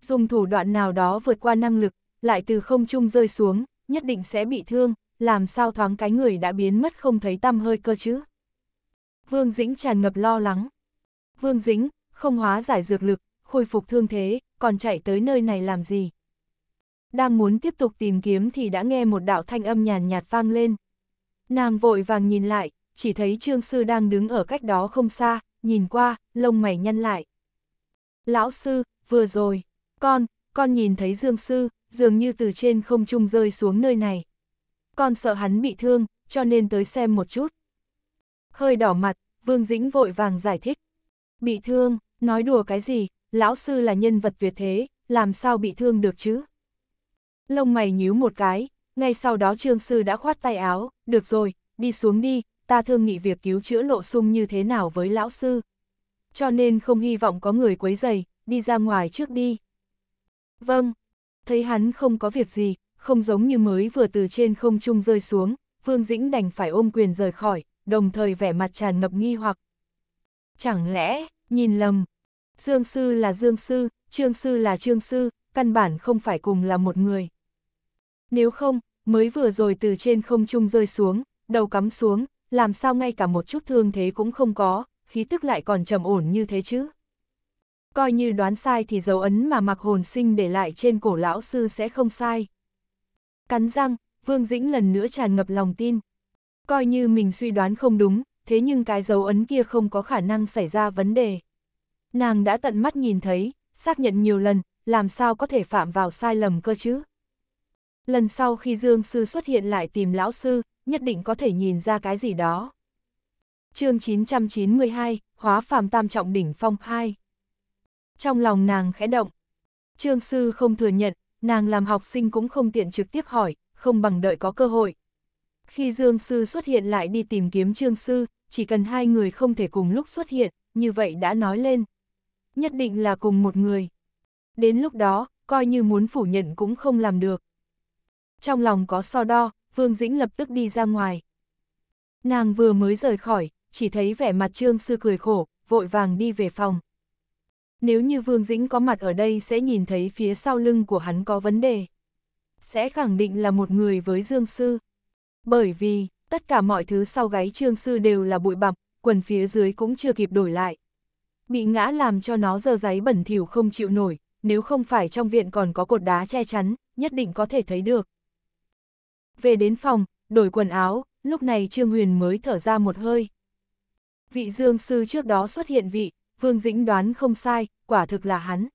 Dùng thủ đoạn nào đó vượt qua năng lực, lại từ không trung rơi xuống, nhất định sẽ bị thương, làm sao thoáng cái người đã biến mất không thấy tăm hơi cơ chứ. Vương Dĩnh tràn ngập lo lắng. Vương Dĩnh, không hóa giải dược lực, khôi phục thương thế, còn chạy tới nơi này làm gì? Đang muốn tiếp tục tìm kiếm thì đã nghe một đạo thanh âm nhàn nhạt vang lên. Nàng vội vàng nhìn lại, chỉ thấy trương sư đang đứng ở cách đó không xa, nhìn qua, lông mày nhăn lại. Lão sư, vừa rồi, con, con nhìn thấy dương sư, dường như từ trên không trung rơi xuống nơi này con sợ hắn bị thương, cho nên tới xem một chút. Hơi đỏ mặt, Vương Dĩnh vội vàng giải thích. Bị thương, nói đùa cái gì, lão sư là nhân vật tuyệt thế, làm sao bị thương được chứ? Lông mày nhíu một cái, ngay sau đó trương sư đã khoát tay áo, được rồi, đi xuống đi, ta thương nghị việc cứu chữa lộ sung như thế nào với lão sư. Cho nên không hy vọng có người quấy dày, đi ra ngoài trước đi. Vâng, thấy hắn không có việc gì, không giống như mới vừa từ trên không trung rơi xuống, Vương Dĩnh đành phải ôm quyền rời khỏi, đồng thời vẻ mặt tràn ngập nghi hoặc. Chẳng lẽ, nhìn lầm, Dương Sư là Dương Sư, Trương Sư là Trương Sư, căn bản không phải cùng là một người. Nếu không, mới vừa rồi từ trên không trung rơi xuống, đầu cắm xuống, làm sao ngay cả một chút thương thế cũng không có, khí tức lại còn trầm ổn như thế chứ. Coi như đoán sai thì dấu ấn mà mặc hồn sinh để lại trên cổ lão sư sẽ không sai. Cắn răng, Vương Dĩnh lần nữa tràn ngập lòng tin. Coi như mình suy đoán không đúng, thế nhưng cái dấu ấn kia không có khả năng xảy ra vấn đề. Nàng đã tận mắt nhìn thấy, xác nhận nhiều lần, làm sao có thể phạm vào sai lầm cơ chứ. Lần sau khi Dương Sư xuất hiện lại tìm lão sư, nhất định có thể nhìn ra cái gì đó. chương 992, Hóa phàm tam trọng đỉnh phong 2 Trong lòng nàng khẽ động, Trương Sư không thừa nhận, nàng làm học sinh cũng không tiện trực tiếp hỏi, không bằng đợi có cơ hội. Khi Dương Sư xuất hiện lại đi tìm kiếm Trương Sư, chỉ cần hai người không thể cùng lúc xuất hiện, như vậy đã nói lên. Nhất định là cùng một người. Đến lúc đó, coi như muốn phủ nhận cũng không làm được. Trong lòng có so đo, Vương Dĩnh lập tức đi ra ngoài. Nàng vừa mới rời khỏi, chỉ thấy vẻ mặt Trương Sư cười khổ, vội vàng đi về phòng. Nếu như Vương Dĩnh có mặt ở đây sẽ nhìn thấy phía sau lưng của hắn có vấn đề. Sẽ khẳng định là một người với Dương Sư. Bởi vì, tất cả mọi thứ sau gáy Trương Sư đều là bụi bặm, quần phía dưới cũng chưa kịp đổi lại. Bị ngã làm cho nó dơ giấy bẩn thỉu không chịu nổi, nếu không phải trong viện còn có cột đá che chắn, nhất định có thể thấy được. Về đến phòng, đổi quần áo, lúc này Trương Huyền mới thở ra một hơi. Vị Dương Sư trước đó xuất hiện vị, Vương Dĩnh đoán không sai, quả thực là hắn.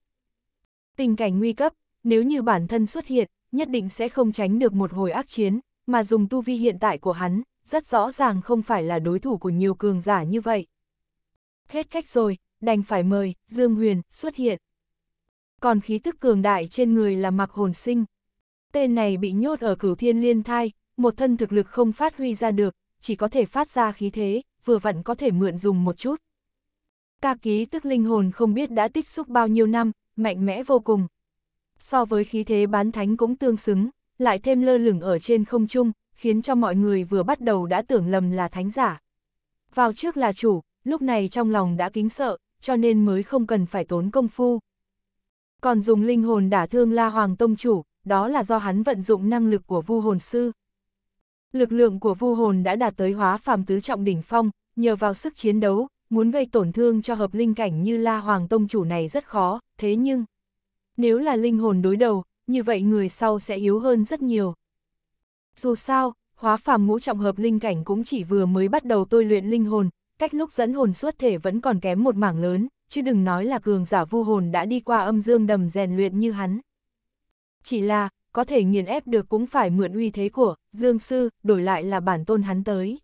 Tình cảnh nguy cấp, nếu như bản thân xuất hiện, nhất định sẽ không tránh được một hồi ác chiến, mà dùng tu vi hiện tại của hắn, rất rõ ràng không phải là đối thủ của nhiều cường giả như vậy. Hết cách rồi, đành phải mời, Dương Huyền, xuất hiện. Còn khí tức cường đại trên người là mặc hồn sinh. Tên này bị nhốt ở cửu thiên liên thai, một thân thực lực không phát huy ra được, chỉ có thể phát ra khí thế, vừa vặn có thể mượn dùng một chút ca ký tức linh hồn không biết đã tích xúc bao nhiêu năm, mạnh mẽ vô cùng. So với khí thế bán thánh cũng tương xứng, lại thêm lơ lửng ở trên không trung, khiến cho mọi người vừa bắt đầu đã tưởng lầm là thánh giả. Vào trước là chủ, lúc này trong lòng đã kính sợ, cho nên mới không cần phải tốn công phu. Còn dùng linh hồn đả thương La Hoàng Tông Chủ, đó là do hắn vận dụng năng lực của vu hồn sư. Lực lượng của vu hồn đã đạt tới hóa phàm tứ trọng đỉnh phong, nhờ vào sức chiến đấu, muốn gây tổn thương cho hợp linh cảnh như La Hoàng Tông chủ này rất khó, thế nhưng, nếu là linh hồn đối đầu, như vậy người sau sẽ yếu hơn rất nhiều. Dù sao, hóa phàm ngũ trọng hợp linh cảnh cũng chỉ vừa mới bắt đầu tôi luyện linh hồn, cách lúc dẫn hồn xuất thể vẫn còn kém một mảng lớn, chứ đừng nói là cường giả vu hồn đã đi qua âm dương đầm rèn luyện như hắn. Chỉ là, có thể nghiền ép được cũng phải mượn uy thế của Dương Sư, đổi lại là bản tôn hắn tới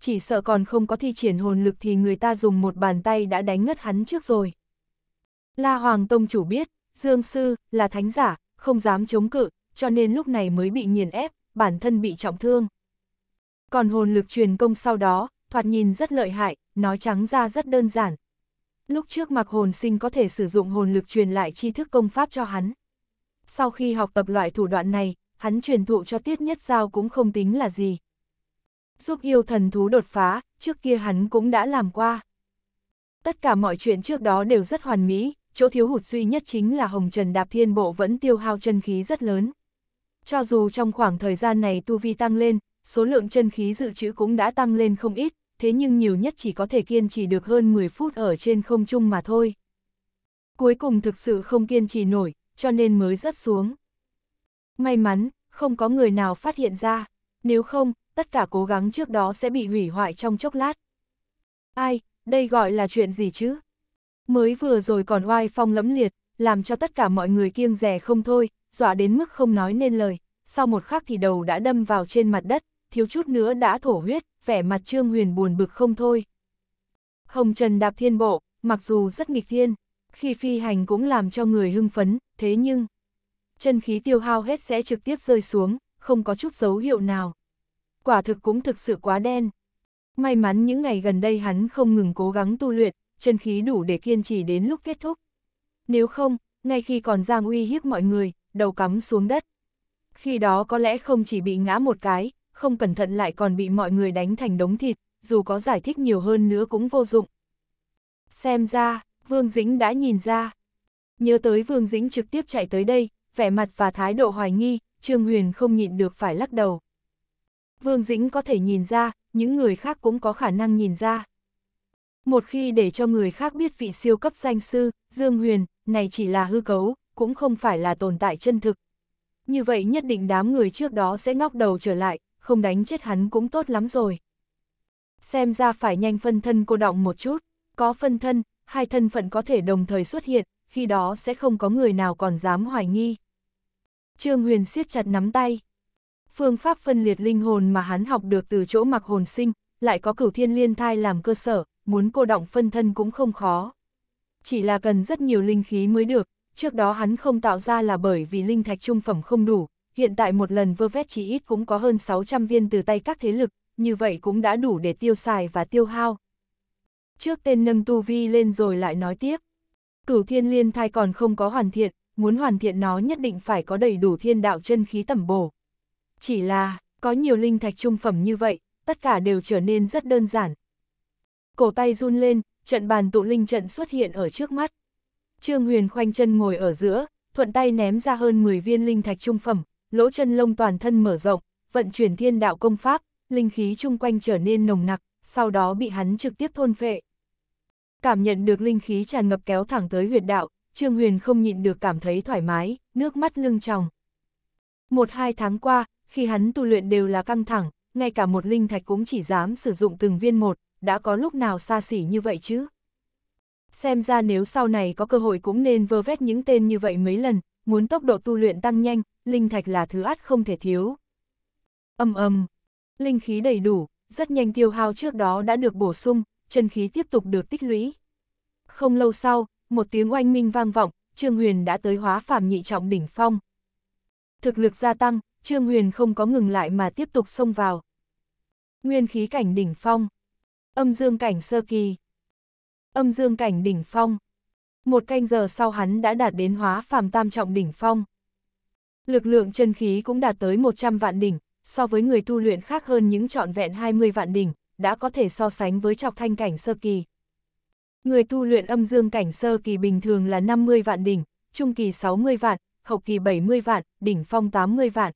chỉ sợ còn không có thi triển hồn lực thì người ta dùng một bàn tay đã đánh ngất hắn trước rồi. La Hoàng Tông chủ biết, Dương Sư là thánh giả, không dám chống cự, cho nên lúc này mới bị nghiền ép, bản thân bị trọng thương. Còn hồn lực truyền công sau đó, thoạt nhìn rất lợi hại, nói trắng ra rất đơn giản. Lúc trước mặc hồn sinh có thể sử dụng hồn lực truyền lại tri thức công pháp cho hắn. Sau khi học tập loại thủ đoạn này, hắn truyền thụ cho tiết nhất giao cũng không tính là gì giúp yêu thần thú đột phá, trước kia hắn cũng đã làm qua. Tất cả mọi chuyện trước đó đều rất hoàn mỹ, chỗ thiếu hụt duy nhất chính là Hồng Trần Đạp Thiên Bộ vẫn tiêu hao chân khí rất lớn. Cho dù trong khoảng thời gian này tu vi tăng lên, số lượng chân khí dự trữ cũng đã tăng lên không ít, thế nhưng nhiều nhất chỉ có thể kiên trì được hơn 10 phút ở trên không trung mà thôi. Cuối cùng thực sự không kiên trì nổi, cho nên mới rớt xuống. May mắn, không có người nào phát hiện ra, nếu không, tất cả cố gắng trước đó sẽ bị hủy hoại trong chốc lát. Ai, đây gọi là chuyện gì chứ? Mới vừa rồi còn oai phong lẫm liệt, làm cho tất cả mọi người kiêng rẻ không thôi, dọa đến mức không nói nên lời, sau một khắc thì đầu đã đâm vào trên mặt đất, thiếu chút nữa đã thổ huyết, vẻ mặt Trương Huyền buồn bực không thôi. Hồng Trần đạp thiên bộ, mặc dù rất nghịch thiên, khi phi hành cũng làm cho người hưng phấn, thế nhưng, chân khí tiêu hao hết sẽ trực tiếp rơi xuống, không có chút dấu hiệu nào quả thực cũng thực sự quá đen. May mắn những ngày gần đây hắn không ngừng cố gắng tu luyện, chân khí đủ để kiên trì đến lúc kết thúc. Nếu không, ngay khi còn Giang uy hiếp mọi người, đầu cắm xuống đất. Khi đó có lẽ không chỉ bị ngã một cái, không cẩn thận lại còn bị mọi người đánh thành đống thịt, dù có giải thích nhiều hơn nữa cũng vô dụng. Xem ra, Vương Dĩnh đã nhìn ra. Nhớ tới Vương Dĩnh trực tiếp chạy tới đây, vẻ mặt và thái độ hoài nghi, Trương Huyền không nhịn được phải lắc đầu. Vương Dĩnh có thể nhìn ra, những người khác cũng có khả năng nhìn ra. Một khi để cho người khác biết vị siêu cấp danh sư, Dương Huyền, này chỉ là hư cấu, cũng không phải là tồn tại chân thực. Như vậy nhất định đám người trước đó sẽ ngóc đầu trở lại, không đánh chết hắn cũng tốt lắm rồi. Xem ra phải nhanh phân thân cô động một chút, có phân thân, hai thân phận có thể đồng thời xuất hiện, khi đó sẽ không có người nào còn dám hoài nghi. Trương Huyền siết chặt nắm tay phương pháp phân liệt linh hồn mà hắn học được từ chỗ mặc hồn sinh, lại có cửu thiên liên thai làm cơ sở, muốn cô động phân thân cũng không khó. Chỉ là cần rất nhiều linh khí mới được, trước đó hắn không tạo ra là bởi vì linh thạch trung phẩm không đủ, hiện tại một lần vơ vét chỉ ít cũng có hơn 600 viên từ tay các thế lực, như vậy cũng đã đủ để tiêu xài và tiêu hao. Trước tên nâng tu vi lên rồi lại nói tiếp. Cửu thiên liên thai còn không có hoàn thiện, muốn hoàn thiện nó nhất định phải có đầy đủ thiên đạo chân khí tẩm bổ, chỉ là, có nhiều linh thạch trung phẩm như vậy, tất cả đều trở nên rất đơn giản. Cổ tay run lên, trận bàn tụ linh trận xuất hiện ở trước mắt. Trương Huyền khoanh chân ngồi ở giữa, thuận tay ném ra hơn 10 viên linh thạch trung phẩm, lỗ chân lông toàn thân mở rộng, vận chuyển thiên đạo công pháp, linh khí chung quanh trở nên nồng nặc, sau đó bị hắn trực tiếp thôn phệ. Cảm nhận được linh khí tràn ngập kéo thẳng tới huyệt đạo, Trương Huyền không nhịn được cảm thấy thoải mái, nước mắt lưng tròng. Một hai tháng qua, khi hắn tu luyện đều là căng thẳng, ngay cả một linh thạch cũng chỉ dám sử dụng từng viên một, đã có lúc nào xa xỉ như vậy chứ. Xem ra nếu sau này có cơ hội cũng nên vơ vét những tên như vậy mấy lần, muốn tốc độ tu luyện tăng nhanh, linh thạch là thứ ắt không thể thiếu. Âm âm, linh khí đầy đủ, rất nhanh tiêu hao trước đó đã được bổ sung, chân khí tiếp tục được tích lũy. Không lâu sau, một tiếng oanh minh vang vọng, Trương Huyền đã tới hóa Phạm nhị trọng đỉnh phong. Thực lực gia tăng, Trương Huyền không có ngừng lại mà tiếp tục xông vào. Nguyên khí cảnh đỉnh phong. Âm dương cảnh sơ kỳ. Âm dương cảnh đỉnh phong. Một canh giờ sau hắn đã đạt đến hóa phàm tam trọng đỉnh phong. Lực lượng chân khí cũng đạt tới 100 vạn đỉnh, so với người tu luyện khác hơn những trọn vẹn 20 vạn đỉnh, đã có thể so sánh với trọc thanh cảnh sơ kỳ. Người tu luyện âm dương cảnh sơ kỳ bình thường là 50 vạn đỉnh, trung kỳ 60 vạn, hậu kỳ 70 vạn, đỉnh phong 80 vạn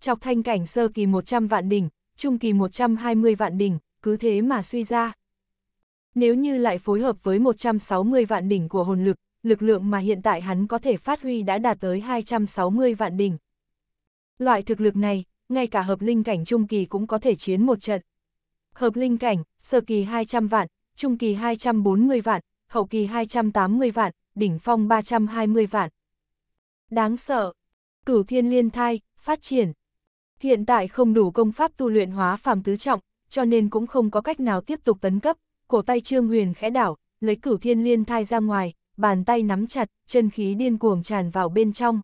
chọc thanh cảnh sơ kỳ 100 vạn đỉnh, trung kỳ 120 vạn đỉnh, cứ thế mà suy ra. Nếu như lại phối hợp với 160 vạn đỉnh của hồn lực, lực lượng mà hiện tại hắn có thể phát huy đã đạt tới 260 vạn đỉnh. Loại thực lực này, ngay cả hợp linh cảnh trung kỳ cũng có thể chiến một trận. Hợp linh cảnh, sơ kỳ 200 vạn, trung kỳ 240 vạn, hậu kỳ 280 vạn, đỉnh phong 320 vạn. Đáng sợ, cửu thiên liên thai, phát triển, Hiện tại không đủ công pháp tu luyện hóa phàm tứ trọng, cho nên cũng không có cách nào tiếp tục tấn cấp, cổ tay Trương Huyền khẽ đảo, lấy cửu thiên liên thai ra ngoài, bàn tay nắm chặt, chân khí điên cuồng tràn vào bên trong.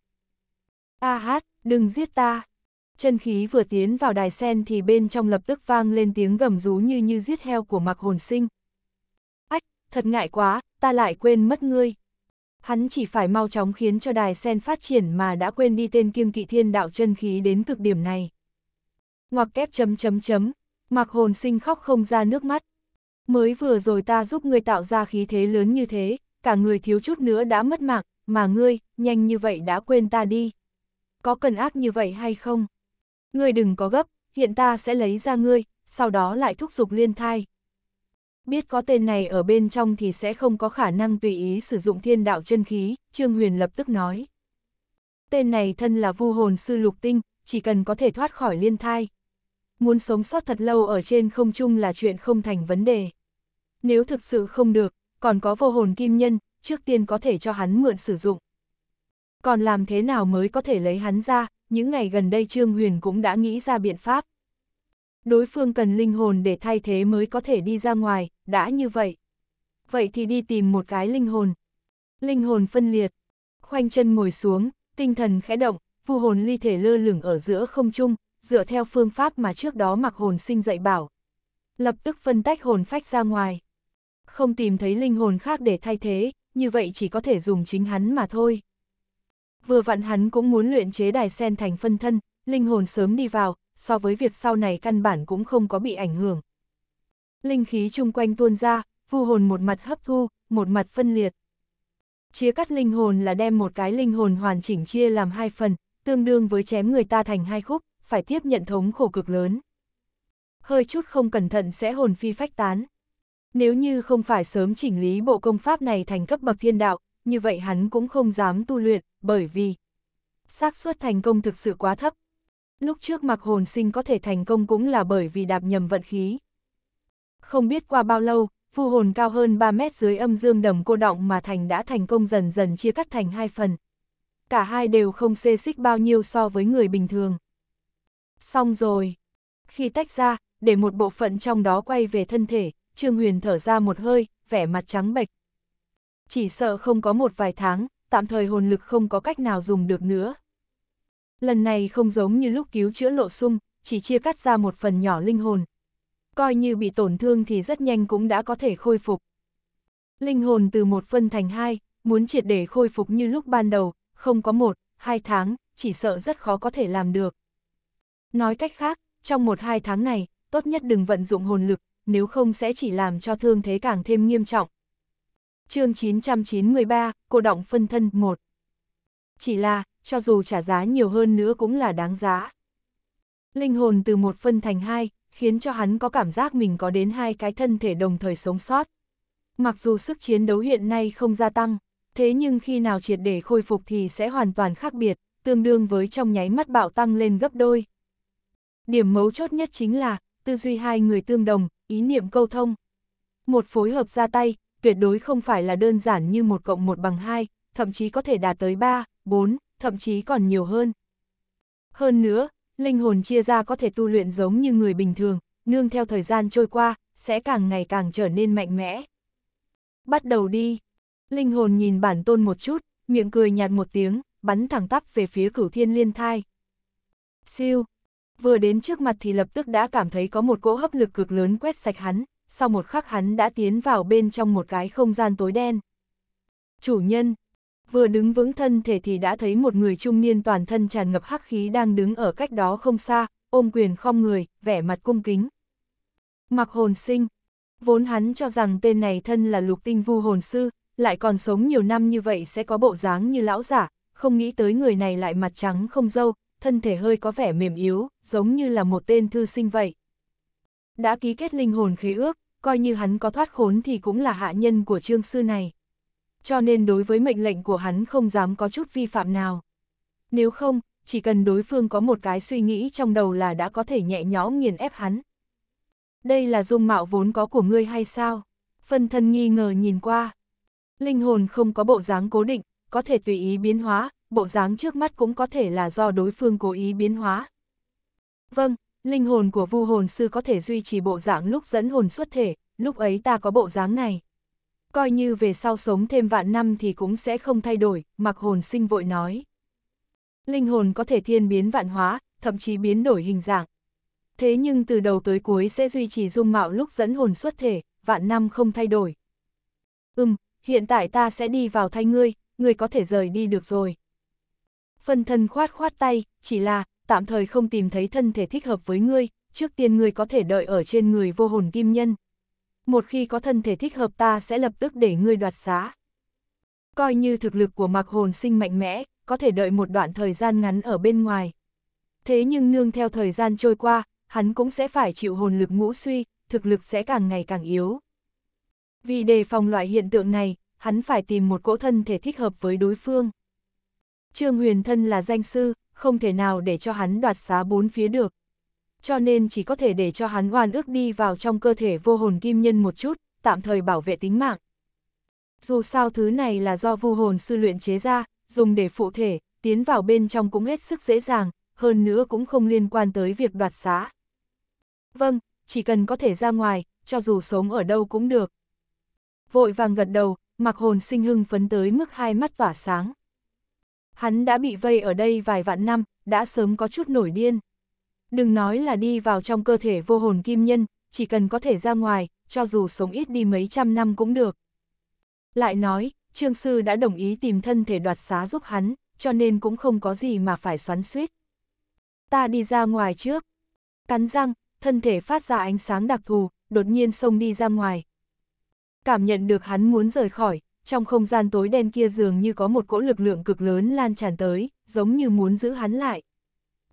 A hát, đừng giết ta! Chân khí vừa tiến vào đài sen thì bên trong lập tức vang lên tiếng gầm rú như như giết heo của mặc hồn sinh. Ách, thật ngại quá, ta lại quên mất ngươi hắn chỉ phải mau chóng khiến cho đài sen phát triển mà đã quên đi tên kiêng kỵ thiên đạo chân khí đến cực điểm này. Ngoặc kép chấm chấm chấm, mặc hồn sinh khóc không ra nước mắt. Mới vừa rồi ta giúp ngươi tạo ra khí thế lớn như thế, cả người thiếu chút nữa đã mất mạng, mà ngươi, nhanh như vậy đã quên ta đi. Có cần ác như vậy hay không? Ngươi đừng có gấp, hiện ta sẽ lấy ra ngươi, sau đó lại thúc giục liên thai, Biết có tên này ở bên trong thì sẽ không có khả năng tùy ý sử dụng thiên đạo chân khí, Trương Huyền lập tức nói. Tên này thân là vu hồn sư lục tinh, chỉ cần có thể thoát khỏi liên thai. Muốn sống sót thật lâu ở trên không trung là chuyện không thành vấn đề. Nếu thực sự không được, còn có vô hồn kim nhân, trước tiên có thể cho hắn mượn sử dụng. Còn làm thế nào mới có thể lấy hắn ra, những ngày gần đây Trương Huyền cũng đã nghĩ ra biện pháp. Đối phương cần linh hồn để thay thế mới có thể đi ra ngoài, đã như vậy. Vậy thì đi tìm một cái linh hồn. Linh hồn phân liệt. Khoanh chân ngồi xuống, tinh thần khẽ động, vu hồn ly thể lơ lửng ở giữa không trung, dựa theo phương pháp mà trước đó mặc hồn sinh dạy bảo. Lập tức phân tách hồn phách ra ngoài. Không tìm thấy linh hồn khác để thay thế, như vậy chỉ có thể dùng chính hắn mà thôi. Vừa vặn hắn cũng muốn luyện chế đài sen thành phân thân, linh hồn sớm đi vào, so với việc sau này căn bản cũng không có bị ảnh hưởng. Linh khí chung quanh tuôn ra, vu hồn một mặt hấp thu, một mặt phân liệt. Chia cắt linh hồn là đem một cái linh hồn hoàn chỉnh chia làm hai phần, tương đương với chém người ta thành hai khúc, phải tiếp nhận thống khổ cực lớn. Hơi chút không cẩn thận sẽ hồn phi phách tán. Nếu như không phải sớm chỉnh lý bộ công pháp này thành cấp bậc thiên đạo, như vậy hắn cũng không dám tu luyện, bởi vì xác suất thành công thực sự quá thấp lúc trước mặc hồn sinh có thể thành công cũng là bởi vì đạp nhầm vận khí. Không biết qua bao lâu, phu hồn cao hơn 3 mét dưới âm dương đầm cô động mà thành đã thành công dần dần chia cắt thành hai phần. Cả hai đều không xê xích bao nhiêu so với người bình thường. Xong rồi. Khi tách ra, để một bộ phận trong đó quay về thân thể, Trương Huyền thở ra một hơi, vẻ mặt trắng bệch. Chỉ sợ không có một vài tháng, tạm thời hồn lực không có cách nào dùng được nữa. Lần này không giống như lúc cứu chữa lộ sung, chỉ chia cắt ra một phần nhỏ linh hồn. Coi như bị tổn thương thì rất nhanh cũng đã có thể khôi phục. Linh hồn từ một phân thành hai, muốn triệt để khôi phục như lúc ban đầu, không có một, hai tháng, chỉ sợ rất khó có thể làm được. Nói cách khác, trong một hai tháng này, tốt nhất đừng vận dụng hồn lực, nếu không sẽ chỉ làm cho thương thế càng thêm nghiêm trọng. chương 993, Cô Động Phân Thân 1 Chỉ là, cho dù trả giá nhiều hơn nữa cũng là đáng giá. Linh hồn từ một phân thành hai, khiến cho hắn có cảm giác mình có đến hai cái thân thể đồng thời sống sót. Mặc dù sức chiến đấu hiện nay không gia tăng, thế nhưng khi nào triệt để khôi phục thì sẽ hoàn toàn khác biệt, tương đương với trong nháy mắt bạo tăng lên gấp đôi. Điểm mấu chốt nhất chính là, tư duy hai người tương đồng, ý niệm câu thông. Một phối hợp ra tay, tuyệt đối không phải là đơn giản như một cộng một bằng hai, thậm chí có thể đạt tới ba bốn thậm chí còn nhiều hơn. Hơn nữa, linh hồn chia ra có thể tu luyện giống như người bình thường, nương theo thời gian trôi qua, sẽ càng ngày càng trở nên mạnh mẽ. Bắt đầu đi. Linh hồn nhìn bản tôn một chút, miệng cười nhạt một tiếng, bắn thẳng tắp về phía cửu thiên liên thai. Siêu. Vừa đến trước mặt thì lập tức đã cảm thấy có một cỗ hấp lực cực lớn quét sạch hắn, sau một khắc hắn đã tiến vào bên trong một cái không gian tối đen. Chủ nhân, vừa đứng vững thân thể thì đã thấy một người trung niên toàn thân tràn ngập hắc khí đang đứng ở cách đó không xa, ôm quyền không người, vẻ mặt cung kính. Mặc hồn sinh, vốn hắn cho rằng tên này thân là lục tinh vu hồn sư, lại còn sống nhiều năm như vậy sẽ có bộ dáng như lão giả, không nghĩ tới người này lại mặt trắng không dâu, thân thể hơi có vẻ mềm yếu, giống như là một tên thư sinh vậy. Đã ký kết linh hồn khế ước, coi như hắn có thoát khốn thì cũng là hạ nhân của trương sư này cho nên đối với mệnh lệnh của hắn không dám có chút vi phạm nào. Nếu không, chỉ cần đối phương có một cái suy nghĩ trong đầu là đã có thể nhẹ nhõm nghiền ép hắn. Đây là dung mạo vốn có của ngươi hay sao? Phân thân nghi ngờ nhìn qua. Linh hồn không có bộ dáng cố định, có thể tùy ý biến hóa, bộ dáng trước mắt cũng có thể là do đối phương cố ý biến hóa. Vâng, linh hồn của vu hồn sư có thể duy trì bộ dạng lúc dẫn hồn xuất thể, lúc ấy ta có bộ dáng này coi như về sau sống thêm vạn năm thì cũng sẽ không thay đổi, mặc hồn sinh vội nói. Linh hồn có thể thiên biến vạn hóa, thậm chí biến đổi hình dạng. Thế nhưng từ đầu tới cuối sẽ duy trì dung mạo lúc dẫn hồn xuất thể, vạn năm không thay đổi. Ừm, hiện tại ta sẽ đi vào thay ngươi, ngươi có thể rời đi được rồi. Phân thân khoát khoát tay, chỉ là, tạm thời không tìm thấy thân thể thích hợp với ngươi, trước tiên ngươi có thể đợi ở trên người vô hồn kim nhân, một khi có thân thể thích hợp ta sẽ lập tức để ngươi đoạt xá. Coi như thực lực của mạc hồn sinh mạnh mẽ, có thể đợi một đoạn thời gian ngắn ở bên ngoài. Thế nhưng nương theo thời gian trôi qua, hắn cũng sẽ phải chịu hồn lực ngũ suy, thực lực sẽ càng ngày càng yếu. Vì đề phòng loại hiện tượng này, hắn phải tìm một cỗ thân thể thích hợp với đối phương. Trương Huyền Thân là danh sư, không thể nào để cho hắn đoạt xá bốn phía được cho nên chỉ có thể để cho hắn oan ước đi vào trong cơ thể vô hồn kim nhân một chút, tạm thời bảo vệ tính mạng. Dù sao thứ này là do vô hồn sư luyện chế ra, dùng để phụ thể, tiến vào bên trong cũng hết sức dễ dàng, hơn nữa cũng không liên quan tới việc đoạt xá. Vâng, chỉ cần có thể ra ngoài, cho dù sống ở đâu cũng được. Vội vàng gật đầu, mặc hồn sinh hưng phấn tới mức hai mắt tỏa sáng. Hắn đã bị vây ở đây vài vạn năm, đã sớm có chút nổi điên. Đừng nói là đi vào trong cơ thể vô hồn kim nhân, chỉ cần có thể ra ngoài, cho dù sống ít đi mấy trăm năm cũng được. Lại nói, Trương Sư đã đồng ý tìm thân thể đoạt xá giúp hắn, cho nên cũng không có gì mà phải xoắn suýt. Ta đi ra ngoài trước. Cắn răng, thân thể phát ra ánh sáng đặc thù, đột nhiên xông đi ra ngoài. Cảm nhận được hắn muốn rời khỏi, trong không gian tối đen kia dường như có một cỗ lực lượng cực lớn lan tràn tới, giống như muốn giữ hắn lại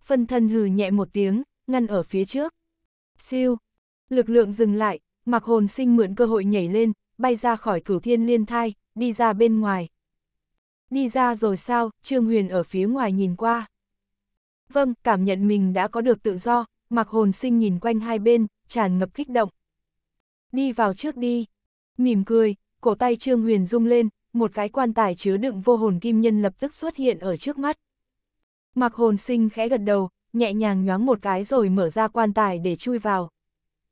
phân thân hừ nhẹ một tiếng, ngăn ở phía trước. Siêu, lực lượng dừng lại, mặc hồn sinh mượn cơ hội nhảy lên, bay ra khỏi cửu thiên liên thai, đi ra bên ngoài. Đi ra rồi sao, Trương Huyền ở phía ngoài nhìn qua. Vâng, cảm nhận mình đã có được tự do, mặc hồn sinh nhìn quanh hai bên, tràn ngập kích động. Đi vào trước đi. Mỉm cười, cổ tay Trương Huyền rung lên, một cái quan tài chứa đựng vô hồn kim nhân lập tức xuất hiện ở trước mắt. Mặc hồn sinh khẽ gật đầu, nhẹ nhàng nhoáng một cái rồi mở ra quan tài để chui vào.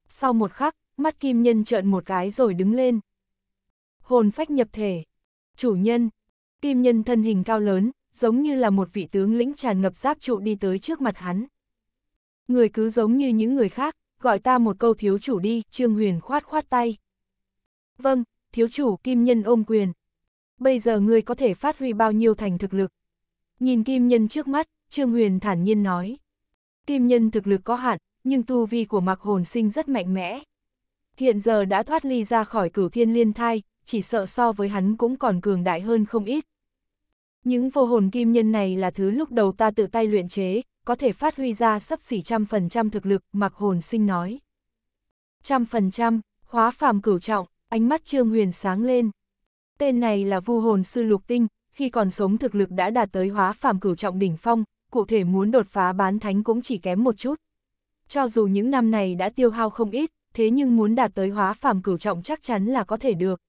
Sau một khắc, mắt kim nhân trợn một cái rồi đứng lên. Hồn phách nhập thể. Chủ nhân. Kim nhân thân hình cao lớn, giống như là một vị tướng lĩnh tràn ngập giáp trụ đi tới trước mặt hắn. Người cứ giống như những người khác, gọi ta một câu thiếu chủ đi, Trương Huyền khoát khoát tay. Vâng, thiếu chủ Kim Nhân ôm quyền. Bây giờ ngươi có thể phát huy bao nhiêu thành thực lực, Nhìn Kim Nhân trước mắt, Trương Huyền thản nhiên nói. Kim Nhân thực lực có hạn, nhưng tu vi của mặc Hồn Sinh rất mạnh mẽ. Hiện giờ đã thoát ly ra khỏi cửu thiên liên thai, chỉ sợ so với hắn cũng còn cường đại hơn không ít. Những vô hồn kim nhân này là thứ lúc đầu ta tự tay luyện chế, có thể phát huy ra sắp xỉ trăm phần trăm thực lực, mặc Hồn Sinh nói. Trăm phần trăm, hóa phàm cửu trọng, ánh mắt Trương Huyền sáng lên. Tên này là vu hồn sư lục tinh, khi còn sống thực lực đã đạt tới hóa phàm cửu trọng đỉnh phong, cụ thể muốn đột phá bán thánh cũng chỉ kém một chút. Cho dù những năm này đã tiêu hao không ít, thế nhưng muốn đạt tới hóa phàm cửu trọng chắc chắn là có thể được.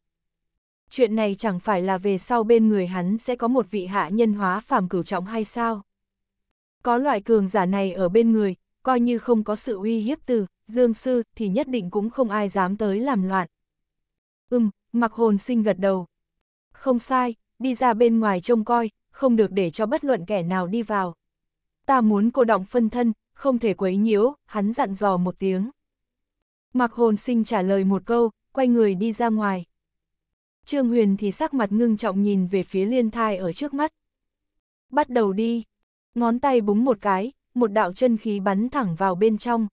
Chuyện này chẳng phải là về sau bên người hắn sẽ có một vị hạ nhân hóa phàm cửu trọng hay sao? Có loại cường giả này ở bên người, coi như không có sự uy hiếp từ, dương sư thì nhất định cũng không ai dám tới làm loạn. Ừm, mặc hồn sinh gật đầu. Không sai, đi ra bên ngoài trông coi, không được để cho bất luận kẻ nào đi vào. Ta muốn cô động phân thân, không thể quấy nhiễu, hắn dặn dò một tiếng. Mặc hồn sinh trả lời một câu, quay người đi ra ngoài. Trương Huyền thì sắc mặt ngưng trọng nhìn về phía liên thai ở trước mắt. Bắt đầu đi. Ngón tay búng một cái, một đạo chân khí bắn thẳng vào bên trong.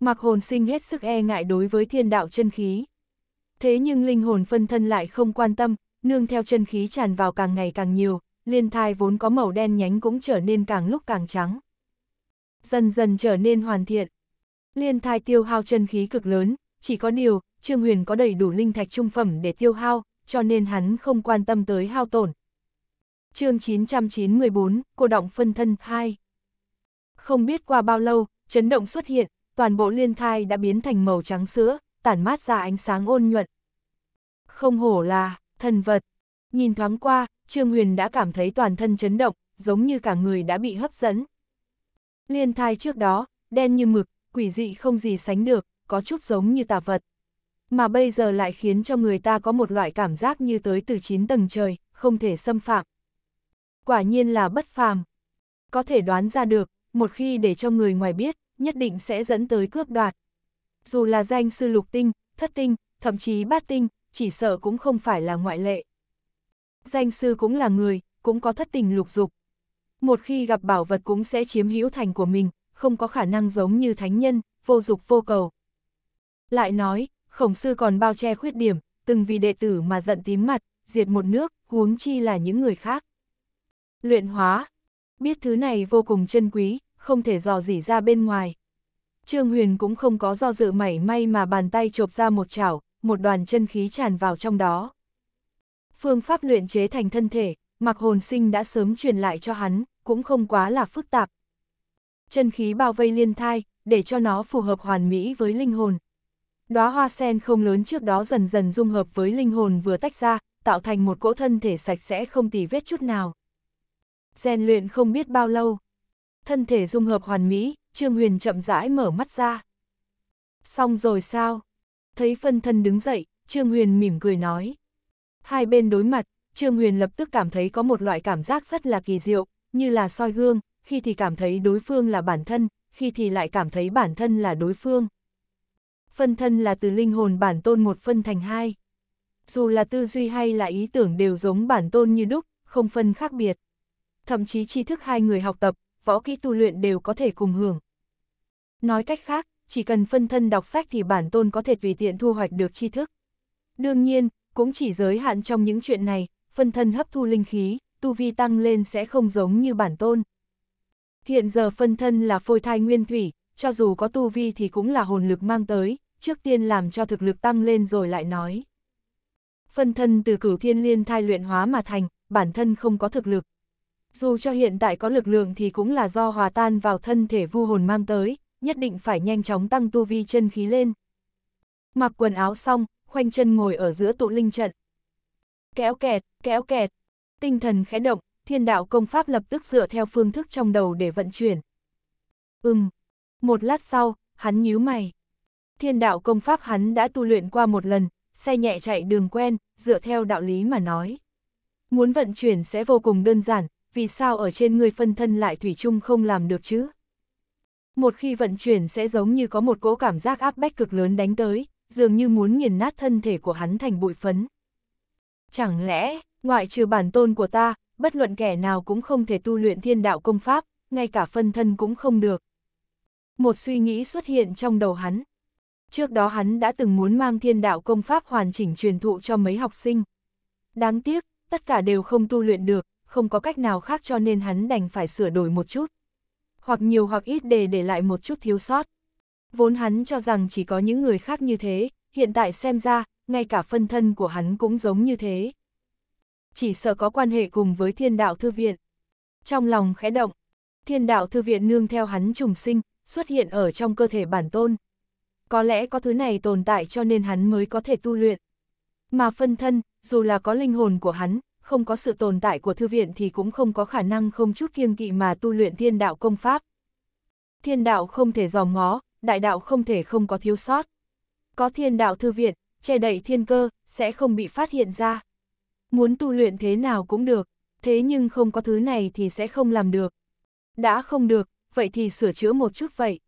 Mặc hồn sinh hết sức e ngại đối với thiên đạo chân khí. Thế nhưng linh hồn phân thân lại không quan tâm, nương theo chân khí tràn vào càng ngày càng nhiều, liên thai vốn có màu đen nhánh cũng trở nên càng lúc càng trắng. Dần dần trở nên hoàn thiện. Liên thai tiêu hao chân khí cực lớn, chỉ có điều, Trương Huyền có đầy đủ linh thạch trung phẩm để tiêu hao, cho nên hắn không quan tâm tới hao tổn. chương 994, Cô Động Phân Thân 2 Không biết qua bao lâu, chấn động xuất hiện, toàn bộ liên thai đã biến thành màu trắng sữa, tản mát ra ánh sáng ôn nhuận. Không hổ là, thần vật. Nhìn thoáng qua, Trương Huyền đã cảm thấy toàn thân chấn động, giống như cả người đã bị hấp dẫn. Liên thai trước đó, đen như mực, quỷ dị không gì sánh được, có chút giống như tà vật. Mà bây giờ lại khiến cho người ta có một loại cảm giác như tới từ 9 tầng trời, không thể xâm phạm. Quả nhiên là bất phàm. Có thể đoán ra được, một khi để cho người ngoài biết, nhất định sẽ dẫn tới cướp đoạt. Dù là danh sư lục tinh, thất tinh, thậm chí bát tinh, chỉ sợ cũng không phải là ngoại lệ. Danh sư cũng là người, cũng có thất tình lục dục. Một khi gặp bảo vật cũng sẽ chiếm hữu thành của mình, không có khả năng giống như thánh nhân, vô dục vô cầu. Lại nói, khổng sư còn bao che khuyết điểm, từng vì đệ tử mà giận tím mặt, diệt một nước, huống chi là những người khác. Luyện hóa, biết thứ này vô cùng chân quý, không thể dò dỉ ra bên ngoài. Trương Huyền cũng không có do dự mảy may mà bàn tay chộp ra một chảo, một đoàn chân khí tràn vào trong đó. Phương pháp luyện chế thành thân thể, mặc hồn sinh đã sớm truyền lại cho hắn, cũng không quá là phức tạp. Chân khí bao vây liên thai, để cho nó phù hợp hoàn mỹ với linh hồn. Đóa hoa sen không lớn trước đó dần dần dung hợp với linh hồn vừa tách ra, tạo thành một cỗ thân thể sạch sẽ không tì vết chút nào. Rèn luyện không biết bao lâu. Thân thể dung hợp hoàn mỹ, Trương Huyền chậm rãi mở mắt ra. Xong rồi sao? thấy phân thân đứng dậy, Trương Huyền mỉm cười nói. Hai bên đối mặt, Trương Huyền lập tức cảm thấy có một loại cảm giác rất là kỳ diệu, như là soi gương, khi thì cảm thấy đối phương là bản thân, khi thì lại cảm thấy bản thân là đối phương. Phân thân là từ linh hồn bản tôn một phân thành hai. Dù là tư duy hay là ý tưởng đều giống bản tôn như đúc, không phân khác biệt. Thậm chí tri thức hai người học tập, võ kỹ tu luyện đều có thể cùng hưởng. Nói cách khác, chỉ cần phân thân đọc sách thì bản tôn có thể tùy tiện thu hoạch được tri thức. Đương nhiên, cũng chỉ giới hạn trong những chuyện này, phân thân hấp thu linh khí, tu vi tăng lên sẽ không giống như bản tôn. Hiện giờ phân thân là phôi thai nguyên thủy, cho dù có tu vi thì cũng là hồn lực mang tới, trước tiên làm cho thực lực tăng lên rồi lại nói. Phân thân từ cửu thiên liên thai luyện hóa mà thành, bản thân không có thực lực. Dù cho hiện tại có lực lượng thì cũng là do hòa tan vào thân thể vu hồn mang tới, nhất định phải nhanh chóng tăng tu vi chân khí lên. Mặc quần áo xong, khoanh chân ngồi ở giữa tụ linh trận. Kéo kẹt, kéo kẹt, tinh thần khẽ động, thiên đạo công pháp lập tức dựa theo phương thức trong đầu để vận chuyển. Ừm, một lát sau, hắn nhíu mày. Thiên đạo công pháp hắn đã tu luyện qua một lần, xe nhẹ chạy đường quen, dựa theo đạo lý mà nói. Muốn vận chuyển sẽ vô cùng đơn giản, vì sao ở trên người phân thân lại thủy chung không làm được chứ? Một khi vận chuyển sẽ giống như có một cỗ cảm giác áp bách cực lớn đánh tới, dường như muốn nghiền nát thân thể của hắn thành bụi phấn. Chẳng lẽ, ngoại trừ bản tôn của ta, bất luận kẻ nào cũng không thể tu luyện thiên đạo công pháp, ngay cả phân thân cũng không được. Một suy nghĩ xuất hiện trong đầu hắn. Trước đó hắn đã từng muốn mang thiên đạo công pháp hoàn chỉnh truyền thụ cho mấy học sinh. Đáng tiếc, tất cả đều không tu luyện được, không có cách nào khác cho nên hắn đành phải sửa đổi một chút hoặc nhiều hoặc ít để để lại một chút thiếu sót. Vốn hắn cho rằng chỉ có những người khác như thế, hiện tại xem ra, ngay cả phân thân của hắn cũng giống như thế. Chỉ sợ có quan hệ cùng với thiên đạo thư viện. Trong lòng khẽ động, thiên đạo thư viện nương theo hắn trùng sinh, xuất hiện ở trong cơ thể bản tôn. Có lẽ có thứ này tồn tại cho nên hắn mới có thể tu luyện. Mà phân thân, dù là có linh hồn của hắn, không có sự tồn tại của thư viện thì cũng không có khả năng không chút kiêng kỵ mà tu luyện thiên đạo công pháp. Thiên đạo không thể dòm ngó, đại đạo không thể không có thiếu sót. Có thiên đạo thư viện, che đậy thiên cơ, sẽ không bị phát hiện ra. Muốn tu luyện thế nào cũng được, thế nhưng không có thứ này thì sẽ không làm được. Đã không được, vậy thì sửa chữa một chút vậy.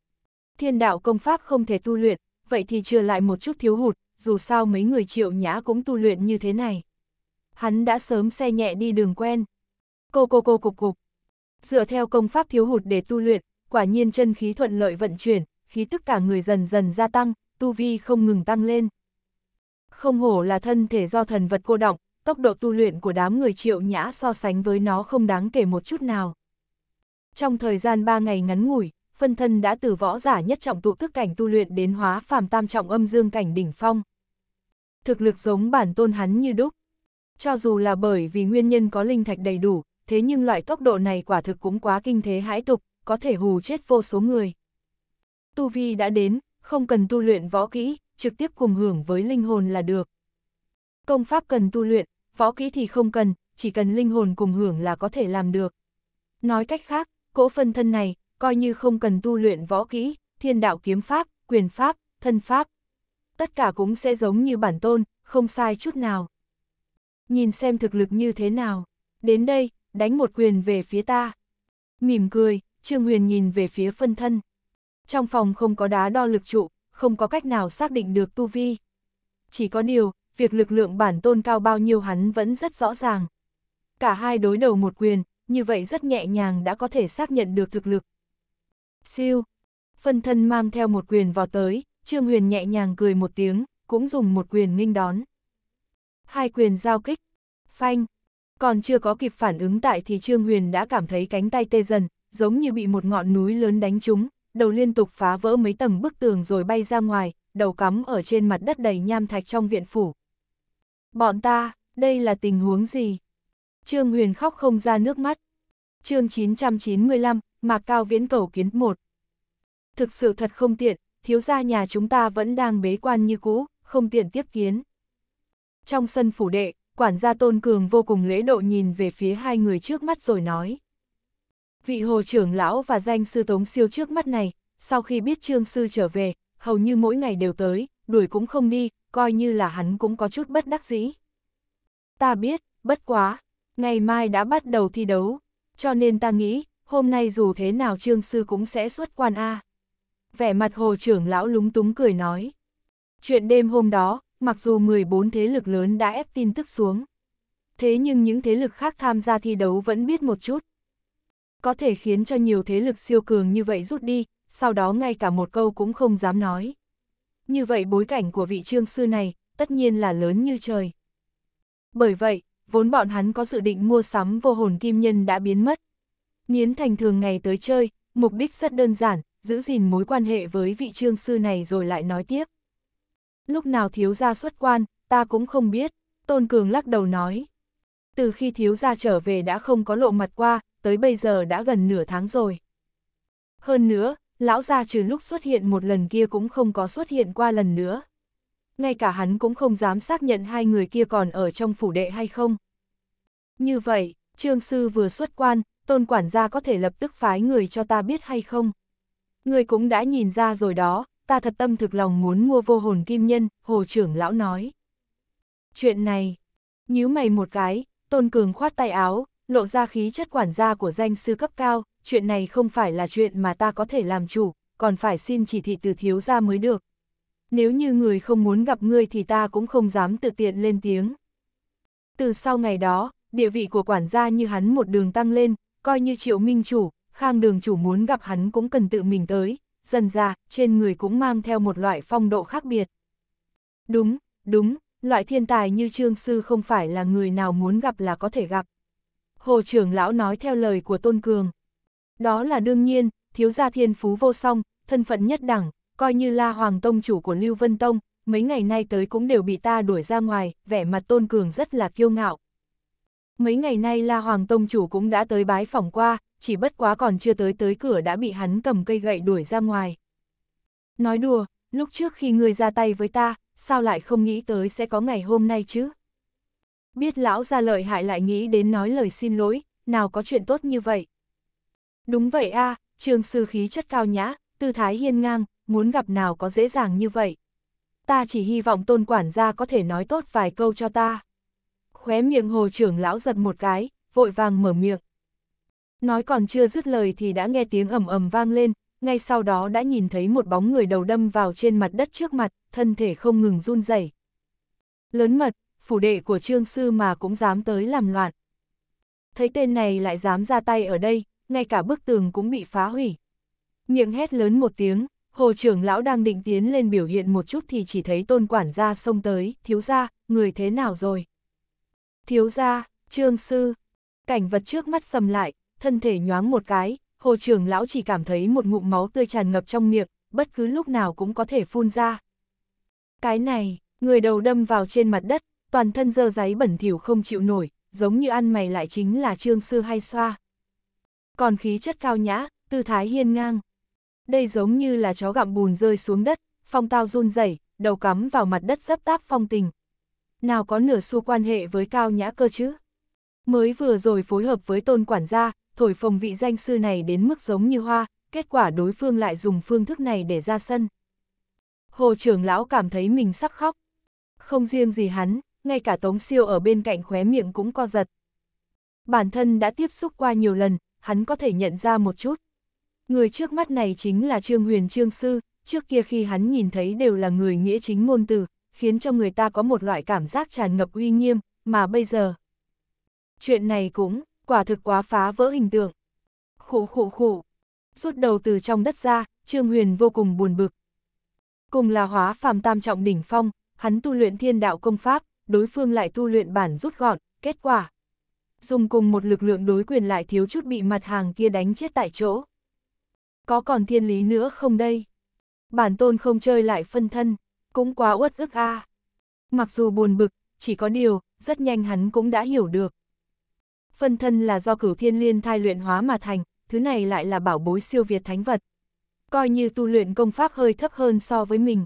Thiên đạo công pháp không thể tu luyện, vậy thì trừ lại một chút thiếu hụt, dù sao mấy người triệu nhã cũng tu luyện như thế này hắn đã sớm xe nhẹ đi đường quen. Cô cô cô cục cục. Dựa theo công pháp thiếu hụt để tu luyện, quả nhiên chân khí thuận lợi vận chuyển, khí tức cả người dần dần gia tăng, tu vi không ngừng tăng lên. Không hổ là thân thể do thần vật cô động, tốc độ tu luyện của đám người triệu nhã so sánh với nó không đáng kể một chút nào. Trong thời gian 3 ngày ngắn ngủi, phân thân đã từ võ giả nhất trọng tụ tức cảnh tu luyện đến hóa phàm tam trọng âm dương cảnh đỉnh phong. Thực lực giống bản tôn hắn như đúc, cho dù là bởi vì nguyên nhân có linh thạch đầy đủ, thế nhưng loại tốc độ này quả thực cũng quá kinh thế hãi tục, có thể hù chết vô số người. Tu vi đã đến, không cần tu luyện võ kỹ, trực tiếp cùng hưởng với linh hồn là được. Công pháp cần tu luyện, võ kỹ thì không cần, chỉ cần linh hồn cùng hưởng là có thể làm được. Nói cách khác, cỗ phân thân này, coi như không cần tu luyện võ kỹ, thiên đạo kiếm pháp, quyền pháp, thân pháp. Tất cả cũng sẽ giống như bản tôn, không sai chút nào nhìn xem thực lực như thế nào, đến đây, đánh một quyền về phía ta. Mỉm cười, Trương Huyền nhìn về phía phân thân. Trong phòng không có đá đo lực trụ, không có cách nào xác định được tu vi. Chỉ có điều, việc lực lượng bản tôn cao bao nhiêu hắn vẫn rất rõ ràng. Cả hai đối đầu một quyền, như vậy rất nhẹ nhàng đã có thể xác nhận được thực lực. Siêu, phân thân mang theo một quyền vào tới, Trương Huyền nhẹ nhàng cười một tiếng, cũng dùng một quyền nghênh đón hai quyền giao kích, phanh. Còn chưa có kịp phản ứng tại thì Trương Huyền đã cảm thấy cánh tay tê dần, giống như bị một ngọn núi lớn đánh trúng, đầu liên tục phá vỡ mấy tầng bức tường rồi bay ra ngoài, đầu cắm ở trên mặt đất đầy nham thạch trong viện phủ. Bọn ta, đây là tình huống gì? Trương Huyền khóc không ra nước mắt. chương 995, Mạc Cao Viễn Cầu Kiến 1 Thực sự thật không tiện, thiếu gia nhà chúng ta vẫn đang bế quan như cũ, không tiện tiếp kiến. Trong sân phủ đệ, quản gia Tôn Cường vô cùng lễ độ nhìn về phía hai người trước mắt rồi nói. Vị hồ trưởng lão và danh sư tống siêu trước mắt này, sau khi biết trương sư trở về, hầu như mỗi ngày đều tới, đuổi cũng không đi, coi như là hắn cũng có chút bất đắc dĩ. Ta biết, bất quá, ngày mai đã bắt đầu thi đấu, cho nên ta nghĩ, hôm nay dù thế nào trương sư cũng sẽ xuất quan A. Vẻ mặt hồ trưởng lão lúng túng cười nói. Chuyện đêm hôm đó, mặc dù 14 thế lực lớn đã ép tin tức xuống. Thế nhưng những thế lực khác tham gia thi đấu vẫn biết một chút. Có thể khiến cho nhiều thế lực siêu cường như vậy rút đi, sau đó ngay cả một câu cũng không dám nói. Như vậy bối cảnh của vị trương sư này, tất nhiên là lớn như trời. Bởi vậy, vốn bọn hắn có dự định mua sắm vô hồn kim nhân đã biến mất. Niến Thành thường ngày tới chơi, mục đích rất đơn giản, giữ gìn mối quan hệ với vị trương sư này rồi lại nói tiếp lúc nào thiếu gia xuất quan, ta cũng không biết, Tôn Cường lắc đầu nói. Từ khi thiếu gia trở về đã không có lộ mặt qua, tới bây giờ đã gần nửa tháng rồi. Hơn nữa, lão gia trừ lúc xuất hiện một lần kia cũng không có xuất hiện qua lần nữa. Ngay cả hắn cũng không dám xác nhận hai người kia còn ở trong phủ đệ hay không. Như vậy, trương sư vừa xuất quan, tôn quản gia có thể lập tức phái người cho ta biết hay không? Người cũng đã nhìn ra rồi đó, ta thật tâm thực lòng muốn mua vô hồn kim nhân, hồ trưởng lão nói. Chuyện này, nhíu mày một cái, Tôn Cường khoát tay áo, lộ ra khí chất quản gia của danh sư cấp cao, chuyện này không phải là chuyện mà ta có thể làm chủ, còn phải xin chỉ thị từ thiếu gia mới được. Nếu như người không muốn gặp ngươi thì ta cũng không dám tự tiện lên tiếng. Từ sau ngày đó, địa vị của quản gia như hắn một đường tăng lên, coi như triệu minh chủ, khang đường chủ muốn gặp hắn cũng cần tự mình tới, dần ra, trên người cũng mang theo một loại phong độ khác biệt. Đúng, đúng, loại thiên tài như Trương Sư không phải là người nào muốn gặp là có thể gặp. Hồ trưởng lão nói theo lời của Tôn Cường. Đó là đương nhiên, thiếu gia thiên phú vô song, thân phận nhất đẳng, coi như là hoàng tông chủ của Lưu Vân Tông, mấy ngày nay tới cũng đều bị ta đuổi ra ngoài, vẻ mặt Tôn Cường rất là kiêu ngạo. Mấy ngày nay La Hoàng Tông Chủ cũng đã tới bái phỏng qua, chỉ bất quá còn chưa tới tới cửa đã bị hắn cầm cây gậy đuổi ra ngoài. Nói đùa, lúc trước khi ngươi ra tay với ta, sao lại không nghĩ tới sẽ có ngày hôm nay chứ? Biết lão ra lợi hại lại nghĩ đến nói lời xin lỗi, nào có chuyện tốt như vậy? Đúng vậy a à, trường sư khí chất cao nhã, tư thái hiên ngang, muốn gặp nào có dễ dàng như vậy. Ta chỉ hy vọng tôn quản gia có thể nói tốt vài câu cho ta. Khóe miệng hồ trưởng lão giật một cái, vội vàng mở miệng. Nói còn chưa dứt lời thì đã nghe tiếng ầm ầm vang lên, ngay sau đó đã nhìn thấy một bóng người đầu đâm vào trên mặt đất trước mặt, thân thể không ngừng run rẩy. Lớn mật, phủ đệ của trương sư mà cũng dám tới làm loạn. Thấy tên này lại dám ra tay ở đây, ngay cả bức tường cũng bị phá hủy. Miệng hét lớn một tiếng, hồ trưởng lão đang định tiến lên biểu hiện một chút thì chỉ thấy tôn quản gia xông tới, thiếu gia, người thế nào rồi? Thiếu gia, trương sư, cảnh vật trước mắt sầm lại, thân thể nhoáng một cái, hồ trưởng lão chỉ cảm thấy một ngụm máu tươi tràn ngập trong miệng, bất cứ lúc nào cũng có thể phun ra. Cái này, người đầu đâm vào trên mặt đất, toàn thân dơ giấy bẩn thỉu không chịu nổi, giống như ăn mày lại chính là trương sư hay xoa. Còn khí chất cao nhã, tư thái hiên ngang. Đây giống như là chó gặm bùn rơi xuống đất, phong tao run rẩy, đầu cắm vào mặt đất dấp táp phong tình. Nào có nửa xu quan hệ với cao nhã cơ chứ? Mới vừa rồi phối hợp với tôn quản gia, thổi phồng vị danh sư này đến mức giống như hoa, kết quả đối phương lại dùng phương thức này để ra sân. Hồ trưởng lão cảm thấy mình sắp khóc. Không riêng gì hắn, ngay cả Tống Siêu ở bên cạnh khóe miệng cũng co giật. Bản thân đã tiếp xúc qua nhiều lần, hắn có thể nhận ra một chút. Người trước mắt này chính là Trương Huyền Trương Sư, trước kia khi hắn nhìn thấy đều là người nghĩa chính môn từ, khiến cho người ta có một loại cảm giác tràn ngập uy nghiêm, mà bây giờ. Chuyện này cũng quả thực quá phá vỡ hình tượng. Khủ khủ khủ, rút đầu từ trong đất ra, Trương Huyền vô cùng buồn bực. Cùng là hóa phàm tam trọng đỉnh phong, hắn tu luyện thiên đạo công pháp, đối phương lại tu luyện bản rút gọn, kết quả. Dùng cùng một lực lượng đối quyền lại thiếu chút bị mặt hàng kia đánh chết tại chỗ. Có còn thiên lý nữa không đây? Bản tôn không chơi lại phân thân, cũng quá uất ức a. À. Mặc dù buồn bực, chỉ có điều, rất nhanh hắn cũng đã hiểu được phân thân là do cửu thiên liên thai luyện hóa mà thành, thứ này lại là bảo bối siêu việt thánh vật. Coi như tu luyện công pháp hơi thấp hơn so với mình.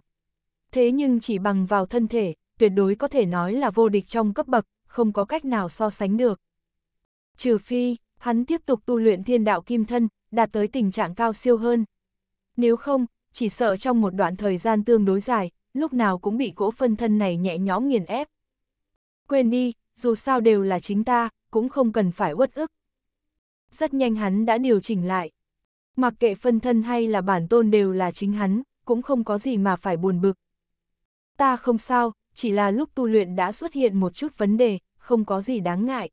Thế nhưng chỉ bằng vào thân thể, tuyệt đối có thể nói là vô địch trong cấp bậc, không có cách nào so sánh được. Trừ phi, hắn tiếp tục tu luyện thiên đạo kim thân, đạt tới tình trạng cao siêu hơn. Nếu không, chỉ sợ trong một đoạn thời gian tương đối dài, lúc nào cũng bị cỗ phân thân này nhẹ nhõm nghiền ép. Quên đi, dù sao đều là chính ta, cũng không cần phải uất ức. Rất nhanh hắn đã điều chỉnh lại. Mặc kệ phân thân hay là bản tôn đều là chính hắn, cũng không có gì mà phải buồn bực. Ta không sao, chỉ là lúc tu luyện đã xuất hiện một chút vấn đề, không có gì đáng ngại.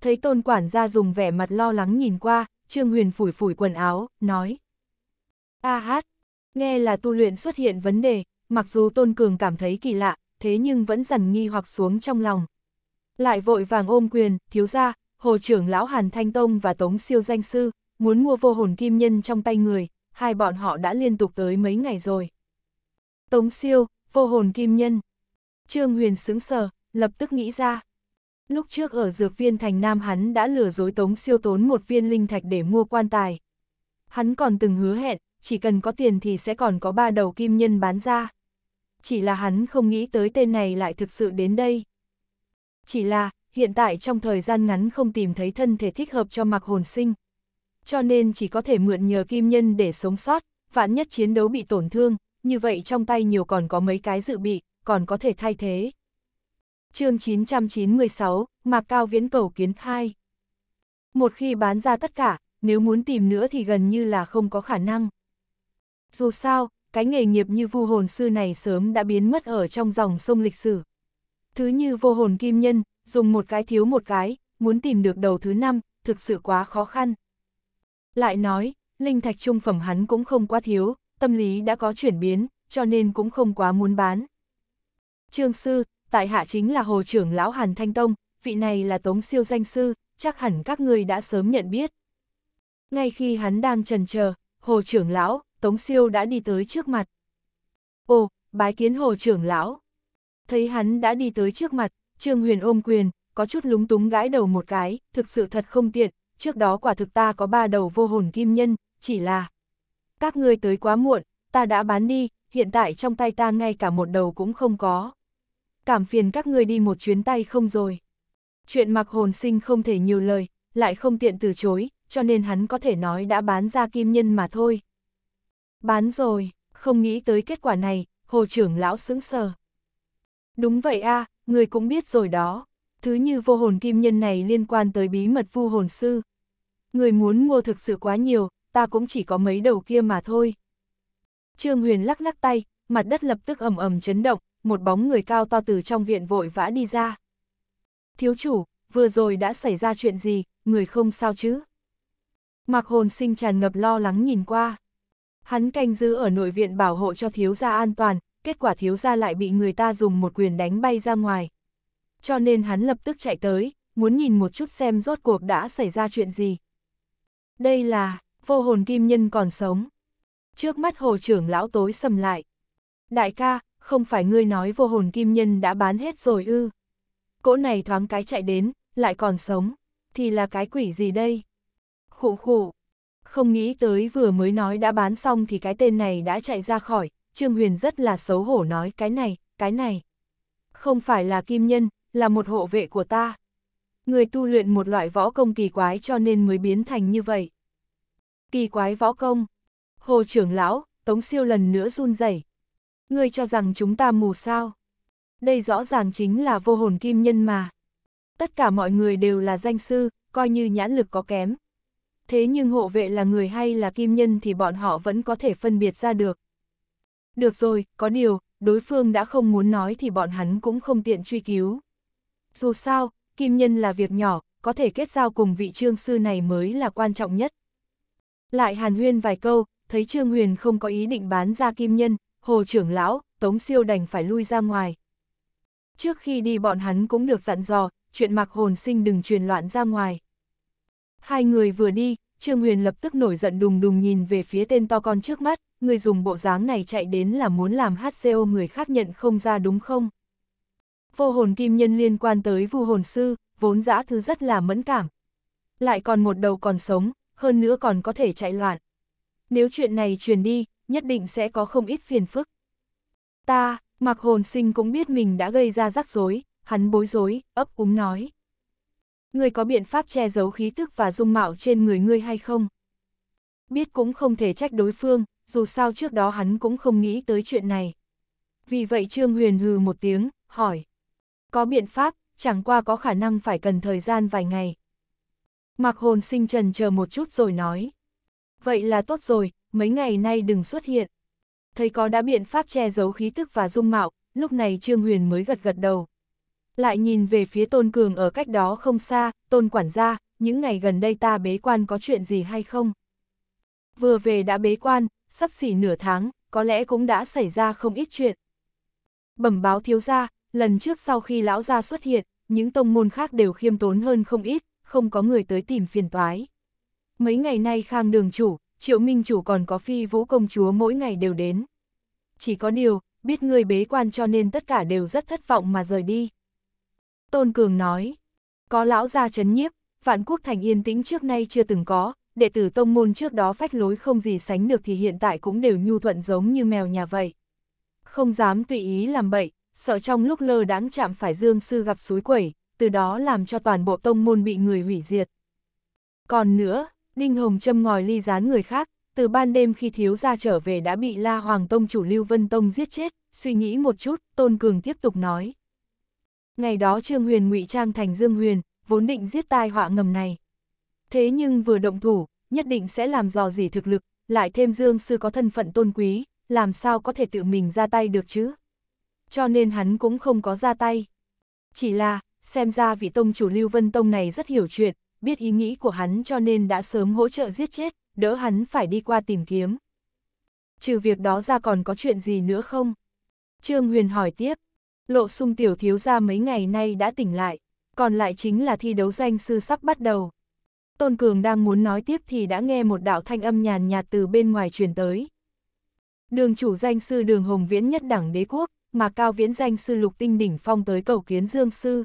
Thấy tôn quản gia dùng vẻ mặt lo lắng nhìn qua, Trương Huyền phủi phủi quần áo, nói. A hát, nghe là tu luyện xuất hiện vấn đề, mặc dù tôn cường cảm thấy kỳ lạ, thế nhưng vẫn dần nghi hoặc xuống trong lòng. Lại vội vàng ôm quyền, thiếu ra, hồ trưởng lão Hàn Thanh Tông và Tống siêu danh sư, muốn mua vô hồn kim nhân trong tay người, hai bọn họ đã liên tục tới mấy ngày rồi. Tống siêu, vô hồn kim nhân. Trương Huyền sững sờ, lập tức nghĩ ra. Lúc trước ở dược viên thành Nam hắn đã lừa dối Tống siêu tốn một viên linh thạch để mua quan tài. Hắn còn từng hứa hẹn, chỉ cần có tiền thì sẽ còn có ba đầu kim nhân bán ra. Chỉ là hắn không nghĩ tới tên này lại thực sự đến đây chỉ là hiện tại trong thời gian ngắn không tìm thấy thân thể thích hợp cho mặc hồn sinh. Cho nên chỉ có thể mượn nhờ kim nhân để sống sót, vạn nhất chiến đấu bị tổn thương, như vậy trong tay nhiều còn có mấy cái dự bị, còn có thể thay thế. chương 996, Mạc Cao Viễn Cầu Kiến 2 Một khi bán ra tất cả, nếu muốn tìm nữa thì gần như là không có khả năng. Dù sao, cái nghề nghiệp như vu hồn sư này sớm đã biến mất ở trong dòng sông lịch sử. Thứ như vô hồn kim nhân, dùng một cái thiếu một cái, muốn tìm được đầu thứ năm, thực sự quá khó khăn. Lại nói, linh thạch trung phẩm hắn cũng không quá thiếu, tâm lý đã có chuyển biến, cho nên cũng không quá muốn bán. Trương sư, tại hạ chính là hồ trưởng lão Hàn Thanh Tông, vị này là tống siêu danh sư, chắc hẳn các người đã sớm nhận biết. Ngay khi hắn đang trần chờ, hồ trưởng lão, tống siêu đã đi tới trước mặt. Ồ, bái kiến hồ trưởng lão. Thấy hắn đã đi tới trước mặt, Trương Huyền ôm quyền, có chút lúng túng gãi đầu một cái, thực sự thật không tiện, trước đó quả thực ta có ba đầu vô hồn kim nhân, chỉ là... Các ngươi tới quá muộn, ta đã bán đi, hiện tại trong tay ta ngay cả một đầu cũng không có. Cảm phiền các ngươi đi một chuyến tay không rồi. Chuyện mặc hồn sinh không thể nhiều lời, lại không tiện từ chối, cho nên hắn có thể nói đã bán ra kim nhân mà thôi. Bán rồi, không nghĩ tới kết quả này, hồ trưởng lão sững sờ. Đúng vậy a, à, người cũng biết rồi đó. Thứ như vô hồn kim nhân này liên quan tới bí mật vu hồn sư. Người muốn mua thực sự quá nhiều, ta cũng chỉ có mấy đầu kia mà thôi. Trương Huyền lắc lắc tay, mặt đất lập tức ầm ầm chấn động, một bóng người cao to từ trong viện vội vã đi ra. Thiếu chủ, vừa rồi đã xảy ra chuyện gì, người không sao chứ? Mạc hồn sinh tràn ngập lo lắng nhìn qua. Hắn canh giữ ở nội viện bảo hộ cho thiếu gia an toàn, kết quả thiếu gia lại bị người ta dùng một quyền đánh bay ra ngoài. Cho nên hắn lập tức chạy tới, muốn nhìn một chút xem rốt cuộc đã xảy ra chuyện gì. Đây là, vô hồn kim nhân còn sống. Trước mắt hồ trưởng lão tối sầm lại. Đại ca, không phải ngươi nói vô hồn kim nhân đã bán hết rồi ư. Cỗ này thoáng cái chạy đến, lại còn sống, thì là cái quỷ gì đây? Khụ khụ, không nghĩ tới vừa mới nói đã bán xong thì cái tên này đã chạy ra khỏi, Trương Huyền rất là xấu hổ nói cái này, cái này. Không phải là kim nhân, là một hộ vệ của ta. Người tu luyện một loại võ công kỳ quái cho nên mới biến thành như vậy. Kỳ quái võ công. Hồ trưởng lão, Tống Siêu lần nữa run rẩy. Ngươi cho rằng chúng ta mù sao? Đây rõ ràng chính là vô hồn kim nhân mà. Tất cả mọi người đều là danh sư, coi như nhãn lực có kém. Thế nhưng hộ vệ là người hay là kim nhân thì bọn họ vẫn có thể phân biệt ra được. Được rồi, có điều, đối phương đã không muốn nói thì bọn hắn cũng không tiện truy cứu. Dù sao, kim nhân là việc nhỏ, có thể kết giao cùng vị trương sư này mới là quan trọng nhất. Lại hàn huyên vài câu, thấy trương huyền không có ý định bán ra kim nhân, hồ trưởng lão, tống siêu đành phải lui ra ngoài. Trước khi đi bọn hắn cũng được dặn dò, chuyện mặc hồn sinh đừng truyền loạn ra ngoài. Hai người vừa đi, Trương Huyền lập tức nổi giận đùng đùng nhìn về phía tên to con trước mắt, người dùng bộ dáng này chạy đến là muốn làm HCO người khác nhận không ra đúng không? Vô hồn kim nhân liên quan tới vu hồn sư, vốn dã thứ rất là mẫn cảm. Lại còn một đầu còn sống, hơn nữa còn có thể chạy loạn. Nếu chuyện này truyền đi, nhất định sẽ có không ít phiền phức. Ta, mặc hồn sinh cũng biết mình đã gây ra rắc rối, hắn bối rối, ấp úng nói ngươi có biện pháp che giấu khí tức và dung mạo trên người ngươi hay không? Biết cũng không thể trách đối phương, dù sao trước đó hắn cũng không nghĩ tới chuyện này. Vì vậy Trương Huyền hừ một tiếng, hỏi. Có biện pháp, chẳng qua có khả năng phải cần thời gian vài ngày. Mặc hồn sinh trần chờ một chút rồi nói. Vậy là tốt rồi, mấy ngày nay đừng xuất hiện. Thấy có đã biện pháp che giấu khí tức và dung mạo, lúc này Trương Huyền mới gật gật đầu lại nhìn về phía Tôn Cường ở cách đó không xa, Tôn quản gia, những ngày gần đây ta bế quan có chuyện gì hay không? Vừa về đã bế quan, sắp xỉ nửa tháng, có lẽ cũng đã xảy ra không ít chuyện. Bẩm báo thiếu gia, lần trước sau khi lão gia xuất hiện, những tông môn khác đều khiêm tốn hơn không ít, không có người tới tìm phiền toái. Mấy ngày nay khang đường chủ, triệu minh chủ còn có phi vũ công chúa mỗi ngày đều đến. Chỉ có điều, biết người bế quan cho nên tất cả đều rất thất vọng mà rời đi. Tôn Cường nói, có lão gia chấn nhiếp, vạn quốc thành yên tĩnh trước nay chưa từng có, đệ tử tông môn trước đó phách lối không gì sánh được thì hiện tại cũng đều nhu thuận giống như mèo nhà vậy. Không dám tùy ý làm bậy, sợ trong lúc lơ đáng chạm phải dương sư gặp suối quẩy, từ đó làm cho toàn bộ tông môn bị người hủy diệt. Còn nữa, Đinh Hồng châm ngòi ly gián người khác, từ ban đêm khi thiếu gia trở về đã bị La Hoàng Tông chủ Lưu Vân Tông giết chết, suy nghĩ một chút, Tôn Cường tiếp tục nói. Ngày đó Trương Huyền ngụy trang thành Dương Huyền, vốn định giết tai họa ngầm này. Thế nhưng vừa động thủ, nhất định sẽ làm dò dỉ thực lực, lại thêm Dương Sư có thân phận tôn quý, làm sao có thể tự mình ra tay được chứ? Cho nên hắn cũng không có ra tay. Chỉ là, xem ra vị tông chủ Lưu Vân Tông này rất hiểu chuyện, biết ý nghĩ của hắn cho nên đã sớm hỗ trợ giết chết, đỡ hắn phải đi qua tìm kiếm. Trừ việc đó ra còn có chuyện gì nữa không? Trương Huyền hỏi tiếp, Lộ sung tiểu thiếu ra mấy ngày nay đã tỉnh lại, còn lại chính là thi đấu danh sư sắp bắt đầu. Tôn Cường đang muốn nói tiếp thì đã nghe một đạo thanh âm nhàn nhạt từ bên ngoài truyền tới. Đường chủ danh sư đường Hồng Viễn nhất đẳng đế quốc, mà cao viễn danh sư lục tinh đỉnh phong tới cầu kiến Dương Sư.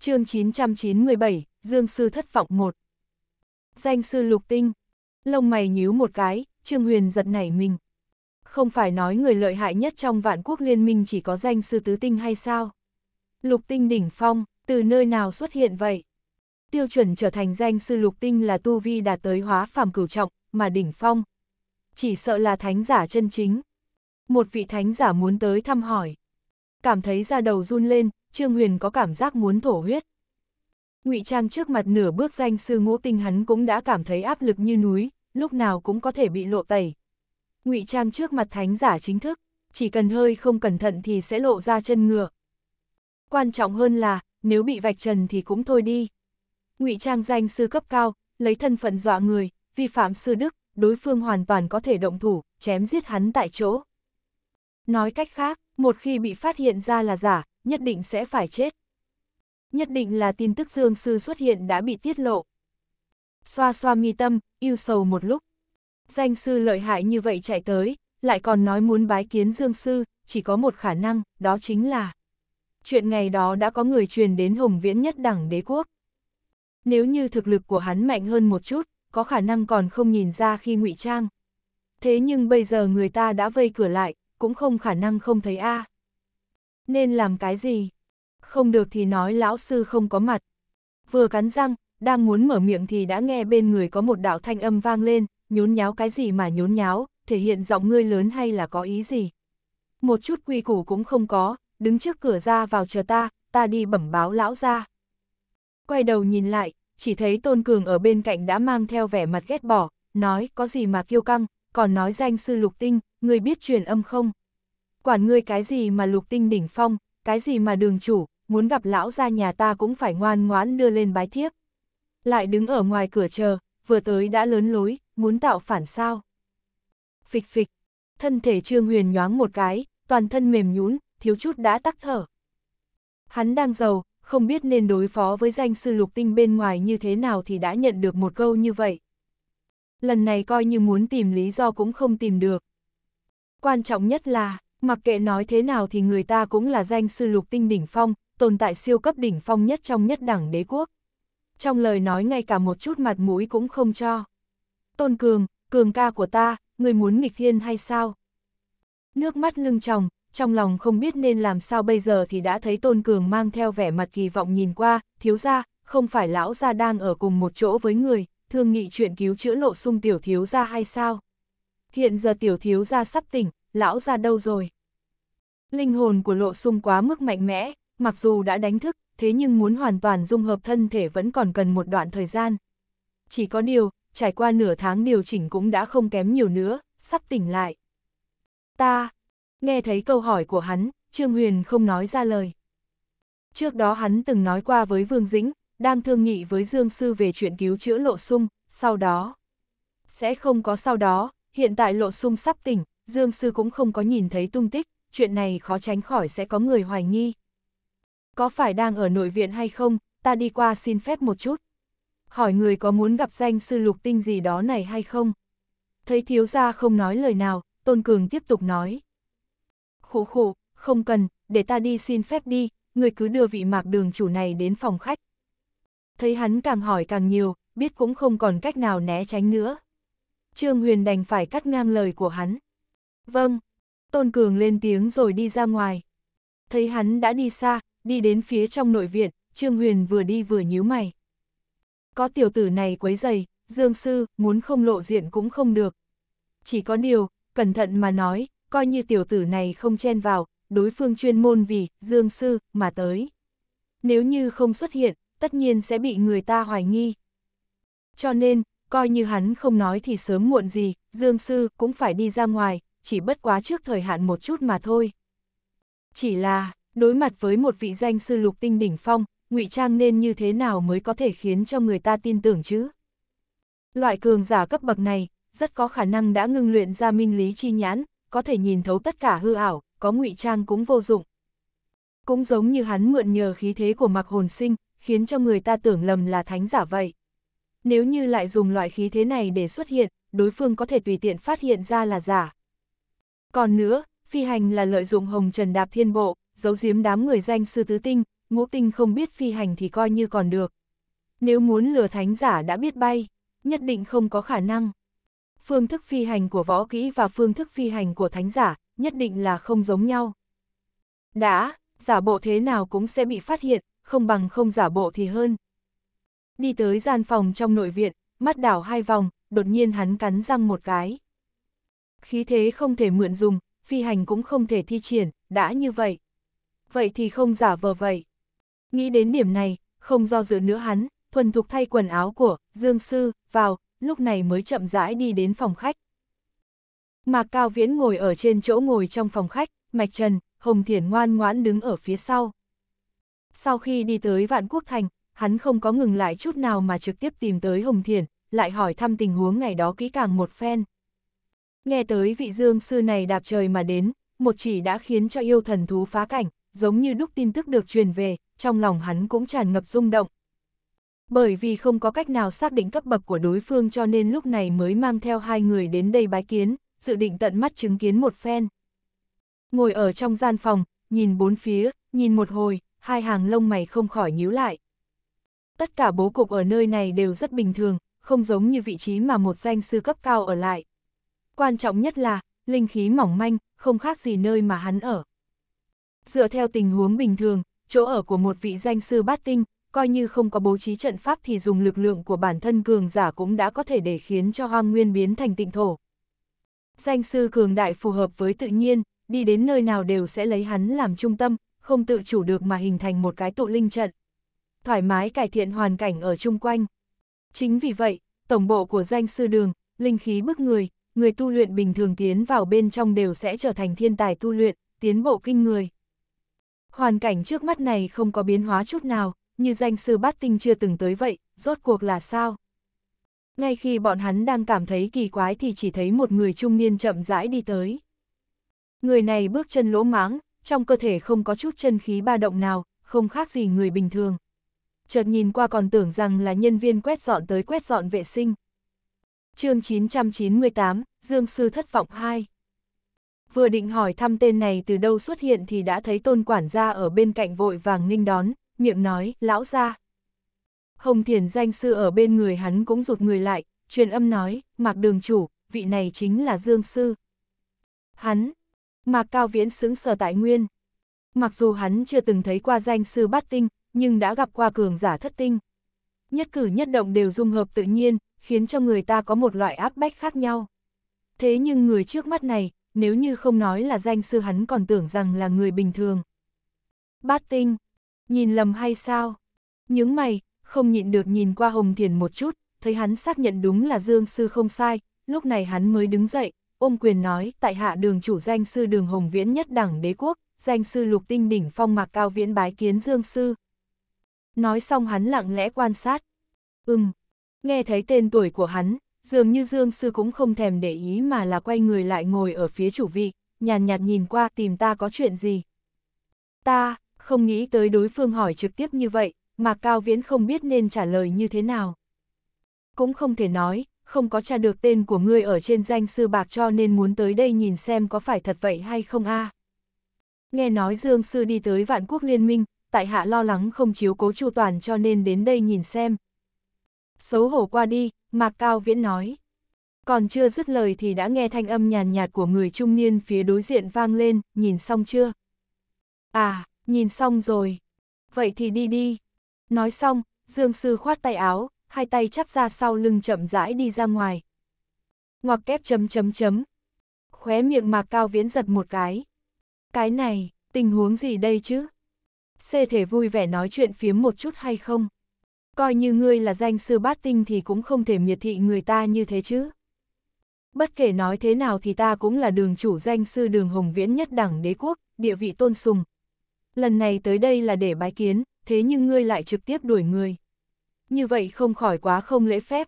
chương 997, Dương Sư thất vọng 1. Danh sư lục tinh, lông mày nhíu một cái, Trương Huyền giật nảy mình, không phải nói người lợi hại nhất trong vạn quốc liên minh chỉ có danh sư tứ tinh hay sao? Lục tinh đỉnh phong, từ nơi nào xuất hiện vậy? Tiêu chuẩn trở thành danh sư lục tinh là tu vi đạt tới hóa phàm cửu trọng, mà đỉnh phong. Chỉ sợ là thánh giả chân chính. Một vị thánh giả muốn tới thăm hỏi. Cảm thấy da đầu run lên, Trương Huyền có cảm giác muốn thổ huyết. ngụy Trang trước mặt nửa bước danh sư ngũ tinh hắn cũng đã cảm thấy áp lực như núi, lúc nào cũng có thể bị lộ tẩy, ngụy trang trước mặt thánh giả chính thức, chỉ cần hơi không cẩn thận thì sẽ lộ ra chân ngựa. Quan trọng hơn là, nếu bị vạch trần thì cũng thôi đi. Ngụy trang danh sư cấp cao, lấy thân phận dọa người, vi phạm sư đức, đối phương hoàn toàn có thể động thủ, chém giết hắn tại chỗ. Nói cách khác, một khi bị phát hiện ra là giả, nhất định sẽ phải chết. Nhất định là tin tức Dương Sư xuất hiện đã bị tiết lộ. Xoa xoa mi tâm, yêu sầu một lúc, Danh sư lợi hại như vậy chạy tới, lại còn nói muốn bái kiến dương sư, chỉ có một khả năng, đó chính là chuyện ngày đó đã có người truyền đến hùng viễn nhất đẳng đế quốc. Nếu như thực lực của hắn mạnh hơn một chút, có khả năng còn không nhìn ra khi ngụy trang. Thế nhưng bây giờ người ta đã vây cửa lại, cũng không khả năng không thấy a. Nên làm cái gì? Không được thì nói lão sư không có mặt. Vừa cắn răng, đang muốn mở miệng thì đã nghe bên người có một đạo thanh âm vang lên, nhốn nháo cái gì mà nhốn nháo, thể hiện giọng ngươi lớn hay là có ý gì. Một chút quy củ cũng không có, đứng trước cửa ra vào chờ ta, ta đi bẩm báo lão ra. Quay đầu nhìn lại, chỉ thấy Tôn Cường ở bên cạnh đã mang theo vẻ mặt ghét bỏ, nói có gì mà kiêu căng, còn nói danh sư lục tinh, ngươi biết truyền âm không? Quản ngươi cái gì mà lục tinh đỉnh phong, cái gì mà đường chủ, muốn gặp lão ra nhà ta cũng phải ngoan ngoãn đưa lên bái thiếp. Lại đứng ở ngoài cửa chờ, vừa tới đã lớn lối, muốn tạo phản sao. Phịch phịch, thân thể Trương Huyền nhoáng một cái, toàn thân mềm nhũn, thiếu chút đã tắc thở. Hắn đang giàu, không biết nên đối phó với danh sư lục tinh bên ngoài như thế nào thì đã nhận được một câu như vậy. Lần này coi như muốn tìm lý do cũng không tìm được. Quan trọng nhất là, mặc kệ nói thế nào thì người ta cũng là danh sư lục tinh đỉnh phong, tồn tại siêu cấp đỉnh phong nhất trong nhất đẳng đế quốc. Trong lời nói ngay cả một chút mặt mũi cũng không cho. Tôn Cường, Cường ca của ta, người muốn nghịch thiên hay sao? Nước mắt lưng tròng, trong lòng không biết nên làm sao bây giờ thì đã thấy Tôn Cường mang theo vẻ mặt kỳ vọng nhìn qua, thiếu ra, không phải lão ra đang ở cùng một chỗ với người, thương nghị chuyện cứu chữa lộ sung tiểu thiếu ra hay sao? Hiện giờ tiểu thiếu ra sắp tỉnh, lão ra đâu rồi? Linh hồn của lộ sung quá mức mạnh mẽ, mặc dù đã đánh thức, thế nhưng muốn hoàn toàn dung hợp thân thể vẫn còn cần một đoạn thời gian. Chỉ có điều, trải qua nửa tháng điều chỉnh cũng đã không kém nhiều nữa, sắp tỉnh lại. Ta, nghe thấy câu hỏi của hắn, Trương Huyền không nói ra lời. Trước đó hắn từng nói qua với Vương Dĩnh, đang thương nghị với Dương Sư về chuyện cứu chữa Lộ Sung, sau đó. Sẽ không có sau đó, hiện tại Lộ Sung sắp tỉnh, Dương Sư cũng không có nhìn thấy tung tích, chuyện này khó tránh khỏi sẽ có người hoài nghi. Có phải đang ở nội viện hay không, ta đi qua xin phép một chút hỏi người có muốn gặp danh sư lục tinh gì đó này hay không. Thấy thiếu gia không nói lời nào, Tôn Cường tiếp tục nói. Khổ khổ, không cần, để ta đi xin phép đi, người cứ đưa vị mạc đường chủ này đến phòng khách. Thấy hắn càng hỏi càng nhiều, biết cũng không còn cách nào né tránh nữa. Trương Huyền đành phải cắt ngang lời của hắn. Vâng, Tôn Cường lên tiếng rồi đi ra ngoài. Thấy hắn đã đi xa, đi đến phía trong nội viện, Trương Huyền vừa đi vừa nhíu mày có tiểu tử này quấy dày, Dương Sư muốn không lộ diện cũng không được. Chỉ có điều, cẩn thận mà nói, coi như tiểu tử này không chen vào, đối phương chuyên môn vì Dương Sư mà tới. Nếu như không xuất hiện, tất nhiên sẽ bị người ta hoài nghi. Cho nên, coi như hắn không nói thì sớm muộn gì, Dương Sư cũng phải đi ra ngoài, chỉ bất quá trước thời hạn một chút mà thôi. Chỉ là, đối mặt với một vị danh sư lục tinh đỉnh phong, ngụy trang nên như thế nào mới có thể khiến cho người ta tin tưởng chứ? Loại cường giả cấp bậc này, rất có khả năng đã ngưng luyện ra minh lý chi nhãn, có thể nhìn thấu tất cả hư ảo, có ngụy trang cũng vô dụng. Cũng giống như hắn mượn nhờ khí thế của mặc hồn sinh, khiến cho người ta tưởng lầm là thánh giả vậy. Nếu như lại dùng loại khí thế này để xuất hiện, đối phương có thể tùy tiện phát hiện ra là giả. Còn nữa, phi hành là lợi dụng hồng trần đạp thiên bộ, giấu giếm đám người danh sư tứ tinh, ngũ tinh không biết phi hành thì coi như còn được. Nếu muốn lừa thánh giả đã biết bay, nhất định không có khả năng. Phương thức phi hành của võ kỹ và phương thức phi hành của thánh giả nhất định là không giống nhau. Đã, giả bộ thế nào cũng sẽ bị phát hiện, không bằng không giả bộ thì hơn. Đi tới gian phòng trong nội viện, mắt đảo hai vòng, đột nhiên hắn cắn răng một cái. Khí thế không thể mượn dùng, phi hành cũng không thể thi triển, đã như vậy. Vậy thì không giả vờ vậy. Nghĩ đến điểm này, không do dự nữa hắn, thuần thục thay quần áo của Dương Sư, vào, lúc này mới chậm rãi đi đến phòng khách. Mạc Cao Viễn ngồi ở trên chỗ ngồi trong phòng khách, Mạch Trần, Hồng Thiển ngoan ngoãn đứng ở phía sau. Sau khi đi tới Vạn Quốc Thành, hắn không có ngừng lại chút nào mà trực tiếp tìm tới Hồng Thiển, lại hỏi thăm tình huống ngày đó kỹ càng một phen. Nghe tới vị dương sư này đạp trời mà đến, một chỉ đã khiến cho yêu thần thú phá cảnh, giống như đúc tin tức được truyền về, trong lòng hắn cũng tràn ngập rung động. Bởi vì không có cách nào xác định cấp bậc của đối phương cho nên lúc này mới mang theo hai người đến đây bái kiến, dự định tận mắt chứng kiến một phen. Ngồi ở trong gian phòng, nhìn bốn phía, nhìn một hồi, hai hàng lông mày không khỏi nhíu lại. Tất cả bố cục ở nơi này đều rất bình thường, không giống như vị trí mà một danh sư cấp cao ở lại. Quan trọng nhất là, linh khí mỏng manh, không khác gì nơi mà hắn ở dựa theo tình huống bình thường, chỗ ở của một vị danh sư bát tinh, coi như không có bố trí trận pháp thì dùng lực lượng của bản thân cường giả cũng đã có thể để khiến cho hoang nguyên biến thành tịnh thổ. Danh sư cường đại phù hợp với tự nhiên, đi đến nơi nào đều sẽ lấy hắn làm trung tâm, không tự chủ được mà hình thành một cái tụ linh trận. Thoải mái cải thiện hoàn cảnh ở chung quanh. Chính vì vậy, tổng bộ của danh sư đường, linh khí bức người, người tu luyện bình thường tiến vào bên trong đều sẽ trở thành thiên tài tu luyện, tiến bộ kinh người. Hoàn cảnh trước mắt này không có biến hóa chút nào, như danh sư bát tinh chưa từng tới vậy, rốt cuộc là sao? Ngay khi bọn hắn đang cảm thấy kỳ quái thì chỉ thấy một người trung niên chậm rãi đi tới. Người này bước chân lỗ máng, trong cơ thể không có chút chân khí ba động nào, không khác gì người bình thường. Chợt nhìn qua còn tưởng rằng là nhân viên quét dọn tới quét dọn vệ sinh. chương 998, Dương Sư Thất Vọng 2 vừa định hỏi thăm tên này từ đâu xuất hiện thì đã thấy tôn quản gia ở bên cạnh vội vàng nghinh đón, miệng nói, lão gia Hồng Thiền danh sư ở bên người hắn cũng rụt người lại, truyền âm nói, mạc đường chủ, vị này chính là Dương Sư. Hắn, mạc cao viễn xứng sở tại nguyên. Mặc dù hắn chưa từng thấy qua danh sư bát tinh, nhưng đã gặp qua cường giả thất tinh. Nhất cử nhất động đều dung hợp tự nhiên, khiến cho người ta có một loại áp bách khác nhau. Thế nhưng người trước mắt này, nếu như không nói là danh sư hắn còn tưởng rằng là người bình thường. Bát tinh, nhìn lầm hay sao? Những mày, không nhịn được nhìn qua Hồng Thiền một chút, thấy hắn xác nhận đúng là Dương sư không sai, lúc này hắn mới đứng dậy, ôm quyền nói, tại hạ đường chủ danh sư đường Hồng Viễn nhất đẳng đế quốc, danh sư lục tinh đỉnh phong mạc cao viễn bái kiến Dương sư. Nói xong hắn lặng lẽ quan sát. Ừm, nghe thấy tên tuổi của hắn, dường như Dương Sư cũng không thèm để ý mà là quay người lại ngồi ở phía chủ vị, nhàn nhạt, nhìn qua tìm ta có chuyện gì. Ta, không nghĩ tới đối phương hỏi trực tiếp như vậy, mà Cao Viễn không biết nên trả lời như thế nào. Cũng không thể nói, không có tra được tên của ngươi ở trên danh sư bạc cho nên muốn tới đây nhìn xem có phải thật vậy hay không a. À. Nghe nói Dương Sư đi tới Vạn Quốc Liên minh, tại hạ lo lắng không chiếu cố chu toàn cho nên đến đây nhìn xem. Xấu hổ qua đi, Mạc Cao Viễn nói. Còn chưa dứt lời thì đã nghe thanh âm nhàn nhạt của người trung niên phía đối diện vang lên, nhìn xong chưa? À, nhìn xong rồi. Vậy thì đi đi. Nói xong, Dương Sư khoát tay áo, hai tay chắp ra sau lưng chậm rãi đi ra ngoài. Ngoặc kép chấm chấm chấm. Khóe miệng Mạc Cao Viễn giật một cái. Cái này, tình huống gì đây chứ? Xê thể vui vẻ nói chuyện phiếm một chút hay không? coi như ngươi là danh sư bát tinh thì cũng không thể miệt thị người ta như thế chứ. Bất kể nói thế nào thì ta cũng là đường chủ danh sư đường hồng viễn nhất đẳng đế quốc, địa vị tôn sùng. Lần này tới đây là để bái kiến, thế nhưng ngươi lại trực tiếp đuổi người. Như vậy không khỏi quá không lễ phép.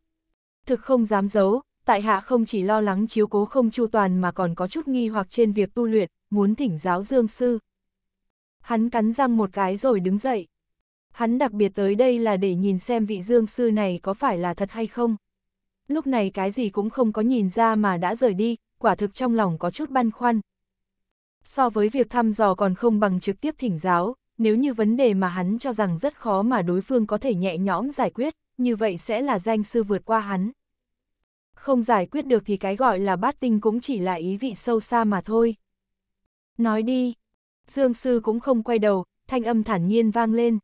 Thực không dám giấu, tại hạ không chỉ lo lắng chiếu cố không chu toàn mà còn có chút nghi hoặc trên việc tu luyện, muốn thỉnh giáo dương sư. Hắn cắn răng một cái rồi đứng dậy. Hắn đặc biệt tới đây là để nhìn xem vị dương sư này có phải là thật hay không. Lúc này cái gì cũng không có nhìn ra mà đã rời đi, quả thực trong lòng có chút băn khoăn. So với việc thăm dò còn không bằng trực tiếp thỉnh giáo, nếu như vấn đề mà hắn cho rằng rất khó mà đối phương có thể nhẹ nhõm giải quyết, như vậy sẽ là danh sư vượt qua hắn. Không giải quyết được thì cái gọi là bát tinh cũng chỉ là ý vị sâu xa mà thôi. Nói đi, Dương Sư cũng không quay đầu, thanh âm thản nhiên vang lên.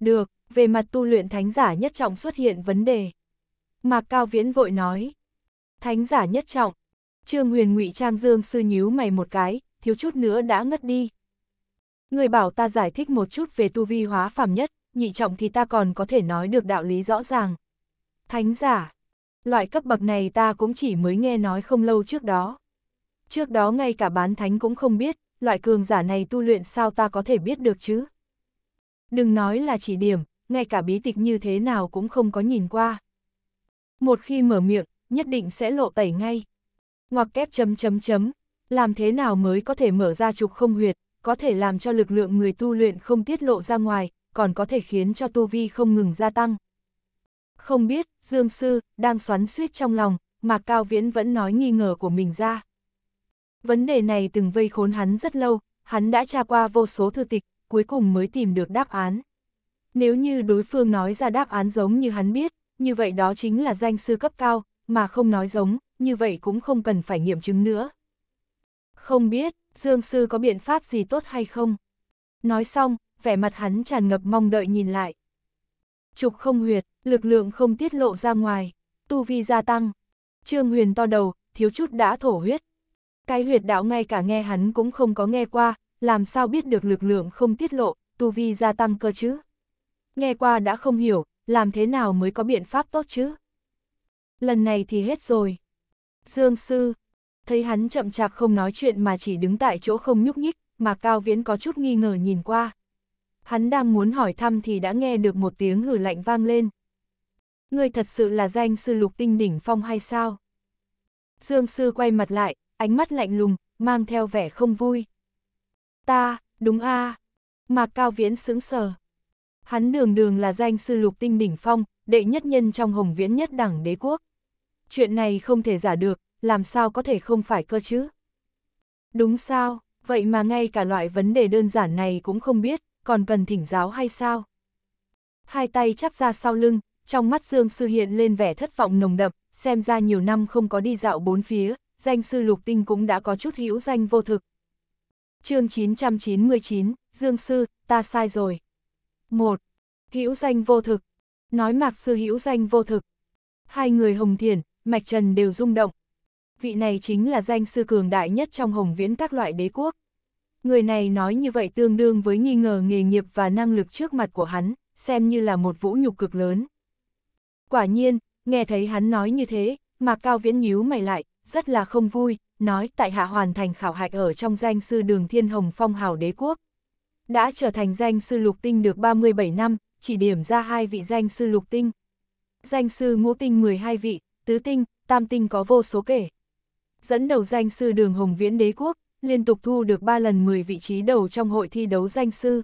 Được, về mặt tu luyện thánh giả nhất trọng xuất hiện vấn đề. Mạc Cao Viễn vội nói. Thánh giả nhất trọng. Trương huyền ngụy Trang Dương sư nhíu mày một cái, thiếu chút nữa đã ngất đi. Người bảo ta giải thích một chút về tu vi hóa phàm nhất, nhị trọng thì ta còn có thể nói được đạo lý rõ ràng. Thánh giả. Loại cấp bậc này ta cũng chỉ mới nghe nói không lâu trước đó. Trước đó ngay cả bán thánh cũng không biết, loại cường giả này tu luyện sao ta có thể biết được chứ? đừng nói là chỉ điểm, ngay cả bí tịch như thế nào cũng không có nhìn qua. Một khi mở miệng, nhất định sẽ lộ tẩy ngay. Ngoặc kép chấm chấm chấm, làm thế nào mới có thể mở ra trục không huyệt, có thể làm cho lực lượng người tu luyện không tiết lộ ra ngoài, còn có thể khiến cho tu vi không ngừng gia tăng. Không biết, Dương Sư, đang xoắn suýt trong lòng, mà Cao Viễn vẫn nói nghi ngờ của mình ra. Vấn đề này từng vây khốn hắn rất lâu, hắn đã tra qua vô số thư tịch, cuối cùng mới tìm được đáp án. Nếu như đối phương nói ra đáp án giống như hắn biết, như vậy đó chính là danh sư cấp cao, mà không nói giống, như vậy cũng không cần phải nghiệm chứng nữa. Không biết, Dương Sư có biện pháp gì tốt hay không? Nói xong, vẻ mặt hắn tràn ngập mong đợi nhìn lại. Trục không huyệt, lực lượng không tiết lộ ra ngoài, tu vi gia tăng. Trương Huyền to đầu, thiếu chút đã thổ huyết. Cái huyệt đạo ngay cả nghe hắn cũng không có nghe qua, làm sao biết được lực lượng không tiết lộ, tu vi gia tăng cơ chứ? Nghe qua đã không hiểu, làm thế nào mới có biện pháp tốt chứ? Lần này thì hết rồi. Dương Sư, thấy hắn chậm chạp không nói chuyện mà chỉ đứng tại chỗ không nhúc nhích, mà Cao Viễn có chút nghi ngờ nhìn qua. Hắn đang muốn hỏi thăm thì đã nghe được một tiếng hử lạnh vang lên. người thật sự là danh sư lục tinh đỉnh phong hay sao? Dương Sư quay mặt lại, ánh mắt lạnh lùng, mang theo vẻ không vui. Ta, đúng a Mà Cao Viễn sững sờ. Hắn đường đường là danh sư lục tinh đỉnh phong, đệ nhất nhân trong hồng viễn nhất đẳng đế quốc. Chuyện này không thể giả được, làm sao có thể không phải cơ chứ? Đúng sao, vậy mà ngay cả loại vấn đề đơn giản này cũng không biết, còn cần thỉnh giáo hay sao? Hai tay chắp ra sau lưng, trong mắt Dương Sư hiện lên vẻ thất vọng nồng đậm, xem ra nhiều năm không có đi dạo bốn phía, danh sư lục tinh cũng đã có chút hữu danh vô thực, chương 999, Dương Sư, ta sai rồi. 1. Hữu danh vô thực. Nói Mạc Sư hữu danh vô thực. Hai người Hồng Thiền, Mạch Trần đều rung động. Vị này chính là danh sư cường đại nhất trong Hồng Viễn các loại đế quốc. Người này nói như vậy tương đương với nghi ngờ nghề nghiệp và năng lực trước mặt của hắn, xem như là một vũ nhục cực lớn. Quả nhiên, nghe thấy hắn nói như thế, mà Cao Viễn nhíu mày lại, rất là không vui, nói tại hạ hoàn thành khảo hạch ở trong danh sư đường Thiên Hồng Phong hào đế quốc. Đã trở thành danh sư lục tinh được 37 năm, chỉ điểm ra hai vị danh sư lục tinh. Danh sư ngũ tinh 12 vị, tứ tinh, tam tinh có vô số kể. Dẫn đầu danh sư đường Hồng Viễn đế quốc, liên tục thu được 3 lần 10 vị trí đầu trong hội thi đấu danh sư.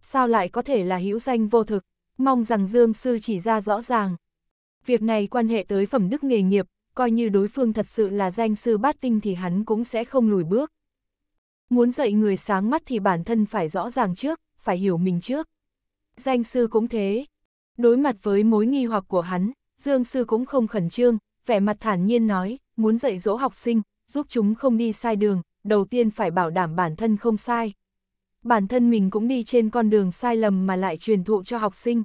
Sao lại có thể là hữu danh vô thực, mong rằng Dương sư chỉ ra rõ ràng. Việc này quan hệ tới phẩm đức nghề nghiệp, coi như đối phương thật sự là danh sư bát tinh thì hắn cũng sẽ không lùi bước. Muốn dạy người sáng mắt thì bản thân phải rõ ràng trước, phải hiểu mình trước. Danh sư cũng thế. Đối mặt với mối nghi hoặc của hắn, Dương sư cũng không khẩn trương, vẻ mặt thản nhiên nói, muốn dạy dỗ học sinh, giúp chúng không đi sai đường, đầu tiên phải bảo đảm bản thân không sai. Bản thân mình cũng đi trên con đường sai lầm mà lại truyền thụ cho học sinh.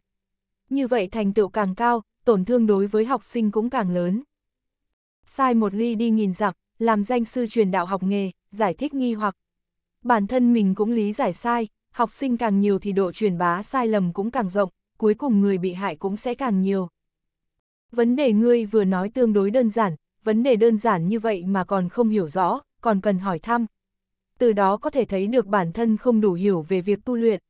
Như vậy thành tựu càng cao, tổn thương đối với học sinh cũng càng lớn. Sai một ly đi nghìn dặm, làm danh sư truyền đạo học nghề, giải thích nghi hoặc. Bản thân mình cũng lý giải sai, học sinh càng nhiều thì độ truyền bá sai lầm cũng càng rộng, cuối cùng người bị hại cũng sẽ càng nhiều. Vấn đề ngươi vừa nói tương đối đơn giản, vấn đề đơn giản như vậy mà còn không hiểu rõ, còn cần hỏi thăm. Từ đó có thể thấy được bản thân không đủ hiểu về việc tu luyện.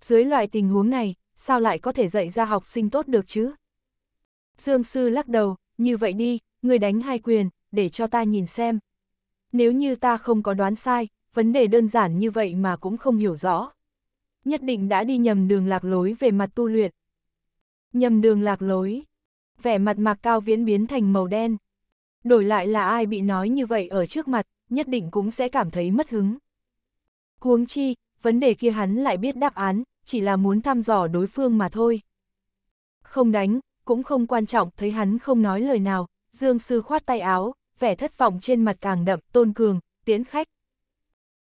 Dưới loại tình huống này, sao lại có thể dạy ra học sinh tốt được chứ? Dương sư lắc đầu, như vậy đi, người đánh hai quyền, để cho ta nhìn xem. Nếu như ta không có đoán sai, vấn đề đơn giản như vậy mà cũng không hiểu rõ. Nhất định đã đi nhầm đường lạc lối về mặt tu luyện. Nhầm đường lạc lối. Vẻ mặt mạc cao viễn biến thành màu đen. Đổi lại là ai bị nói như vậy ở trước mặt, nhất định cũng sẽ cảm thấy mất hứng. Huống chi, vấn đề kia hắn lại biết đáp án, chỉ là muốn thăm dò đối phương mà thôi. Không đánh, cũng không quan trọng, thấy hắn không nói lời nào, Dương Sư khoát tay áo, vẻ thất vọng trên mặt càng đậm, Tôn Cường, tiến khách.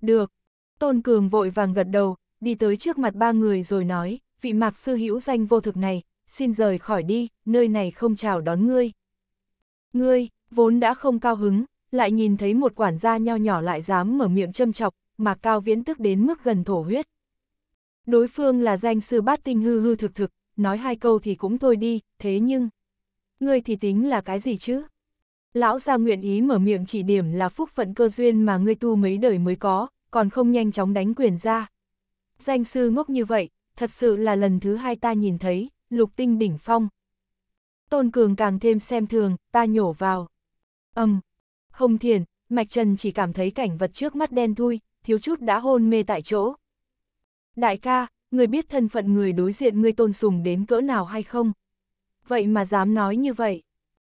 Được. Tôn Cường vội vàng gật đầu, đi tới trước mặt ba người rồi nói, vị mạc sư hữu danh vô thực này, xin rời khỏi đi, nơi này không chào đón ngươi. Ngươi, vốn đã không cao hứng, lại nhìn thấy một quản gia nho nhỏ lại dám mở miệng châm chọc, mà cao viễn tức đến mức gần thổ huyết. Đối phương là danh sư bát tinh hư hư thực thực, nói hai câu thì cũng thôi đi, thế nhưng... Ngươi thì tính là cái gì chứ? Lão gia nguyện ý mở miệng chỉ điểm là phúc phận cơ duyên mà ngươi tu mấy đời mới có, còn không nhanh chóng đánh quyền ra. Danh sư ngốc như vậy, thật sự là lần thứ hai ta nhìn thấy, lục tinh đỉnh phong. Tôn Cường càng thêm xem thường, ta nhổ vào. Âm, um, Hồng Thiền, Mạch Trần chỉ cảm thấy cảnh vật trước mắt đen thui, thiếu chút đã hôn mê tại chỗ. Đại ca, người biết thân phận người đối diện ngươi tôn sùng đến cỡ nào hay không? Vậy mà dám nói như vậy.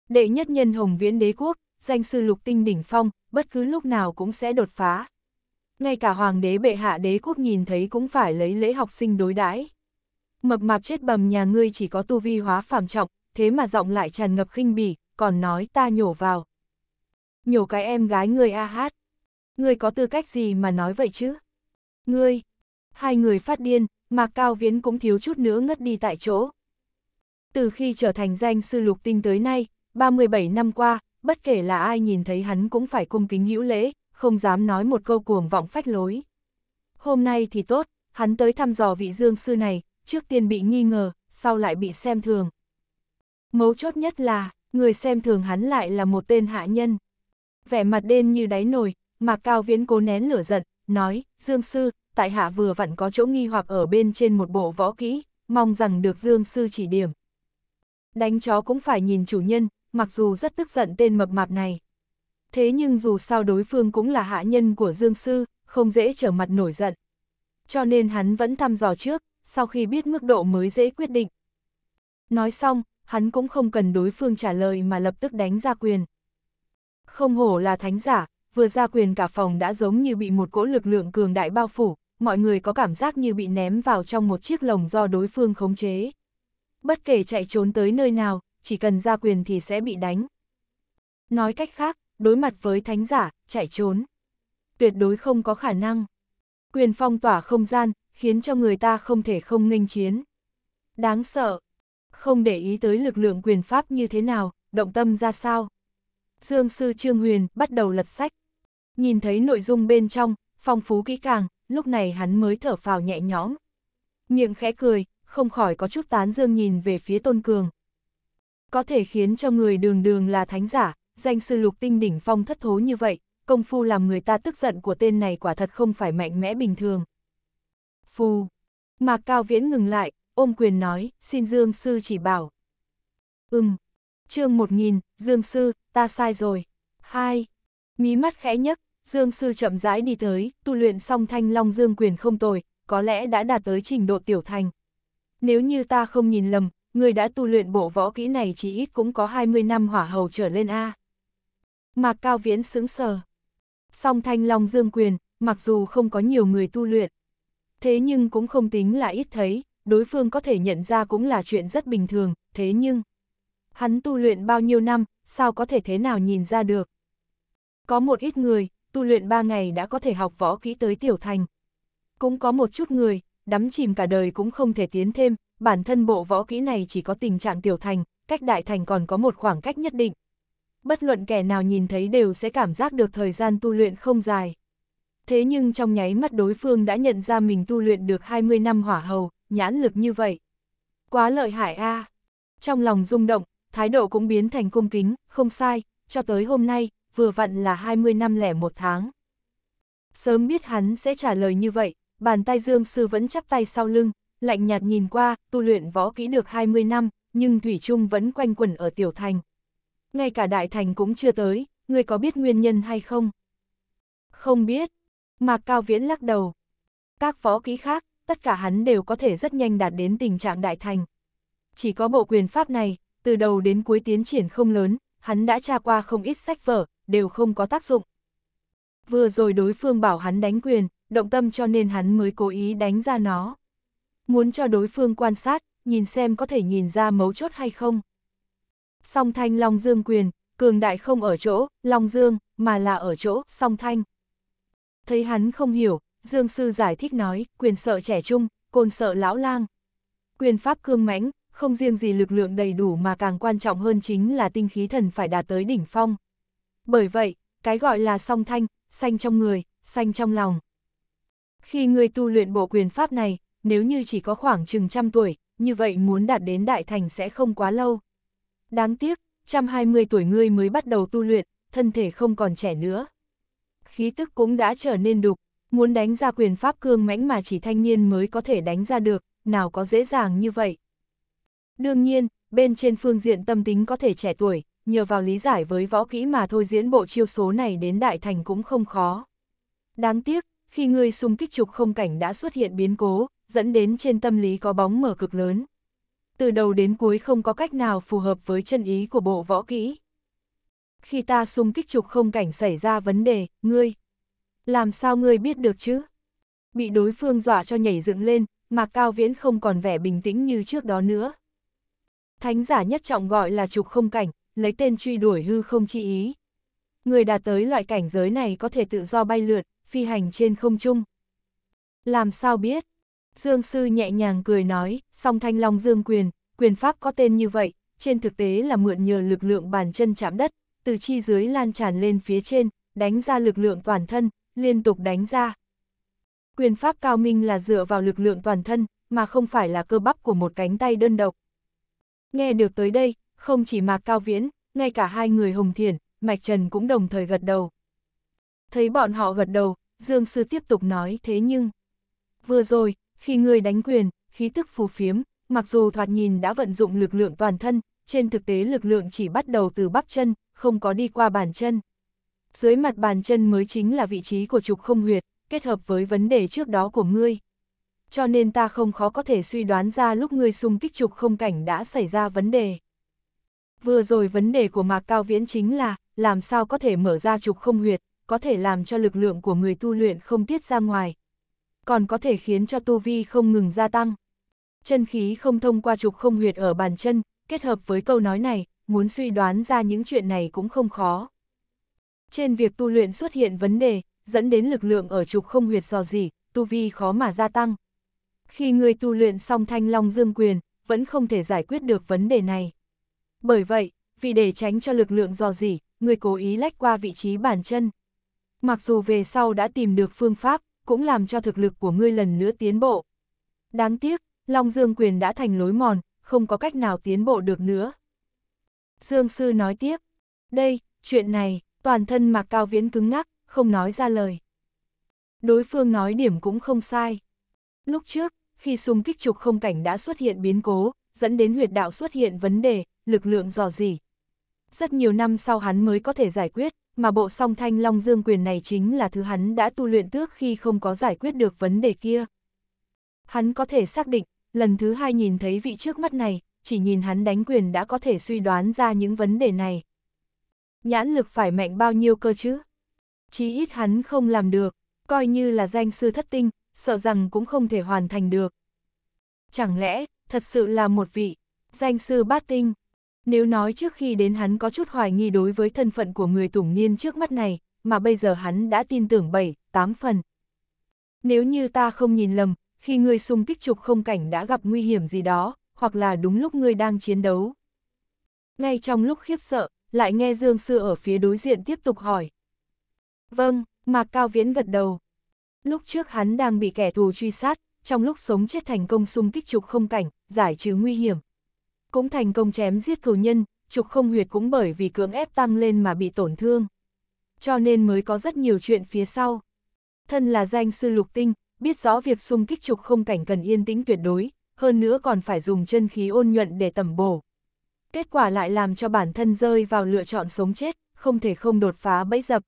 Đệ nhất nhân hồng viễn đế quốc, danh sư lục tinh đỉnh phong, bất cứ lúc nào cũng sẽ đột phá. Ngay cả hoàng đế bệ hạ đế quốc nhìn thấy cũng phải lấy lễ học sinh đối đãi. Mập mạp chết bầm nhà ngươi chỉ có tu vi hóa phàm trọng, thế mà giọng lại tràn ngập khinh bỉ, còn nói ta nhổ vào. Nhổ cái em gái ngươi a hát. Ngươi có tư cách gì mà nói vậy chứ? Ngươi, hai người phát điên, mà Cao Viễn cũng thiếu chút nữa ngất đi tại chỗ. Từ khi trở thành danh sư lục tinh tới nay, 37 năm qua, bất kể là ai nhìn thấy hắn cũng phải cung kính hữu lễ, không dám nói một câu cuồng vọng phách lối. Hôm nay thì tốt, hắn tới thăm dò vị dương sư này, trước tiên bị nghi ngờ, sau lại bị xem thường. Mấu chốt nhất là, người xem thường hắn lại là một tên hạ nhân. Vẻ mặt đen như đáy nồi, mà Cao Viễn cố nén lửa giận, nói, Dương Sư, tại hạ vừa vặn có chỗ nghi hoặc ở bên trên một bộ võ kỹ, mong rằng được Dương Sư chỉ điểm. Đánh chó cũng phải nhìn chủ nhân, mặc dù rất tức giận tên mập mạp này. Thế nhưng dù sao đối phương cũng là hạ nhân của Dương Sư, không dễ trở mặt nổi giận. Cho nên hắn vẫn thăm dò trước, sau khi biết mức độ mới dễ quyết định. Nói xong, hắn cũng không cần đối phương trả lời mà lập tức đánh ra quyền. Không hổ là thánh giả, vừa ra quyền cả phòng đã giống như bị một cỗ lực lượng cường đại bao phủ, mọi người có cảm giác như bị ném vào trong một chiếc lồng do đối phương khống chế. Bất kể chạy trốn tới nơi nào, chỉ cần ra quyền thì sẽ bị đánh. Nói cách khác, đối mặt với thánh giả, chạy trốn. Tuyệt đối không có khả năng. Quyền phong tỏa không gian, khiến cho người ta không thể không nghênh chiến. Đáng sợ. Không để ý tới lực lượng quyền pháp như thế nào, động tâm ra sao. Dương sư Trương Huyền bắt đầu lật sách. Nhìn thấy nội dung bên trong, phong phú kỹ càng, lúc này hắn mới thở phào nhẹ nhõm. Miệng khẽ cười, không khỏi có chút tán dương nhìn về phía Tôn Cường. Có thể khiến cho người đường đường là thánh giả, danh sư lục tinh đỉnh phong thất thố như vậy, công phu làm người ta tức giận của tên này quả thật không phải mạnh mẽ bình thường. Phù. Mạc Cao Viễn ngừng lại, ôm quyền nói, xin Dương Sư chỉ bảo. Ừm. chương nghìn Dương Sư, ta sai rồi. Hai. Mí mắt khẽ nhấc, Dương sư chậm rãi đi tới, tu luyện xong thanh long dương quyền không tồi, có lẽ đã đạt tới trình độ tiểu thành. Nếu như ta không nhìn lầm, người đã tu luyện bộ võ kỹ này chỉ ít cũng có 20 năm hỏa hầu trở lên A. Mạc Cao Viễn sững sờ. Song thanh long dương quyền, mặc dù không có nhiều người tu luyện. Thế nhưng cũng không tính là ít thấy, đối phương có thể nhận ra cũng là chuyện rất bình thường, thế nhưng... Hắn tu luyện bao nhiêu năm, sao có thể thế nào nhìn ra được? Có một ít người, tu luyện 3 ngày đã có thể học võ kỹ tới tiểu thành. Cũng có một chút người, đắm chìm cả đời cũng không thể tiến thêm, bản thân bộ võ kỹ này chỉ có tình trạng tiểu thành, cách đại thành còn có một khoảng cách nhất định. Bất luận kẻ nào nhìn thấy đều sẽ cảm giác được thời gian tu luyện không dài. Thế nhưng trong nháy mắt đối phương đã nhận ra mình tu luyện được 20 năm hỏa hầu, nhãn lực như vậy. Quá lợi hại a Trong lòng rung động, thái độ cũng biến thành cung kính, không sai, cho tới hôm nay, vừa vặn là 20 năm lẻ một tháng. Sớm biết hắn sẽ trả lời như vậy, bàn tay Dương Sư vẫn chắp tay sau lưng, lạnh nhạt nhìn qua, tu luyện võ kỹ được 20 năm, nhưng Thủy Trung vẫn quanh quẩn ở tiểu thành. Ngay cả đại thành cũng chưa tới, người có biết nguyên nhân hay không? Không biết. Mạc Cao Viễn lắc đầu. Các võ kỹ khác, tất cả hắn đều có thể rất nhanh đạt đến tình trạng đại thành. Chỉ có bộ quyền pháp này, từ đầu đến cuối tiến triển không lớn, hắn đã tra qua không ít sách vở, đều không có tác dụng. Vừa rồi đối phương bảo hắn đánh quyền, động tâm cho nên hắn mới cố ý đánh ra nó. Muốn cho đối phương quan sát, nhìn xem có thể nhìn ra mấu chốt hay không. Song thanh Long Dương quyền, cường đại không ở chỗ, Long Dương, mà là ở chỗ, song thanh. Thấy hắn không hiểu, Dương Sư giải thích nói, quyền sợ trẻ trung, côn sợ lão lang. Quyền pháp cương mãnh, không riêng gì lực lượng đầy đủ mà càng quan trọng hơn chính là tinh khí thần phải đạt tới đỉnh phong bởi vậy, cái gọi là song thanh, xanh trong người, xanh trong lòng. Khi người tu luyện bộ quyền pháp này, nếu như chỉ có khoảng chừng trăm tuổi, như vậy muốn đạt đến đại thành sẽ không quá lâu. Đáng tiếc, trăm hai mươi tuổi ngươi mới bắt đầu tu luyện, thân thể không còn trẻ nữa. Khí tức cũng đã trở nên đục, muốn đánh ra quyền pháp cương mãnh mà chỉ thanh niên mới có thể đánh ra được, nào có dễ dàng như vậy. Đương nhiên, bên trên phương diện tâm tính có thể trẻ tuổi, nhờ vào lý giải với võ kỹ mà thôi diễn bộ chiêu số này đến đại thành cũng không khó. Đáng tiếc, khi ngươi xung kích trục không cảnh đã xuất hiện biến cố, dẫn đến trên tâm lý có bóng mở cực lớn. Từ đầu đến cuối không có cách nào phù hợp với chân ý của bộ võ kỹ. Khi ta xung kích trục không cảnh xảy ra vấn đề, ngươi, làm sao ngươi biết được chứ? Bị đối phương dọa cho nhảy dựng lên, mà Cao Viễn không còn vẻ bình tĩnh như trước đó nữa. Thánh giả nhất trọng gọi là trục không cảnh, lấy tên truy đuổi hư không chi ý. Người đạt tới loại cảnh giới này có thể tự do bay lượt, phi hành trên không trung. Làm sao biết? Dương Sư nhẹ nhàng cười nói, song thanh long dương quyền, quyền pháp có tên như vậy, trên thực tế là mượn nhờ lực lượng bàn chân chạm đất, từ chi dưới lan tràn lên phía trên, đánh ra lực lượng toàn thân, liên tục đánh ra. Quyền pháp cao minh là dựa vào lực lượng toàn thân, mà không phải là cơ bắp của một cánh tay đơn độc. Nghe được tới đây, không chỉ Mạc Cao Viễn, ngay cả hai người hùng Thiền, Mạch Trần cũng đồng thời gật đầu. Thấy bọn họ gật đầu, Dương Sư tiếp tục nói thế nhưng... Vừa rồi, khi người đánh quyền, khí tức phù phiếm, mặc dù thoạt nhìn đã vận dụng lực lượng toàn thân, trên thực tế lực lượng chỉ bắt đầu từ bắp chân, không có đi qua bàn chân. Dưới mặt bàn chân mới chính là vị trí của trục không huyệt, kết hợp với vấn đề trước đó của ngươi. Cho nên ta không khó có thể suy đoán ra lúc ngươi xung kích trục không cảnh đã xảy ra vấn đề. Vừa rồi vấn đề của Mạc Cao Viễn chính là, làm sao có thể mở ra trục không huyệt, có thể làm cho lực lượng của người tu luyện không tiết ra ngoài. Còn có thể khiến cho tu vi không ngừng gia tăng. Chân khí không thông qua trục không huyệt ở bàn chân, kết hợp với câu nói này, muốn suy đoán ra những chuyện này cũng không khó. Trên việc tu luyện xuất hiện vấn đề, dẫn đến lực lượng ở trục không huyệt dò dỉ, tu vi khó mà gia tăng. Khi người tu luyện xong thanh long dương quyền, vẫn không thể giải quyết được vấn đề này. Bởi vậy, vì để tránh cho lực lượng dò dỉ, người cố ý lách qua vị trí bản chân. Mặc dù về sau đã tìm được phương pháp, cũng làm cho thực lực của ngươi lần nữa tiến bộ. Đáng tiếc, Long Dương Quyền đã thành lối mòn, không có cách nào tiến bộ được nữa. Dương Sư nói tiếp, đây, chuyện này, toàn thân Mạc Cao Viễn cứng ngắc, không nói ra lời. Đối phương nói điểm cũng không sai. Lúc trước, khi xung kích trục không cảnh đã xuất hiện biến cố, dẫn đến huyệt đạo xuất hiện vấn đề, lực lượng dò dỉ. Rất nhiều năm sau hắn mới có thể giải quyết, mà bộ song thanh long dương quyền này chính là thứ hắn đã tu luyện trước khi không có giải quyết được vấn đề kia. Hắn có thể xác định, lần thứ hai nhìn thấy vị trước mắt này, chỉ nhìn hắn đánh quyền đã có thể suy đoán ra những vấn đề này. Nhãn lực phải mạnh bao nhiêu cơ chứ? Chí ít hắn không làm được, coi như là danh sư thất tinh, sợ rằng cũng không thể hoàn thành được. Chẳng lẽ, thật sự là một vị danh sư bát tinh. Nếu nói trước khi đến hắn có chút hoài nghi đối với thân phận của người tủng niên trước mắt này, mà bây giờ hắn đã tin tưởng bảy tám phần. Nếu như ta không nhìn lầm, khi ngươi xung kích trục không cảnh đã gặp nguy hiểm gì đó, hoặc là đúng lúc ngươi đang chiến đấu. Ngay trong lúc khiếp sợ, lại nghe Dương Sư ở phía đối diện tiếp tục hỏi. Vâng, Mạc Cao Viễn gật đầu. Lúc trước hắn đang bị kẻ thù truy sát, trong lúc sống chết thành công xung kích trục không cảnh, giải trừ nguy hiểm. Cũng thành công chém giết cửu nhân, trục không huyệt cũng bởi vì cưỡng ép tăng lên mà bị tổn thương. Cho nên mới có rất nhiều chuyện phía sau. Thân là danh sư lục tinh, biết rõ việc xung kích trục không cảnh cần yên tĩnh tuyệt đối, hơn nữa còn phải dùng chân khí ôn nhuận để tẩm bổ. Kết quả lại làm cho bản thân rơi vào lựa chọn sống chết, không thể không đột phá bẫy dập.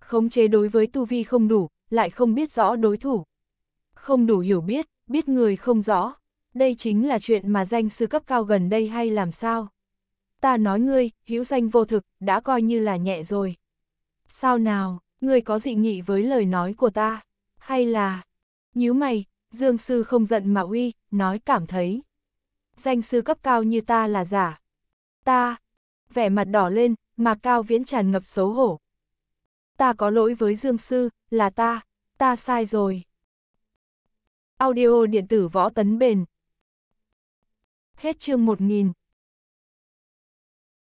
Khống chế đối với tu vi không đủ, lại không biết rõ đối thủ, không đủ hiểu biết, biết người không rõ. Đây chính là chuyện mà danh sư cấp cao gần đây hay làm sao? Ta nói ngươi, hữu danh vô thực, đã coi như là nhẹ rồi. Sao nào, ngươi có dị nghị với lời nói của ta? Hay là... nhíu mày, dương sư không giận mà uy, nói cảm thấy. Danh sư cấp cao như ta là giả. Ta... vẻ mặt đỏ lên, mà cao viễn tràn ngập xấu hổ. Ta có lỗi với dương sư, là ta, ta sai rồi. Audio điện tử võ tấn bền. Hết chương 1000.